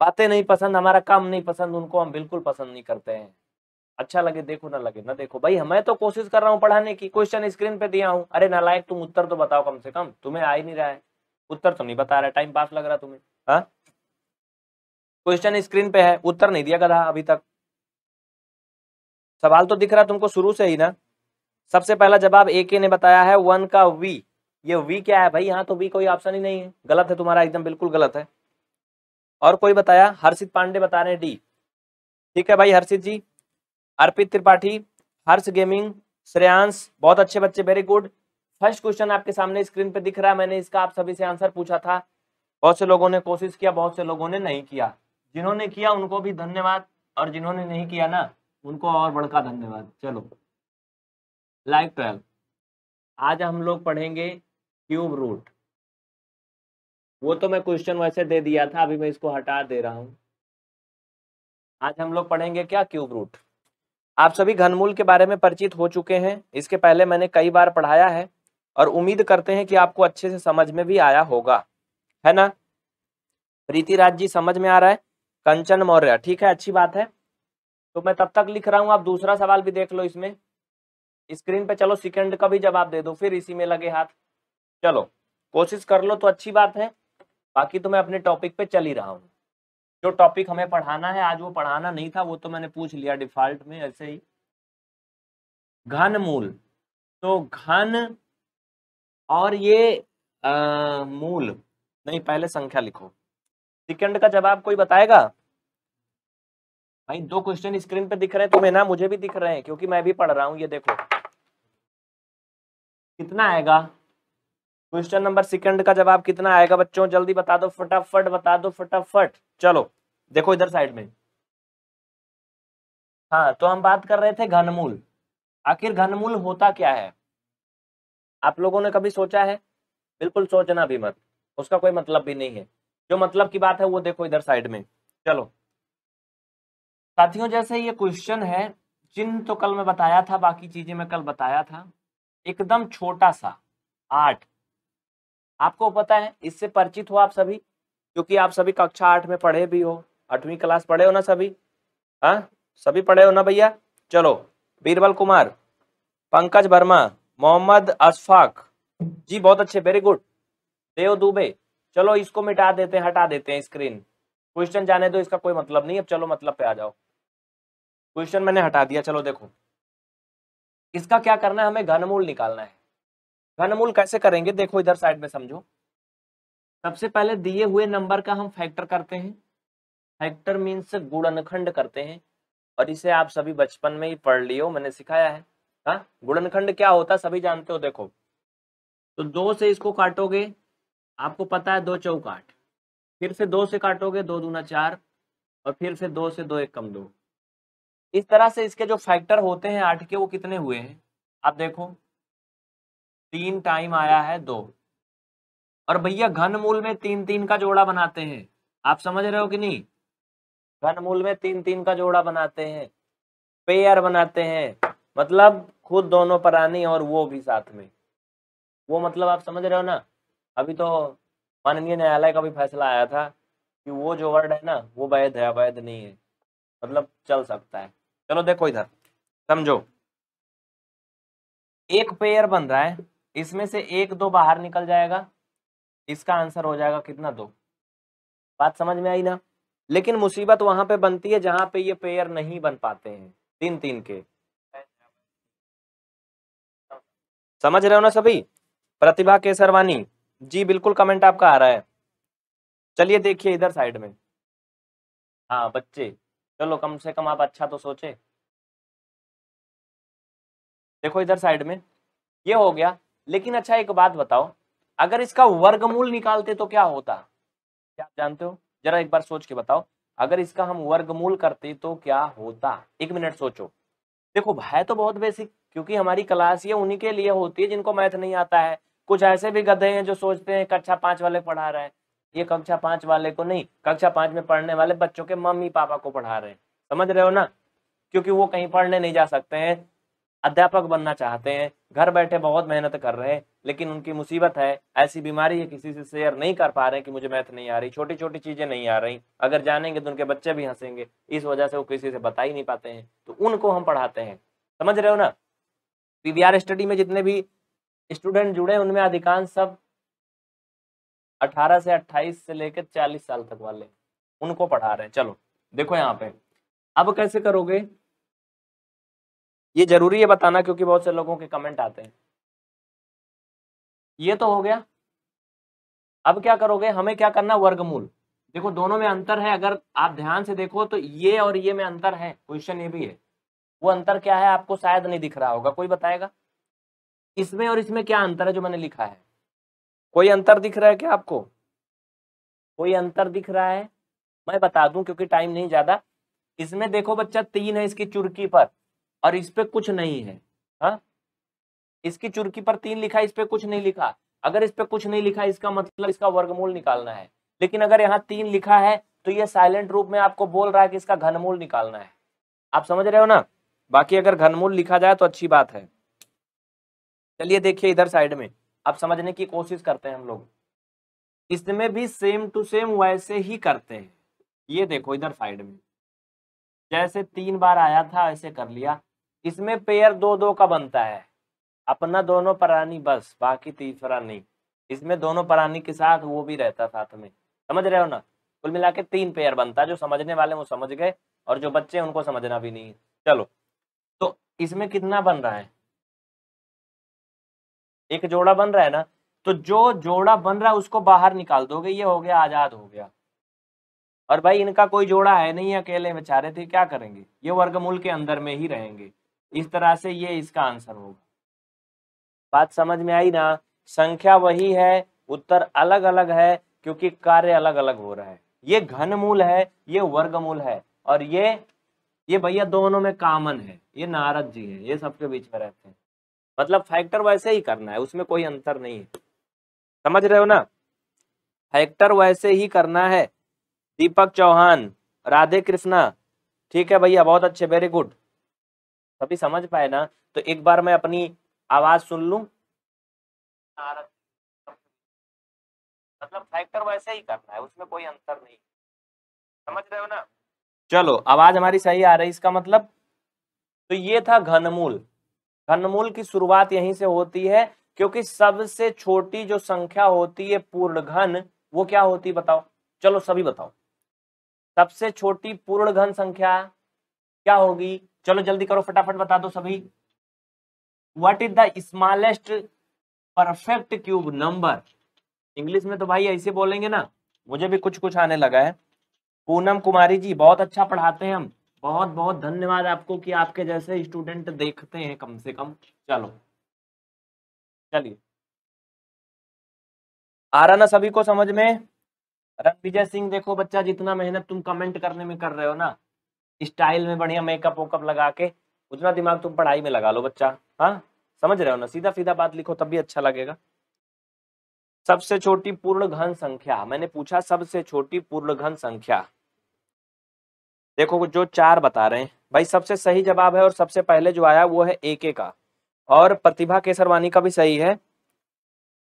Speaker 1: बातें नहीं पसंद हमारा काम नहीं पसंद उनको हम बिल्कुल पसंद नहीं करते हैं अच्छा लगे देखो ना लगे ना देखो भाई मैं तो कोशिश कर रहा हूँ पढ़ाने की क्वेश्चन स्क्रीन पे दिया हूँ अरे नालायक तुम उत्तर तो बताओ कम से कम तुम्हें आ ही नहीं रहा है उत्तर तो नहीं बता रहा टाइम पास लग रहा तुम्हें हाँ क्वेश्चन स्क्रीन पे है उत्तर नहीं दिया गधा अभी तक सवाल तो दिख रहा तुमको शुरू से ही ना सबसे पहला जवाब ए के ने बताया है वन का वी ये वी क्या है भाई यहाँ तो वी कोई ऑप्शन ही नहीं है गलत है तुम्हारा एकदम बिल्कुल गलत है और कोई बताया हर्षित पांडे बता रहे हैं डी ठीक है भाई हर्षित जी अर्पित त्रिपाठी हर्ष गेमिंग श्रेयांश बहुत अच्छे बच्चे वेरी गुड फर्स्ट क्वेश्चन आपके सामने स्क्रीन पे दिख रहा है मैंने इसका आप सभी से आंसर पूछा था बहुत से लोगों ने कोशिश किया बहुत से लोगों ने नहीं किया जिन्होंने किया उनको भी धन्यवाद और जिन्होंने नहीं किया ना उनको और बड़का धन्यवाद चलो लाइक ट्वेल्व आज हम लोग पढ़ेंगे क्यूब रूट वो तो मैं क्वेश्चन वैसे दे दिया था अभी मैं इसको हटा दे रहा हूँ आज हम लोग पढ़ेंगे क्या क्यूब रूट आप सभी घनमूल के बारे में परिचित हो चुके हैं इसके पहले मैंने कई बार पढ़ाया है और उम्मीद करते हैं कि आपको अच्छे से समझ में भी आया होगा है ना प्रीति राज जी समझ में आ रहा है कंचन मौर्य ठीक है अच्छी बात है तो मैं तब तक लिख रहा हूँ आप दूसरा सवाल भी देख लो इसमें स्क्रीन पे चलो सेकंड का भी जवाब दे दो फिर इसी में लगे हाथ चलो कोशिश कर लो तो अच्छी बात है बाकी तो मैं अपने टॉपिक पे चल ही रहा हूँ जो टॉपिक हमें पढ़ाना है आज वो पढ़ाना नहीं था वो तो मैंने पूछ लिया डिफॉल्ट में ऐसे ही घन मूल तो घन और ये आ, मूल नहीं पहले संख्या लिखो सेकंड का जवाब कोई बताएगा भाई दो क्वेश्चन स्क्रीन पे दिख रहे हैं तुम्हें तो ना मुझे भी दिख रहे हैं क्योंकि मैं भी पढ़ रहा हूँ ये देखो कितना आएगा क्वेश्चन नंबर सेकंड का जवाब कितना आएगा बच्चों जल्दी बता दो फटाफट बता दो फटाफट चलो देखो इधर साइड में हाँ तो हम बात कर रहे थे घनमूल आखिर घनमूल होता क्या है आप लोगों ने कभी सोचा है बिल्कुल सोचना भी मत उसका कोई मतलब भी नहीं है जो मतलब की बात है वो देखो इधर साइड में चलो साथियों जैसे ये क्वेश्चन है चिन्ह तो कल मैं बताया था बाकी चीजें मैं कल बताया था एकदम छोटा सा आठ आपको पता है इससे परिचित हो आप सभी क्योंकि आप सभी कक्षा आठ में पढ़े भी हो आठवीं क्लास पढ़े हो ना सभी हाँ सभी पढ़े हो ना भैया चलो बीरबल कुमार पंकज वर्मा मोहम्मद अशफाक जी बहुत अच्छे वेरी गुड देव दुबे चलो इसको मिटा देते हैं हटा देते हैं स्क्रीन क्वेश्चन जाने दो इसका कोई मतलब नहीं अब चलो मतलब पे आ जाओ क्वेश्चन मैंने हटा दिया चलो देखो इसका क्या करना है हमें घनमूल निकालना है घनमूल कैसे करेंगे देखो इधर साइड में समझो सबसे पहले दिए हुए नंबर का हम फैक्टर करते हैं फैक्टर मीन्स गुणनखंड करते हैं और इसे आप सभी बचपन में ही पढ़ लियो मैंने सिखाया है हाँ गुणनखंड क्या होता सभी जानते हो देखो तो दो से इसको काटोगे आपको पता है दो चौक आठ फिर से दो से काटोगे दो दूना चार और फिर से दो से दो एक कम दो इस तरह से इसके जो फैक्टर होते हैं आठ के वो कितने हुए हैं आप देखो तीन टाइम आया है दो और भैया घन मूल में तीन तीन का जोड़ा बनाते हैं आप समझ रहे हो कि नहीं घन मूल में तीन तीन का जोड़ा बनाते हैं पेयर बनाते हैं मतलब खुद दोनों परानी और वो भी साथ में वो मतलब आप समझ रहे हो ना अभी तो माननीय न्यायालय का भी फैसला आया था कि वो जो वर्ड है ना वो वैध है अवैध नहीं है मतलब चल सकता है
Speaker 2: चलो देखो इधर समझो
Speaker 1: एक पेयर बन रहा है इसमें से एक दो बाहर निकल जाएगा इसका आंसर हो जाएगा कितना दो बात समझ में आई ना लेकिन मुसीबत वहां पे बनती है जहां पे ये पेयर नहीं बन पाते हैं तीन तीन के समझ रहे हो ना सभी प्रतिभा केसरवानी जी बिल्कुल कमेंट आपका आ रहा है
Speaker 2: चलिए देखिए इधर साइड में हाँ बच्चे चलो कम से कम आप अच्छा तो सोचे देखो इधर साइड में
Speaker 1: ये हो गया लेकिन अच्छा एक बात बताओ अगर इसका वर्गमूल निकालते तो क्या होता क्या आप जानते हो जरा एक बार सोच के बताओ अगर इसका हम वर्गमूल करते तो क्या होता एक मिनट सोचो देखो है तो बहुत बेसिक क्योंकि हमारी क्लास ये उन्हीं के लिए होती है जिनको मैथ नहीं आता है कुछ ऐसे भी गधे हैं जो सोचते हैं कक्षा पांच वाले पढ़ा रहे हैं ये कक्षा पांच वाले को नहीं कक्षा पांच में पढ़ने वाले बच्चों के मम्मी पापा को पढ़ा रहे हैं समझ रहे हो ना क्योंकि वो कहीं पढ़ने नहीं जा सकते हैं अध्यापक बनना चाहते हैं घर बैठे बहुत मेहनत कर रहे हैं लेकिन उनकी मुसीबत है ऐसी बीमारी है किसी से शेयर नहीं कर पा रहे कि मुझे मैथ नहीं आ रही छोटी छोटी चीज़ें नहीं आ रही अगर जानेंगे तो उनके बच्चे भी हंसेंगे इस वजह से वो किसी से बता ही नहीं पाते हैं तो उनको हम पढ़ाते हैं समझ रहे हो ना पीवीआर स्टडी में जितने भी स्टूडेंट जुड़े उनमें अधिकांश सब अठारह से अट्ठाईस से लेकर चालीस साल तक वाले उनको पढ़ा रहे हैं चलो देखो यहाँ पे
Speaker 2: अब कैसे करोगे ये जरूरी है बताना क्योंकि बहुत से लोगों के कमेंट आते हैं ये तो हो गया अब क्या करोगे
Speaker 1: हमें क्या करना वर्गमूल देखो दोनों में अंतर है अगर आप ध्यान से देखो तो ये और ये में अंतर है क्वेश्चन ये भी है वो अंतर क्या है आपको शायद नहीं दिख रहा होगा कोई बताएगा इसमें और इसमें क्या अंतर है जो मैंने लिखा है कोई अंतर दिख रहा है क्या आपको कोई अंतर दिख रहा है मैं बता दूं क्योंकि टाइम नहीं ज्यादा इसमें देखो बच्चा तीन है इसकी चुर्की पर और इस पे कुछ नहीं है हा? इसकी चुर्की पर तीन लिखा इस पे कुछ नहीं लिखा अगर इस पे कुछ नहीं लिखा इसका मतलब इसका वर्गमूल निकालना है लेकिन अगर यहाँ तीन लिखा है तो ये साइलेंट रूप में आपको बोल रहा है कि इसका घनमूल निकालना है आप समझ रहे हो ना बाकी अगर घनमूल लिखा जाए तो अच्छी बात है चलिए देखिए इधर साइड में आप समझने की कोशिश करते हैं हम लोग इसमें भी सेम टू सेम वैसे ही करते हैं ये देखो इधर साइड में जैसे तीन बार आया था ऐसे कर लिया इसमें पेयर दो दो का बनता है अपना दोनों प्राणी बस बाकी तीसरा नहीं इसमें दोनों प्राणी के साथ वो भी रहता साथ में समझ रहे हो ना कुल मिला के तीन पेयर बनता है जो समझने वाले वो समझ गए और जो बच्चे उनको समझना भी नहीं चलो तो इसमें कितना बन रहा है एक जोड़ा बन रहा है ना तो जो जोड़ा बन रहा है उसको बाहर निकाल दोगे ये हो गया आजाद हो गया और भाई इनका कोई जोड़ा है नहीं अकेले बेचारे थे क्या करेंगे ये वर्गमूल के अंदर में ही रहेंगे इस तरह से ये इसका आंसर होगा बात समझ में आई ना संख्या वही है उत्तर अलग अलग है क्योंकि कार्य अलग अलग हो रहा है ये घनमूल है ये वर्गमूल है और ये ये भैया दोनों में कॉमन है ये नारद जी है ये सबके बीच में रहते हैं मतलब फैक्टर वैसे ही करना है उसमें कोई अंतर नहीं है समझ रहे हो ना फैक्टर वैसे ही करना है दीपक चौहान राधे कृष्णा ठीक है भैया बहुत अच्छे वेरी गुड सभी समझ पाए ना तो एक बार मैं अपनी आवाज
Speaker 2: सुन लू मतलब फैक्टर वैसे ही करना है उसमें कोई अंतर नहीं समझ रहे हो ना चलो आवाज हमारी सही
Speaker 1: आ रही है इसका मतलब तो ये था घनमूल घनमूल की शुरुआत यहीं से होती है क्योंकि सबसे छोटी जो संख्या होती है पूर्ण घन वो क्या होती बताओ चलो सभी बताओ सबसे छोटी पूर्ण घन संख्या क्या होगी चलो जल्दी करो फटाफट बता दो सभी what is the smallest perfect cube number English में तो भाई ऐसे बोलेंगे ना मुझे भी कुछ कुछ आने लगा है पूनम कुमारी जी बहुत अच्छा पढ़ाते हैं हम बहुत बहुत धन्यवाद आपको कि आपके जैसे स्टूडेंट देखते हैं कम से कम चलो चलिए आ रहा ना सभी को समझ में रणविजय सिंह देखो बच्चा जितना मेहनत तुम कमेंट करने में कर रहे हो ना स्टाइल में बढ़िया मेकअप वेकअप लगा के उतना दिमाग तुम पढ़ाई में लगा लो बच्चा हाँ समझ रहे हो ना सीधा सीधा बात लिखो तब भी अच्छा लगेगा सबसे छोटी पूर्ण घन संख्या मैंने पूछा सबसे छोटी पूर्ण घन संख्या देखो जो चार बता रहे हैं भाई सबसे सही जवाब है और सबसे पहले जो आया वो है एके का और प्रतिभा केसरवानी का भी सही है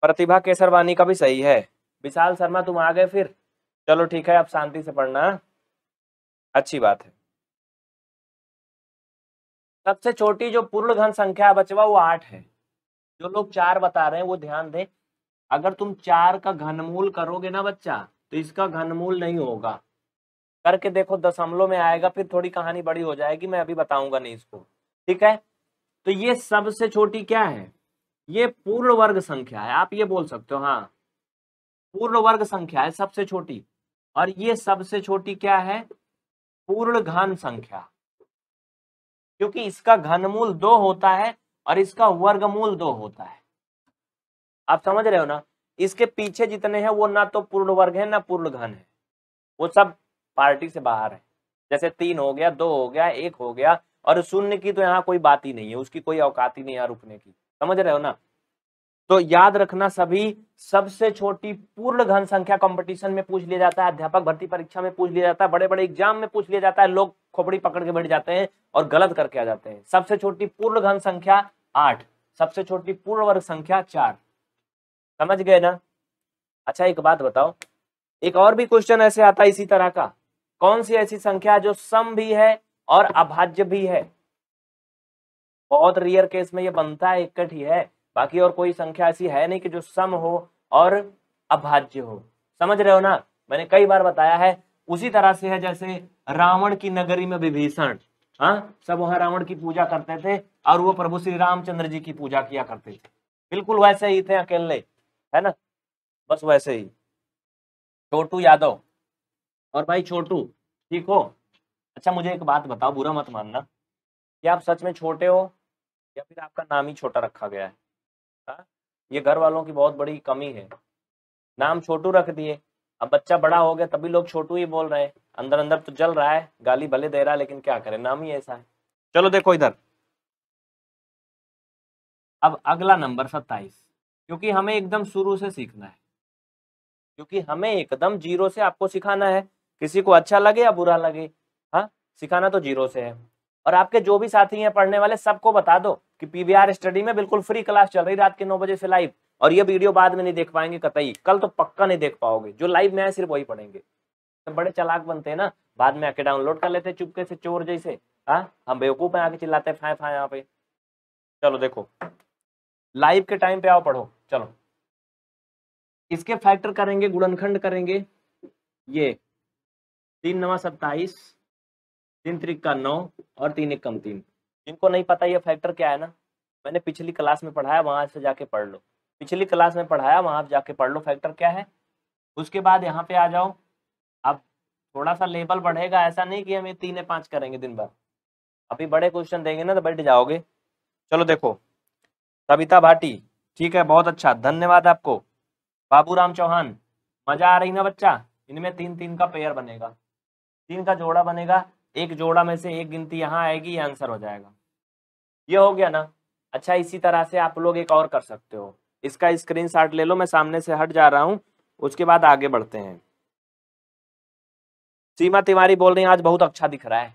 Speaker 1: प्रतिभा केसरवानी का भी सही है विशाल शर्मा तुम आ गए फिर चलो ठीक है अब शांति से पढ़ना अच्छी बात है सबसे छोटी जो पूर्ण घन संख्या बचवा वो आठ है जो लोग चार बता रहे हैं वो ध्यान दें अगर तुम चार का घनमूल करोगे ना बच्चा तो इसका घनमूल नहीं होगा करके देखो दशमलव में आएगा फिर थोड़ी कहानी बड़ी हो जाएगी मैं अभी बताऊंगा नहीं इसको ठीक है तो ये सबसे छोटी क्या है ये पूर्ण वर्ग संख्या है आप ये बोल सकते हो हाँ पूर्ण वर्ग संख्या है सबसे छोटी और ये सबसे छोटी क्या है पूर्ण घन संख्या क्योंकि इसका घनमूल दो होता है और इसका वर्गमूल दो होता है आप समझ रहे हो ना इसके पीछे जितने हैं वो ना तो पूर्ण वर्ग है ना पूर्ण घन है वो सब पार्टी से बाहर है जैसे तीन हो गया दो हो गया एक हो गया और शून्य की तो यहाँ कोई बात ही नहीं है उसकी कोई औकात ही नहीं है रुकने की समझ रहे हो ना तो याद रखना सभी सबसे छोटी पूर्ण घन संख्या कंपटीशन में पूछ लिया जाता है अध्यापक भर्ती परीक्षा में पूछ लिया जाता है बड़े बड़े एग्जाम में पूछ लिया जाता है लोग खोपड़ी पकड़ के बैठ जाते हैं और गलत करके आ जाते हैं सबसे छोटी पूर्ण घन संख्या आठ सबसे छोटी पूर्ण वर्ग संख्या चार समझ गए ना अच्छा एक बात बताओ एक और भी क्वेश्चन ऐसे आता है इसी तरह का कौन सी ऐसी संख्या जो सम भी है और अभाज्य भी है बहुत रियर केस में यह बनता है इकट ही है बाकी और कोई संख्या ऐसी है नहीं कि जो सम हो और अभाज्य हो समझ रहे हो ना मैंने कई बार बताया है उसी तरह से है जैसे रावण की नगरी में विभीषण हाँ सब वहां रावण की पूजा करते थे और वो प्रभु श्री रामचंद्र जी की पूजा किया करते थे बिल्कुल वैसे ही थे अकेले है ना बस वैसे ही छोटू यादव और भाई छोटू ठीक हो अच्छा मुझे एक बात बताओ बुरा मत मानना कि आप सच में छोटे हो या फिर आपका नाम ही छोटा रखा गया है का हाँ, ये घर वालों की बहुत बड़ी कमी है नाम छोटू रख दिए अब बच्चा बड़ा हो गया तभी लोग छोटू ही बोल रहे हैं अंदर अंदर तो जल रहा है गाली भले दे रहा है लेकिन क्या करे नाम ही ऐसा है चलो देखो इधर अब अगला नंबर सत्ताईस क्योंकि हमें एकदम शुरू से सीखना है क्योंकि हमें एकदम जीरो से आपको सिखाना है किसी को अच्छा लगे या बुरा लगे हाँ सिखाना तो जीरो से है और आपके जो भी साथी हैं पढ़ने वाले सबको बता दो कि पीवीआर स्टडी में बिल्कुल फ्री क्लास चल रही रात के नौ बजे से लाइव और ये वीडियो बाद में नहीं देख पाएंगे कतई कल तो पक्का नहीं देख पाओगे जो लाइव में है सिर्फ वही पढ़ेंगे तो बड़े चलाक बनते हैं ना बाद में आके डाउनलोड कर लेते हैं चुपके से चोर जैसे हाँ हम बेवकूफ में आके चिल्लाते हैं फाए फाए यहाँ पे चलो देखो लाइव के टाइम पे आओ पढ़ो चलो इसके फैक्टर करेंगे गुड़नखंड करेंगे ये तीन नवा सत्ताईस तीन त्रिक का नौ और तीन एक कम तीन जिनको नहीं पता ये फैक्टर क्या है ना मैंने पिछली क्लास में पढ़ाया वहाँ से जाके पढ़ लो पिछली क्लास में पढ़ाया वहाँ जाके पढ़ लो फैक्टर क्या है उसके बाद यहाँ पे आ जाओ अब थोड़ा सा लेवल बढ़ेगा ऐसा नहीं कि हम ये तीन या पाँच करेंगे दिन भर अभी बड़े क्वेश्चन देंगे ना तो बैठ जाओगे चलो देखो कविता भाटी ठीक है बहुत अच्छा धन्यवाद आपको राम चौहान मजा आ रही ना बच्चा इनमें तीन तीन का पेयर बनेगा तीन का जोड़ा बनेगा एक जोड़ा में से एक गिनती यहाँ आएगी ये आंसर हो जाएगा ये हो गया ना अच्छा इसी तरह से आप लोग एक और कर सकते हो इसका स्क्रीन ले लो मैं सामने से हट जा रहा हूँ उसके बाद आगे बढ़ते हैं सीमा तिवारी बोल रही आज बहुत अच्छा दिख रहा है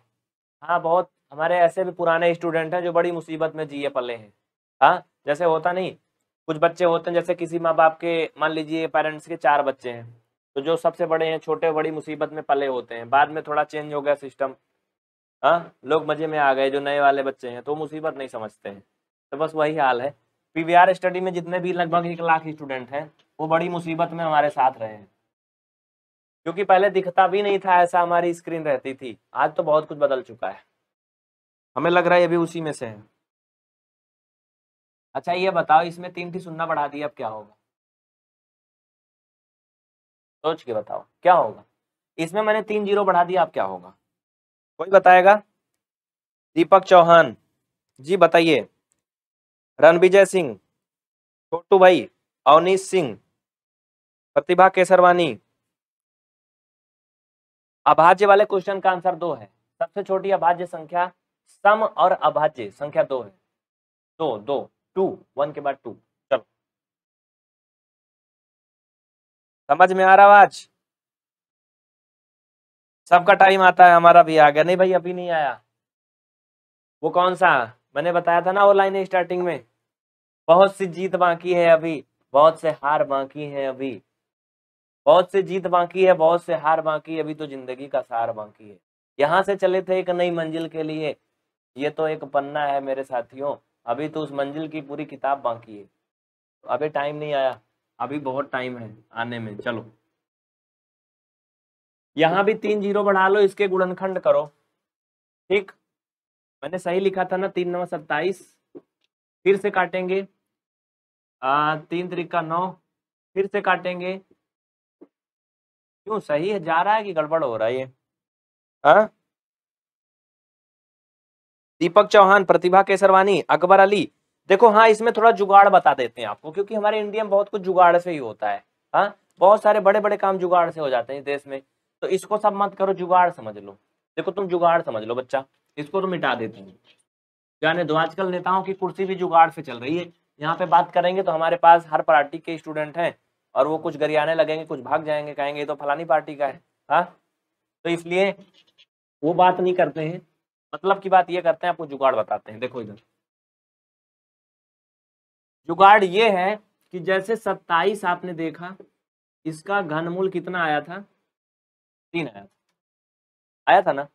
Speaker 1: हाँ बहुत हमारे ऐसे भी पुराने स्टूडेंट हैं जो बड़ी मुसीबत में जिए पले हैं हाँ जैसे होता नहीं कुछ बच्चे होते हैं जैसे किसी माँ बाप के मान लीजिए पेरेंट्स के चार बच्चे हैं तो जो सबसे बड़े हैं छोटे बड़ी मुसीबत में पले होते हैं बाद में थोड़ा चेंज हो गया सिस्टम हाँ लोग मजे में आ गए जो नए वाले बच्चे हैं तो मुसीबत नहीं समझते हैं तो बस वही हाल है पीवीआर स्टडी में जितने भी लगभग एक लाख स्टूडेंट हैं वो बड़ी मुसीबत में हमारे साथ रहे हैं क्योंकि पहले दिखता भी नहीं था ऐसा हमारी स्क्रीन रहती थी आज तो बहुत कुछ बदल चुका है
Speaker 2: हमें लग रहा है ये भी उसी में से है अच्छा ये बताओ इसमें तीन टी सुनना बढ़ा दी अब क्या होगा सोच के
Speaker 1: बताओ क्या होगा इसमें मैंने तीन जीरो बढ़ा दिया अब क्या होगा कोई बताएगा दीपक चौहान जी बताइए रणविजय सिंह छोटू भाई अवनीश सिंह प्रतिभा केसरवानी अभाज्य वाले क्वेश्चन का आंसर दो है सबसे छोटी अभाज्य संख्या सम और अभाज्य संख्या दो है दो दो टू वन के बाद
Speaker 2: टू चलो समझ में आ रहा आज सबका टाइम आता है हमारा भी आ गया नहीं भाई अभी नहीं आया
Speaker 1: वो कौन सा मैंने बताया था ना ऑनलाइन स्टार्टिंग में बहुत सी जीत बाकी है अभी बहुत से हार बाकी है अभी बहुत से जीत बाकी है बहुत से हार बाकी है अभी तो जिंदगी का सार बाकी है यहाँ से चले थे एक नई मंजिल के लिए ये तो एक पन्ना है मेरे साथियों अभी तो उस मंजिल की पूरी किताब बाकी है अभी टाइम नहीं आया अभी बहुत टाइम है आने में चलो यहां भी तीन जीरो बढ़ा लो इसके गुणनखंड करो ठीक मैंने सही लिखा था ना तीन नौ सत्ताईस फिर से काटेंगे आ, तीन तरीका नौ फिर से काटेंगे क्यों सही है जा रहा है कि गड़बड़ हो रहा है ये दीपक चौहान प्रतिभा केसरवानी अकबर अली देखो हाँ इसमें थोड़ा जुगाड़ बता देते हैं आपको क्योंकि हमारे इंडिया में बहुत कुछ जुगाड़ से ही होता है हाँ बहुत सारे बड़े बड़े काम जुगाड़ से हो जाते हैं देश में तो इसको सब मत करो जुगाड़ समझ लो देखो तुम जुगाड़ समझ लो बच्चा इसको तो मिटा देते हैं जाने दो आजकल नेताओं की कुर्सी भी जुगाड़ से चल रही है यहाँ पे बात करेंगे तो हमारे पास हर पार्टी के स्टूडेंट हैं और वो कुछ गरियाने लगेंगे कुछ भाग जाएंगे कहेंगे तो फलानी पार्टी का है हाँ तो इसलिए वो बात नहीं करते हैं मतलब की बात ये करते हैं आपको जुगाड़ बताते हैं देखो इधर जुगाड़ ये है कि जैसे सत्ताईस आपने देखा इसका घनमूल कितना आया था तीन आया था आया था ना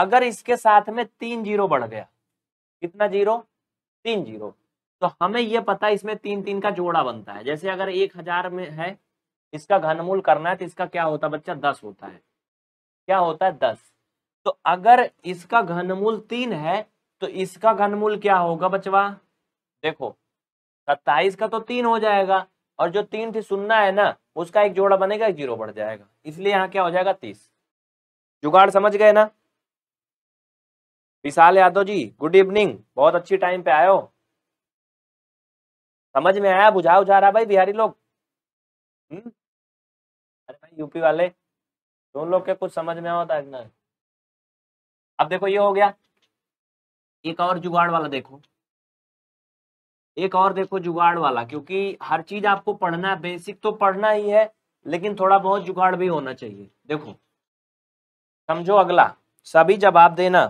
Speaker 1: अगर इसके साथ में तीन जीरो बढ़ गया कितना जीरो तीन जीरो तो हमें यह पता है इसमें तीन तीन का जोड़ा बनता है जैसे अगर एक हजार में है इसका घनमूल करना है तो इसका क्या होता है बच्चा दस होता है क्या होता है दस तो अगर इसका घनमूल तीन है तो इसका घनमूल क्या होगा बचवा देखो सत्ताईस का तो तीन हो जाएगा और जो तीन थी सुनना है ना उसका एक जोड़ा बनेगा एक जीरो बढ़ जाएगा इसलिए यहाँ क्या हो जाएगा तीस जुगाड़ समझ गए ना विशाल यादव जी गुड इवनिंग बहुत अच्छी टाइम पे आयो समझ में आया बुझा बुझा रहा भाई बिहारी लोग हम्म? अरे भाई यूपी
Speaker 2: वाले उन लोग के कुछ समझ में आओ था तो अब देखो ये हो गया एक और जुगाड़ वाला देखो एक और देखो
Speaker 1: जुगाड़ वाला क्योंकि हर चीज आपको पढ़ना है बेसिक तो पढ़ना ही है लेकिन थोड़ा बहुत जुगाड़ भी होना चाहिए देखो समझो अगला सभी जवाब देना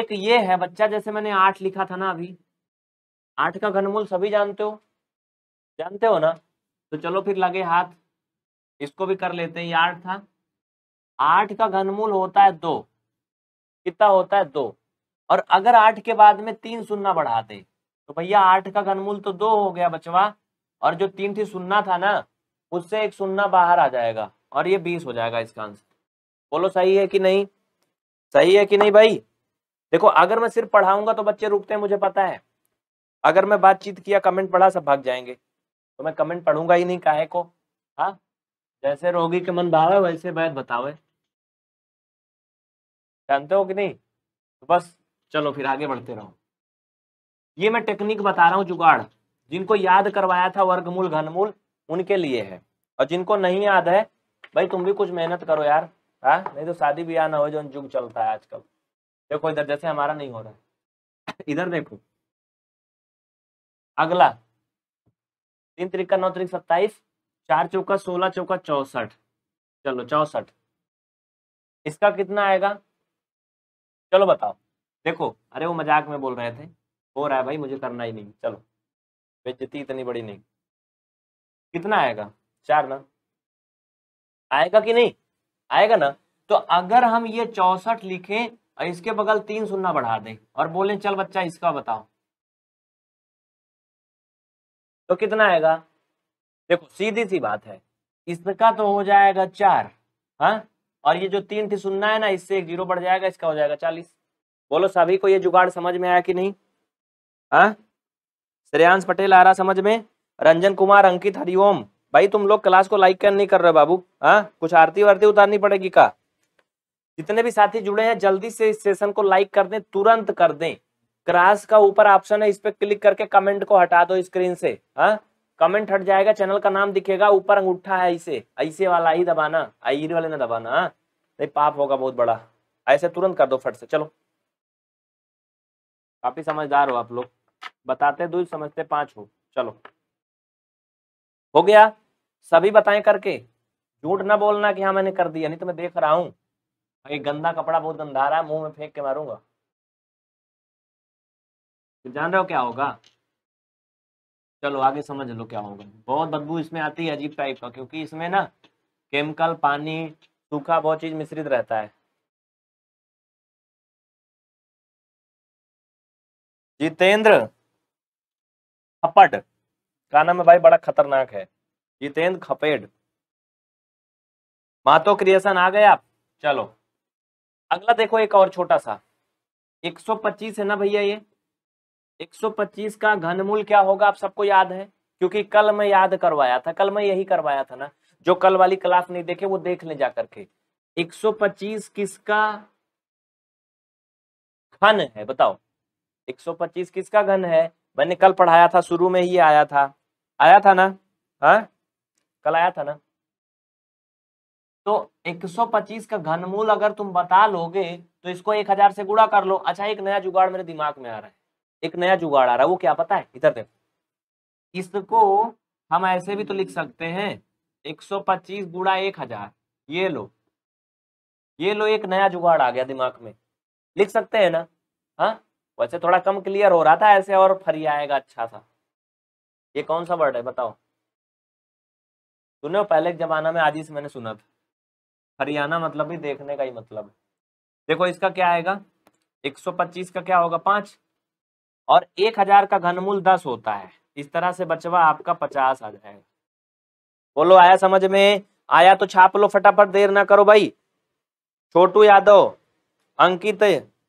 Speaker 1: एक ये है बच्चा जैसे मैंने आठ लिखा था ना अभी आठ का घनमूल सभी जानते हो जानते हो ना तो चलो फिर लगे हाथ इसको भी कर लेते हैं ये आठ था आठ का घनमूल होता है दो कितना होता है दो और अगर आठ के बाद में तीन सुनना बढ़ाते तो भैया आठ का घनमूल तो दो हो गया बचवा और जो तीन थी सुनना था ना उससे एक सुनना बाहर आ जाएगा और ये बीस हो जाएगा इसका आंसर बोलो सही है कि नहीं सही है कि नहीं भाई देखो अगर मैं सिर्फ पढ़ाऊंगा तो बच्चे रुकते हैं मुझे पता है अगर मैं बातचीत किया कमेंट पढ़ा सब भाग जाएंगे तो मैं कमेंट पढ़ूंगा ही नहीं काहे को हाँ जैसे रोगी के मन भावे वैसे वैद बतावे जानते हो कि नहीं तो बस चलो फिर आगे बढ़ते रहो ये मैं टेक्निक बता रहा हूँ जुगाड़ जिनको याद करवाया था वर्गमूल घनमूल उनके लिए है और जिनको नहीं याद है भाई तुम भी कुछ मेहनत करो यार हाँ नहीं तो शादी ब्याह ना हो जो जुग चलता है आजकल देखो इधर जैसे हमारा नहीं हो रहा है इधर देखो अगला तीन तरीका नौ तरीक सत्ताईस चार चौका सोलह चौका चौसठ चलो चौसठ इसका कितना आएगा चलो बताओ देखो अरे वो मजाक में बोल रहे थे हो रहा है भाई मुझे करना ही नहीं चलो बेज्जती इतनी बड़ी नहीं कितना आएगा चार ना आएगा कि नहीं आएगा ना तो अगर हम ये चौसठ लिखें और इसके बगल तीन सुनना बढ़ा दें और बोले चल बच्चा इसका बताओ तो कितना आएगा देखो सीधी सी बात है इसका तो हो जाएगा चार हाँ और ये जो तीन थी सुनना है ना इससे एक जीरो बढ़ जाएगा इसका हो जाएगा चालीस बोलो सभी को ये जुगाड़ समझ में आया कि नहीं हाँ श्रेयांश पटेल आ रहा समझ में रंजन कुमार अंकित हरिओम भाई तुम लोग क्लास को लाइक कर नहीं कर रहे बाबू हाँ कुछ आरती वारती उतारनी पड़ेगी का जितने भी साथी जुड़े हैं जल्दी से इस सेशन को लाइक कर दें तुरंत कर दें क्रास का ऊपर ऑप्शन है इस पर क्लिक करके कमेंट को हटा दो स्क्रीन से हाँ कमेंट हट जाएगा चैनल का नाम दिखेगा ऊपर अंगूठा है ऐसे ऐसे वाला ही दबाना आई वाले ना दबाना हाँ? नहीं पाप होगा बहुत बड़ा ऐसे तुरंत कर दो फट से चलो काफी समझदार हो आप लोग बताते दो समझते पांच हो चलो हो गया सभी बताएं करके झूठ ना बोलना कि हाँ मैंने कर दिया नहीं तो मैं देख रहा हूं भाई गंदा कपड़ा बहुत गंदा रहा है मुंह में फेंक
Speaker 2: के मारूंगा तो जान रहे हो क्या होगा चलो आगे समझ लो क्या होगा बहुत बदबू इसमें आती है अजीब टाइप का क्योंकि इसमें ना केमिकल पानी सूखा बहुत चीज मिश्रित रहता है जितेंद्र खपड़ गाना में भाई बड़ा खतरनाक है जितेंद्र खपेड़
Speaker 1: मातो क्रिएशन आ गए आप चलो अगला देखो एक और छोटा सा 125 है ना भैया ये 125 का घनमूल क्या होगा आप सबको याद है क्योंकि कल मैं याद करवाया था कल मैं यही करवाया था ना जो कल वाली क्लास नहीं देखे वो देख ले जाकर के 125 किसका घन है बताओ 125 किसका घन है मैंने कल पढ़ाया था शुरू में ही आया था आया था ना हा कल आया था ना तो 125 का घनमूल अगर तुम बता लोगे तो इसको 1000 से गुणा कर लो अच्छा एक नया जुगाड़ मेरे दिमाग में आ रहा है एक नया जुगाड़ आ रहा है वो क्या पता है इधर देखो इसको हम ऐसे भी तो लिख सकते हैं 125 एक हजार ये लो ये लो एक नया जुगाड़ आ गया दिमाग में लिख सकते हैं ना हाँ वैसे थोड़ा कम क्लियर हो रहा था ऐसे और फरिया आएगा अच्छा सा ये कौन सा वर्ड है बताओ सुनो पहले के जमाना में आज ही से मैंने सुना था हरियाणा मतलब भी देखने का ही मतलब है देखो इसका क्या आएगा 125 का क्या होगा पांच और 1000 का घनमूल 10 होता है इस तरह से बचवा आपका 50 आ जाएगा बोलो आया समझ में आया तो छाप लो फटाफट देर ना करो भाई Chhotu Yadav Ankit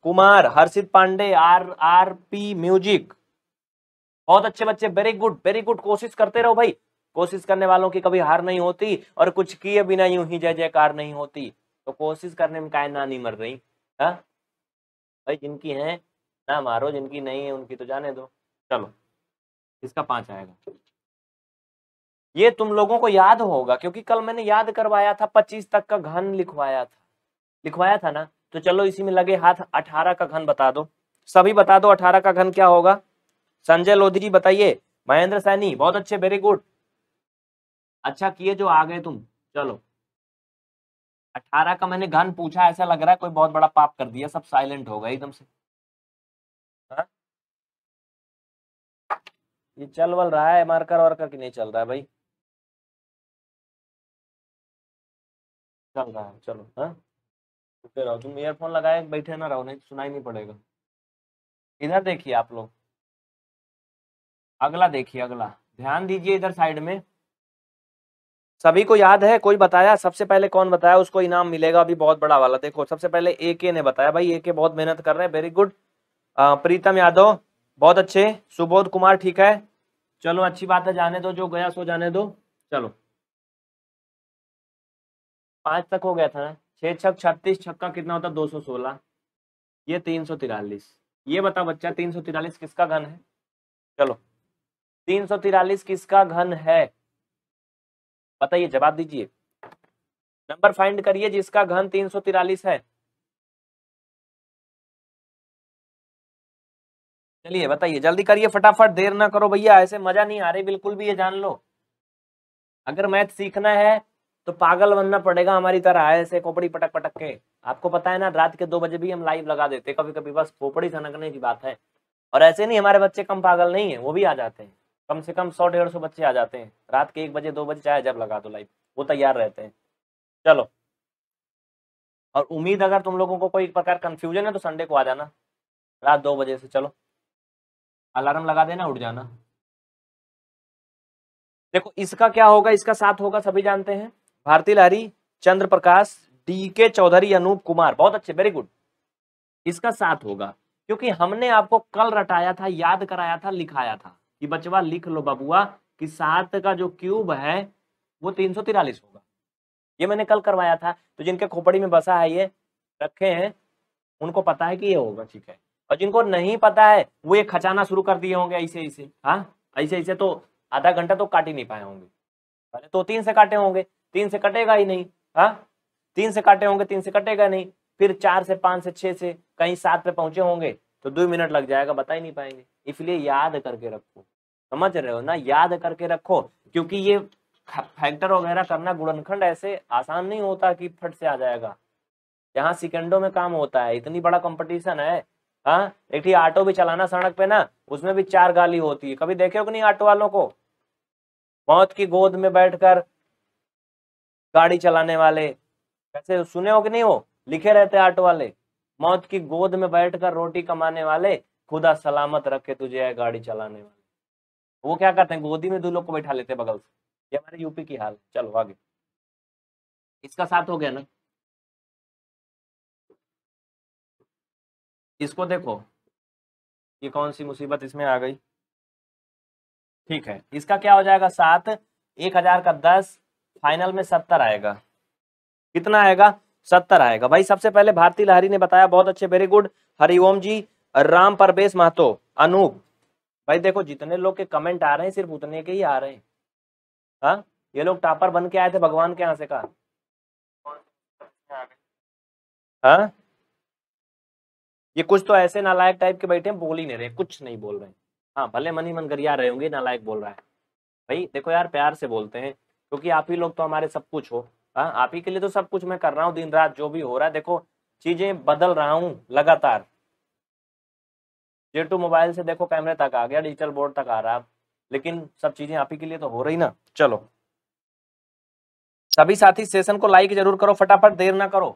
Speaker 1: Kumar Harshit Pandey R R P music बहुत अच्छे बच्चे वेरी गुड वेरी गुड कोशिश करते रहो भाई कोशिश करने वालों की कभी हार नहीं होती और कुछ किए बिना यूं ही जय जयकार नहीं होती तो कोशिश करने में काय ना नहीं मर रही हा? भाई जिनकी है ना मारो जिनकी नहीं है उनकी तो जाने दो चलो इसका पांच आएगा ये तुम लोगों को याद होगा क्योंकि कल मैंने याद करवाया था पच्चीस तक का घन लिखवाया था लिखवाया था ना तो चलो इसी में लगे हाथ अठारह का घन बता दो सभी बता दो अठारह का घन क्या होगा संजय लोधी जी बताइए महेंद्र सैनी बहुत अच्छे वेरी गुड अच्छा किए जो आ गए तुम चलो अठारह का मैंने घन पूछा ऐसा लग रहा है कोई बहुत बड़ा पाप कर दिया सब साइलेंट
Speaker 2: हो गए एकदम से हाँ? ये चल वल रहा है मार्कर वार्कर की नहीं चल रहा है भाई चल रहा है चलो हाँ सुनते रहो तुम ईयरफोन लगाए बैठे ना रहो नहीं तो सुनाई नहीं पड़ेगा इधर देखिए आप लोग अगला
Speaker 1: देखिए अगला ध्यान दीजिए इधर साइड में सभी को याद है कोई बताया सबसे पहले कौन बताया उसको इनाम मिलेगा अभी बहुत बड़ा वाला देखो सबसे पहले ए के ने बताया भाई ए के बहुत मेहनत कर रहे हैं वेरी गुड प्रीतम यादव बहुत अच्छे सुबोध कुमार ठीक है चलो अच्छी बात है जाने दो जो गया सो जाने दो चलो पांच तक हो गया था ना छह छक छत्तीस छक्का कितना होता है दो सौ सोलह ये तीन सौ तिरालीस ये बताओ बच्चा तीन सौ तिरालीस किसका घन है चलो तीन सौ तिरालीस किसका घन है बताइए जवाब दीजिए
Speaker 2: नंबर फाइंड करिए जिसका घन तीन सौ तिरालीस है चलिए बताइए जल्दी करिए फटाफट देर ना करो भैया
Speaker 1: ऐसे मजा नहीं आ रही बिल्कुल भी ये जान लो अगर मैथ सीखना है तो पागल बनना पड़ेगा हमारी तरह ऐसे खोपड़ी पटक पटक के आपको पता है ना रात के दो बजे भी हम लाइव लगा देते कभी कभी बस खोपड़ी सनकने की बात है और ऐसे नहीं हमारे बच्चे कम पागल नहीं है वो भी आ जाते हैं कम से कम सौ डेढ़ सौ बच्चे आ जाते हैं रात के एक बजे दो बजे चाहे जब लगा दो लाइव वो तैयार रहते हैं चलो और उम्मीद अगर तुम लोगों को कोई प्रकार कन्फ्यूजन है तो संडे को आ जाना रात दो बजे से चलो अलार्म लगा देना उठ जाना देखो इसका क्या होगा इसका साथ होगा सभी जानते हैं भारती लहरी चंद्र प्रकाश डी के चौधरी अनूप कुमार बहुत अच्छे वेरी गुड इसका साथ होगा क्योंकि हमने आपको कल रटाया था याद कराया था लिखाया था कि बचवा लिख लो बबुआ कि सात का जो क्यूब है वो तीन सौ तिरालीस होगा ये मैंने कल करवाया था तो जिनके खोपड़ी में बसा है ये रखे हैं उनको पता है कि ये होगा ठीक है और जिनको नहीं पता है वो ये खचाना शुरू कर दिए होंगे ऐसे ऐसे हाँ ऐसे ऐसे तो आधा घंटा तो काट ही नहीं पाए होंगे पहले तो तीन से काटे होंगे तीन से कटेगा ही नहीं हाँ तीन से काटे होंगे तीन से कटेगा नहीं फिर चार से पांच से छह से कहीं सात पे पहुंचे होंगे तो दो मिनट लग जाएगा बता ही नहीं पाएंगे इसलिए याद करके रखो समझ रहे हो ना याद करके रखो क्योंकि ये फैक्टर वगैरह करना गुणनखंड ऐसे आसान नहीं होता कि फट से आ जाएगा यहाँ सेकेंडो में काम होता है इतनी बड़ा कॉम्पिटिशन है हाँ एक ऑटो भी चलाना सड़क पे ना उसमें भी चार गाली होती है कभी देखे हो कि नहीं ऑटो वालों को मौत की गोद में बैठकर गाड़ी चलाने वाले कैसे सुने हो कि नहीं हो लिखे रहते आटो वाले मौत की गोद में बैठकर रोटी कमाने वाले खुदा सलामत रखे तुझे है गाड़ी चलाने वाले
Speaker 2: वो क्या करते हैं गोदी में दो लोग को बैठा लेते बगल से ये हमारे यूपी की हाल चलो आगे इसका साथ हो गया ना इसको देखो ये कौन सी मुसीबत इसमें आ गई
Speaker 1: ठीक है इसका क्या हो जाएगा सात एक हजार का दस फाइनल में सत्तर आएगा कितना आएगा सत्तर आएगा भाई सबसे पहले भारती लहरी ने बताया बहुत अच्छे वेरी गुड हरिओम जी राम परवेश महतो अनूप भाई देखो जितने लोग के कमेंट आ रहे हैं सिर्फ उतने के ही आ रहे हैं हा? ये लोग टापर बन के आए थे भगवान के यहां से कहा हाँ? ये कुछ तो ऐसे नालायक टाइप के बैठे हैं बोल ही नहीं रहे कुछ नहीं बोल रहे हाँ भले मन ही मन गरिया रहे होंगे नालायक बोल रहा है भाई देखो यार प्यार से बोलते हैं क्योंकि आप ही लोग तो हमारे सब कुछ हो आ, हाँ, आप ही के लिए तो सब कुछ मैं कर रहा हूँ दिन रात जो भी हो रहा है देखो चीजें बदल रहा हूँ लगातार जे मोबाइल से देखो कैमरे तक आ गया डिजिटल बोर्ड तक आ रहा है लेकिन सब चीजें आप ही के लिए तो हो रही ना चलो सभी साथी सेशन को लाइक जरूर करो फटाफट देर ना करो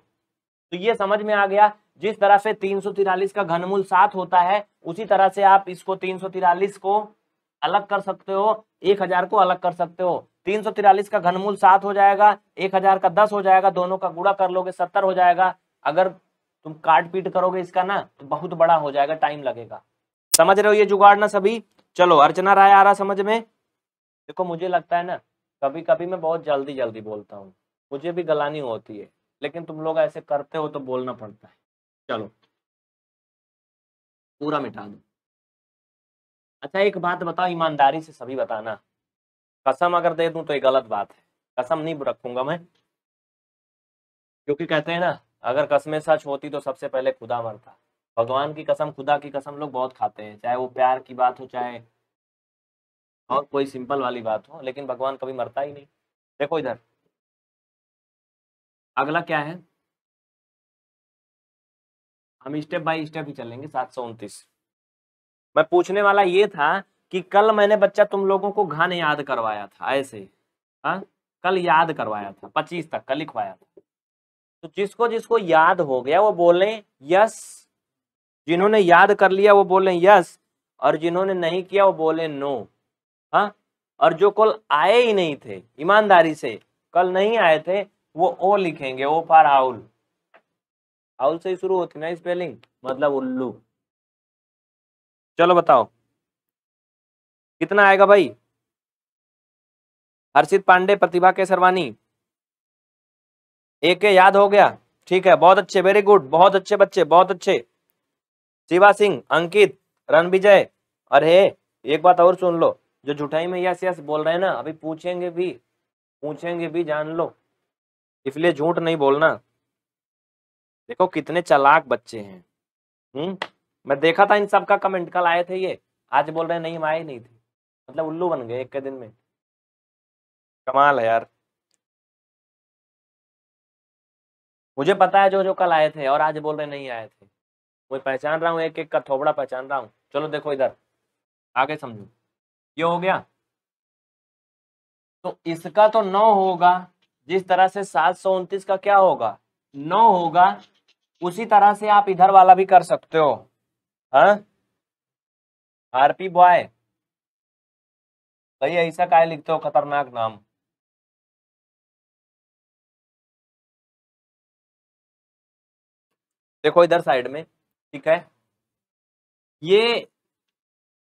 Speaker 1: तो ये समझ में आ गया जिस तरह से तीन का घनमूल सात होता है उसी तरह से आप इसको तीन को अलग कर सकते हो एक हजार को अलग कर सकते हो तीन सौ तिरालीस का घनमूल सात हो जाएगा एक हजार का दस हो जाएगा दोनों का गुड़ा कर लोगे सत्तर हो जाएगा अगर तुम काट पीट करोगे इसका ना तो बहुत बड़ा हो जाएगा टाइम लगेगा समझ रहे हो ये जुगाड़ ना सभी चलो अर्चना राय आ रहा समझ में देखो मुझे लगता है ना कभी कभी मैं बहुत जल्दी जल्दी बोलता हूँ मुझे भी गलानी होती है लेकिन तुम लोग ऐसे करते हो तो बोलना पड़ता है चलो पूरा मिटा दो अच्छा एक बात बताओ ईमानदारी से सभी बताना कसम अगर दे दूं तो ये गलत बात है कसम नहीं रखूंगा मैं क्योंकि कहते हैं ना अगर कसमें सच होती तो सबसे पहले खुदा मरता भगवान की कसम खुदा की कसम लोग बहुत खाते हैं चाहे वो प्यार की बात हो चाहे
Speaker 2: और कोई सिंपल वाली बात हो लेकिन भगवान कभी मरता ही नहीं देखो इधर अगला क्या है हम स्टेप बाय
Speaker 1: स्टेप ही चलेंगे सात सौ उनतीस मैं पूछने वाला ये था कि कल मैंने बच्चा तुम लोगों को घन याद करवाया था ऐसे हाँ कल याद करवाया था पच्चीस तक कल लिखवाया था तो जिसको जिसको याद हो गया वो बोले यस जिन्होंने याद कर लिया वो बोले यस और जिन्होंने नहीं किया वो बोले नो हाँ और जो कल आए ही नहीं थे ईमानदारी से कल नहीं आए थे वो ओ लिखेंगे ओ फॉर आउल आउल से ही शुरू होती ना स्पेलिंग मतलब
Speaker 2: उल्लू चलो बताओ कितना आएगा भाई हर्षित पांडे प्रतिभा के सरवानी
Speaker 1: एक के याद हो गया ठीक है बहुत अच्छे वेरी गुड बहुत अच्छे बच्चे बहुत अच्छे शिवा सिंह अंकित रणविजय अरे एक बात और सुन लो जो जुटाई में यस यस बोल रहे हैं ना अभी पूछेंगे भी पूछेंगे भी जान लो इसलिए झूठ नहीं बोलना देखो कितने चलाक बच्चे हैं हम्म मैं देखा था इन सब का कमेंट कल आए थे ये आज बोल रहे हैं नहीं हम आए नहीं थे मतलब
Speaker 2: उल्लू बन गए एक के दिन में कमाल है यार मुझे पता है जो जो कल आए थे और आज बोल रहे नहीं आए थे मैं
Speaker 1: पहचान रहा हूँ एक एक का थोबड़ा पहचान रहा हूँ चलो देखो इधर आगे समझो ये हो गया तो इसका तो नौ होगा जिस तरह से सात सौ उनतीस का क्या होगा नौ होगा उसी तरह से आप इधर वाला भी कर सकते
Speaker 2: हो हाँ आरपी बॉय भाई ऐसा काय लिखते हो खतरनाक नाम देखो इधर साइड में ठीक है ये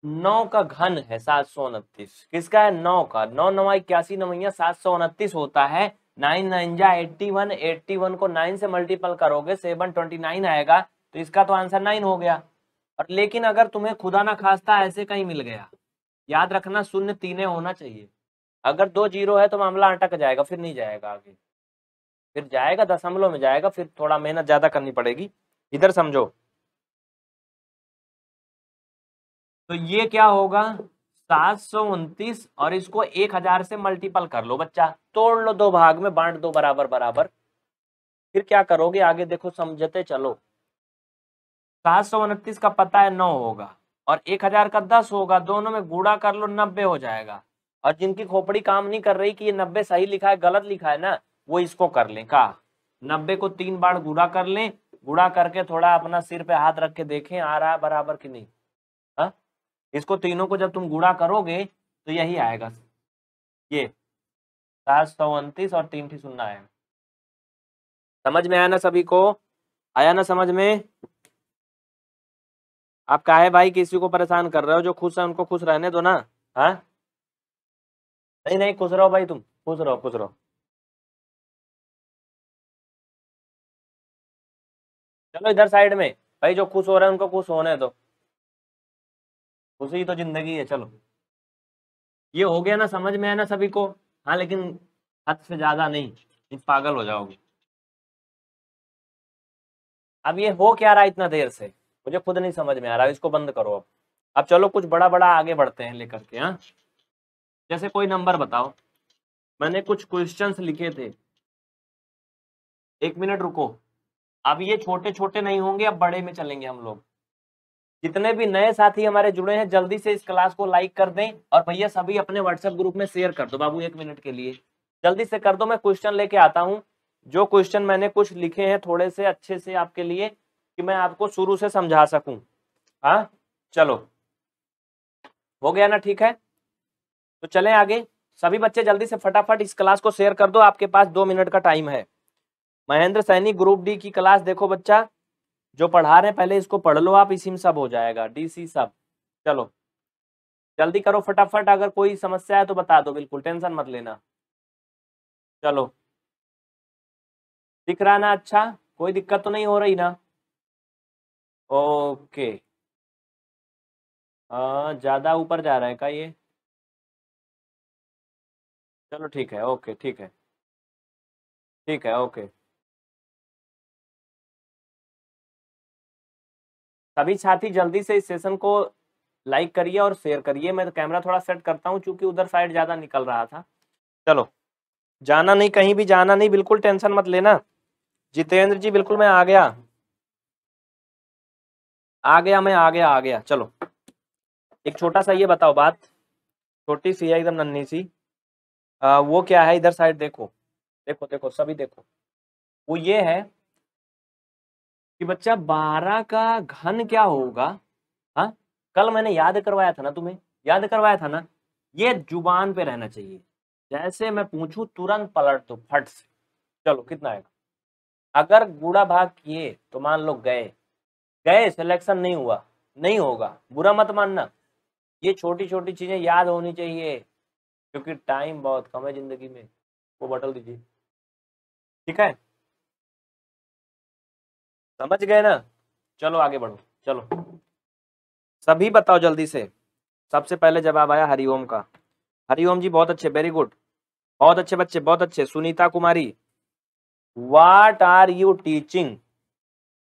Speaker 2: नौ का घन है सात सौ
Speaker 1: उनतीस किसका है नौ का नौ नवा इक्यासी नवैया सात सौ उनतीस होता है नाइन नाइन जा एट्टी वन एट्टी वन को नाइन से मल्टीपल करोगे सेवन ट्वेंटी नाइन आएगा तो इसका तो आंसर नाइन हो गया और लेकिन अगर तुम्हें खुदा ना खास्ता ऐसे कहीं मिल गया याद रखना शून्य तीन होना चाहिए अगर दो जीरो है तो मामला अटक जाएगा फिर नहीं जाएगा आगे फिर जाएगा दशमलव में जाएगा फिर थोड़ा मेहनत ज्यादा करनी पड़ेगी इधर समझो तो ये क्या होगा सात सौ उनतीस और इसको एक हजार से मल्टीपल कर लो बच्चा तोड़ लो दो भाग में बांट दो बराबर बराबर फिर क्या करोगे आगे देखो समझते चलो सात सौ उनतीस का पता है नौ होगा और एक हजार का दस होगा दोनों में गुड़ा कर लो नब्बे हो जाएगा और जिनकी खोपड़ी काम नहीं कर रही कि ये नब्बे सही लिखा है गलत लिखा है ना वो इसको कर लें का नब्बे को तीन बार गुड़ा कर लें गुड़ा करके थोड़ा अपना सिर पे हाथ रख के देखें आ रहा है बराबर कि नहीं हा? इसको तीनों को जब तुम गुड़ा करोगे तो यही आएगा ये सात सौ उनतीस और तीन थी सुनना है समझ में आया ना सभी को आया ना समझ में आप काहे भाई किसी को परेशान कर रहे हो जो खुश है उनको खुश रहने दो ना हाँ
Speaker 2: नहीं नहीं खुश रहो भाई तुम खुश रहो खुश रहो चलो इधर साइड में भाई जो खुश हो रहे हैं उनको खुश होने दो खुशी तो जिंदगी है चलो
Speaker 1: ये हो गया ना समझ में है ना सभी को हाँ लेकिन हद से ज्यादा नहीं पागल हो जाओगे अब ये हो क्या रहा इतना देर से मुझे खुद नहीं समझ में आ रहा इसको बंद करो अब अब चलो कुछ बड़ा बड़ा आगे बढ़ते हैं लेकर के हाँ जैसे कोई नंबर बताओ मैंने कुछ क्वेश्चंस लिखे थे एक मिनट रुको अब ये छोटे छोटे नहीं होंगे अब बड़े में चलेंगे हम लोग जितने भी नए साथी हमारे जुड़े हैं जल्दी से इस क्लास को लाइक कर दें और भैया सभी अपने व्हाट्सएप ग्रुप में शेयर कर दो बाबू एक मिनट के लिए जल्दी से कर दो मैं क्वेश्चन लेके आता हूँ जो क्वेश्चन मैंने कुछ लिखे हैं थोड़े से अच्छे से आपके लिए कि मैं आपको शुरू से समझा सकूं हा चलो हो गया ना ठीक है तो चलें आगे सभी बच्चे जल्दी से फटाफट इस क्लास को शेयर कर दो आपके पास दो मिनट का टाइम है महेंद्र सैनी ग्रुप डी की क्लास देखो बच्चा जो पढ़ा रहे हैं पहले इसको पढ़ लो आप इसी में सब हो जाएगा डीसी सब चलो जल्दी करो फटाफट अगर कोई समस्या है तो बता दो बिल्कुल टेंशन मत लेना चलो
Speaker 2: दिख रहा ना अच्छा कोई दिक्कत तो नहीं हो रही ना ओके ज़्यादा ऊपर जा रहा है क्या ये चलो ठीक है ओके ठीक है ठीक है ओके सभी साथी जल्दी से इस सेशन को लाइक करिए और शेयर करिए मैं तो कैमरा थोड़ा सेट करता
Speaker 1: हूँ क्योंकि उधर साइड ज़्यादा निकल रहा था चलो जाना नहीं कहीं भी जाना नहीं बिल्कुल टेंशन मत लेना जितेंद्र जी बिल्कुल मैं आ गया आ गया मैं आ गया आ गया चलो एक छोटा सा ये बताओ बात छोटी सी है एकदम नन्ही सी आ, वो क्या है इधर साइड देखो देखो देखो सभी देखो वो ये है कि बच्चा बारह का घन क्या होगा हाँ कल मैंने याद करवाया था ना तुम्हें याद करवाया था ना ये जुबान पे रहना चाहिए जैसे मैं पूछूं तुरंत पलट दो फट से चलो कितना आएगा अगर गुड़ा भाग किए तो मान लो गए गए सिलेक्शन नहीं हुआ नहीं होगा बुरा मत मानना ये छोटी छोटी चीज़ें याद होनी चाहिए क्योंकि टाइम बहुत कम है ज़िंदगी में वो बटल दीजिए ठीक है समझ गए ना चलो आगे बढ़ो चलो सभी बताओ जल्दी से सबसे पहले जवाब आया हरिओम का हरिओम जी बहुत अच्छे वेरी गुड बहुत अच्छे बच्चे बहुत अच्छे Sunita Kumari what are you teaching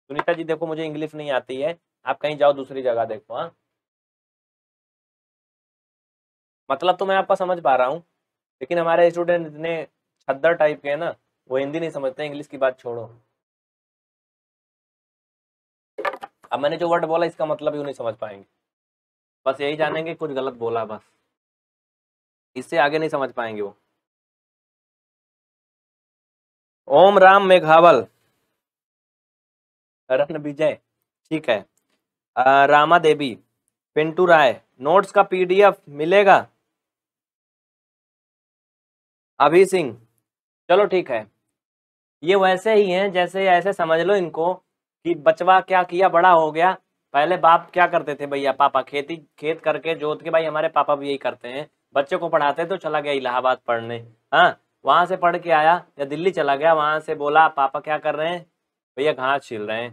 Speaker 1: Sunita ji देखो मुझे इंग्लिश नहीं आती है आप कहीं जाओ दूसरी जगह देखो हाँ मतलब तो मैं आपका समझ पा रहा हूँ लेकिन हमारे स्टूडेंट इतने छद्दर टाइप के हैं ना वो हिंदी नहीं समझते इंग्लिश की बात छोड़ो अब मैंने जो
Speaker 2: वर्ड बोला इसका मतलब यू नहीं समझ पाएंगे बस यही जानेंगे कुछ गलत बोला बस इससे आगे नहीं समझ पाएंगे वो ओम राम मेघावल करण विजय ठीक है
Speaker 1: आ, रामा देवी पिंटू राय नोट्स का पीडीएफ मिलेगा अभि सिंह चलो ठीक है ये वैसे ही हैं जैसे ऐसे समझ लो इनको कि बचवा क्या किया बड़ा हो गया पहले बाप क्या करते थे भैया पापा खेती खेत करके जोत के भाई हमारे पापा भी यही करते हैं बच्चे को पढ़ाते तो चला गया इलाहाबाद पढ़ने हाँ वहां से पढ़ के आया या दिल्ली चला गया वहां से बोला पापा क्या कर रहे हैं भैया घास छील रहे हैं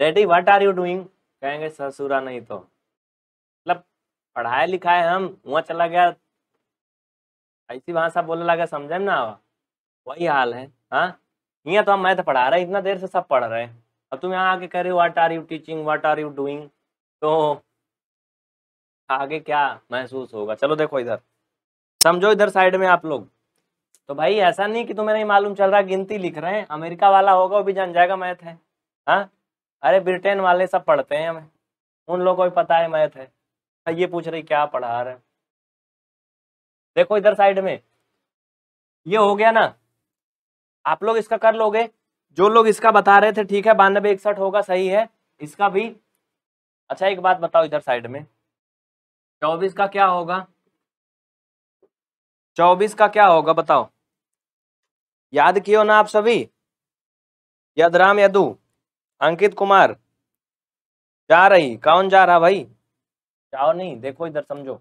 Speaker 1: daddy what are you doing कहेंगे ससुरा नहीं तो मतलब पढ़ाए लिखाए हम वहाँ चला गया ऐसी भाषा बोलने लगा समझे ना वही हाल है हाँ यहाँ तो हम मैथ तो पढ़ा रहे हैं इतना देर से सब पढ़ रहे हैं अब तुम यहाँ आके कह रहे हो what are you teaching what are you doing तो आगे क्या महसूस होगा चलो देखो इधर समझो इधर साइड में आप लोग तो भाई ऐसा नहीं कि तुम्हें नहीं मालूम चल रहा गिनती लिख रहे हैं अमेरिका वाला होगा वो भी जान जाएगा मैथ है हा? अरे ब्रिटेन वाले सब पढ़ते हैं हमें उन लोगों को भी पता है मैथ है हाँ, ये पूछ रही क्या पढ़ा रहे देखो इधर साइड में ये हो गया ना आप लोग इसका कर लोगे जो लोग इसका बता रहे थे ठीक है बानबे इकसठ होगा सही है इसका भी अच्छा एक बात बताओ इधर साइड में चौबीस का क्या होगा चौबीस का क्या होगा बताओ याद किया ना आप सभी राम यदु अंकित कुमार जा रही कौन जा रहा भाई जाओ नहीं देखो इधर समझो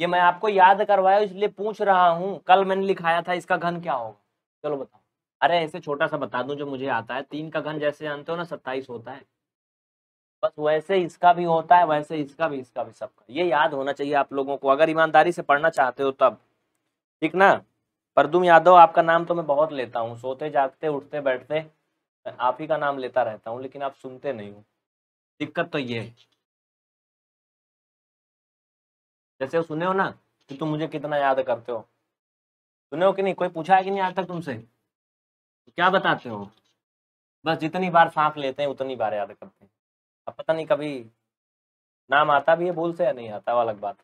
Speaker 1: ये मैं आपको याद करवाया इसलिए पूछ रहा हूँ कल मैंने लिखाया था इसका घन क्या होगा चलो बताओ अरे ऐसे छोटा सा बता दूं जो मुझे आता है तीन का घन जैसे जानते हो ना सत्ताईस होता है बस वैसे इसका भी होता है वैसे इसका भी इसका भी सबका ये याद होना चाहिए आप लोगों को अगर ईमानदारी से पढ़ना चाहते हो तब ठीक ना परदुम यादव आपका नाम तो मैं बहुत लेता हूँ सोते जागते उठते बैठते आप ही का नाम लेता रहता हूँ लेकिन आप सुनते नहीं हो
Speaker 2: दिक्कत तो ये है जैसे सुने हो ना कि तुम मुझे कितना याद करते हो सुने हो कि नहीं कोई पूछा है कि नहीं आज तक तुमसे तो
Speaker 1: क्या बताते हो बस जितनी बार सांस लेते हैं उतनी बार याद करते हैं अब पता नहीं कभी नाम आता भी है भूल से या नहीं आता वो अलग बात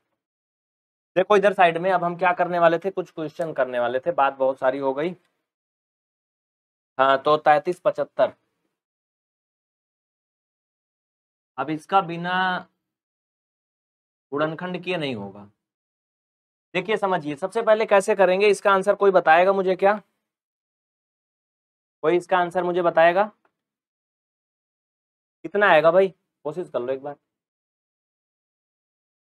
Speaker 1: देखो इधर साइड में अब हम क्या करने वाले थे कुछ क्वेश्चन करने वाले थे बात बहुत सारी हो गई
Speaker 2: हाँ तो तैतीस पचहत्तर अब इसका बिना उड़नखंड किए नहीं होगा
Speaker 1: देखिए समझिए सबसे पहले कैसे करेंगे इसका आंसर कोई बताएगा मुझे क्या
Speaker 2: कोई इसका आंसर मुझे बताएगा कितना आएगा भाई कोशिश कर लो एक बार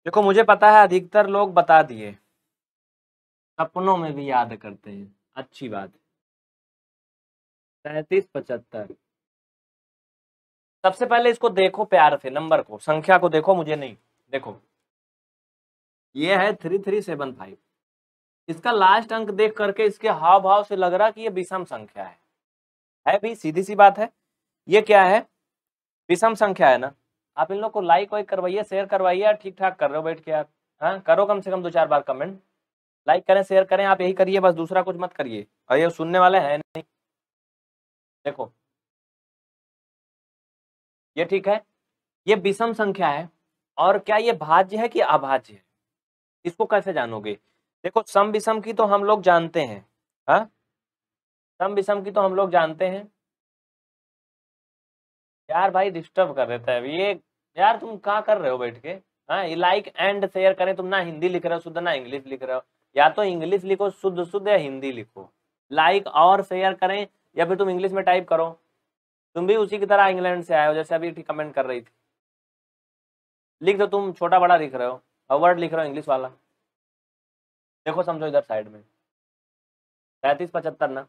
Speaker 2: देखो मुझे पता है अधिकतर लोग बता दिए सपनों में भी याद करते हैं अच्छी बात सैतीस पचहत्तर सबसे पहले इसको देखो प्यार से नंबर को संख्या को देखो मुझे नहीं देखो ये है थ्री
Speaker 1: थ्री सेवन फाइव इसका लास्ट अंक देख करके इसके हाव भाव से लग रहा कि ये विषम संख्या है है भी सीधी सी बात है ये क्या है विषम संख्या है ना आप इन लोग को लाइक वाइक करवाइए शेयर करवाइए ठीक ठाक कर रहे हो बैठ के यार हाँ करो कम से कम दो चार
Speaker 2: बार कमेंट लाइक करें शेयर करें आप यही करिए बस दूसरा कुछ मत करिए और ये सुनने वाले हैं नहीं देखो ये ठीक है ये विषम संख्या है और क्या ये भाज्य है कि अभाज्य है इसको
Speaker 1: कैसे जानोगे देखो सम विषम की तो हम लोग जानते हैं हाँ सम विषम की तो हम लोग जानते हैं यार भाई डिस्टर्ब कर देता है ये यार तुम क्या कर रहे हो बैठ के हाँ लाइक एंड शेयर करें तुम ना हिंदी लिख रहे हो शुद्ध ना इंग्लिश लिख रहे हो या तो इंग्लिश लिखो शुद्ध शुद्ध या हिंदी लिखो लाइक और शेयर करें या फिर तुम इंग्लिश में टाइप करो तुम भी उसी की तरह इंग्लैंड से आए हो जैसे अभी कमेंट कर रही थी लिख दो तुम छोटा बड़ा लिख रहे हो और वर्ड लिख रहे हो इंग्लिश वाला देखो समझो इधर साइड में पैंतीस पचहत्तर ना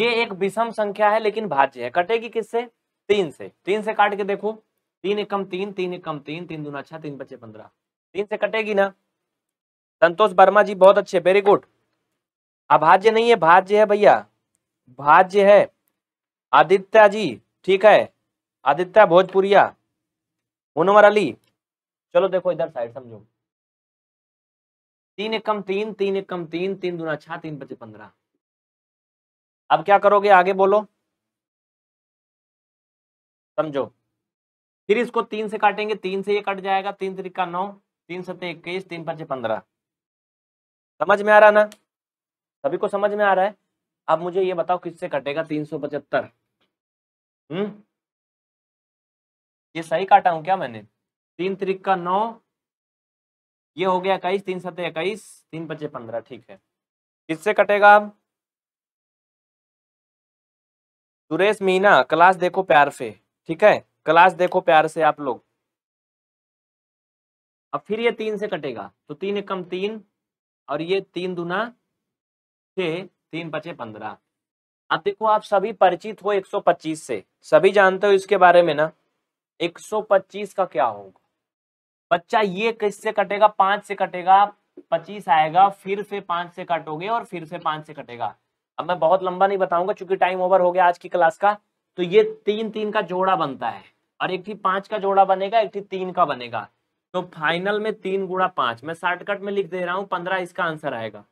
Speaker 1: ये एक विषम संख्या है लेकिन भाज्य है कटेगी किससे तीन से तीन से काट के देखो तीन एक कम तीन तीन एक कम तीन तीन दून अच्छा तीन बच्चे पंद्रह तीन से कटेगी ना संतोष वर्मा जी बहुत अच्छे वेरी गुड अभाज्य नहीं है भाज्य है भैया भाज्य है आदित्य जी ठीक है आदित्य भोजपुरिया मुनवर अली चलो देखो इधर साइड समझो
Speaker 2: तीन एक कम तीन तीन एक कम तीन तीन दून अच्छा तीन बच्चे पंद्रह अब क्या करोगे आगे बोलो समझो
Speaker 1: फिर इसको तीन से काटेंगे तीन से ये कट जाएगा तीन तरीका नौ तीन सत्य तो इक्कीस तीन पच्चीस पंद्रह समझ में आ रहा ना सभी को समझ में आ रहा है अब मुझे ये बताओ किससे कटेगा तीन सौ पचहत्तर हम्म ये सही काटा हूं क्या मैंने तीन तरीका नौ ये हो गया इक्कीस तीन सत्य तो इक्कीस तीन पचे पंद्रह ठीक है किससे कटेगा अब सुरेश मीना क्लास देखो प्यार से ठीक है क्लास देखो प्यार से आप लोग अब फिर ये तीन से कटेगा तो तीन कम तीन और ये तीन दुना छ तीन पचे पंद्रह अब देखो आप सभी परिचित हो 125 से सभी जानते हो इसके बारे में ना 125 का क्या होगा बच्चा ये किससे कटेगा पांच से कटेगा पच्चीस आएगा फिर से पांच से कटोगे और फिर से पांच से कटेगा अब मैं बहुत लंबा नहीं बताऊंगा क्योंकि टाइम ओवर हो गया आज की क्लास का तो ये तीन तीन का जोड़ा बनता है और एक थी पांच का जोड़ा बनेगा एक थी तीन का बनेगा तो फाइनल में तीन गुड़ा पांच मैं शॉर्टकट में लिख दे रहा हूँ पंद्रह इसका आंसर आएगा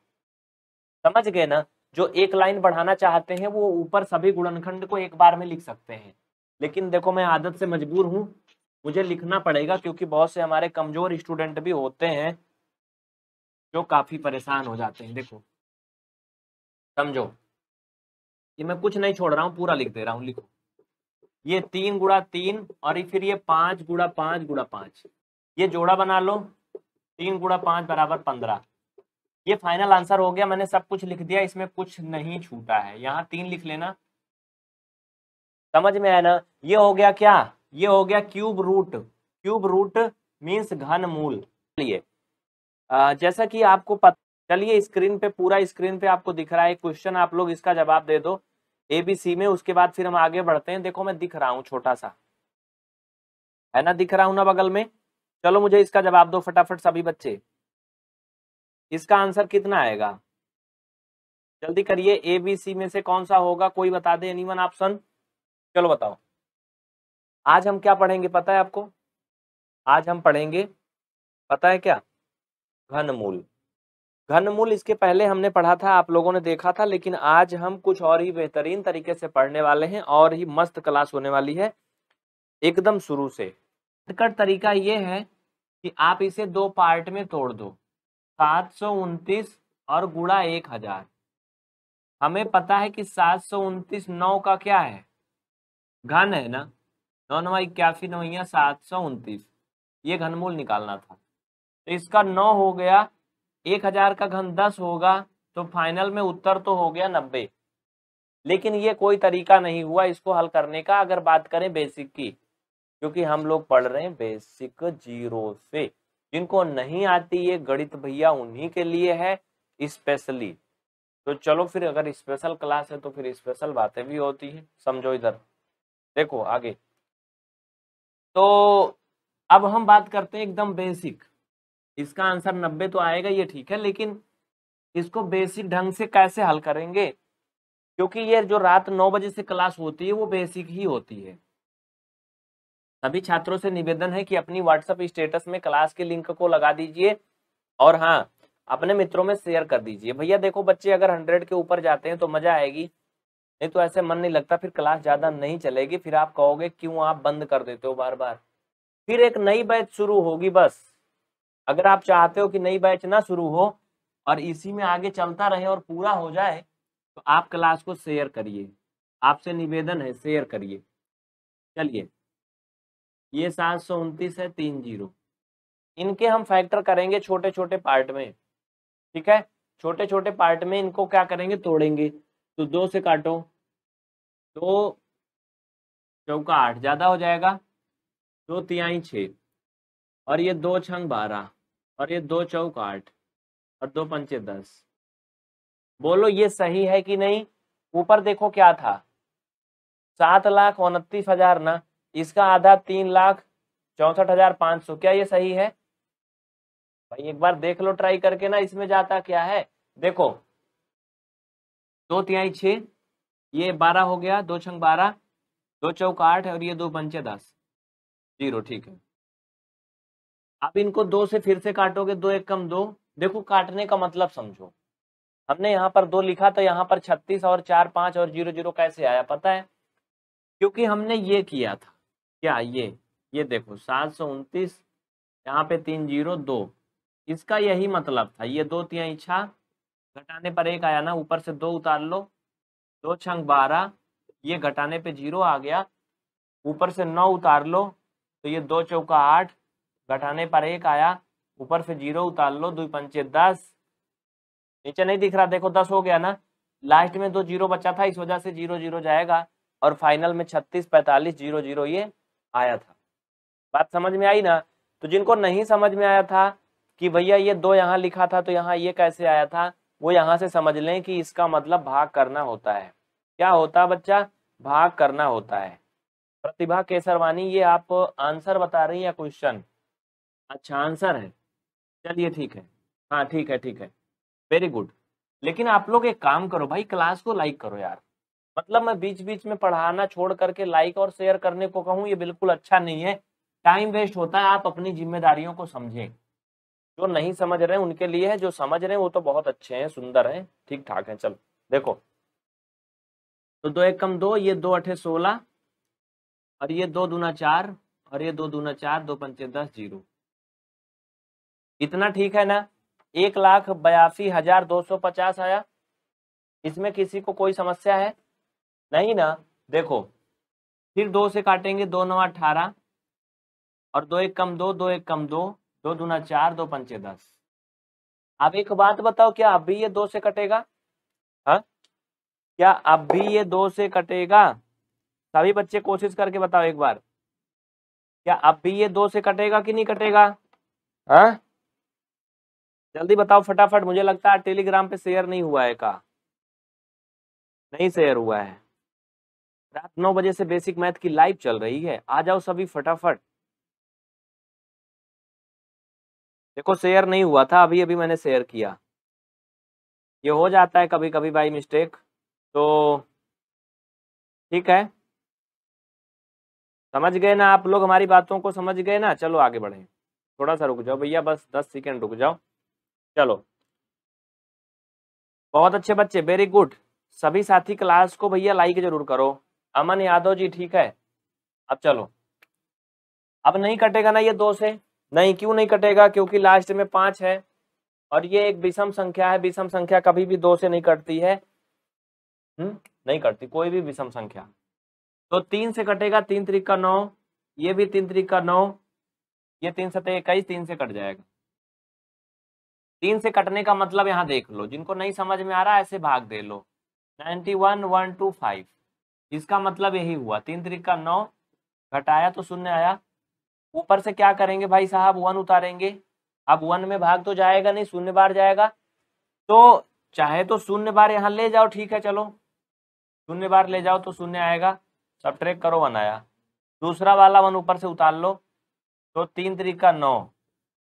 Speaker 1: समझ गए ना जो एक लाइन बढ़ाना चाहते हैं वो ऊपर सभी गुणनखंड को एक बार में लिख सकते हैं लेकिन देखो मैं आदत से मजबूर हूँ मुझे लिखना पड़ेगा क्योंकि बहुत से हमारे कमजोर स्टूडेंट भी होते हैं जो काफी परेशान हो जाते हैं देखो समझो ये मैं कुछ नहीं छोड़ रहा हूँ पूरा लिख दे रहा हूँ लिखो ये तीन गुड़ा तीन और फिर ये पांच गुड़ा पांच गुड़ा पांच ये जोड़ा बना लो तीन गुड़ा पांच बराबर पंद्रह ये फाइनल आंसर हो गया मैंने सब कुछ लिख दिया इसमें कुछ नहीं छूटा है यहाँ तीन लिख लेना समझ में आया ना ये हो गया क्या ये हो गया cube root cube root means घन मूल चलिए जैसा कि आपको पता चलिए स्क्रीन पे पूरा स्क्रीन पे आपको दिख रहा है क्वेश्चन आप लोग इसका जवाब दे दो ए बी सी में उसके बाद फिर हम आगे बढ़ते हैं देखो मैं दिख रहा हूँ छोटा सा है ना दिख रहा हूँ ना बगल में चलो मुझे इसका जवाब दो फटाफट सभी बच्चे इसका आंसर कितना आएगा जल्दी करिए ए बी सी में से कौन सा होगा कोई बता दे एनीवन ऑप्शन चलो बताओ आज हम क्या पढ़ेंगे पता है आपको आज हम पढ़ेंगे पता है क्या घनमूल घनमूल इसके पहले हमने पढ़ा था आप लोगों ने देखा था लेकिन आज हम कुछ और ही बेहतरीन तरीके से पढ़ने वाले हैं और ही मस्त क्लास होने वाली है एकदम शुरू से शॉर्टकट तरीका ये है कि आप इसे दो पार्ट में तोड़ दो सात सौ उनतीस और गुड़ा एक हजार हमें पता है कि सात सौ उनतीस नौ का क्या है घन है ना नौ नवा इक्यासी नवैया सात सौ उनतीस ये घनमूल निकालना था तो इसका नौ हो गया एक हजार का घन दस होगा तो फाइनल में उत्तर तो हो गया नब्बे लेकिन ये कोई तरीका नहीं हुआ इसको हल करने का अगर बात करें बेसिक की क्योंकि हम लोग पढ़ रहे हैं बेसिक जीरो से जिनको नहीं आती ये गणित भैया उन्हीं के लिए है स्पेशली तो चलो फिर अगर स्पेशल क्लास है तो फिर स्पेशल बातें भी होती हैं समझो इधर देखो आगे तो अब हम बात करते हैं एकदम बेसिक इसका आंसर नब्बे तो आएगा ये ठीक है लेकिन इसको बेसिक ढंग से कैसे हल करेंगे क्योंकि ये जो रात नौ बजे से क्लास होती है वो बेसिक ही होती है सभी छात्रों से निवेदन है कि अपनी व्हाट्सएप स्टेटस में क्लास के लिंक को लगा दीजिए और हाँ अपने मित्रों में शेयर कर दीजिए भैया देखो बच्चे अगर हंड्रेड के ऊपर जाते हैं तो मजा आएगी नहीं तो ऐसे मन नहीं लगता फिर क्लास ज्यादा नहीं चलेगी फिर आप कहोगे क्यों आप बंद कर देते हो बार बार फिर एक नई बैच शुरू होगी बस अगर आप चाहते हो कि नई बैच ना शुरू हो और इसी में आगे चलता रहे और पूरा हो जाए तो आप क्लास को शेयर करिए आपसे निवेदन है शेयर करिए चलिए ये सात सौ उनतीस है तीन जीरो इनके हम फैक्टर करेंगे छोटे छोटे पार्ट में ठीक है छोटे छोटे पार्ट में इनको क्या करेंगे तोड़ेंगे तो दो से काटो दो चौका आठ ज़्यादा हो जाएगा दो तिहाई छ और ये दो छंग बारह और ये दो चौक आठ और दो पंचे दस बोलो ये सही है कि नहीं ऊपर देखो क्या था सात लाख उनतीस हजार ना इसका आधा तीन लाख चौसठ हजार पांच सौ क्या ये सही है भाई एक बार देख लो ट्राई करके ना इसमें जाता क्या है देखो दो तिहाई छ ये बारह हो गया दो छंग बारह दो चौक आठ और ये दो पंचे दस जीरो ठीक है अब इनको दो से फिर से काटोगे दो एक कम दो देखो काटने का मतलब समझो हमने यहाँ पर दो लिखा तो यहाँ पर छत्तीस और चार पांच और जीरो जीरो कैसे आया पता है क्योंकि हमने ये किया था क्या ये ये देखो सात सौ उनतीस यहाँ पे तीन जीरो दो इसका यही मतलब था ये दो तिया इच्छा घटाने पर एक आया ना ऊपर से दो उतार लो दो छंग बारह ये घटाने पे जीरो आ गया ऊपर से नौ उतार लो तो ये दो चौका आठ घटाने पर एक आया ऊपर से जीरो उतार लो दो पंचे दस नीचे नहीं दिख रहा देखो दस हो गया ना लास्ट में दो तो जीरो बचा था इस वजह से जीरो जीरो जाएगा और फाइनल में छत्तीस पैंतालीस जीरो जीरो ये आया था बात समझ में आई ना तो जिनको नहीं समझ में आया था कि भैया ये दो यहाँ लिखा था तो यहाँ ये कैसे आया था वो यहाँ से समझ लें कि इसका मतलब भाग करना होता है क्या होता बच्चा भाग करना होता है प्रतिभा केसरवानी ये आप आंसर बता रही है क्वेश्चन अच्छा आंसर है चलिए ठीक है हाँ ठीक है ठीक है वेरी गुड लेकिन आप लोग एक काम करो भाई क्लास को लाइक करो यार मतलब मैं बीच बीच में पढ़ाना छोड़ करके लाइक और शेयर करने को कहूँ ये बिल्कुल अच्छा नहीं है टाइम वेस्ट होता है आप अपनी जिम्मेदारियों को समझें जो नहीं समझ रहे हैं उनके लिए है जो समझ रहे हैं वो तो बहुत अच्छे हैं सुंदर हैं ठीक ठाक हैं चलो देखो तो दो एक कम दो ये दो अठे सोलह और ये दो दूना चार और ये दो दूना चार दो पंचे दस जीरो इतना ठीक है ना एक लाख बयासी हजार दो सौ पचास आया इसमें किसी को कोई समस्या है नहीं ना देखो फिर दो से काटेंगे दो नौ अठारह और दो एक कम दो दो एक कम दो दो दूना चार दो पंचे दस अब एक बात बताओ क्या अब भी ये दो से कटेगा हा? क्या अब भी ये दो से कटेगा सभी बच्चे कोशिश करके बताओ एक बार क्या अब भी ये दो से कटेगा कि नहीं कटेगा हा? जल्दी बताओ फटाफट मुझे लगता है टेलीग्राम पे शेयर नहीं हुआ है का नहीं शेयर हुआ है रात नौ बजे से बेसिक मैथ की लाइव चल रही है आ जाओ सभी फटाफट
Speaker 2: देखो शेयर नहीं हुआ था अभी अभी मैंने शेयर किया ये हो जाता है कभी कभी बाई मिस्टेक तो ठीक है समझ गए ना आप लोग हमारी बातों
Speaker 1: को समझ गए ना चलो आगे बढ़े थोड़ा सा रुक जाओ भैया बस दस सेकेंड रुक जाओ चलो बहुत अच्छे बच्चे वेरी गुड सभी साथी क्लास को भैया लाइक जरूर करो अमन यादव जी ठीक है अब चलो अब नहीं कटेगा ना ये दो से नहीं क्यों नहीं कटेगा क्योंकि लास्ट में पांच है और ये एक विषम संख्या है विषम संख्या कभी भी दो से नहीं कटती है हुँ? हम्म? नहीं कटती कोई भी विषम संख्या तो तीन से कटेगा तीन तरीक का नौ ये भी तीन तरीक का नौ ये तीन सतह इक्कीस तीन से कट जाएगा तीन से कटने का मतलब यहाँ देख लो जिनको नहीं समझ में आ रहा ऐसे भाग दे लो ninety one one two five इसका मतलब यही हुआ तीन तरीक का नौ घटाया तो शून्य आया ऊपर से क्या करेंगे भाई साहब वन उतारेंगे अब वन में भाग तो जाएगा नहीं शून्य बार जाएगा तो चाहे तो शून्य बार यहाँ ले जाओ ठीक है चलो शून्य बार ले जाओ तो शून्य आएगा सब ट्रेक करो वन आया दूसरा वाला वन ऊपर से उतार लो तो तीन तरीक का नौ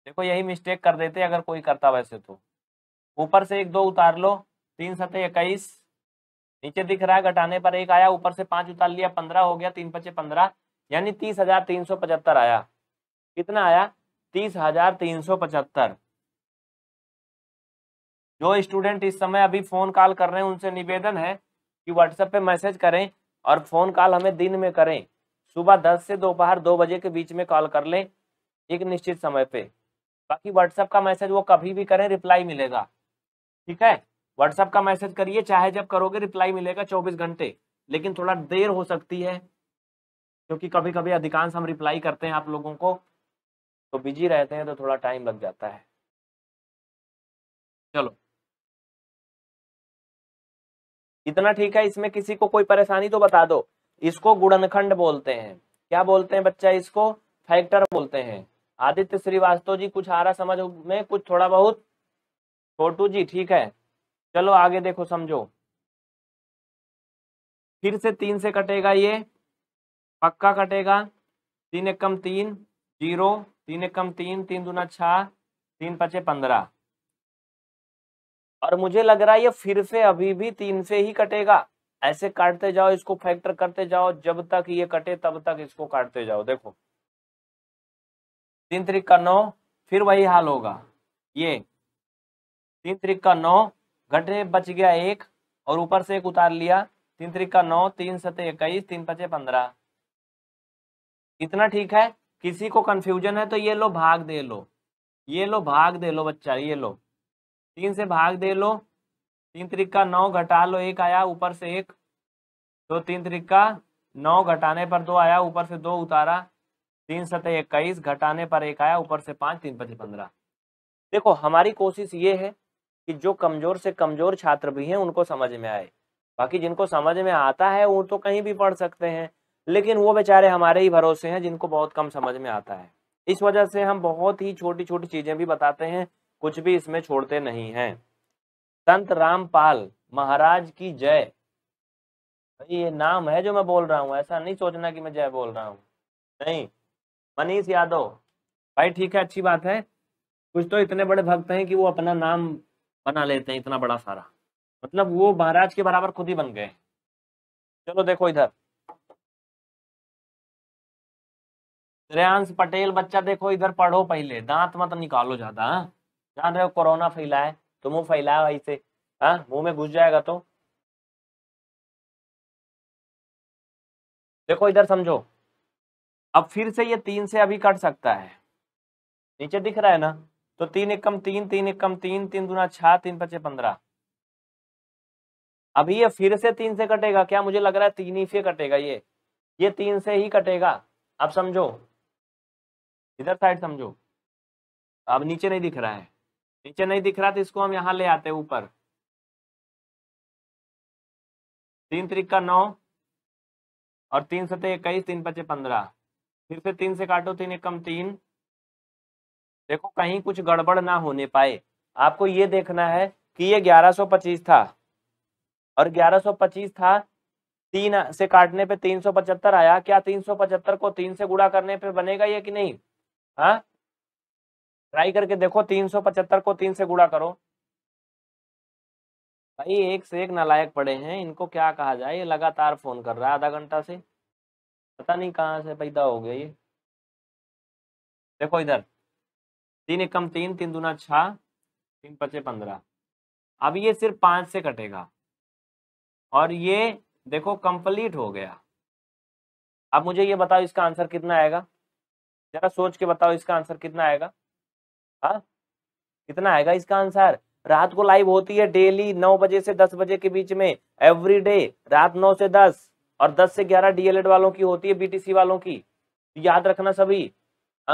Speaker 1: देखो यही मिस्टेक कर देते अगर कोई करता वैसे तो ऊपर से एक दो उतार लो तीन सतह इक्कीस नीचे दिख रहा है घटाने पर एक आया ऊपर से पांच उतार लिया पंद्रह हो गया तीन पचे पंद्रह यानी तीस हजार तीन सौ पचहत्तर आया कितना आया तीस हजार तीन सौ पचहत्तर जो स्टूडेंट इस समय अभी फोन कॉल कर रहे हैं उनसे निवेदन है कि व्हाट्सएप पे मैसेज करें और फोन कॉल हमें दिन में करें सुबह दस से दोपहर दो बजे के बीच में कॉल कर लें एक निश्चित समय पे बाकी व्हाट्सएप का मैसेज वो कभी भी करें रिप्लाई मिलेगा ठीक है व्हाट्सएप का मैसेज करिए चाहे जब करोगे रिप्लाई मिलेगा चौबीस घंटे लेकिन थोड़ा देर हो सकती है क्योंकि कभी कभी अधिकांश हम रिप्लाई करते हैं आप
Speaker 2: लोगों को तो बिजी रहते हैं तो थोड़ा टाइम लग जाता है चलो इतना ठीक है इसमें किसी को
Speaker 1: कोई परेशानी तो बता दो इसको गुड़नखंड बोलते हैं क्या बोलते हैं बच्चा इसको फैक्टर बोलते हैं आदित्य श्रीवास्तव जी कुछ आ रहा समझ में कुछ थोड़ा बहुत छोटू जी ठीक है चलो आगे देखो समझो फिर से तीन से कटेगा ये पक्का कटेगा तीन एकम कम तीन जीरो तीन एकम कम तीन तीन दूना छह तीन पचे पंद्रह और मुझे लग रहा है ये फिर से अभी भी तीन से ही कटेगा ऐसे काटते जाओ इसको फैक्टर करते जाओ जब तक ये कटे तब तक इसको काटते जाओ देखो तीन तरीक का नौ फिर वही हाल होगा ये तीन तरीक का नौ घटे बच गया एक और ऊपर से एक उतार लिया तीन तरीक का नौ तीन सतह इक्कीस तीन पचे पंद्रह इतना ठीक है किसी को कंफ्यूजन है तो ये लो भाग दे लो ये लो भाग दे लो बच्चा ये लो तीन से भाग दे लो तीन तरीक का नौ घटा लो एक आया ऊपर से एक तो तीन तरीक का नौ घटाने पर दो आया ऊपर से दो उतारा तीन सतह इक्कीस घटाने पर एक आया ऊपर से पाँच तीन पच्चीस पंद्रह देखो हमारी कोशिश ये है कि जो कमजोर से कमजोर छात्र भी हैं उनको समझ में आए बाकी जिनको समझ में आता है वो तो कहीं भी पढ़ सकते हैं लेकिन वो बेचारे हमारे ही भरोसे हैं जिनको बहुत कम समझ में आता है इस वजह से हम बहुत ही छोटी छोटी चीजें भी बताते हैं कुछ भी इसमें छोड़ते नहीं हैं संत रामपाल महाराज की जय ये नाम है जो मैं बोल रहा हूँ ऐसा नहीं सोचना कि मैं जय बोल रहा हूँ नहीं मनीष यादव भाई ठीक है अच्छी बात है कुछ तो इतने बड़े भक्त हैं कि वो अपना नाम
Speaker 2: बना लेते हैं इतना बड़ा सारा मतलब वो महाराज के बराबर खुद ही बन गए चलो देखो इधर श्रेयांश
Speaker 1: पटेल बच्चा देखो इधर पढ़ो पहले दांत मत निकालो ज्यादा हाँ। जान रहे हो कोरोना फैला है
Speaker 2: तो मुंह फैलाया ऐसे हाँ मुंह में घुस जाएगा तो देखो इधर समझो अब फिर से ये तीन से
Speaker 1: अभी कट सकता है नीचे दिख रहा है ना तो तीन एक कम तीन तीन एक कम तीन तीन दुना छः तीन पचे पंद्रह अभी ये फिर से तीन से कटेगा क्या मुझे लग रहा है तीन ही से कटेगा ये ये तीन से ही कटेगा अब समझो
Speaker 2: इधर साइड समझो अब नीचे नहीं दिख रहा है नीचे नहीं दिख रहा तो इसको हम यहाँ ले आते ऊपर तीन त्रिक का
Speaker 1: नौ और तीन सतह इक्कीस तीन पचे पंद्रह फिर से तीन से काटो तीन एक कम तीन देखो कहीं कुछ गड़बड़ ना होने पाए आपको ये देखना है कि ये 1125 था और 1125 था तीन से काटने पे 375 आया क्या 375 को तीन से गुड़ा करने पे बनेगा ये कि नहीं हाँ ट्राई करके देखो 375 को तीन से गुड़ा करो भाई एक से एक नालायक पड़े हैं इनको क्या कहा जाए ये लगातार फोन कर रहा है आधा घंटा से पता नहीं कहाँ से पैदा हो गया ये देखो इधर तीन एकम तीन तीन दूना छः तीन पचे पंद्रह अब ये सिर्फ पाँच से कटेगा और ये देखो कंप्लीट हो गया अब मुझे ये बताओ इसका आंसर कितना आएगा जरा सोच के बताओ इसका आंसर कितना आएगा हाँ कितना आएगा इसका आंसर रात को लाइव होती है डेली नौ बजे से दस बजे के बीच में एवरी डे रात नौ से दस और 10 से 11 डीएलएड वालों की होती है बीटीसी वालों की याद रखना सभी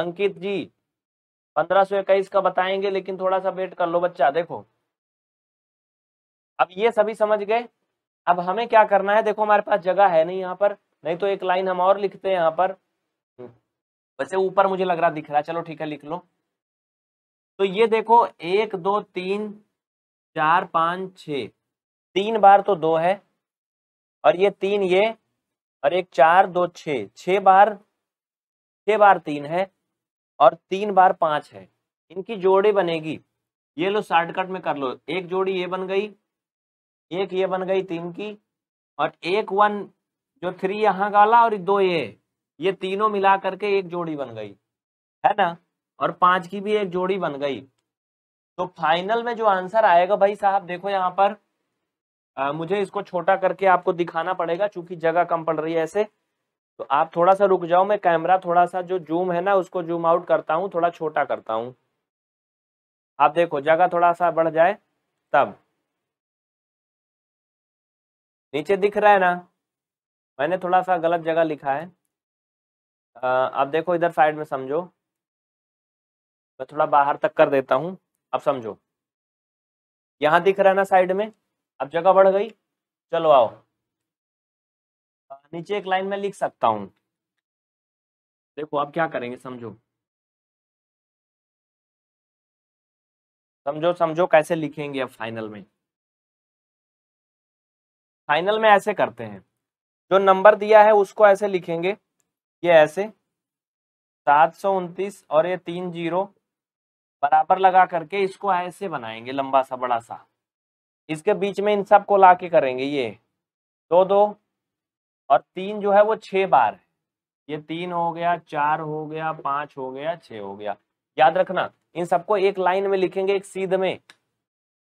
Speaker 1: अंकित जी पंद्रह इक्कीस का बताएंगे लेकिन थोड़ा सा वेट कर लो बच्चा देखो अब ये सभी समझ गए अब हमें क्या करना है देखो हमारे पास जगह है नहीं यहाँ पर नहीं तो एक लाइन हम और लिखते हैं यहाँ पर वैसे ऊपर मुझे लग रहा दिख रहा चलो ठीक है लिख लो तो ये देखो एक दो तीन चार पाँच छ तीन बार तो दो है और ये तीन ये और एक चार दो छ बार छ बार तीन है और तीन बार पांच है इनकी जोड़ी बनेगी ये लो शॉर्टकट में कर लो एक जोड़ी ये बन गई एक ये बन गई तीन की और एक वन जो थ्री यहाँ का वाला और दो ये ये तीनों मिला करके एक जोड़ी बन गई है ना और पांच की भी एक जोड़ी बन गई तो फाइनल में जो आंसर आएगा भाई साहब देखो यहाँ पर आ, मुझे इसको छोटा करके आपको दिखाना पड़ेगा चूंकि जगह कम पड़ रही है ऐसे तो आप थोड़ा सा रुक जाओ मैं कैमरा थोड़ा सा जो जूम है ना उसको जूम आउट करता हूँ थोड़ा छोटा करता हूँ आप देखो जगह थोड़ा सा बढ़ जाए तब नीचे दिख रहा है ना मैंने थोड़ा सा गलत जगह लिखा है आप देखो इधर साइड में समझो मैं थोड़ा बाहर तक कर देता हूँ अब समझो यहाँ दिख रहा है ना साइड में अब जगह बढ़ गई चलो आओ
Speaker 2: नीचे एक लाइन में लिख सकता हूं देखो आप क्या करेंगे समझो समझो समझो कैसे लिखेंगे अब फाइनल में फाइनल में ऐसे करते हैं
Speaker 1: जो नंबर दिया है उसको ऐसे लिखेंगे ये ऐसे सात सौ उनतीस और ये तीन जीरो बराबर लगा करके इसको ऐसे बनाएंगे लंबा सा बड़ा सा इसके बीच में इन सब को ला के करेंगे ये दो दो और तीन जो है वो छह बार है ये तीन हो गया चार हो गया पांच हो गया छ हो गया याद रखना इन सबको एक लाइन में लिखेंगे एक सीध में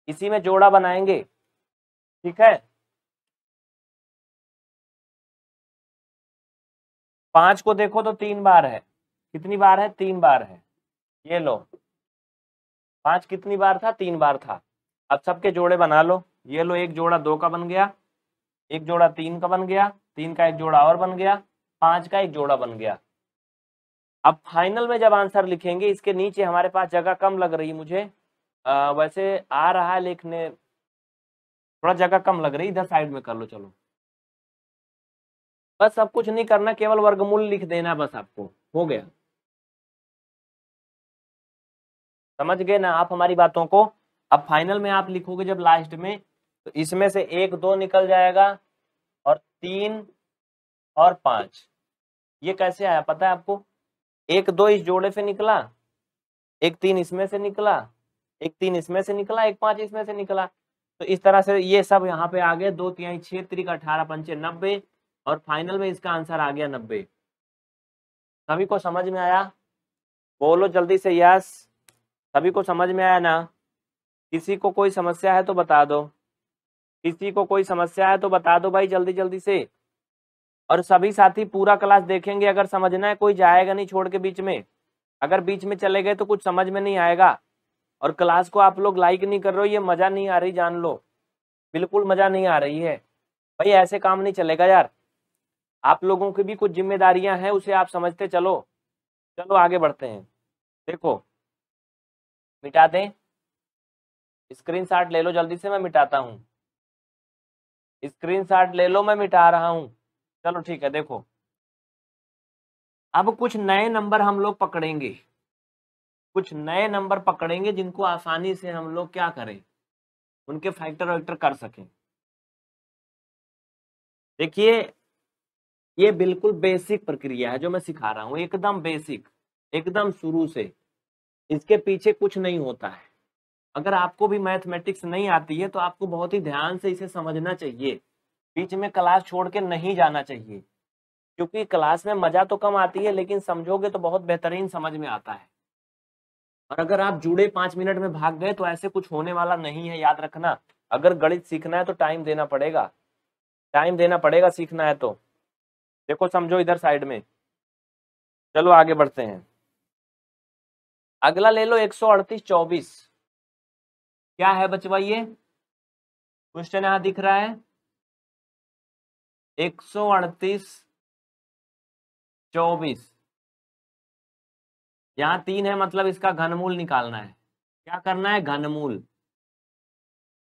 Speaker 2: इसी में जोड़ा बनाएंगे ठीक है पांच को देखो तो तीन बार है कितनी बार
Speaker 1: है तीन बार है ये लो पांच कितनी बार था तीन बार था अब सबके जोड़े बना लो ये लो एक जोड़ा दो का बन गया एक जोड़ा तीन का बन गया तीन का एक जोड़ा और बन गया पांच का एक जोड़ा बन गया अब फाइनल में जब आंसर लिखेंगे इसके नीचे हमारे पास जगह कम लग रही मुझे आ, वैसे आ रहा है लिखने थोड़ा जगह कम लग रही इधर साइड में कर लो चलो बस सब कुछ नहीं करना केवल वर्गमूल लिख देना बस आपको हो गया समझ गए ना आप हमारी बातों को अब फाइनल में आप लिखोगे जब लास्ट में तो इसमें से एक दो निकल जाएगा और तीन और पांच ये कैसे आया पता है आपको एक दो इस जोड़े से निकला एक तीन इसमें से निकला एक तीन इसमें से निकला एक पांच इसमें से निकला तो इस तरह से ये सब यहाँ पे आ गए दो तिहाई छह त्रिक अठारह पंचे नब्बे और फाइनल में इसका आंसर आ गया नब्बे सभी को समझ में आया बोलो जल्दी से यस सभी को समझ में आया ना किसी को कोई समस्या है तो बता दो किसी को कोई समस्या है तो बता दो भाई जल्दी जल्दी से और सभी साथी पूरा क्लास देखेंगे अगर समझना है कोई जाएगा नहीं छोड़ के बीच में अगर बीच में चले गए तो कुछ समझ में नहीं आएगा और क्लास को आप लोग लाइक नहीं कर रहे हो ये मज़ा नहीं आ रही जान लो बिल्कुल मज़ा नहीं आ रही है भाई ऐसे काम नहीं चलेगा यार आप लोगों की भी कुछ जिम्मेदारियां हैं उसे आप समझते चलो चलो आगे बढ़ते हैं देखो मिटा दें स्क्रीन शॉट ले लो जल्दी से मैं मिटाता हूँ स्क्रीन शॉट ले लो मैं मिटा रहा हूँ चलो ठीक है देखो अब कुछ नए नंबर हम लोग पकड़ेंगे कुछ नए नंबर पकड़ेंगे जिनको आसानी से हम लोग क्या करें उनके फैक्टर वैक्टर कर सकें देखिए ये बिल्कुल बेसिक प्रक्रिया है जो मैं सिखा रहा हूँ एकदम बेसिक एकदम शुरू से इसके पीछे कुछ नहीं होता है अगर आपको भी मैथमेटिक्स नहीं आती है तो आपको बहुत ही ध्यान से इसे समझना चाहिए बीच में क्लास छोड़ के नहीं जाना चाहिए क्योंकि क्लास में मजा तो कम आती है लेकिन समझोगे तो बहुत बेहतरीन समझ में आता है और अगर आप जुड़े पांच मिनट में भाग गए तो ऐसे कुछ होने वाला नहीं है याद रखना अगर गणित सीखना है तो टाइम देना पड़ेगा टाइम देना पड़ेगा सीखना
Speaker 2: है तो देखो समझो इधर साइड में चलो आगे बढ़ते हैं अगला ले लो एक सौ अड़तीस चौबीस क्या है बचवा ये क्वेश्चन यहां दिख रहा है एक सौ अड़तीस चौबीस यहां तीन है मतलब इसका घनमूल निकालना है क्या करना है घनमूल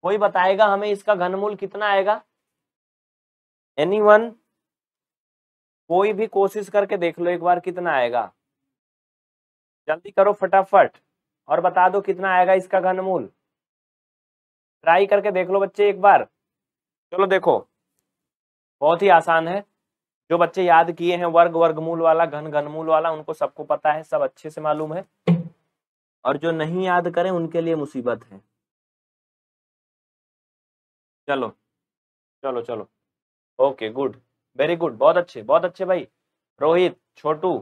Speaker 1: कोई बताएगा हमें इसका घनमूल कितना आएगा एनी वन कोई भी कोशिश करके देख लो एक बार कितना आएगा जल्दी करो फटाफट और बता दो कितना आएगा इसका घनमूल ट्राई करके देख लो बच्चे एक बार चलो देखो बहुत ही आसान है जो बच्चे याद किए हैं वर्ग वर्गमूल वाला घन घनमूल वाला उनको सबको पता है सब अच्छे से मालूम है और जो नहीं याद करें उनके लिए मुसीबत है
Speaker 2: चलो चलो चलो ओके गुड
Speaker 1: वेरी गुड बहुत अच्छे बहुत अच्छे भाई रोहित छोटू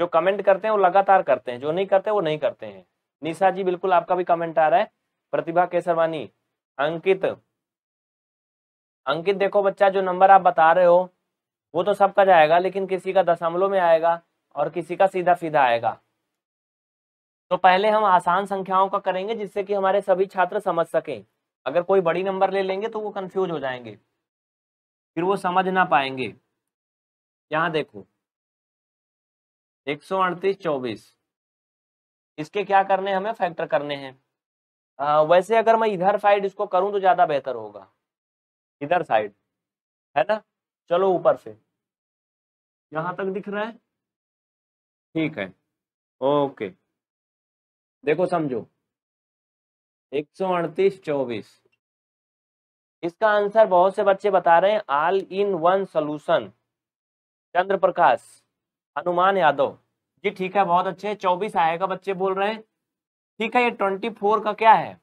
Speaker 1: जो कमेंट करते हैं वो लगातार करते हैं जो नहीं करते वो नहीं करते हैं निशा जी बिल्कुल आपका भी कमेंट आ रहा है प्रतिभा केसरवानी अंकित अंकित देखो बच्चा जो नंबर आप बता रहे हो वो तो सबका जाएगा लेकिन किसी का दशमलव में आएगा और किसी का सीधा सीधा आएगा तो पहले हम आसान संख्याओं का करेंगे जिससे कि हमारे सभी छात्र समझ सकें अगर कोई बड़ी नंबर ले लेंगे तो वो कंफ्यूज हो जाएंगे फिर वो समझ ना
Speaker 2: पाएंगे यहाँ देखो एक सौ अड़तीस चौबीस इसके क्या करने हमें फैक्टर करने हैं आ, वैसे अगर मैं
Speaker 1: इधर साइड इसको करूं तो ज़्यादा बेहतर होगा इधर साइड है ना चलो
Speaker 2: ऊपर से यहाँ तक दिख रहा है ठीक है ओके देखो समझो एक सौ अड़तीस
Speaker 1: चौबीस इसका आंसर बहुत से बच्चे बता रहे हैं all in one solution Chandra Prakash Hanuman Yadav ji ठीक है बहुत अच्छे चौबीस आएगा बच्चे बोल रहे हैं ठीक है ये ट्वेंटी फोर का क्या है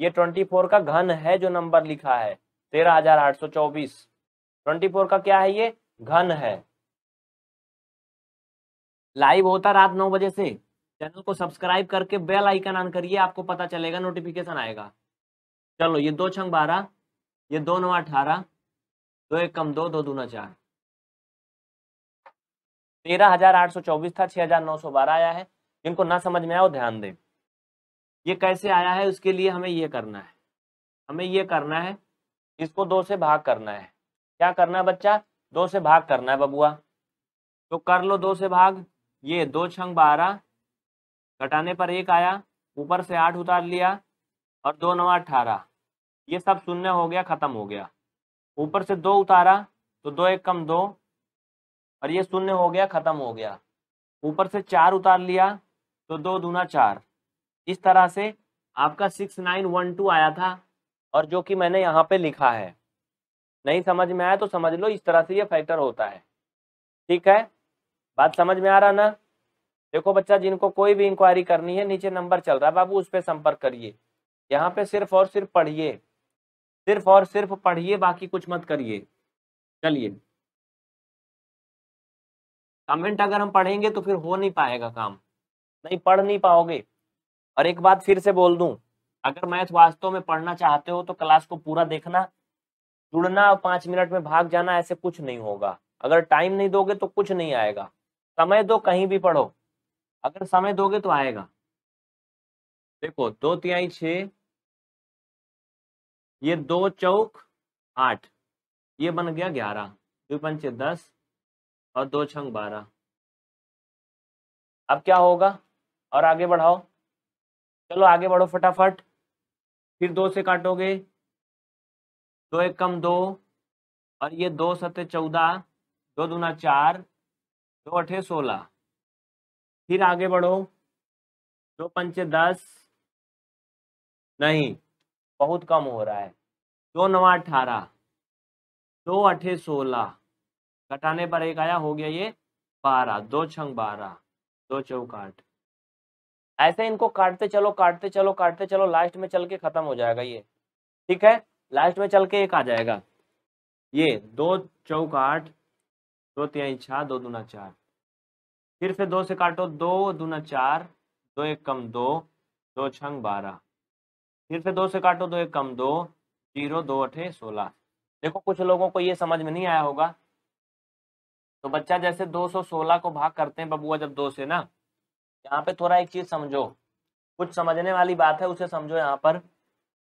Speaker 1: ये ट्वेंटी फोर का घन है जो नंबर लिखा है तेरह हजार आठ सौ चौबीस ट्वेंटी फोर का क्या है ये घन है लाइव होता रात नौ बजे से चैनल को सब्सक्राइब करके बेल आइकन ऑन करिए आपको पता चलेगा नोटिफिकेशन आएगा चलो ये दो छंग बारह ये दो नौ अठारह दो एक कम दो दो दूना चार तेरह हजार आठ सौ चौबीस था छह हजार नौ सौ बारह आया है जिनको ना समझ में आओ वो ध्यान दें ये कैसे आया है उसके लिए हमें ये करना है हमें ये करना है इसको दो से भाग करना है क्या करना है बच्चा दो से भाग करना है बबुआ तो कर लो दो से भाग ये दो छंग बारह घटाने पर एक आया ऊपर से आठ उतार लिया और दो नवा अठारह ये सब शून्य हो गया ख़त्म हो गया ऊपर से दो उतारा तो दो एक कम दो और ये शून्य हो गया ख़त्म हो गया ऊपर से चार उतार लिया तो दो दूना चार इस तरह से आपका सिक्स नाइन वन टू आया था और जो कि मैंने यहाँ पे लिखा है नहीं समझ में आया तो समझ लो इस तरह से ये फैक्टर होता है ठीक है बात समझ में आ रहा ना देखो बच्चा जिनको कोई भी इंक्वायरी करनी है नीचे नंबर चल रहा है बाबू उस पर संपर्क करिए यहाँ पे सिर्फ और सिर्फ पढ़िए सिर्फ और सिर्फ पढ़िए बाकी कुछ मत करिए चलिए कमेंट अगर हम पढ़ेंगे तो फिर हो नहीं पाएगा काम नहीं पढ़ नहीं पाओगे और एक बात फिर से बोल दूं अगर मैथ वास्तव में पढ़ना चाहते हो तो क्लास को पूरा देखना जुड़ना पांच मिनट में भाग जाना ऐसे कुछ नहीं होगा अगर टाइम नहीं दोगे तो कुछ नहीं आएगा समय दो कहीं भी पढ़ो
Speaker 2: अगर समय दोगे तो आएगा देखो दो तिहाई छ ये दो चौक आठ ये बन गया ग्यारह दो पंचे दस और दो छंग बारह
Speaker 1: अब क्या होगा और आगे बढ़ाओ चलो आगे बढ़ो फटाफट फिर दो से काटोगे दो एक कम दो और ये दो सत्य चौदह दो दूना चार दो अठे सोलह फिर आगे बढ़ो दो पंचे दस नहीं बहुत कम हो रहा है दो नवा अठारह दो अठे सोलह घटाने पर एक आया हो गया ये बारह दो छंग बारह दो चौकाठ ऐसे इनको काटते चलो काटते चलो काटते चलो लास्ट में चल के खत्म हो जाएगा ये ठीक है लास्ट में चल के एक आ जाएगा ये दो चौक आठ दो तिहाई छह दो दूना चार फिर से दो से काटो दो दूना चार दो एक कम दो दो छंग बारह फिर से दो से काटो दो एक कम दो जीरो दो अठे सोलह देखो कुछ लोगों को ये समझ में नहीं आया होगा तो बच्चा जैसे दो सोलह को भाग करते हैं बबुआ जब दो से ना यहाँ पे थोड़ा एक चीज समझो कुछ समझने वाली बात है उसे समझो यहाँ पर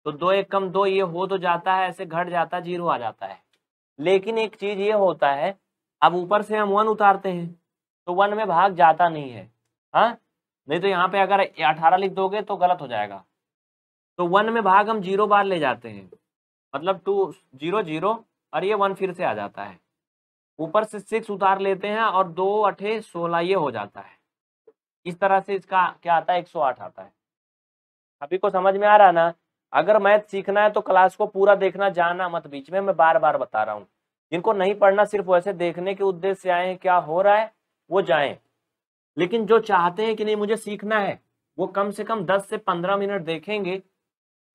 Speaker 1: तो दो एक कम दो ये हो तो जाता है ऐसे घट जाता है जीरो आ जाता है लेकिन एक चीज ये होता है अब ऊपर से हम वन उतारते हैं तो वन में भाग जाता नहीं है हा? नहीं तो यहाँ पे अगर अठारह लिख दोगे तो गलत हो जाएगा तो वन में भाग हम जीरो बार ले जाते हैं मतलब टू जीरो जीरो और ये वन फिर से आ जाता है ऊपर से सिक्स उतार लेते हैं और दो अठे सोलह ये हो जाता है इस तरह से इसका क्या आता है एक आता है अभी को समझ में आ रहा ना अगर मैथ सीखना है तो क्लास को पूरा देखना जाना मत बीच में मैं बार बार बता रहा हूँ जिनको नहीं पढ़ना सिर्फ वैसे देखने के उद्देश्य से आए हैं क्या हो रहा है वो जाए लेकिन जो चाहते हैं कि नहीं मुझे सीखना है वो कम से कम दस से पंद्रह मिनट देखेंगे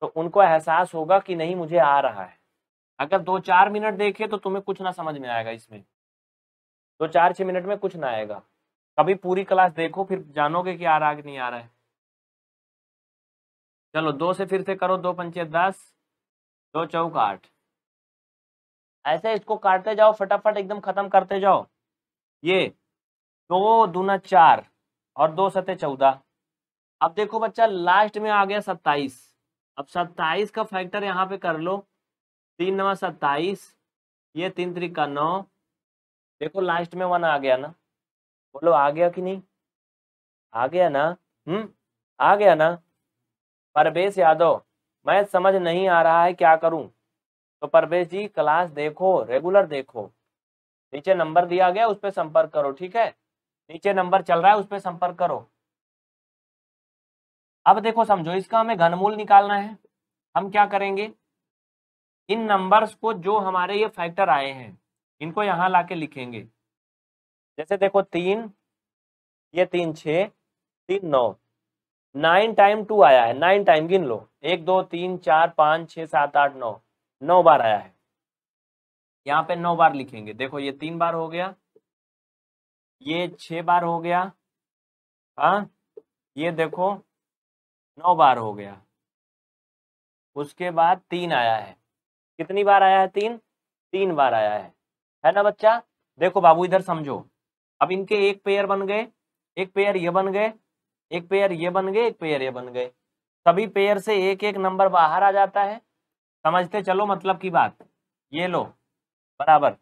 Speaker 1: तो उनको एहसास होगा कि नहीं मुझे आ रहा है अगर दो चार मिनट देखे तो तुम्हें कुछ ना समझ में आएगा इसमें दो चार छः मिनट में कुछ ना आएगा कभी पूरी क्लास देखो फिर जानोगे कि आ रहा कि नहीं आ रहा है चलो दो से फिर से करो दो पंचे दस दो चौक आठ ऐसे इसको काटते जाओ फटाफट एकदम खत्म करते जाओ ये दो दूना चार और दो सते चौदह अब देखो बच्चा लास्ट में आ गया सत्ताईस अब सत्ताईस का फैक्टर यहाँ पे कर लो तीन नवा सत्ताईस ये तीन तरीका का नौ देखो लास्ट में वन आ गया ना बोलो आ गया कि नहीं आ गया ना हम्म आ गया ना परवेश यादव मैं समझ नहीं आ रहा है क्या करूं तो परवेश जी क्लास देखो रेगुलर देखो नीचे नंबर दिया गया उस पर संपर्क करो ठीक है नीचे नंबर चल रहा है उस पर संपर्क करो अब देखो समझो इसका हमें घनमूल निकालना है हम क्या करेंगे इन नंबर्स को जो हमारे ये फैक्टर आए हैं इनको यहाँ लाके लिखेंगे जैसे देखो तीन ये तीन छ तीन नौ नाइन टाइम टू आया है नाइन टाइम गिन लो एक दो तीन चार पाँच छ सात आठ नौ नौ बार आया है यहाँ पे नौ बार
Speaker 2: लिखेंगे देखो ये तीन बार हो गया ये छ बार हो गया हाँ ये देखो नौ बार हो गया
Speaker 1: उसके बाद तीन आया है कितनी बार आया है तीन तीन बार आया है है ना बच्चा देखो बाबू इधर समझो अब इनके एक पेयर बन गए एक पेयर ये बन गए एक पेयर ये बन गए एक पेयर ये बन गए सभी पेयर से एक एक नंबर बाहर आ जाता है समझते चलो मतलब की बात ये लो बराबर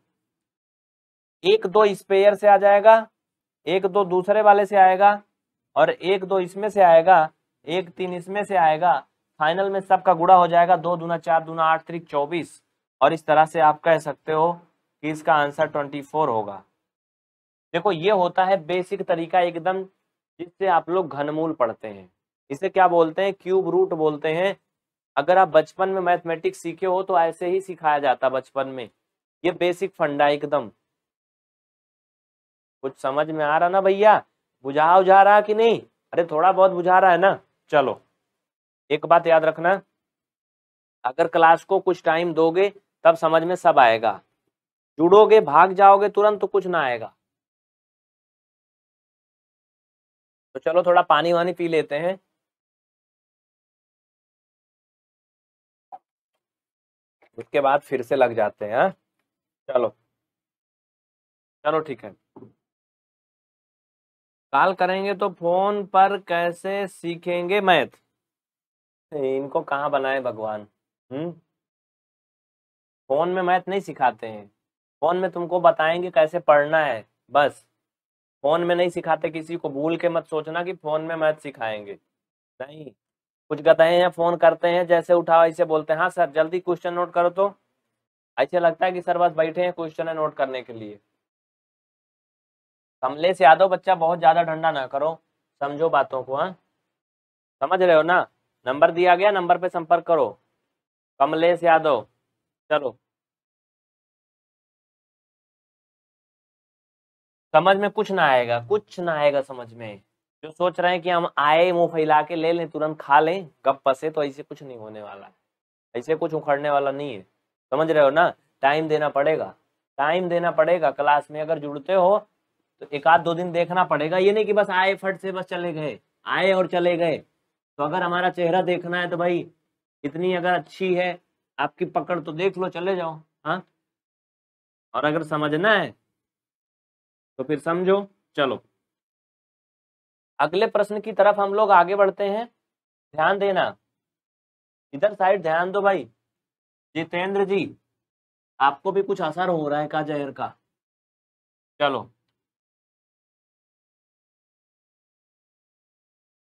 Speaker 1: एक दो इस पेयर से आ जाएगा एक दो दूसरे वाले से आएगा और एक दो इसमें से आएगा एक तीन इसमें से आएगा फाइनल में सबका गुड़ा हो जाएगा दो दूना चार दूना आठ त्रिक चौबीस और इस तरह से आप कह सकते हो कि इसका आंसर ट्वेंटी फोर होगा देखो ये होता है बेसिक तरीका एकदम जिससे आप लोग घनमूल पढ़ते हैं इसे क्या बोलते हैं क्यूब रूट बोलते हैं अगर आप बचपन में मैथमेटिक्स सीखे हो तो ऐसे ही सिखाया जाता बचपन में ये बेसिक फंडा एकदम कुछ समझ में आ रहा ना भैया बुझा उझा रहा कि नहीं अरे थोड़ा बहुत बुझा रहा है ना चलो एक बात याद रखना अगर क्लास को कुछ टाइम दोगे तब समझ में सब आएगा जुड़ोगे
Speaker 2: भाग जाओगे तुरंत तो कुछ ना आएगा तो चलो थोड़ा पानी वानी पी लेते हैं उसके बाद फिर से लग जाते हैं हाँ। चलो चलो ठीक है कॉल करेंगे
Speaker 1: तो फोन पर कैसे सीखेंगे मैथ इनको कहाँ बनाए भगवान हम्म फोन में मैथ नहीं सिखाते हैं फोन में तुमको बताएंगे कैसे पढ़ना है बस फोन में नहीं सिखाते किसी को भूल के मत सोचना कि फोन में मैथ सिखाएंगे नहीं कुछ कहते हैं फोन करते हैं जैसे उठाओ ऐसे बोलते हैं हाँ सर जल्दी क्वेश्चन नोट करो तो ऐसे लगता है कि सर बस बैठे हैं क्वेश्चन है नोट करने के लिए कमलेश यादव बच्चा बहुत ज्यादा ठंडा ना करो समझो बातों को हाँ समझ रहे हो ना नंबर दिया गया नंबर पे संपर्क करो
Speaker 2: कमलेश यादव चलो समझ में कुछ ना आएगा कुछ ना आएगा समझ में
Speaker 1: जो सोच रहे हैं कि हम आए मुंह फैला के ले लें तुरंत खा लें कब पसे तो ऐसे कुछ नहीं होने वाला ऐसे कुछ उखड़ने वाला नहीं है समझ रहे हो ना टाइम देना पड़ेगा टाइम देना पड़ेगा क्लास में अगर जुड़ते हो तो एक आध दो दिन देखना पड़ेगा ये नहीं कि बस आए फट से बस चले गए आए और चले गए तो अगर हमारा चेहरा देखना है तो भाई इतनी अगर अच्छी है आपकी पकड़ तो देख लो चले जाओ हाँ और अगर समझना है तो फिर समझो चलो अगले प्रश्न की तरफ हम लोग आगे बढ़ते हैं ध्यान देना इधर साइड
Speaker 2: ध्यान दो भाई जितेंद्र जी आपको भी कुछ असर हो रहा है का जहर का चलो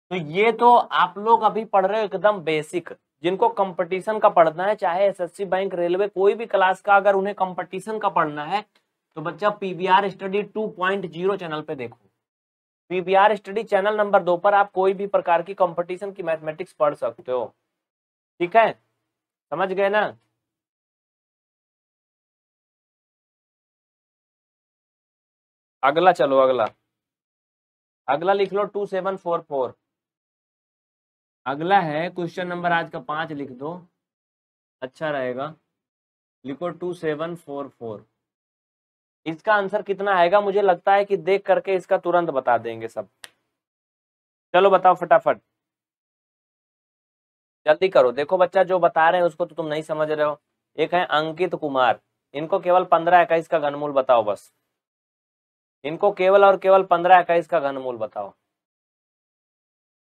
Speaker 2: तो ये तो आप लोग अभी पढ़ रहे हो एकदम बेसिक जिनको
Speaker 1: कंपटीशन का पढ़ना है चाहे एसएससी बैंक रेलवे कोई भी क्लास का अगर उन्हें कंपटीशन का पढ़ना है तो बच्चा पीबीआर स्टडी 2.0 चैनल पे देखो पीबीआर स्टडी चैनल नंबर दो पर आप कोई भी प्रकार की कंपटीशन की मैथमेटिक्स पढ़ सकते हो ठीक है
Speaker 2: समझ गए ना अगला चलो अगला अगला लिख लो टू सेवन फोर फोर अगला है क्वेश्चन नंबर आज का पांच लिख दो
Speaker 1: अच्छा रहेगा लिखो टू सेवन फोर फोर इसका आंसर कितना आएगा मुझे लगता है कि देख करके इसका तुरंत बता देंगे सब चलो बताओ फटाफट जल्दी करो देखो बच्चा जो बता रहे हैं उसको तो तुम नहीं समझ रहे हो एक है अंकित कुमार इनको केवल पंद्रह इक्कीस का घनमूल बताओ बस इनको केवल और केवल पंद्रह इक्कीस का घनमूल बताओ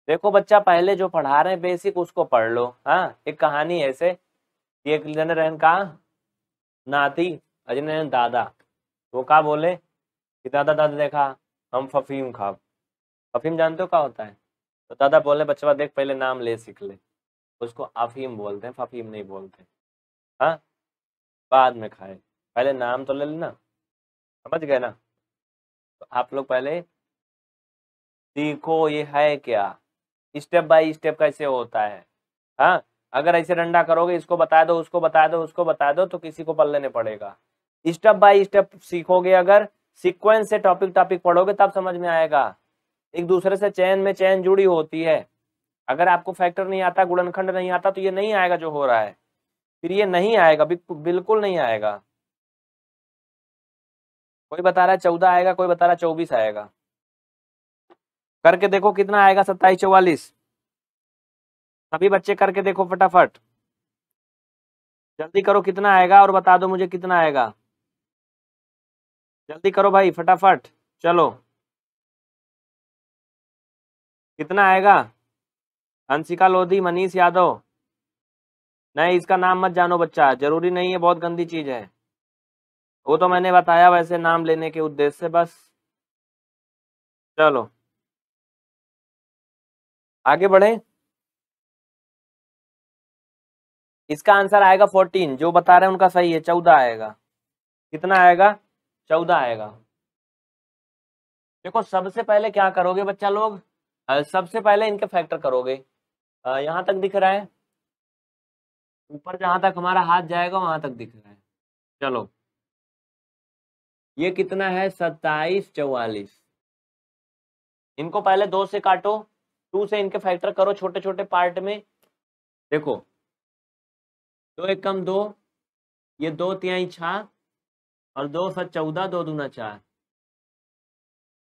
Speaker 1: देखो बच्चा पहले जो पढ़ा रहे हैं बेसिक उसको पढ़ लो हाँ एक कहानी ऐसे एक जन रहन का नाती अजन दादा वो क्या बोले कि दादा दादा देखा हम फफीम खा फफीम जानते हो क्या होता है तो दादा बोले बच्चा देख पहले नाम ले सीख ले उसको अफीम बोलते हैं फफीम नहीं बोलते हाँ बाद में खाए पहले नाम तो ले लेना समझ गए ना तो आप लोग पहले
Speaker 2: सीखो
Speaker 1: ये है क्या स्टेप बाय स्टेप कैसे होता है हाँ अगर ऐसे डंडा करोगे इसको बता दो उसको बता दो उसको बता दो तो किसी को पल लेने पड़ेगा स्टेप बाय स्टेप सीखोगे अगर सीक्वेंस से टॉपिक टॉपिक पढ़ोगे तब समझ में आएगा एक दूसरे से चैन में चैन जुड़ी होती है अगर आपको फैक्टर नहीं आता गुणनखंड नहीं आता तो ये नहीं आएगा जो हो रहा है फिर ये नहीं आएगा बिल्कुल नहीं आएगा कोई बता रहा है चौदह आएगा कोई बता रहा है चौबीस आएगा करके देखो कितना आएगा सत्ताईस चौवालीस सभी बच्चे करके देखो फटाफट
Speaker 2: जल्दी करो कितना आएगा और बता दो मुझे कितना आएगा जल्दी करो भाई फटाफट चलो कितना आएगा हंसिका लोधी मनीष यादव
Speaker 1: नहीं इसका नाम मत जानो बच्चा जरूरी नहीं है बहुत गंदी चीज है वो तो मैंने बताया
Speaker 2: वैसे नाम लेने के उद्देश्य से बस चलो आगे बढ़े इसका आंसर आएगा फोर्टीन जो बता रहे हैं उनका सही है चौदह आएगा कितना आएगा
Speaker 1: चौदह आएगा देखो सबसे पहले क्या करोगे बच्चा लोग सबसे पहले इनके फैक्टर करोगे यहां तक दिख रहा है ऊपर जहां तक हमारा हाथ जाएगा वहां तक दिख रहा है चलो ये कितना है सत्ताईस चौवालीस इनको पहले दो से काटो टू से इनके फैक्टर करो छोटे छोटे पार्ट में देखो दो एक कम दो ये दो तिहाई छा और दो सौ चौदह दो दूना चार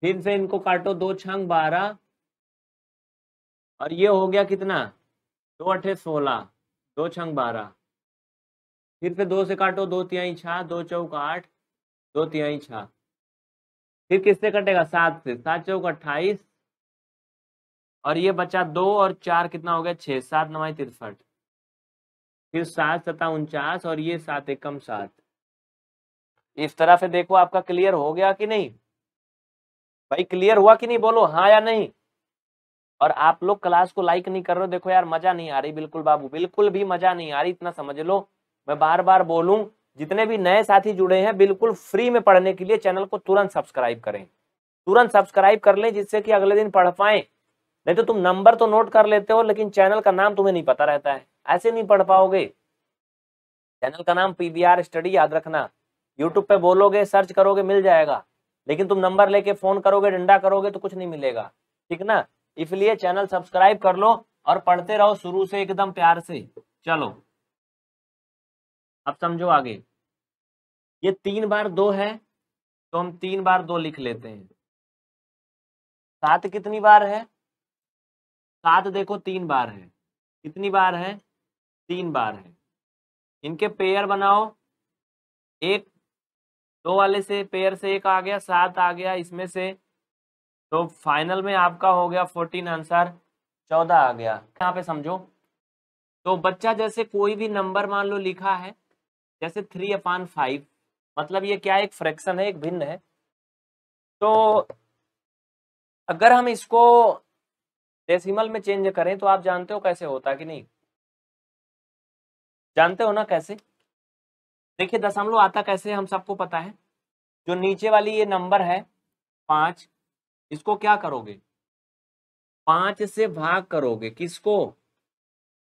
Speaker 1: फिर से इनको काटो दो छंग बारह और ये हो गया कितना दो अठे सोलह दो छंग बारह फिर से दो से काटो दो तिहाई छा दो चौक आठ दो तिहाई छा फिर किससे कटेगा सात से सात चौक अट्ठाईस और ये बचा दो और चार कितना हो गया छह सात नवाई तिरसठ फिर सात सता उनचास और ये सात एकम सात इस तरह से देखो आपका क्लियर हो गया कि नहीं भाई क्लियर हुआ कि नहीं बोलो हाँ या नहीं और आप लोग क्लास को लाइक नहीं कर रहे हो देखो यार मजा नहीं आ रही बिल्कुल बाबू बिल्कुल भी मजा नहीं आ रही इतना समझ लो मैं बार बार बोलूं जितने भी नए साथी जुड़े हैं बिल्कुल फ्री में पढ़ने के लिए चैनल को तुरंत सब्सक्राइब करें तुरंत सब्सक्राइब कर लें जिससे कि अगले दिन पढ़ पाए नहीं तो तुम नंबर तो नोट कर लेते हो लेकिन चैनल का नाम तुम्हें नहीं पता रहता है ऐसे नहीं पढ़ पाओगे चैनल का नाम पी स्टडी याद रखना यूट्यूब पे बोलोगे सर्च करोगे मिल जाएगा लेकिन तुम नंबर लेके फोन करोगे डंडा करोगे तो कुछ नहीं मिलेगा ठीक ना इसलिए चैनल सब्सक्राइब कर लो और पढ़ते रहो शुरू से एकदम प्यार से चलो
Speaker 2: अब समझो आगे ये तीन बार दो है तो हम तीन बार दो लिख लेते हैं सात कितनी बार है
Speaker 1: सात देखो तीन बार है कितनी बार है तीन बार है इनके पेयर बनाओ एक दो वाले से पेयर से एक आ गया सात आ गया इसमें से तो फाइनल में आपका हो गया फोर्टीन आंसर चौदह आ गया यहाँ पे समझो तो बच्चा जैसे कोई भी नंबर मान लो लिखा है जैसे थ्री अपान फाइव मतलब ये क्या एक फ्रैक्शन है एक भिन्न है तो अगर हम इसको डेसिमल में चेंज करें तो आप जानते हो कैसे होता कि नहीं जानते हो ना कैसे देखिए दशमलव आता कैसे हम सबको पता है जो नीचे वाली ये नंबर है पांच इसको क्या करोगे पांच से भाग करोगे किसको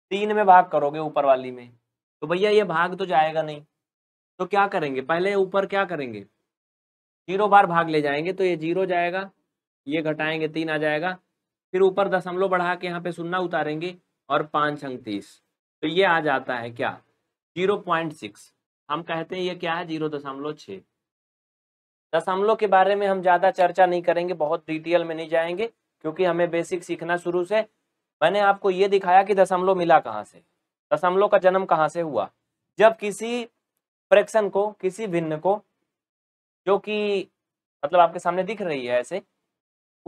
Speaker 1: तीन में भाग करोगे ऊपर वाली में तो भैया ये भाग तो जाएगा नहीं तो क्या करेंगे पहले ऊपर क्या करेंगे जीरो बार भाग ले जाएंगे तो ये जीरो जाएगा ये घटाएंगे तीन आ जाएगा फिर ऊपर दशमलव बढ़ा के यहाँ पे सुन्ना उतारेंगे और पांच अंक तीस तो ये आ जाता है क्या जीरो पॉइंट सिक्स हम कहते हैं ये क्या है जीरो दशमलव छः दशमलव के बारे में हम ज़्यादा चर्चा नहीं करेंगे बहुत डिटेल में नहीं जाएंगे क्योंकि हमें बेसिक सीखना शुरू से मैंने आपको ये दिखाया कि दशमलव मिला कहाँ से दशमलव का जन्म कहाँ से हुआ जब किसी फ्रैक्शन को किसी भिन्न को जो कि मतलब आपके सामने दिख रही है ऐसे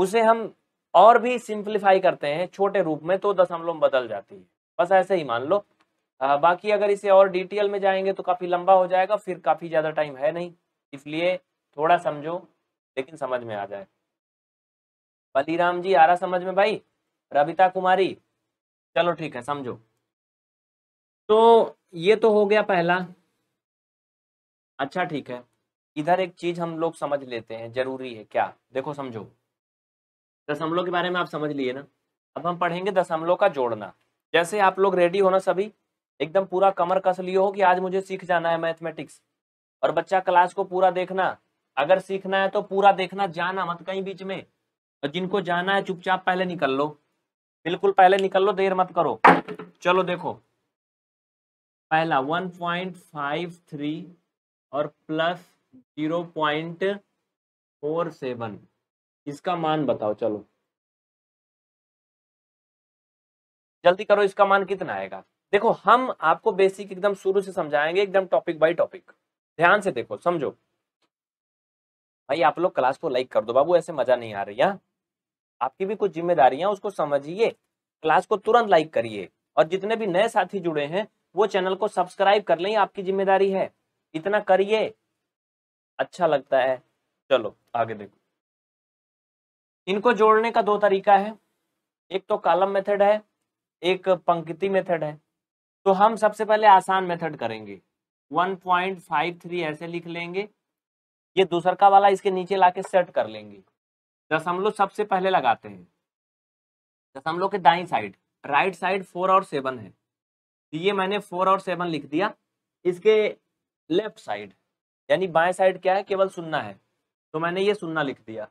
Speaker 1: उसे हम और भी सिंप्लीफाई करते हैं छोटे रूप में तो दशमलव बदल जाती है बस ऐसे ही मान लो आ, बाकी अगर इसे और डिटेल में जाएंगे तो काफ़ी लंबा हो जाएगा फिर काफ़ी ज़्यादा टाइम है नहीं इसलिए थोड़ा समझो लेकिन समझ में आ जाए बलीराम जी आ रहा समझ में भाई रविता कुमारी चलो ठीक है समझो तो ये तो हो गया पहला अच्छा ठीक है इधर एक चीज हम लोग समझ लेते हैं जरूरी है क्या देखो समझो दशमलव के बारे में आप समझ लिए ना अब हम पढ़ेंगे दशमलव का जोड़ना जैसे आप लोग रेडी होना सभी एकदम पूरा कमर कस लियो हो कि आज मुझे सीख जाना है मैथमेटिक्स और बच्चा क्लास को पूरा देखना अगर सीखना है तो पूरा देखना जाना मत कहीं बीच में और जिनको जाना है चुपचाप पहले निकल लो बिल्कुल पहले निकल लो देर मत करो चलो देखो पहला 1.53 और प्लस 0.47 इसका मान बताओ चलो जल्दी करो इसका मान कितना आएगा देखो हम आपको बेसिक एकदम शुरू से समझाएंगे एकदम टॉपिक बाय टॉपिक ध्यान से देखो समझो भाई आप लोग क्लास को लाइक कर दो बाबू ऐसे मजा नहीं आ रही है हाँ? आपकी भी कुछ जिम्मेदारियां उसको समझिए क्लास को तुरंत लाइक करिए और जितने भी नए साथी जुड़े हैं वो चैनल को सब्सक्राइब कर लें आपकी जिम्मेदारी है इतना करिए अच्छा लगता है चलो आगे देखो इनको जोड़ने का दो तरीका है एक तो कॉलम मेथड है एक पंक्ति मेथड है तो हम सबसे पहले आसान मेथड करेंगे 1.53 ऐसे लिख लेंगे ये का वाला इसके नीचे लाके सेट कर लेंगे दशमलव सबसे पहले लगाते हैं दशमलव के दाई साइड राइट साइड फोर और सेवन है ये मैंने फोर और सेवन लिख दिया इसके लेफ्ट साइड यानी बाएं साइड क्या है केवल सुनना है तो मैंने ये सुनना लिख दिया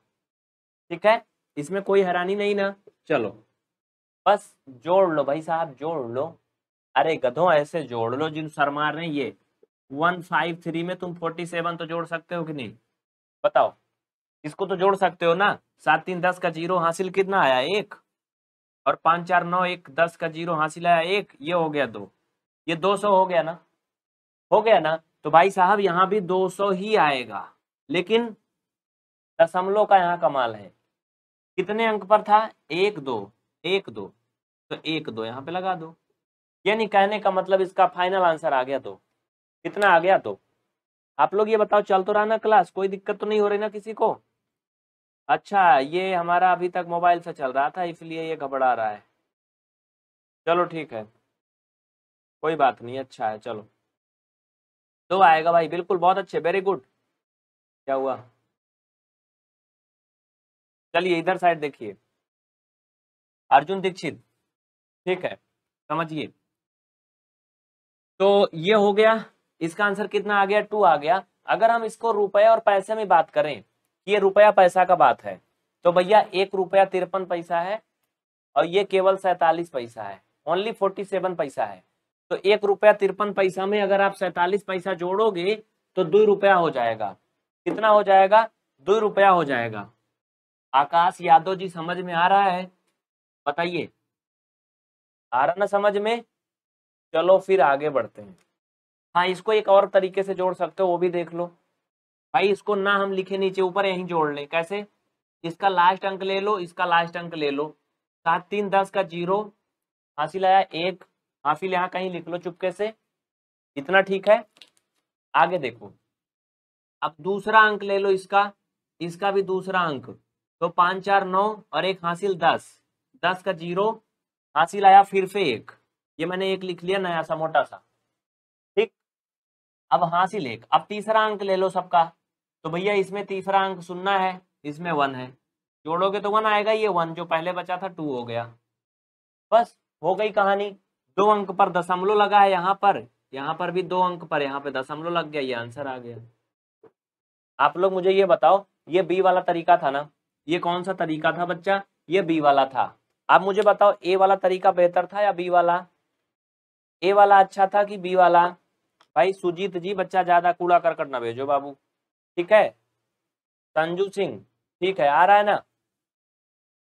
Speaker 1: ठीक है इसमें कोई हैरानी नहीं ना चलो बस जोड़ लो भाई साहब जोड़ लो अरे गधो ऐसे जोड़ लो जिन सर मार रहे हैं ये वन फाइव थ्री में तुम फोर्टी सेवन तो जोड़ सकते हो कि नहीं बताओ इसको तो जोड़ सकते हो ना सात तीन दस का जीरो हासिल कितना आया एक और पाँच चार नौ एक दस का जीरो हासिल आया एक ये हो गया दो ये दो सौ हो गया ना हो गया ना तो भाई साहब यहाँ भी दो सौ ही आएगा लेकिन दशमलव का यहाँ कमाल है कितने अंक पर था एक दो एक दो तो एक दो यहाँ पे लगा दो यानी कहने का मतलब इसका फाइनल आंसर आ गया तो कितना आ गया तो आप लोग ये बताओ चल तो रहा ना क्लास कोई दिक्कत तो नहीं हो रही ना किसी को अच्छा ये हमारा अभी तक मोबाइल से चल रहा था इसलिए ये घबरा रहा है चलो ठीक है कोई बात नहीं
Speaker 2: अच्छा है चलो दो तो आएगा भाई बिल्कुल बहुत अच्छे वेरी गुड क्या हुआ चलिए इधर साइड देखिए अर्जुन दीक्षित ठीक है समझिए
Speaker 1: तो ये हो गया इसका आंसर कितना आ गया टू आ गया अगर हम इसको रुपया और पैसे में बात करें ये रुपया पैसा का बात है तो भैया एक रुपया तिरपन पैसा है और ये केवल सैतालीस पैसा है ओनली फोर्टी सेवन पैसा है तो एक रुपया तिरपन पैसा में अगर आप सैतालीस पैसा जोड़ोगे तो दो रुपया हो जाएगा कितना हो जाएगा दो रुपया हो जाएगा आकाश यादव जी समझ में आ रहा है बताइए आ रहा ना समझ में चलो फिर आगे बढ़ते हैं हाँ इसको एक और तरीके से जोड़ सकते हो वो भी देख लो भाई इसको ना हम लिखे नीचे ऊपर यहीं जोड़ लें कैसे इसका लास्ट अंक ले लो इसका लास्ट अंक ले लो सात तीन दस का जीरो हासिल आया एक हासिल यहाँ कहीं लिख लो चुपके से इतना ठीक है आगे देखो अब दूसरा अंक ले लो इसका इसका भी दूसरा अंक तो पाँच चार नौ और एक हासिल दस दस का जीरो हासिल आया फिर से एक ये मैंने एक लिख लिया नया सा मोटा सा ठीक अब सी लेख अब तीसरा अंक ले लो सबका तो भैया इसमें तीसरा अंक सुनना है इसमें वन है जोड़ोगे तो वन आएगा ये वन जो पहले बचा था टू हो गया बस हो गई कहानी दो अंक पर दशमलव लगा है यहाँ पर यहाँ पर भी दो अंक पर यहाँ पे दशमलव लग गया ये आंसर आ गया आप लोग मुझे ये बताओ ये बी वाला तरीका था ना ये कौन सा तरीका था बच्चा ये बी वाला था आप मुझे बताओ ए वाला तरीका बेहतर था या बी वाला ए वाला अच्छा था कि बी वाला भाई सुजीत जी बच्चा ज्यादा कूड़ा करकट ना भेजो बाबू ठीक है संजू सिंह ठीक है आ रहा है ना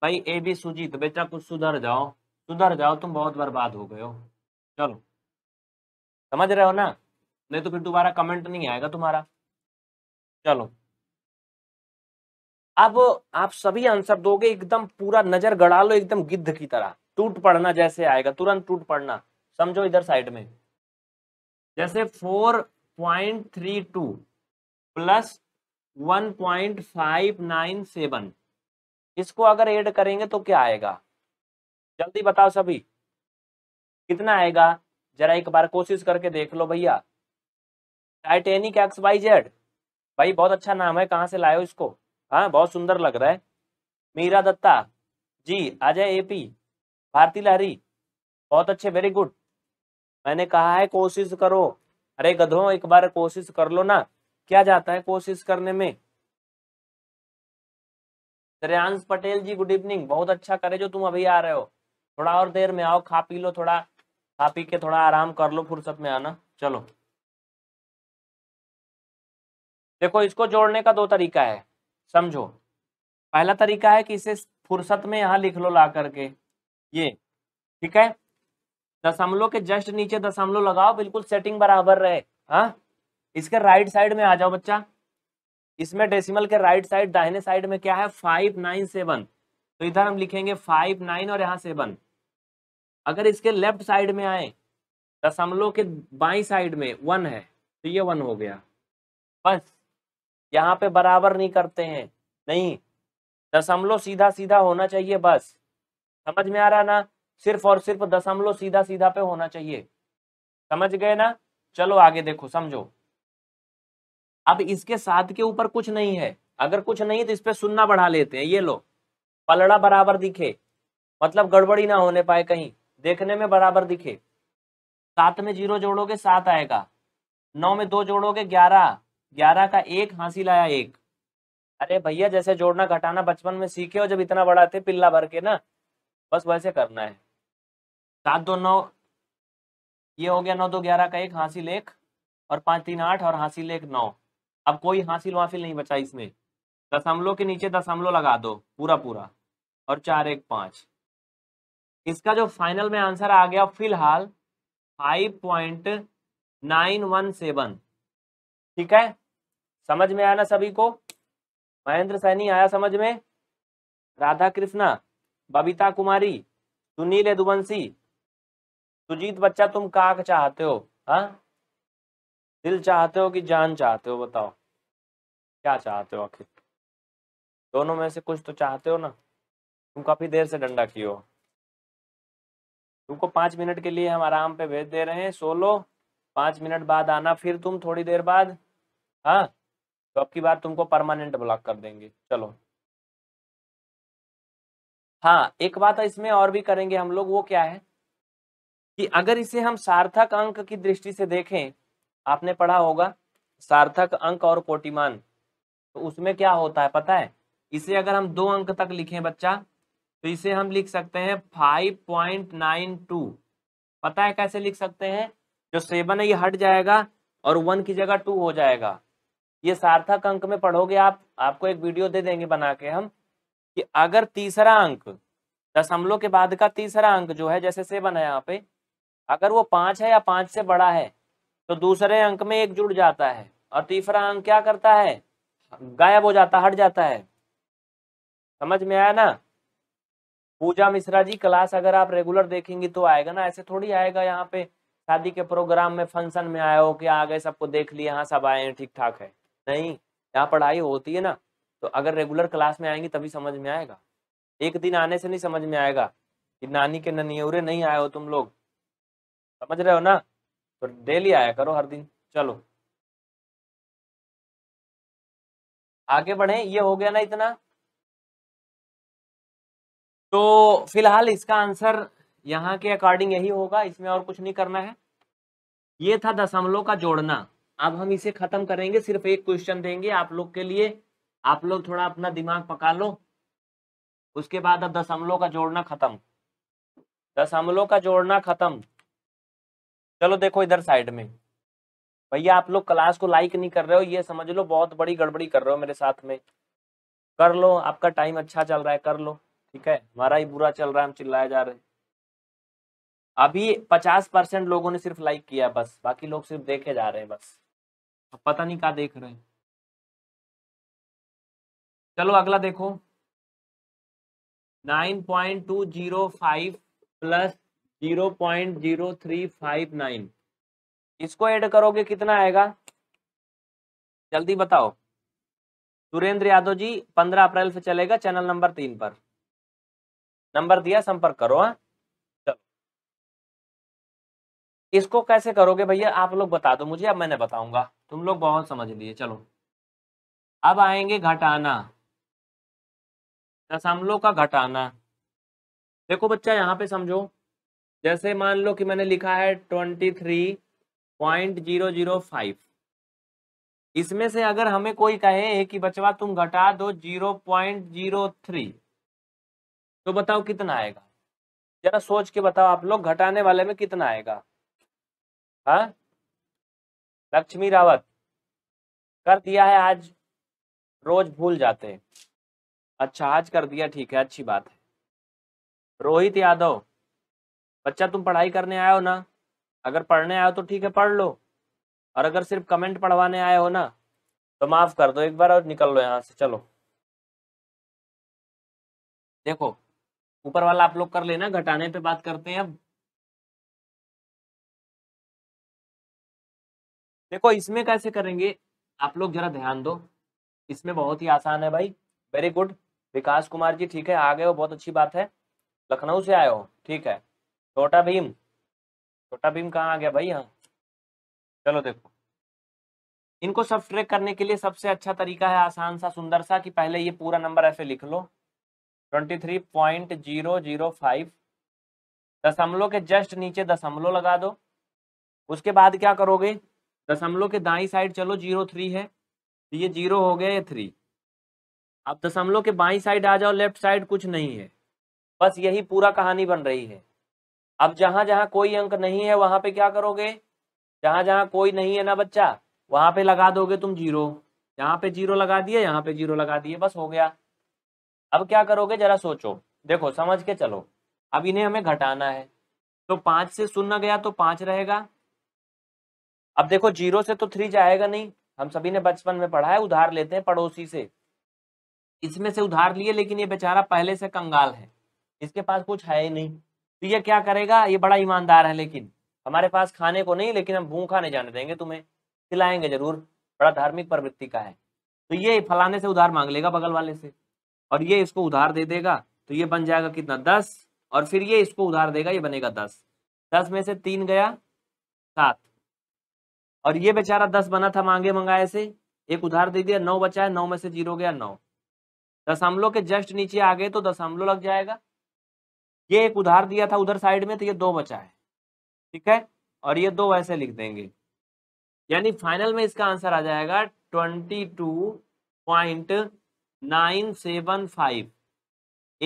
Speaker 1: भाई ए बी सुजीत बेटा कुछ सुधर जाओ सुधर जाओ तुम बहुत बर्बाद हो गए हो चलो समझ रहे हो ना नहीं तो फिर दोबारा कमेंट नहीं आएगा तुम्हारा चलो अब आप सभी आंसर दोगे एकदम पूरा नजर गड़ा लो एकदम गिद्ध की तरह टूट पड़ना जैसे आएगा तुरंत टूट पड़ना समझो इधर साइड में जैसे four point three two plus one point five nine seven इसको अगर ऐड करेंगे तो क्या आएगा जल्दी बताओ सभी कितना आएगा जरा एक बार कोशिश करके देख लो भैया टाइटेनिक एक्स वाई जेड भाई बहुत अच्छा नाम है कहाँ से लाए इसको हाँ बहुत सुंदर लग रहा है मीरा दत्ता जी अजय एपी भारती लहरी बहुत अच्छे वेरी गुड मैंने कहा है कोशिश करो अरे गधो एक बार कोशिश कर लो ना क्या जाता है कोशिश करने में श्रेयांश पटेल जी गुड इवनिंग बहुत अच्छा करे जो तुम अभी आ रहे हो थोड़ा और देर में आओ खा पी लो थोड़ा खा पी के थोड़ा आराम कर लो फुर्सत में आना चलो देखो इसको जोड़ने का दो तरीका है समझो पहला तरीका है कि इसे फुर्सत में यहां लिख लो ला करके ये ठीक है दशमलव के जस्ट नीचे दशमलव लगाओ बिल्कुल सेटिंग बराबर रहे हा? इसके राइट साइड में आ जाओ बच्चा इसमें डेसिमल के राइट साइड दाहिने साइड में क्या है फाइव नाइन सेवन तो इधर हम लिखेंगे फाइव नाइन और यहाँ सेवन अगर इसके लेफ्ट साइड में आए दशमलव के बाई साइड में वन है तो ये वन हो गया बस यहाँ पे बराबर नहीं करते हैं नहीं दशमलव सीधा सीधा होना चाहिए बस समझ में आ रहा ना सिर्फ और सिर्फ दशमलव सीधा सीधा पे होना चाहिए समझ गए ना चलो आगे देखो समझो अब इसके साथ के ऊपर कुछ नहीं है अगर कुछ नहीं तो इस पे सुनना बढ़ा लेते हैं ये लो पलड़ा बराबर दिखे मतलब गड़बड़ी ना होने पाए कहीं देखने में बराबर दिखे सात में जीरो जोड़ोगे सात आएगा नौ में दो जोड़ोगे ग्यारह ग्यारह का एक हाँसी लाया एक अरे भैया जैसे जोड़ना घटाना बचपन में सीखे और जब इतना बड़ा थे पिल्ला भर के ना बस वैसे करना है सात दो नौ ये हो गया नौ दो ग्यारह का एक हासिल एक और पाँच तीन आठ और हासिल एक नौ अब कोई हासिल वासिल नहीं बचा इसमें दशमलव के नीचे दशमलव लगा दो पूरा पूरा और चार एक पाँच इसका जो फाइनल में आंसर आ गया फिलहाल five point nine one seven ठीक है समझ में आया ना सभी को महेंद्र सैनी आया समझ में राधा कृष्णा बबीता कुमारी सुनील यदुवंशी सुजीत बच्चा तुम काक चाहते हो हाँ दिल चाहते हो कि जान चाहते हो बताओ क्या चाहते हो आखिर दोनों में से कुछ तो चाहते हो ना तुम काफी देर से डंडा किए हो तुमको पांच मिनट के लिए हम आराम पे भेज दे रहे हैं सोलो पांच मिनट बाद आना फिर तुम थोड़ी देर बाद हाँ तो अब की बार तुमको परमानेंट ब्लॉक कर देंगे चलो हाँ एक बात इसमें और भी करेंगे हम लोग वो क्या है कि अगर इसे हम सार्थक अंक की दृष्टि से देखें आपने पढ़ा होगा सार्थक अंक और कोटिमान तो उसमें क्या होता है पता है इसे अगर हम दो अंक तक लिखें बच्चा तो इसे हम लिख सकते हैं फाइव पॉइंट नाइन टू पता है कैसे लिख सकते हैं जो सेवन है ये हट जाएगा और वन की जगह टू हो जाएगा ये सार्थक अंक में पढ़ोगे आप आपको एक वीडियो दे देंगे बना के हम कि अगर तीसरा अंक दशमलव के बाद का तीसरा अंक जो है जैसे सेवन है यहाँ पे अगर वो पांच है या पांच से बड़ा है तो दूसरे अंक में एक जुड़ जाता है और तीसरा अंक क्या करता है गायब हो जाता हट जाता है समझ में आया ना पूजा मिश्रा जी क्लास अगर आप रेगुलर देखेंगी तो आएगा ना ऐसे थोड़ी आएगा यहाँ पे शादी के प्रोग्राम में फंक्शन में आया हो कि आ गए सबको देख लिया हाँ सब आए हैं ठीक ठाक है नहीं यहाँ पढ़ाई होती है ना तो अगर रेगुलर क्लास में आएंगी तभी समझ में आएगा एक दिन आने से नहीं समझ में आएगा
Speaker 2: कि नानी के ननियोरे नहीं आए हो तुम लोग समझ रहे हो ना तो डेली आया करो हर दिन चलो आगे बढ़े ये हो गया ना इतना तो फिलहाल
Speaker 1: इसका आंसर यहाँ के अकॉर्डिंग यही होगा इसमें और कुछ नहीं करना है ये था दशमलव का जोड़ना अब हम इसे खत्म करेंगे सिर्फ एक क्वेश्चन देंगे आप लोग के लिए आप लोग थोड़ा अपना दिमाग पका लो उसके बाद अब दशमलव का जोड़ना खत्म दशमलव का जोड़ना खत्म चलो देखो इधर साइड में भैया आप लोग क्लास को लाइक नहीं कर रहे हो ये समझ लो बहुत बड़ी गड़बड़ी कर रहे हो मेरे साथ में कर लो आपका टाइम अच्छा चल रहा है कर लो ठीक है हमारा ही बुरा चल रहा है हम चिल्लाए जा रहे हैं अभी पचास परसेंट लोगों ने सिर्फ लाइक किया बस बाकी
Speaker 2: लोग सिर्फ देखे जा रहे हैं बस अब पता नहीं क्या देख रहे हैं चलो अगला देखो nine point two zero
Speaker 1: five plus zero point zero three five nine इसको ऐड करोगे कितना आएगा जल्दी बताओ सुरेंद्र यादव जी पंद्रह अप्रैल से चलेगा चैनल नंबर तीन पर नंबर दिया संपर्क करो हाँ इसको कैसे करोगे भैया आप लोग बता दो मुझे अब मैंने बताऊंगा तुम लोग बहुत समझ लिए चलो अब आएंगे घटाना दशमलव का घटाना देखो बच्चा यहाँ पे समझो जैसे मान लो कि मैंने लिखा है twenty three point zero zero five इसमें से अगर हमें कोई कहे कि बचवा तुम घटा दो जीरो पॉइंट जीरो थ्री तो बताओ कितना आएगा जरा सोच के बताओ आप लोग घटाने वाले में कितना आएगा हा लक्ष्मी रावत कर दिया है आज रोज भूल जाते हैं अच्छा आज कर दिया ठीक है अच्छी बात है रोहित यादव बच्चा तुम पढ़ाई करने आए हो ना अगर पढ़ने आए हो तो ठीक है पढ़ लो और अगर सिर्फ कमेंट पढ़वाने आए हो ना तो माफ कर दो एक बार और निकल लो यहाँ
Speaker 2: से चलो देखो ऊपर वाला आप लोग कर लेना घटाने पे बात करते हैं अब देखो इसमें कैसे करेंगे आप लोग जरा ध्यान दो इसमें बहुत
Speaker 1: ही आसान है भाई वेरी गुड विकास कुमार जी ठीक है आ गए हो बहुत अच्छी बात है लखनऊ से आए हो ठीक है छोटा भीम छोटा भीम कहाँ आ गया भाई हाँ चलो देखो इनको सब ट्रेक करने के लिए सबसे अच्छा तरीका है आसान सा सुंदर सा कि पहले ये पूरा नंबर ऐसे लिख लो twenty three point zero zero five दशमलव के जस्ट नीचे दशमलव लगा दो उसके बाद क्या करोगे दशमलव के दाई साइड चलो जीरो थ्री है तो ये जीरो हो गया ये थ्री अब दशमलव के बाई साइड आ जाओ लेफ्ट साइड कुछ नहीं है बस यही पूरा कहानी बन रही है अब जहां जहां कोई अंक नहीं है वहां पे क्या करोगे जहां जहां कोई नहीं है ना बच्चा वहां पे लगा दोगे तुम जीरो यहाँ पे जीरो लगा दिए यहाँ पे जीरो लगा दिए बस हो गया अब क्या करोगे जरा सोचो देखो समझ के चलो अब इन्हें हमें घटाना है तो पांच से शून्य गया तो पांच रहेगा अब देखो जीरो से तो थ्री जाएगा नहीं हम सभी ने बचपन में पढ़ा है उधार लेते हैं पड़ोसी से इसमें से उधार लिए लेकिन ये बेचारा पहले से कंगाल है इसके पास कुछ है ही नहीं तो ये क्या करेगा ये बड़ा ईमानदार है लेकिन हमारे पास खाने को नहीं लेकिन हम भूखा नहीं जाने देंगे तुम्हें खिलाएंगे जरूर बड़ा धार्मिक प्रवृत्ति का है तो ये फलाने से उधार मांग लेगा बगल वाले से और ये इसको उधार दे देगा तो ये बन जाएगा कितना दस और फिर ये इसको उधार देगा ये बनेगा दस दस में से तीन गया सात और ये बेचारा दस बना था मांगे मंगाए से एक उधार दे दिया नौ बचा है नौ में से जीरो गया नौ दशमलव के जस्ट नीचे आ गए तो दशमलव लग जाएगा ये एक उधार दिया था उधर साइड में तो ये दो बचा है ठीक है और ये दो ऐसे लिख देंगे यानी फाइनल में इसका आंसर आ जाएगा twenty two point nine seven five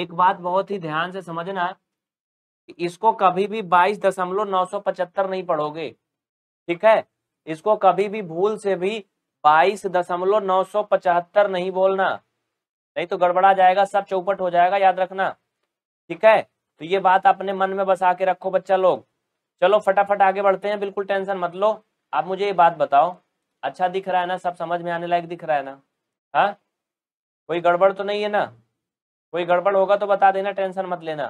Speaker 1: एक बात बहुत ही ध्यान से समझना कि इसको कभी भी बाईस दशमलव नौ सौ पचहत्तर नहीं पढ़ोगे ठीक है इसको कभी भी भूल से भी बाईस दशमलव नौ सौ पचहत्तर नहीं बोलना नहीं तो गड़बड़ा जाएगा सब चौपट हो जाएगा याद रखना ठीक है तो ये बात अपने मन में बसा के रखो बच्चा लोग चलो फटाफट आगे बढ़ते हैं बिल्कुल टेंशन मत लो आप मुझे ये बात बताओ अच्छा दिख रहा है ना सब समझ में आने लायक दिख रहा है ना हाँ कोई गड़बड़ तो नहीं है ना कोई गड़बड़ होगा तो बता देना टेंशन मत लेना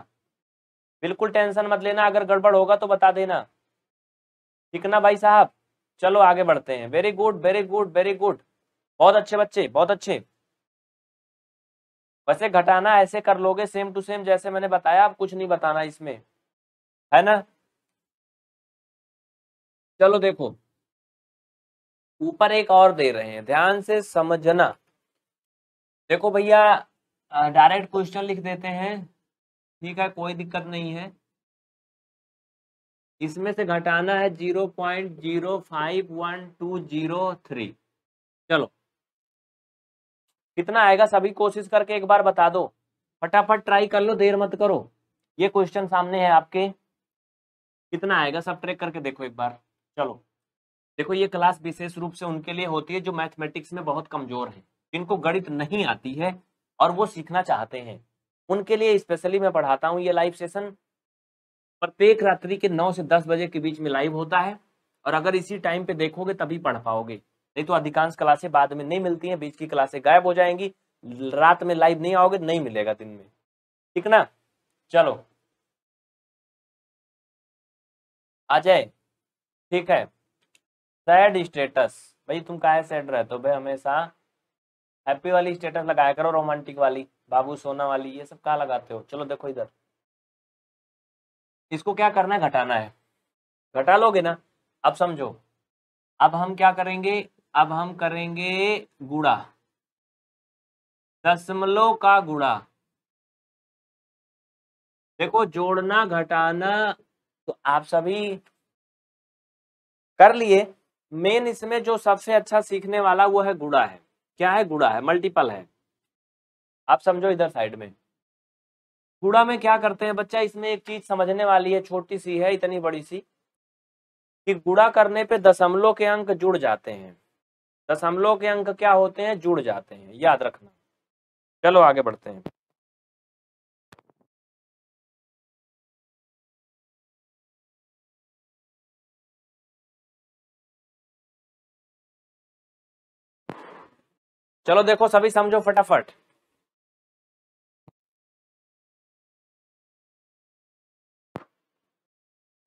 Speaker 1: बिल्कुल टेंशन मत लेना अगर गड़बड़ होगा तो बता देना ठीक ना भाई साहब चलो आगे बढ़ते हैं very good very good very good बहुत अच्छे बच्चे बहुत अच्छे वैसे घटाना ऐसे कर लोगे सेम टू सेम जैसे मैंने बताया आप कुछ नहीं
Speaker 2: बताना इसमें है ना चलो देखो ऊपर एक और दे रहे हैं ध्यान से समझना
Speaker 1: देखो भैया डायरेक्ट क्वेश्चन लिख देते हैं ठीक है कोई दिक्कत नहीं है इसमें से घटाना है zero point zero five one two zero three चलो कितना आएगा सभी कोशिश करके एक बार बता दो फटाफट ट्राई कर लो देर मत करो ये क्वेश्चन सामने है आपके कितना आएगा सब ट्रेक करके देखो एक बार चलो देखो ये क्लास विशेष रूप से उनके लिए होती है जो मैथमेटिक्स में बहुत कमजोर है जिनको गणित नहीं आती है और वो सीखना चाहते हैं उनके लिए स्पेशली मैं पढ़ाता हूँ ये लाइव सेशन प्रत्येक रात्रि के नौ से दस बजे के बीच में लाइव होता है और अगर इसी टाइम पे देखोगे तभी पढ़ पाओगे नहीं तो अधिकांश क्लासे बाद में नहीं मिलती है बीच की क्लासे गायब हो जाएंगी रात में लाइव नहीं आओगे नहीं मिलेगा दिन में ठीक ना चलो अजय ठीक है सैड स्टेटस भाई तुम काहे सैड रहते हो भाई हमेशा हैप्पी वाली स्टेटस लगाया करो रोमांटिक वाली बाबू सोना वाली ये सब कहा लगाते हो चलो देखो इधर इसको क्या करना है घटाना है घटा लोगे ना अब समझो
Speaker 2: अब हम क्या करेंगे अब हम करेंगे गुड़ा दशमलव का गुड़ा देखो जोड़ना घटाना तो आप सभी कर लिए
Speaker 1: मेन इसमें जो सबसे अच्छा सीखने वाला वो है गुड़ा है क्या है गुड़ा है मल्टीपल है आप समझो इधर साइड में गुड़ा में क्या करते हैं बच्चा इसमें एक चीज समझने वाली है छोटी सी है इतनी बड़ी सी कि गुड़ा करने पे दशमलव के अंक जुड़ जाते हैं दशमलव के अंक क्या होते हैं जुड़ जाते हैं याद रखना
Speaker 2: चलो आगे बढ़ते हैं चलो देखो सभी समझो फटाफट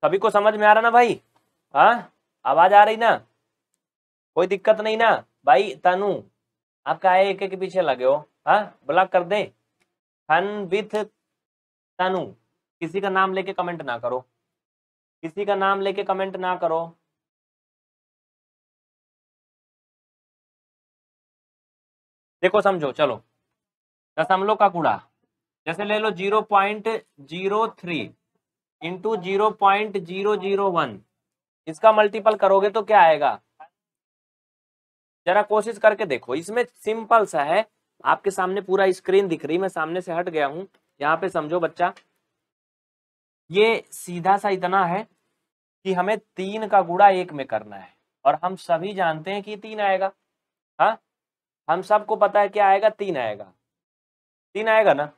Speaker 2: सभी को समझ में आ रहा ना भाई हाँ आवाज आ रही
Speaker 1: ना कोई दिक्कत नहीं ना भाई तनु आप काहे एक के पीछे लगे हो हाँ ब्लॉक कर दे फन विथ तनु किसी
Speaker 2: का नाम लेके कमेंट ना करो किसी का नाम लेके कमेंट ना करो देखो समझो चलो दशमलव का कूड़ा जैसे ले लो zero point zero three
Speaker 1: into zero point zero zero one इसका मल्टीपल करोगे तो क्या आएगा जरा कोशिश करके देखो इसमें सिंपल सा है आपके सामने पूरा स्क्रीन दिख रही मैं सामने से हट गया हूं यहाँ पे समझो बच्चा ये सीधा सा इतना है कि हमें तीन का गुड़ा एक में करना है और हम सभी जानते हैं कि तीन आएगा हा हम सबको पता है क्या आएगा तीन आएगा तीन आएगा ना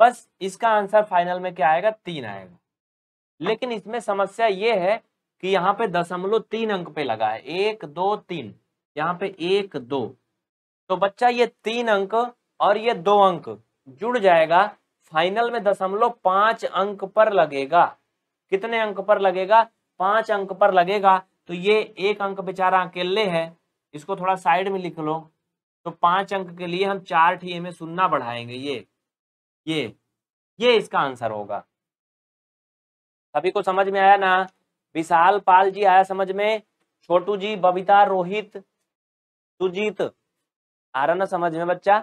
Speaker 1: बस इसका आंसर फाइनल में क्या आएगा तीन आएगा लेकिन इसमें समस्या ये है कि यहाँ पे दशमलव तीन अंक पे लगा है एक दो तीन यहाँ पे एक दो तो बच्चा ये तीन अंक और ये दो अंक जुड़ जाएगा फाइनल में दशमलव पांच अंक पर लगेगा कितने अंक पर लगेगा पांच अंक पर लगेगा तो ये एक अंक बेचारा अकेले है इसको थोड़ा साइड में लिख लो तो पांच अंक के लिए हम चार ठी में सुनना बढ़ाएंगे ये ये ये इसका आंसर होगा सभी को समझ में आया ना विशाल पाल जी आया समझ में छोटू जी बबीता रोहित सुजीत आ रहा ना समझ में बच्चा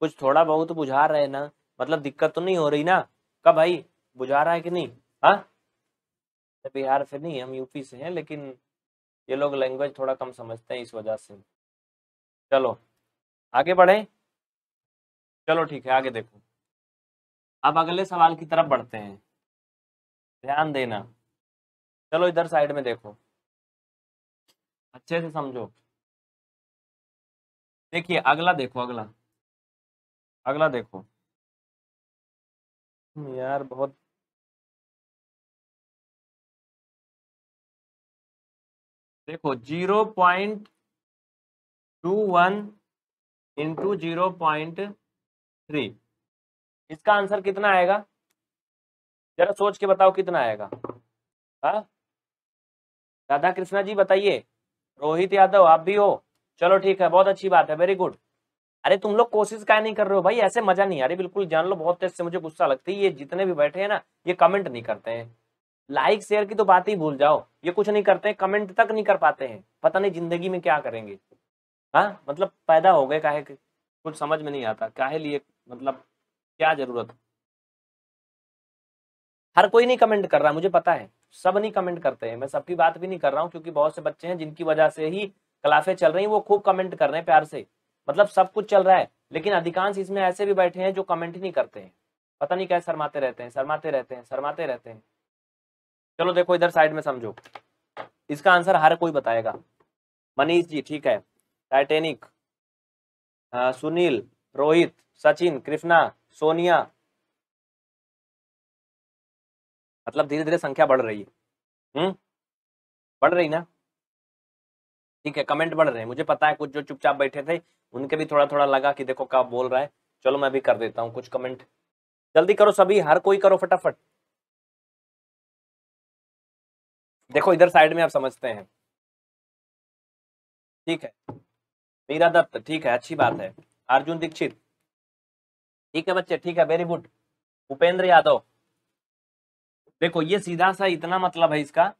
Speaker 1: कुछ थोड़ा बहुत बुझा रहे ना मतलब दिक्कत तो नहीं हो रही ना कब भाई बुझा रहा है कि नहीं हाँ बिहार से नहीं हम यूपी से हैं लेकिन ये लोग लैंग्वेज थोड़ा कम समझते हैं इस वजह से चलो आगे बढ़े
Speaker 2: चलो ठीक है आगे देखो अब अगले सवाल की तरफ बढ़ते हैं ध्यान देना चलो इधर साइड में देखो अच्छे से समझो देखिए अगला देखो अगला अगला देखो हम्म, यार बहुत देखो zero point two one into zero point three इसका आंसर कितना आएगा जरा
Speaker 1: सोच के बताओ कितना आएगा हाँ? राधा कृष्णा जी बताइए रोहित यादव आप भी हो चलो ठीक है बहुत अच्छी बात है वेरी गुड अरे तुम लोग कोशिश क्या नहीं कर रहे हो भाई ऐसे मजा नहीं अरे बिल्कुल जान लो बहुत तेज से मुझे गुस्सा लगती है ये जितने भी बैठे हैं ना ये कमेंट नहीं करते हैं लाइक शेयर की तो बात ही भूल जाओ ये कुछ नहीं करते हैं कमेंट तक नहीं कर पाते हैं पता नहीं जिंदगी में क्या करेंगे हाँ मतलब पैदा हो गए काहे कुछ समझ में नहीं आता काहे लिए मतलब क्या जरूरत हर कोई नहीं कमेंट कर रहा मुझे पता है सब नहीं कमेंट करते हैं मैं सबकी बात भी नहीं कर रहा हूँ क्योंकि बहुत से बच्चे हैं जिनकी वजह से ही क्लासे चल रही वो खूब कमेंट कर रहे हैं प्यार से मतलब सब कुछ चल रहा है लेकिन अधिकांश इसमें ऐसे भी बैठे हैं जो कमेंट ही नहीं करते हैं पता नहीं क्या शर्माते रहते हैं शर्माते रहते हैं शर्माते रहते हैं चलो देखो इधर साइड में समझो इसका आंसर हर कोई बताएगा
Speaker 2: मनीष जी ठीक है टाइटेनिक सुनील रोहित सचिन कृष्णा सोनिया मतलब धीरे धीरे संख्या बढ़ रही है हम्म बढ़ रही ना
Speaker 1: ठीक है कमेंट बढ़ रहे हैं मुझे पता है कुछ जो चुपचाप बैठे थे उनके भी थोड़ा थोड़ा लगा कि देखो क्या बोल रहा है चलो मैं भी कर देता हूँ कुछ कमेंट जल्दी करो सभी हर कोई करो फटाफट
Speaker 2: देखो इधर साइड में आप समझते हैं ठीक है मीरा दत्त ठीक है अच्छी बात है अर्जुन दीक्षित ठीक है बच्चे ठीक है वेरी गुड उपेंद्र यादव
Speaker 1: देखो ये सीधा सा इतना मतलब है इसका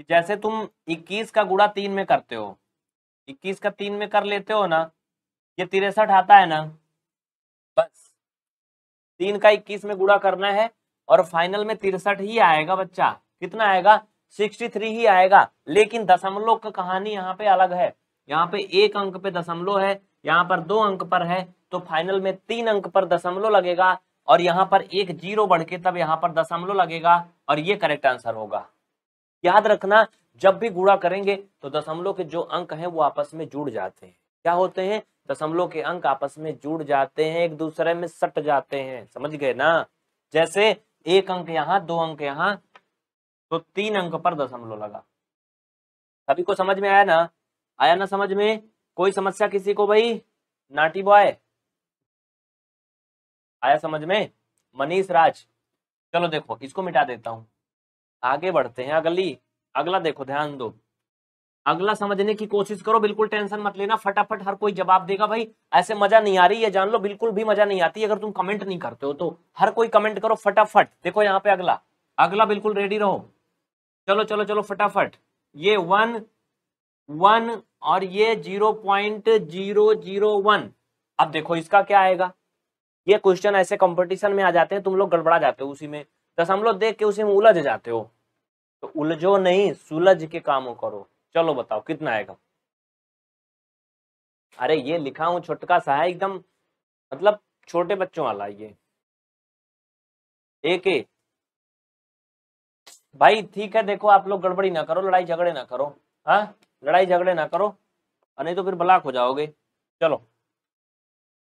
Speaker 1: कि जैसे तुम 21 का गुड़ा तीन में करते हो 21 का तीन में कर लेते हो ना ये तिरसठ आता है ना बस तीन का 21 में गुड़ा करना है और फाइनल में तिरसठ ही आएगा बच्चा कितना आएगा 63 ही आएगा लेकिन दशमलव का कहानी यहाँ पे अलग है यहाँ पे एक अंक पे दशमलव है यहाँ पर दो अंक पर है तो फाइनल में तीन अंक पर दशमलव लगेगा और यहाँ पर एक जीरो बढ़ के तब यहाँ पर दशमलव लगेगा और ये करेक्ट आंसर होगा याद रखना जब भी गुणा करेंगे तो दशमलव के जो अंक हैं वो आपस में जुड़ जाते हैं क्या होते हैं दशमलव के अंक आपस में जुड़ जाते हैं एक दूसरे में सट जाते हैं समझ गए ना जैसे एक अंक यहाँ दो अंक यहाँ तो तीन अंक पर दशमलव लगा सभी को समझ में आया ना आया ना समझ में कोई समस्या किसी को भाई नाटी बॉय आया समझ में मनीष राज चलो देखो इसको मिटा देता हूं आगे बढ़ते हैं अगली अगला देखो ध्यान दो अगला समझने की कोशिश करो बिल्कुल टेंशन मत लेना फटाफट हर कोई जवाब देगा भाई ऐसे मजा नहीं आ रही है जान लो बिल्कुल भी मजा नहीं आती अगर तुम कमेंट नहीं करते हो तो हर कोई कमेंट करो फटाफट देखो यहाँ पे अगला अगला बिल्कुल रेडी रहो चलो चलो चलो फटाफट ये वन वन और ये zero point zero zero one अब देखो इसका क्या आएगा ये क्वेश्चन ऐसे कंपटीशन में आ जाते हैं तुम लोग गड़बड़ा जाते हो उसी में दशमलव देख के उसे उलझ जाते हो तो उलझो नहीं सुलझ के काम करो चलो बताओ कितना आएगा अरे ये लिखा हूं छोटका सा है एकदम मतलब छोटे बच्चों वाला ये एक भाई ठीक है देखो आप लोग गड़बड़ी ना करो लड़ाई झगड़े ना करो हाँ लड़ाई झगड़े ना करो और नहीं तो फिर ब्लाक हो जाओगे चलो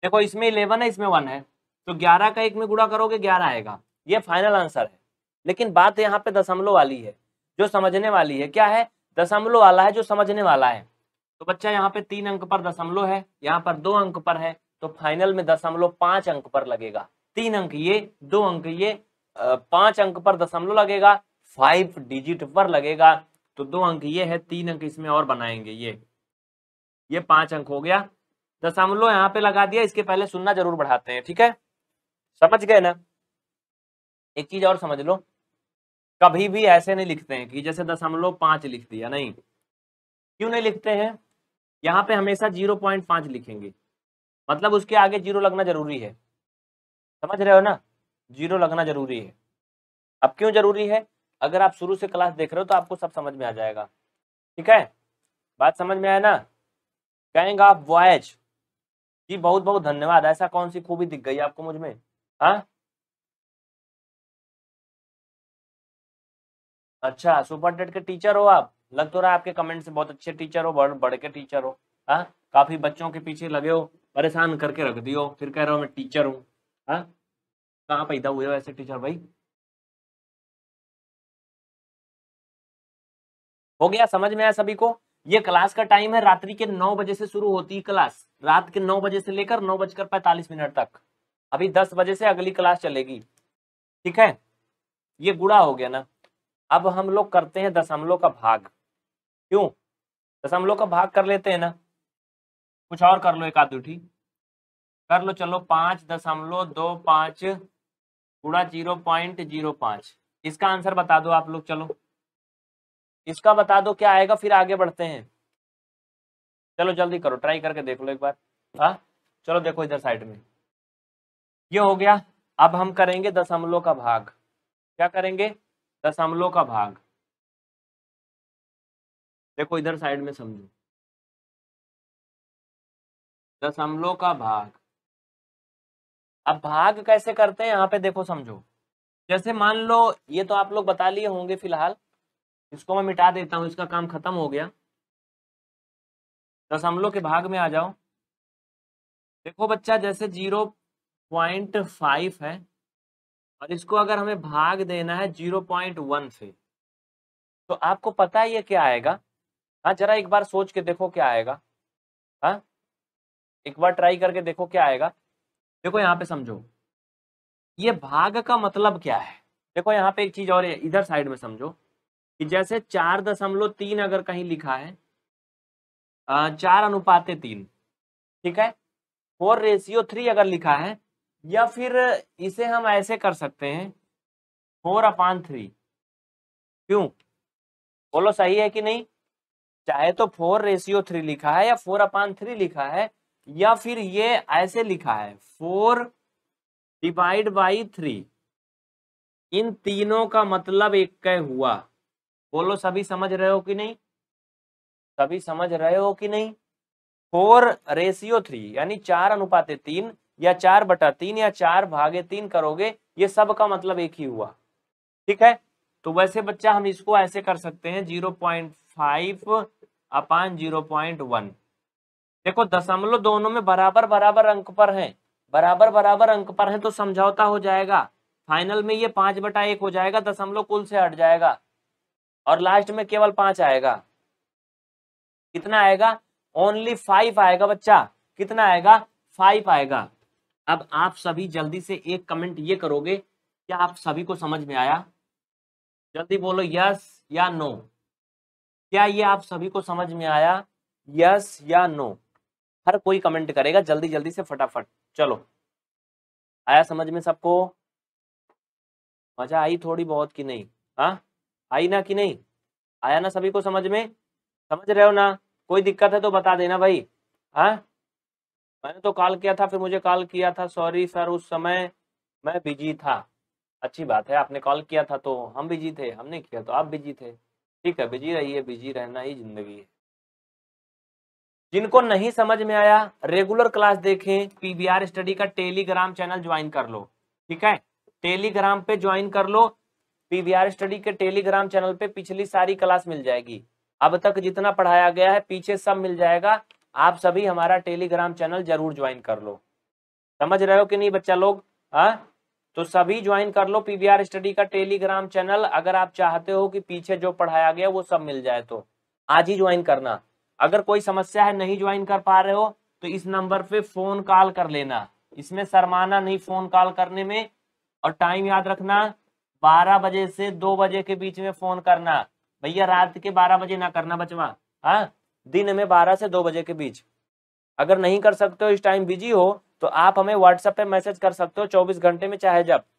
Speaker 1: देखो इसमें इलेवन है इसमें वन है तो ग्यारह का एक में गुड़ा करोगे ग्यारह आएगा ये फाइनल आंसर है लेकिन बात यहाँ पे दशमलव वाली है जो समझने वाली है क्या है दशमलव वाला है जो समझने वाला है तो बच्चा यहाँ पे तीन अंक पर दशमलव है यहाँ पर दो अंक पर है तो फाइनल में दशमलव पांच अंक पर लगेगा तीन अंक ये दो अंक ये पांच अंक पर दशमलव लगेगा फाइव डिजिट पर लगेगा तो दो अंक ये है तीन अंक इसमें और बनाएंगे ये ये पांच अंक हो गया दशमलव यहाँ पे लगा दिया इसके पहले सुनना जरूर बढ़ाते हैं ठीक है समझ गए ना एक चीज और समझ लो कभी भी ऐसे नहीं लिखते हैं कि जैसे दशमलव पांच लिख दिया नहीं क्यों नहीं लिखते हैं यहाँ पे हमेशा जीरो पॉइंट पांच लिखेंगे मतलब उसके आगे जीरो लगना जरूरी है समझ रहे हो ना जीरो लगना जरूरी है अब क्यों जरूरी है अगर आप शुरू से क्लास देख रहे हो तो आपको सब समझ में आ जाएगा ठीक है बात समझ में आया ना गैंग ऑफ वॉयज जी बहुत बहुत धन्यवाद ऐसा कौन सी खूबी दिख गई आपको मुझ में हाँ अच्छा सुपर टेट के टीचर हो आप लग तो रहा है आपके कमेंट से बहुत अच्छे टीचर हो बड़ बड़े के टीचर हो हाँ काफी बच्चों के पीछे लगे हो परेशान करके रख
Speaker 2: दियो फिर कह रहे हो मैं टीचर हूँ हाँ कहाँ पैदा हुए हो ऐसे टीचर भाई हो गया समझ में आया सभी को
Speaker 1: ये क्लास का टाइम है रात्रि के नौ बजे से शुरू होती है क्लास रात के नौ बजे से लेकर नौ बजकर पैंतालीस मिनट तक अभी दस बजे से अगली क्लास चलेगी ठीक है ये गुड़ा हो गया ना अब हम लोग करते हैं दशमलव का भाग क्यों दशमलव का भाग कर लेते हैं ना कुछ और कर लो एक आध उठी कर लो चलो पांच दशमलव दो पांच गुणा जीरो पॉइंट जीरो पांच इसका आंसर बता दो आप लोग चलो इसका बता दो क्या आएगा फिर आगे बढ़ते हैं चलो जल्दी करो ट्राई करके देख लो एक बार हाँ चलो देखो इधर साइड में ये हो गया अब हम करेंगे दशमलव का भाग क्या
Speaker 2: करेंगे दशमलव का भाग देखो इधर साइड में समझो दशमलव का भाग अब भाग कैसे करते हैं यहाँ पे देखो समझो जैसे मान लो
Speaker 1: ये तो आप लोग बता लिए होंगे फिलहाल इसको मैं मिटा देता हूं इसका काम खत्म हो गया
Speaker 2: दशमलव के भाग में आ जाओ देखो बच्चा जैसे जीरो पॉइंट फाइव है और इसको अगर हमें भाग देना
Speaker 1: है जीरो पॉइंट वन से तो आपको पता है ये क्या आएगा हाँ जरा एक बार सोच के देखो क्या आएगा हाँ एक बार ट्राई करके देखो क्या आएगा देखो यहाँ पे समझो ये भाग का मतलब क्या है देखो यहाँ पे एक चीज और इधर साइड में समझो कि जैसे चार दशमलव तीन अगर कहीं लिखा है चार अनुपात तीन ठीक है फोर रेशियो थ्री अगर लिखा है या फिर इसे हम ऐसे कर सकते हैं फोर अपान थ्री क्यों बोलो सही है कि नहीं चाहे तो फोर रेशियो थ्री लिखा है या फोर अपान थ्री लिखा है या फिर ये ऐसे लिखा है फोर डिवाइड बाई थ्री इन तीनों का मतलब एक कै हुआ बोलो सभी समझ रहे हो कि नहीं सभी समझ रहे हो कि नहीं फोर रेशियो थ्री यानी चार अनुपात तीन या चार बटा तीन या चार भागे तीन करोगे ये सब का मतलब एक ही हुआ ठीक है तो वैसे बच्चा हम इसको ऐसे कर सकते हैं zero point five upon zero point one देखो दशमलव दोनों में बराबर बराबर अंक पर हैं बराबर बराबर अंक पर हैं तो समझौता हो जाएगा फाइनल में ये पांच बटा एक हो जाएगा दशमलव कुल से हट जाएगा और लास्ट में केवल पांच आएगा कितना आएगा ओनली फाइव आएगा बच्चा कितना आएगा फाइव आएगा अब आप सभी जल्दी से एक कमेंट ये करोगे क्या आप सभी को समझ में आया जल्दी बोलो यस या नो क्या ये आप सभी को समझ में आया यस या नो हर कोई कमेंट करेगा जल्दी जल्दी से फटाफट चलो आया समझ में सबको मजा आई थोड़ी बहुत कि नहीं हाँ आई ना कि नहीं आया ना सभी को समझ में समझ रहे हो ना कोई दिक्कत है तो बता देना भाई हाँ मैंने तो कॉल किया था फिर मुझे कॉल किया था सॉरी सर उस समय मैं बिजी था अच्छी बात है आपने कॉल किया था तो हम बिजी थे हमने किया तो आप बिजी थे ठीक है बिजी रहिए बिजी रहना ही जिंदगी है जिनको नहीं समझ में आया रेगुलर क्लास देखें पीबीआर स्टडी का टेलीग्राम चैनल ज्वाइन कर लो ठीक है टेलीग्राम पे ज्वाइन कर लो पीबीआर स्टडी के टेलीग्राम चैनल पे पिछली सारी क्लास मिल जाएगी अब तक जितना पढ़ाया गया है पीछे सब मिल जाएगा आप सभी हमारा टेलीग्राम चैनल जरूर ज्वाइन कर लो समझ रहे हो कि नहीं बच्चा लोग हाँ तो सभी ज्वाइन कर लो पीवीआर स्टडी का टेलीग्राम चैनल अगर आप चाहते हो कि पीछे जो पढ़ाया गया वो सब मिल जाए तो आज ही ज्वाइन करना अगर कोई समस्या है नहीं ज्वाइन कर पा रहे हो तो इस नंबर पे फोन कॉल कर लेना इसमें शर्माना नहीं फोन कॉल करने में और टाइम याद रखना बारह बजे से दो बजे के बीच में फोन करना भैया रात के बारह बजे ना करना बचवा हाँ दिन में बारह से दो बजे के बीच अगर नहीं कर सकते हो इस टाइम बिजी हो तो आप हमें व्हाट्सएप पे मैसेज कर सकते हो चौबीस घंटे में चाहे जब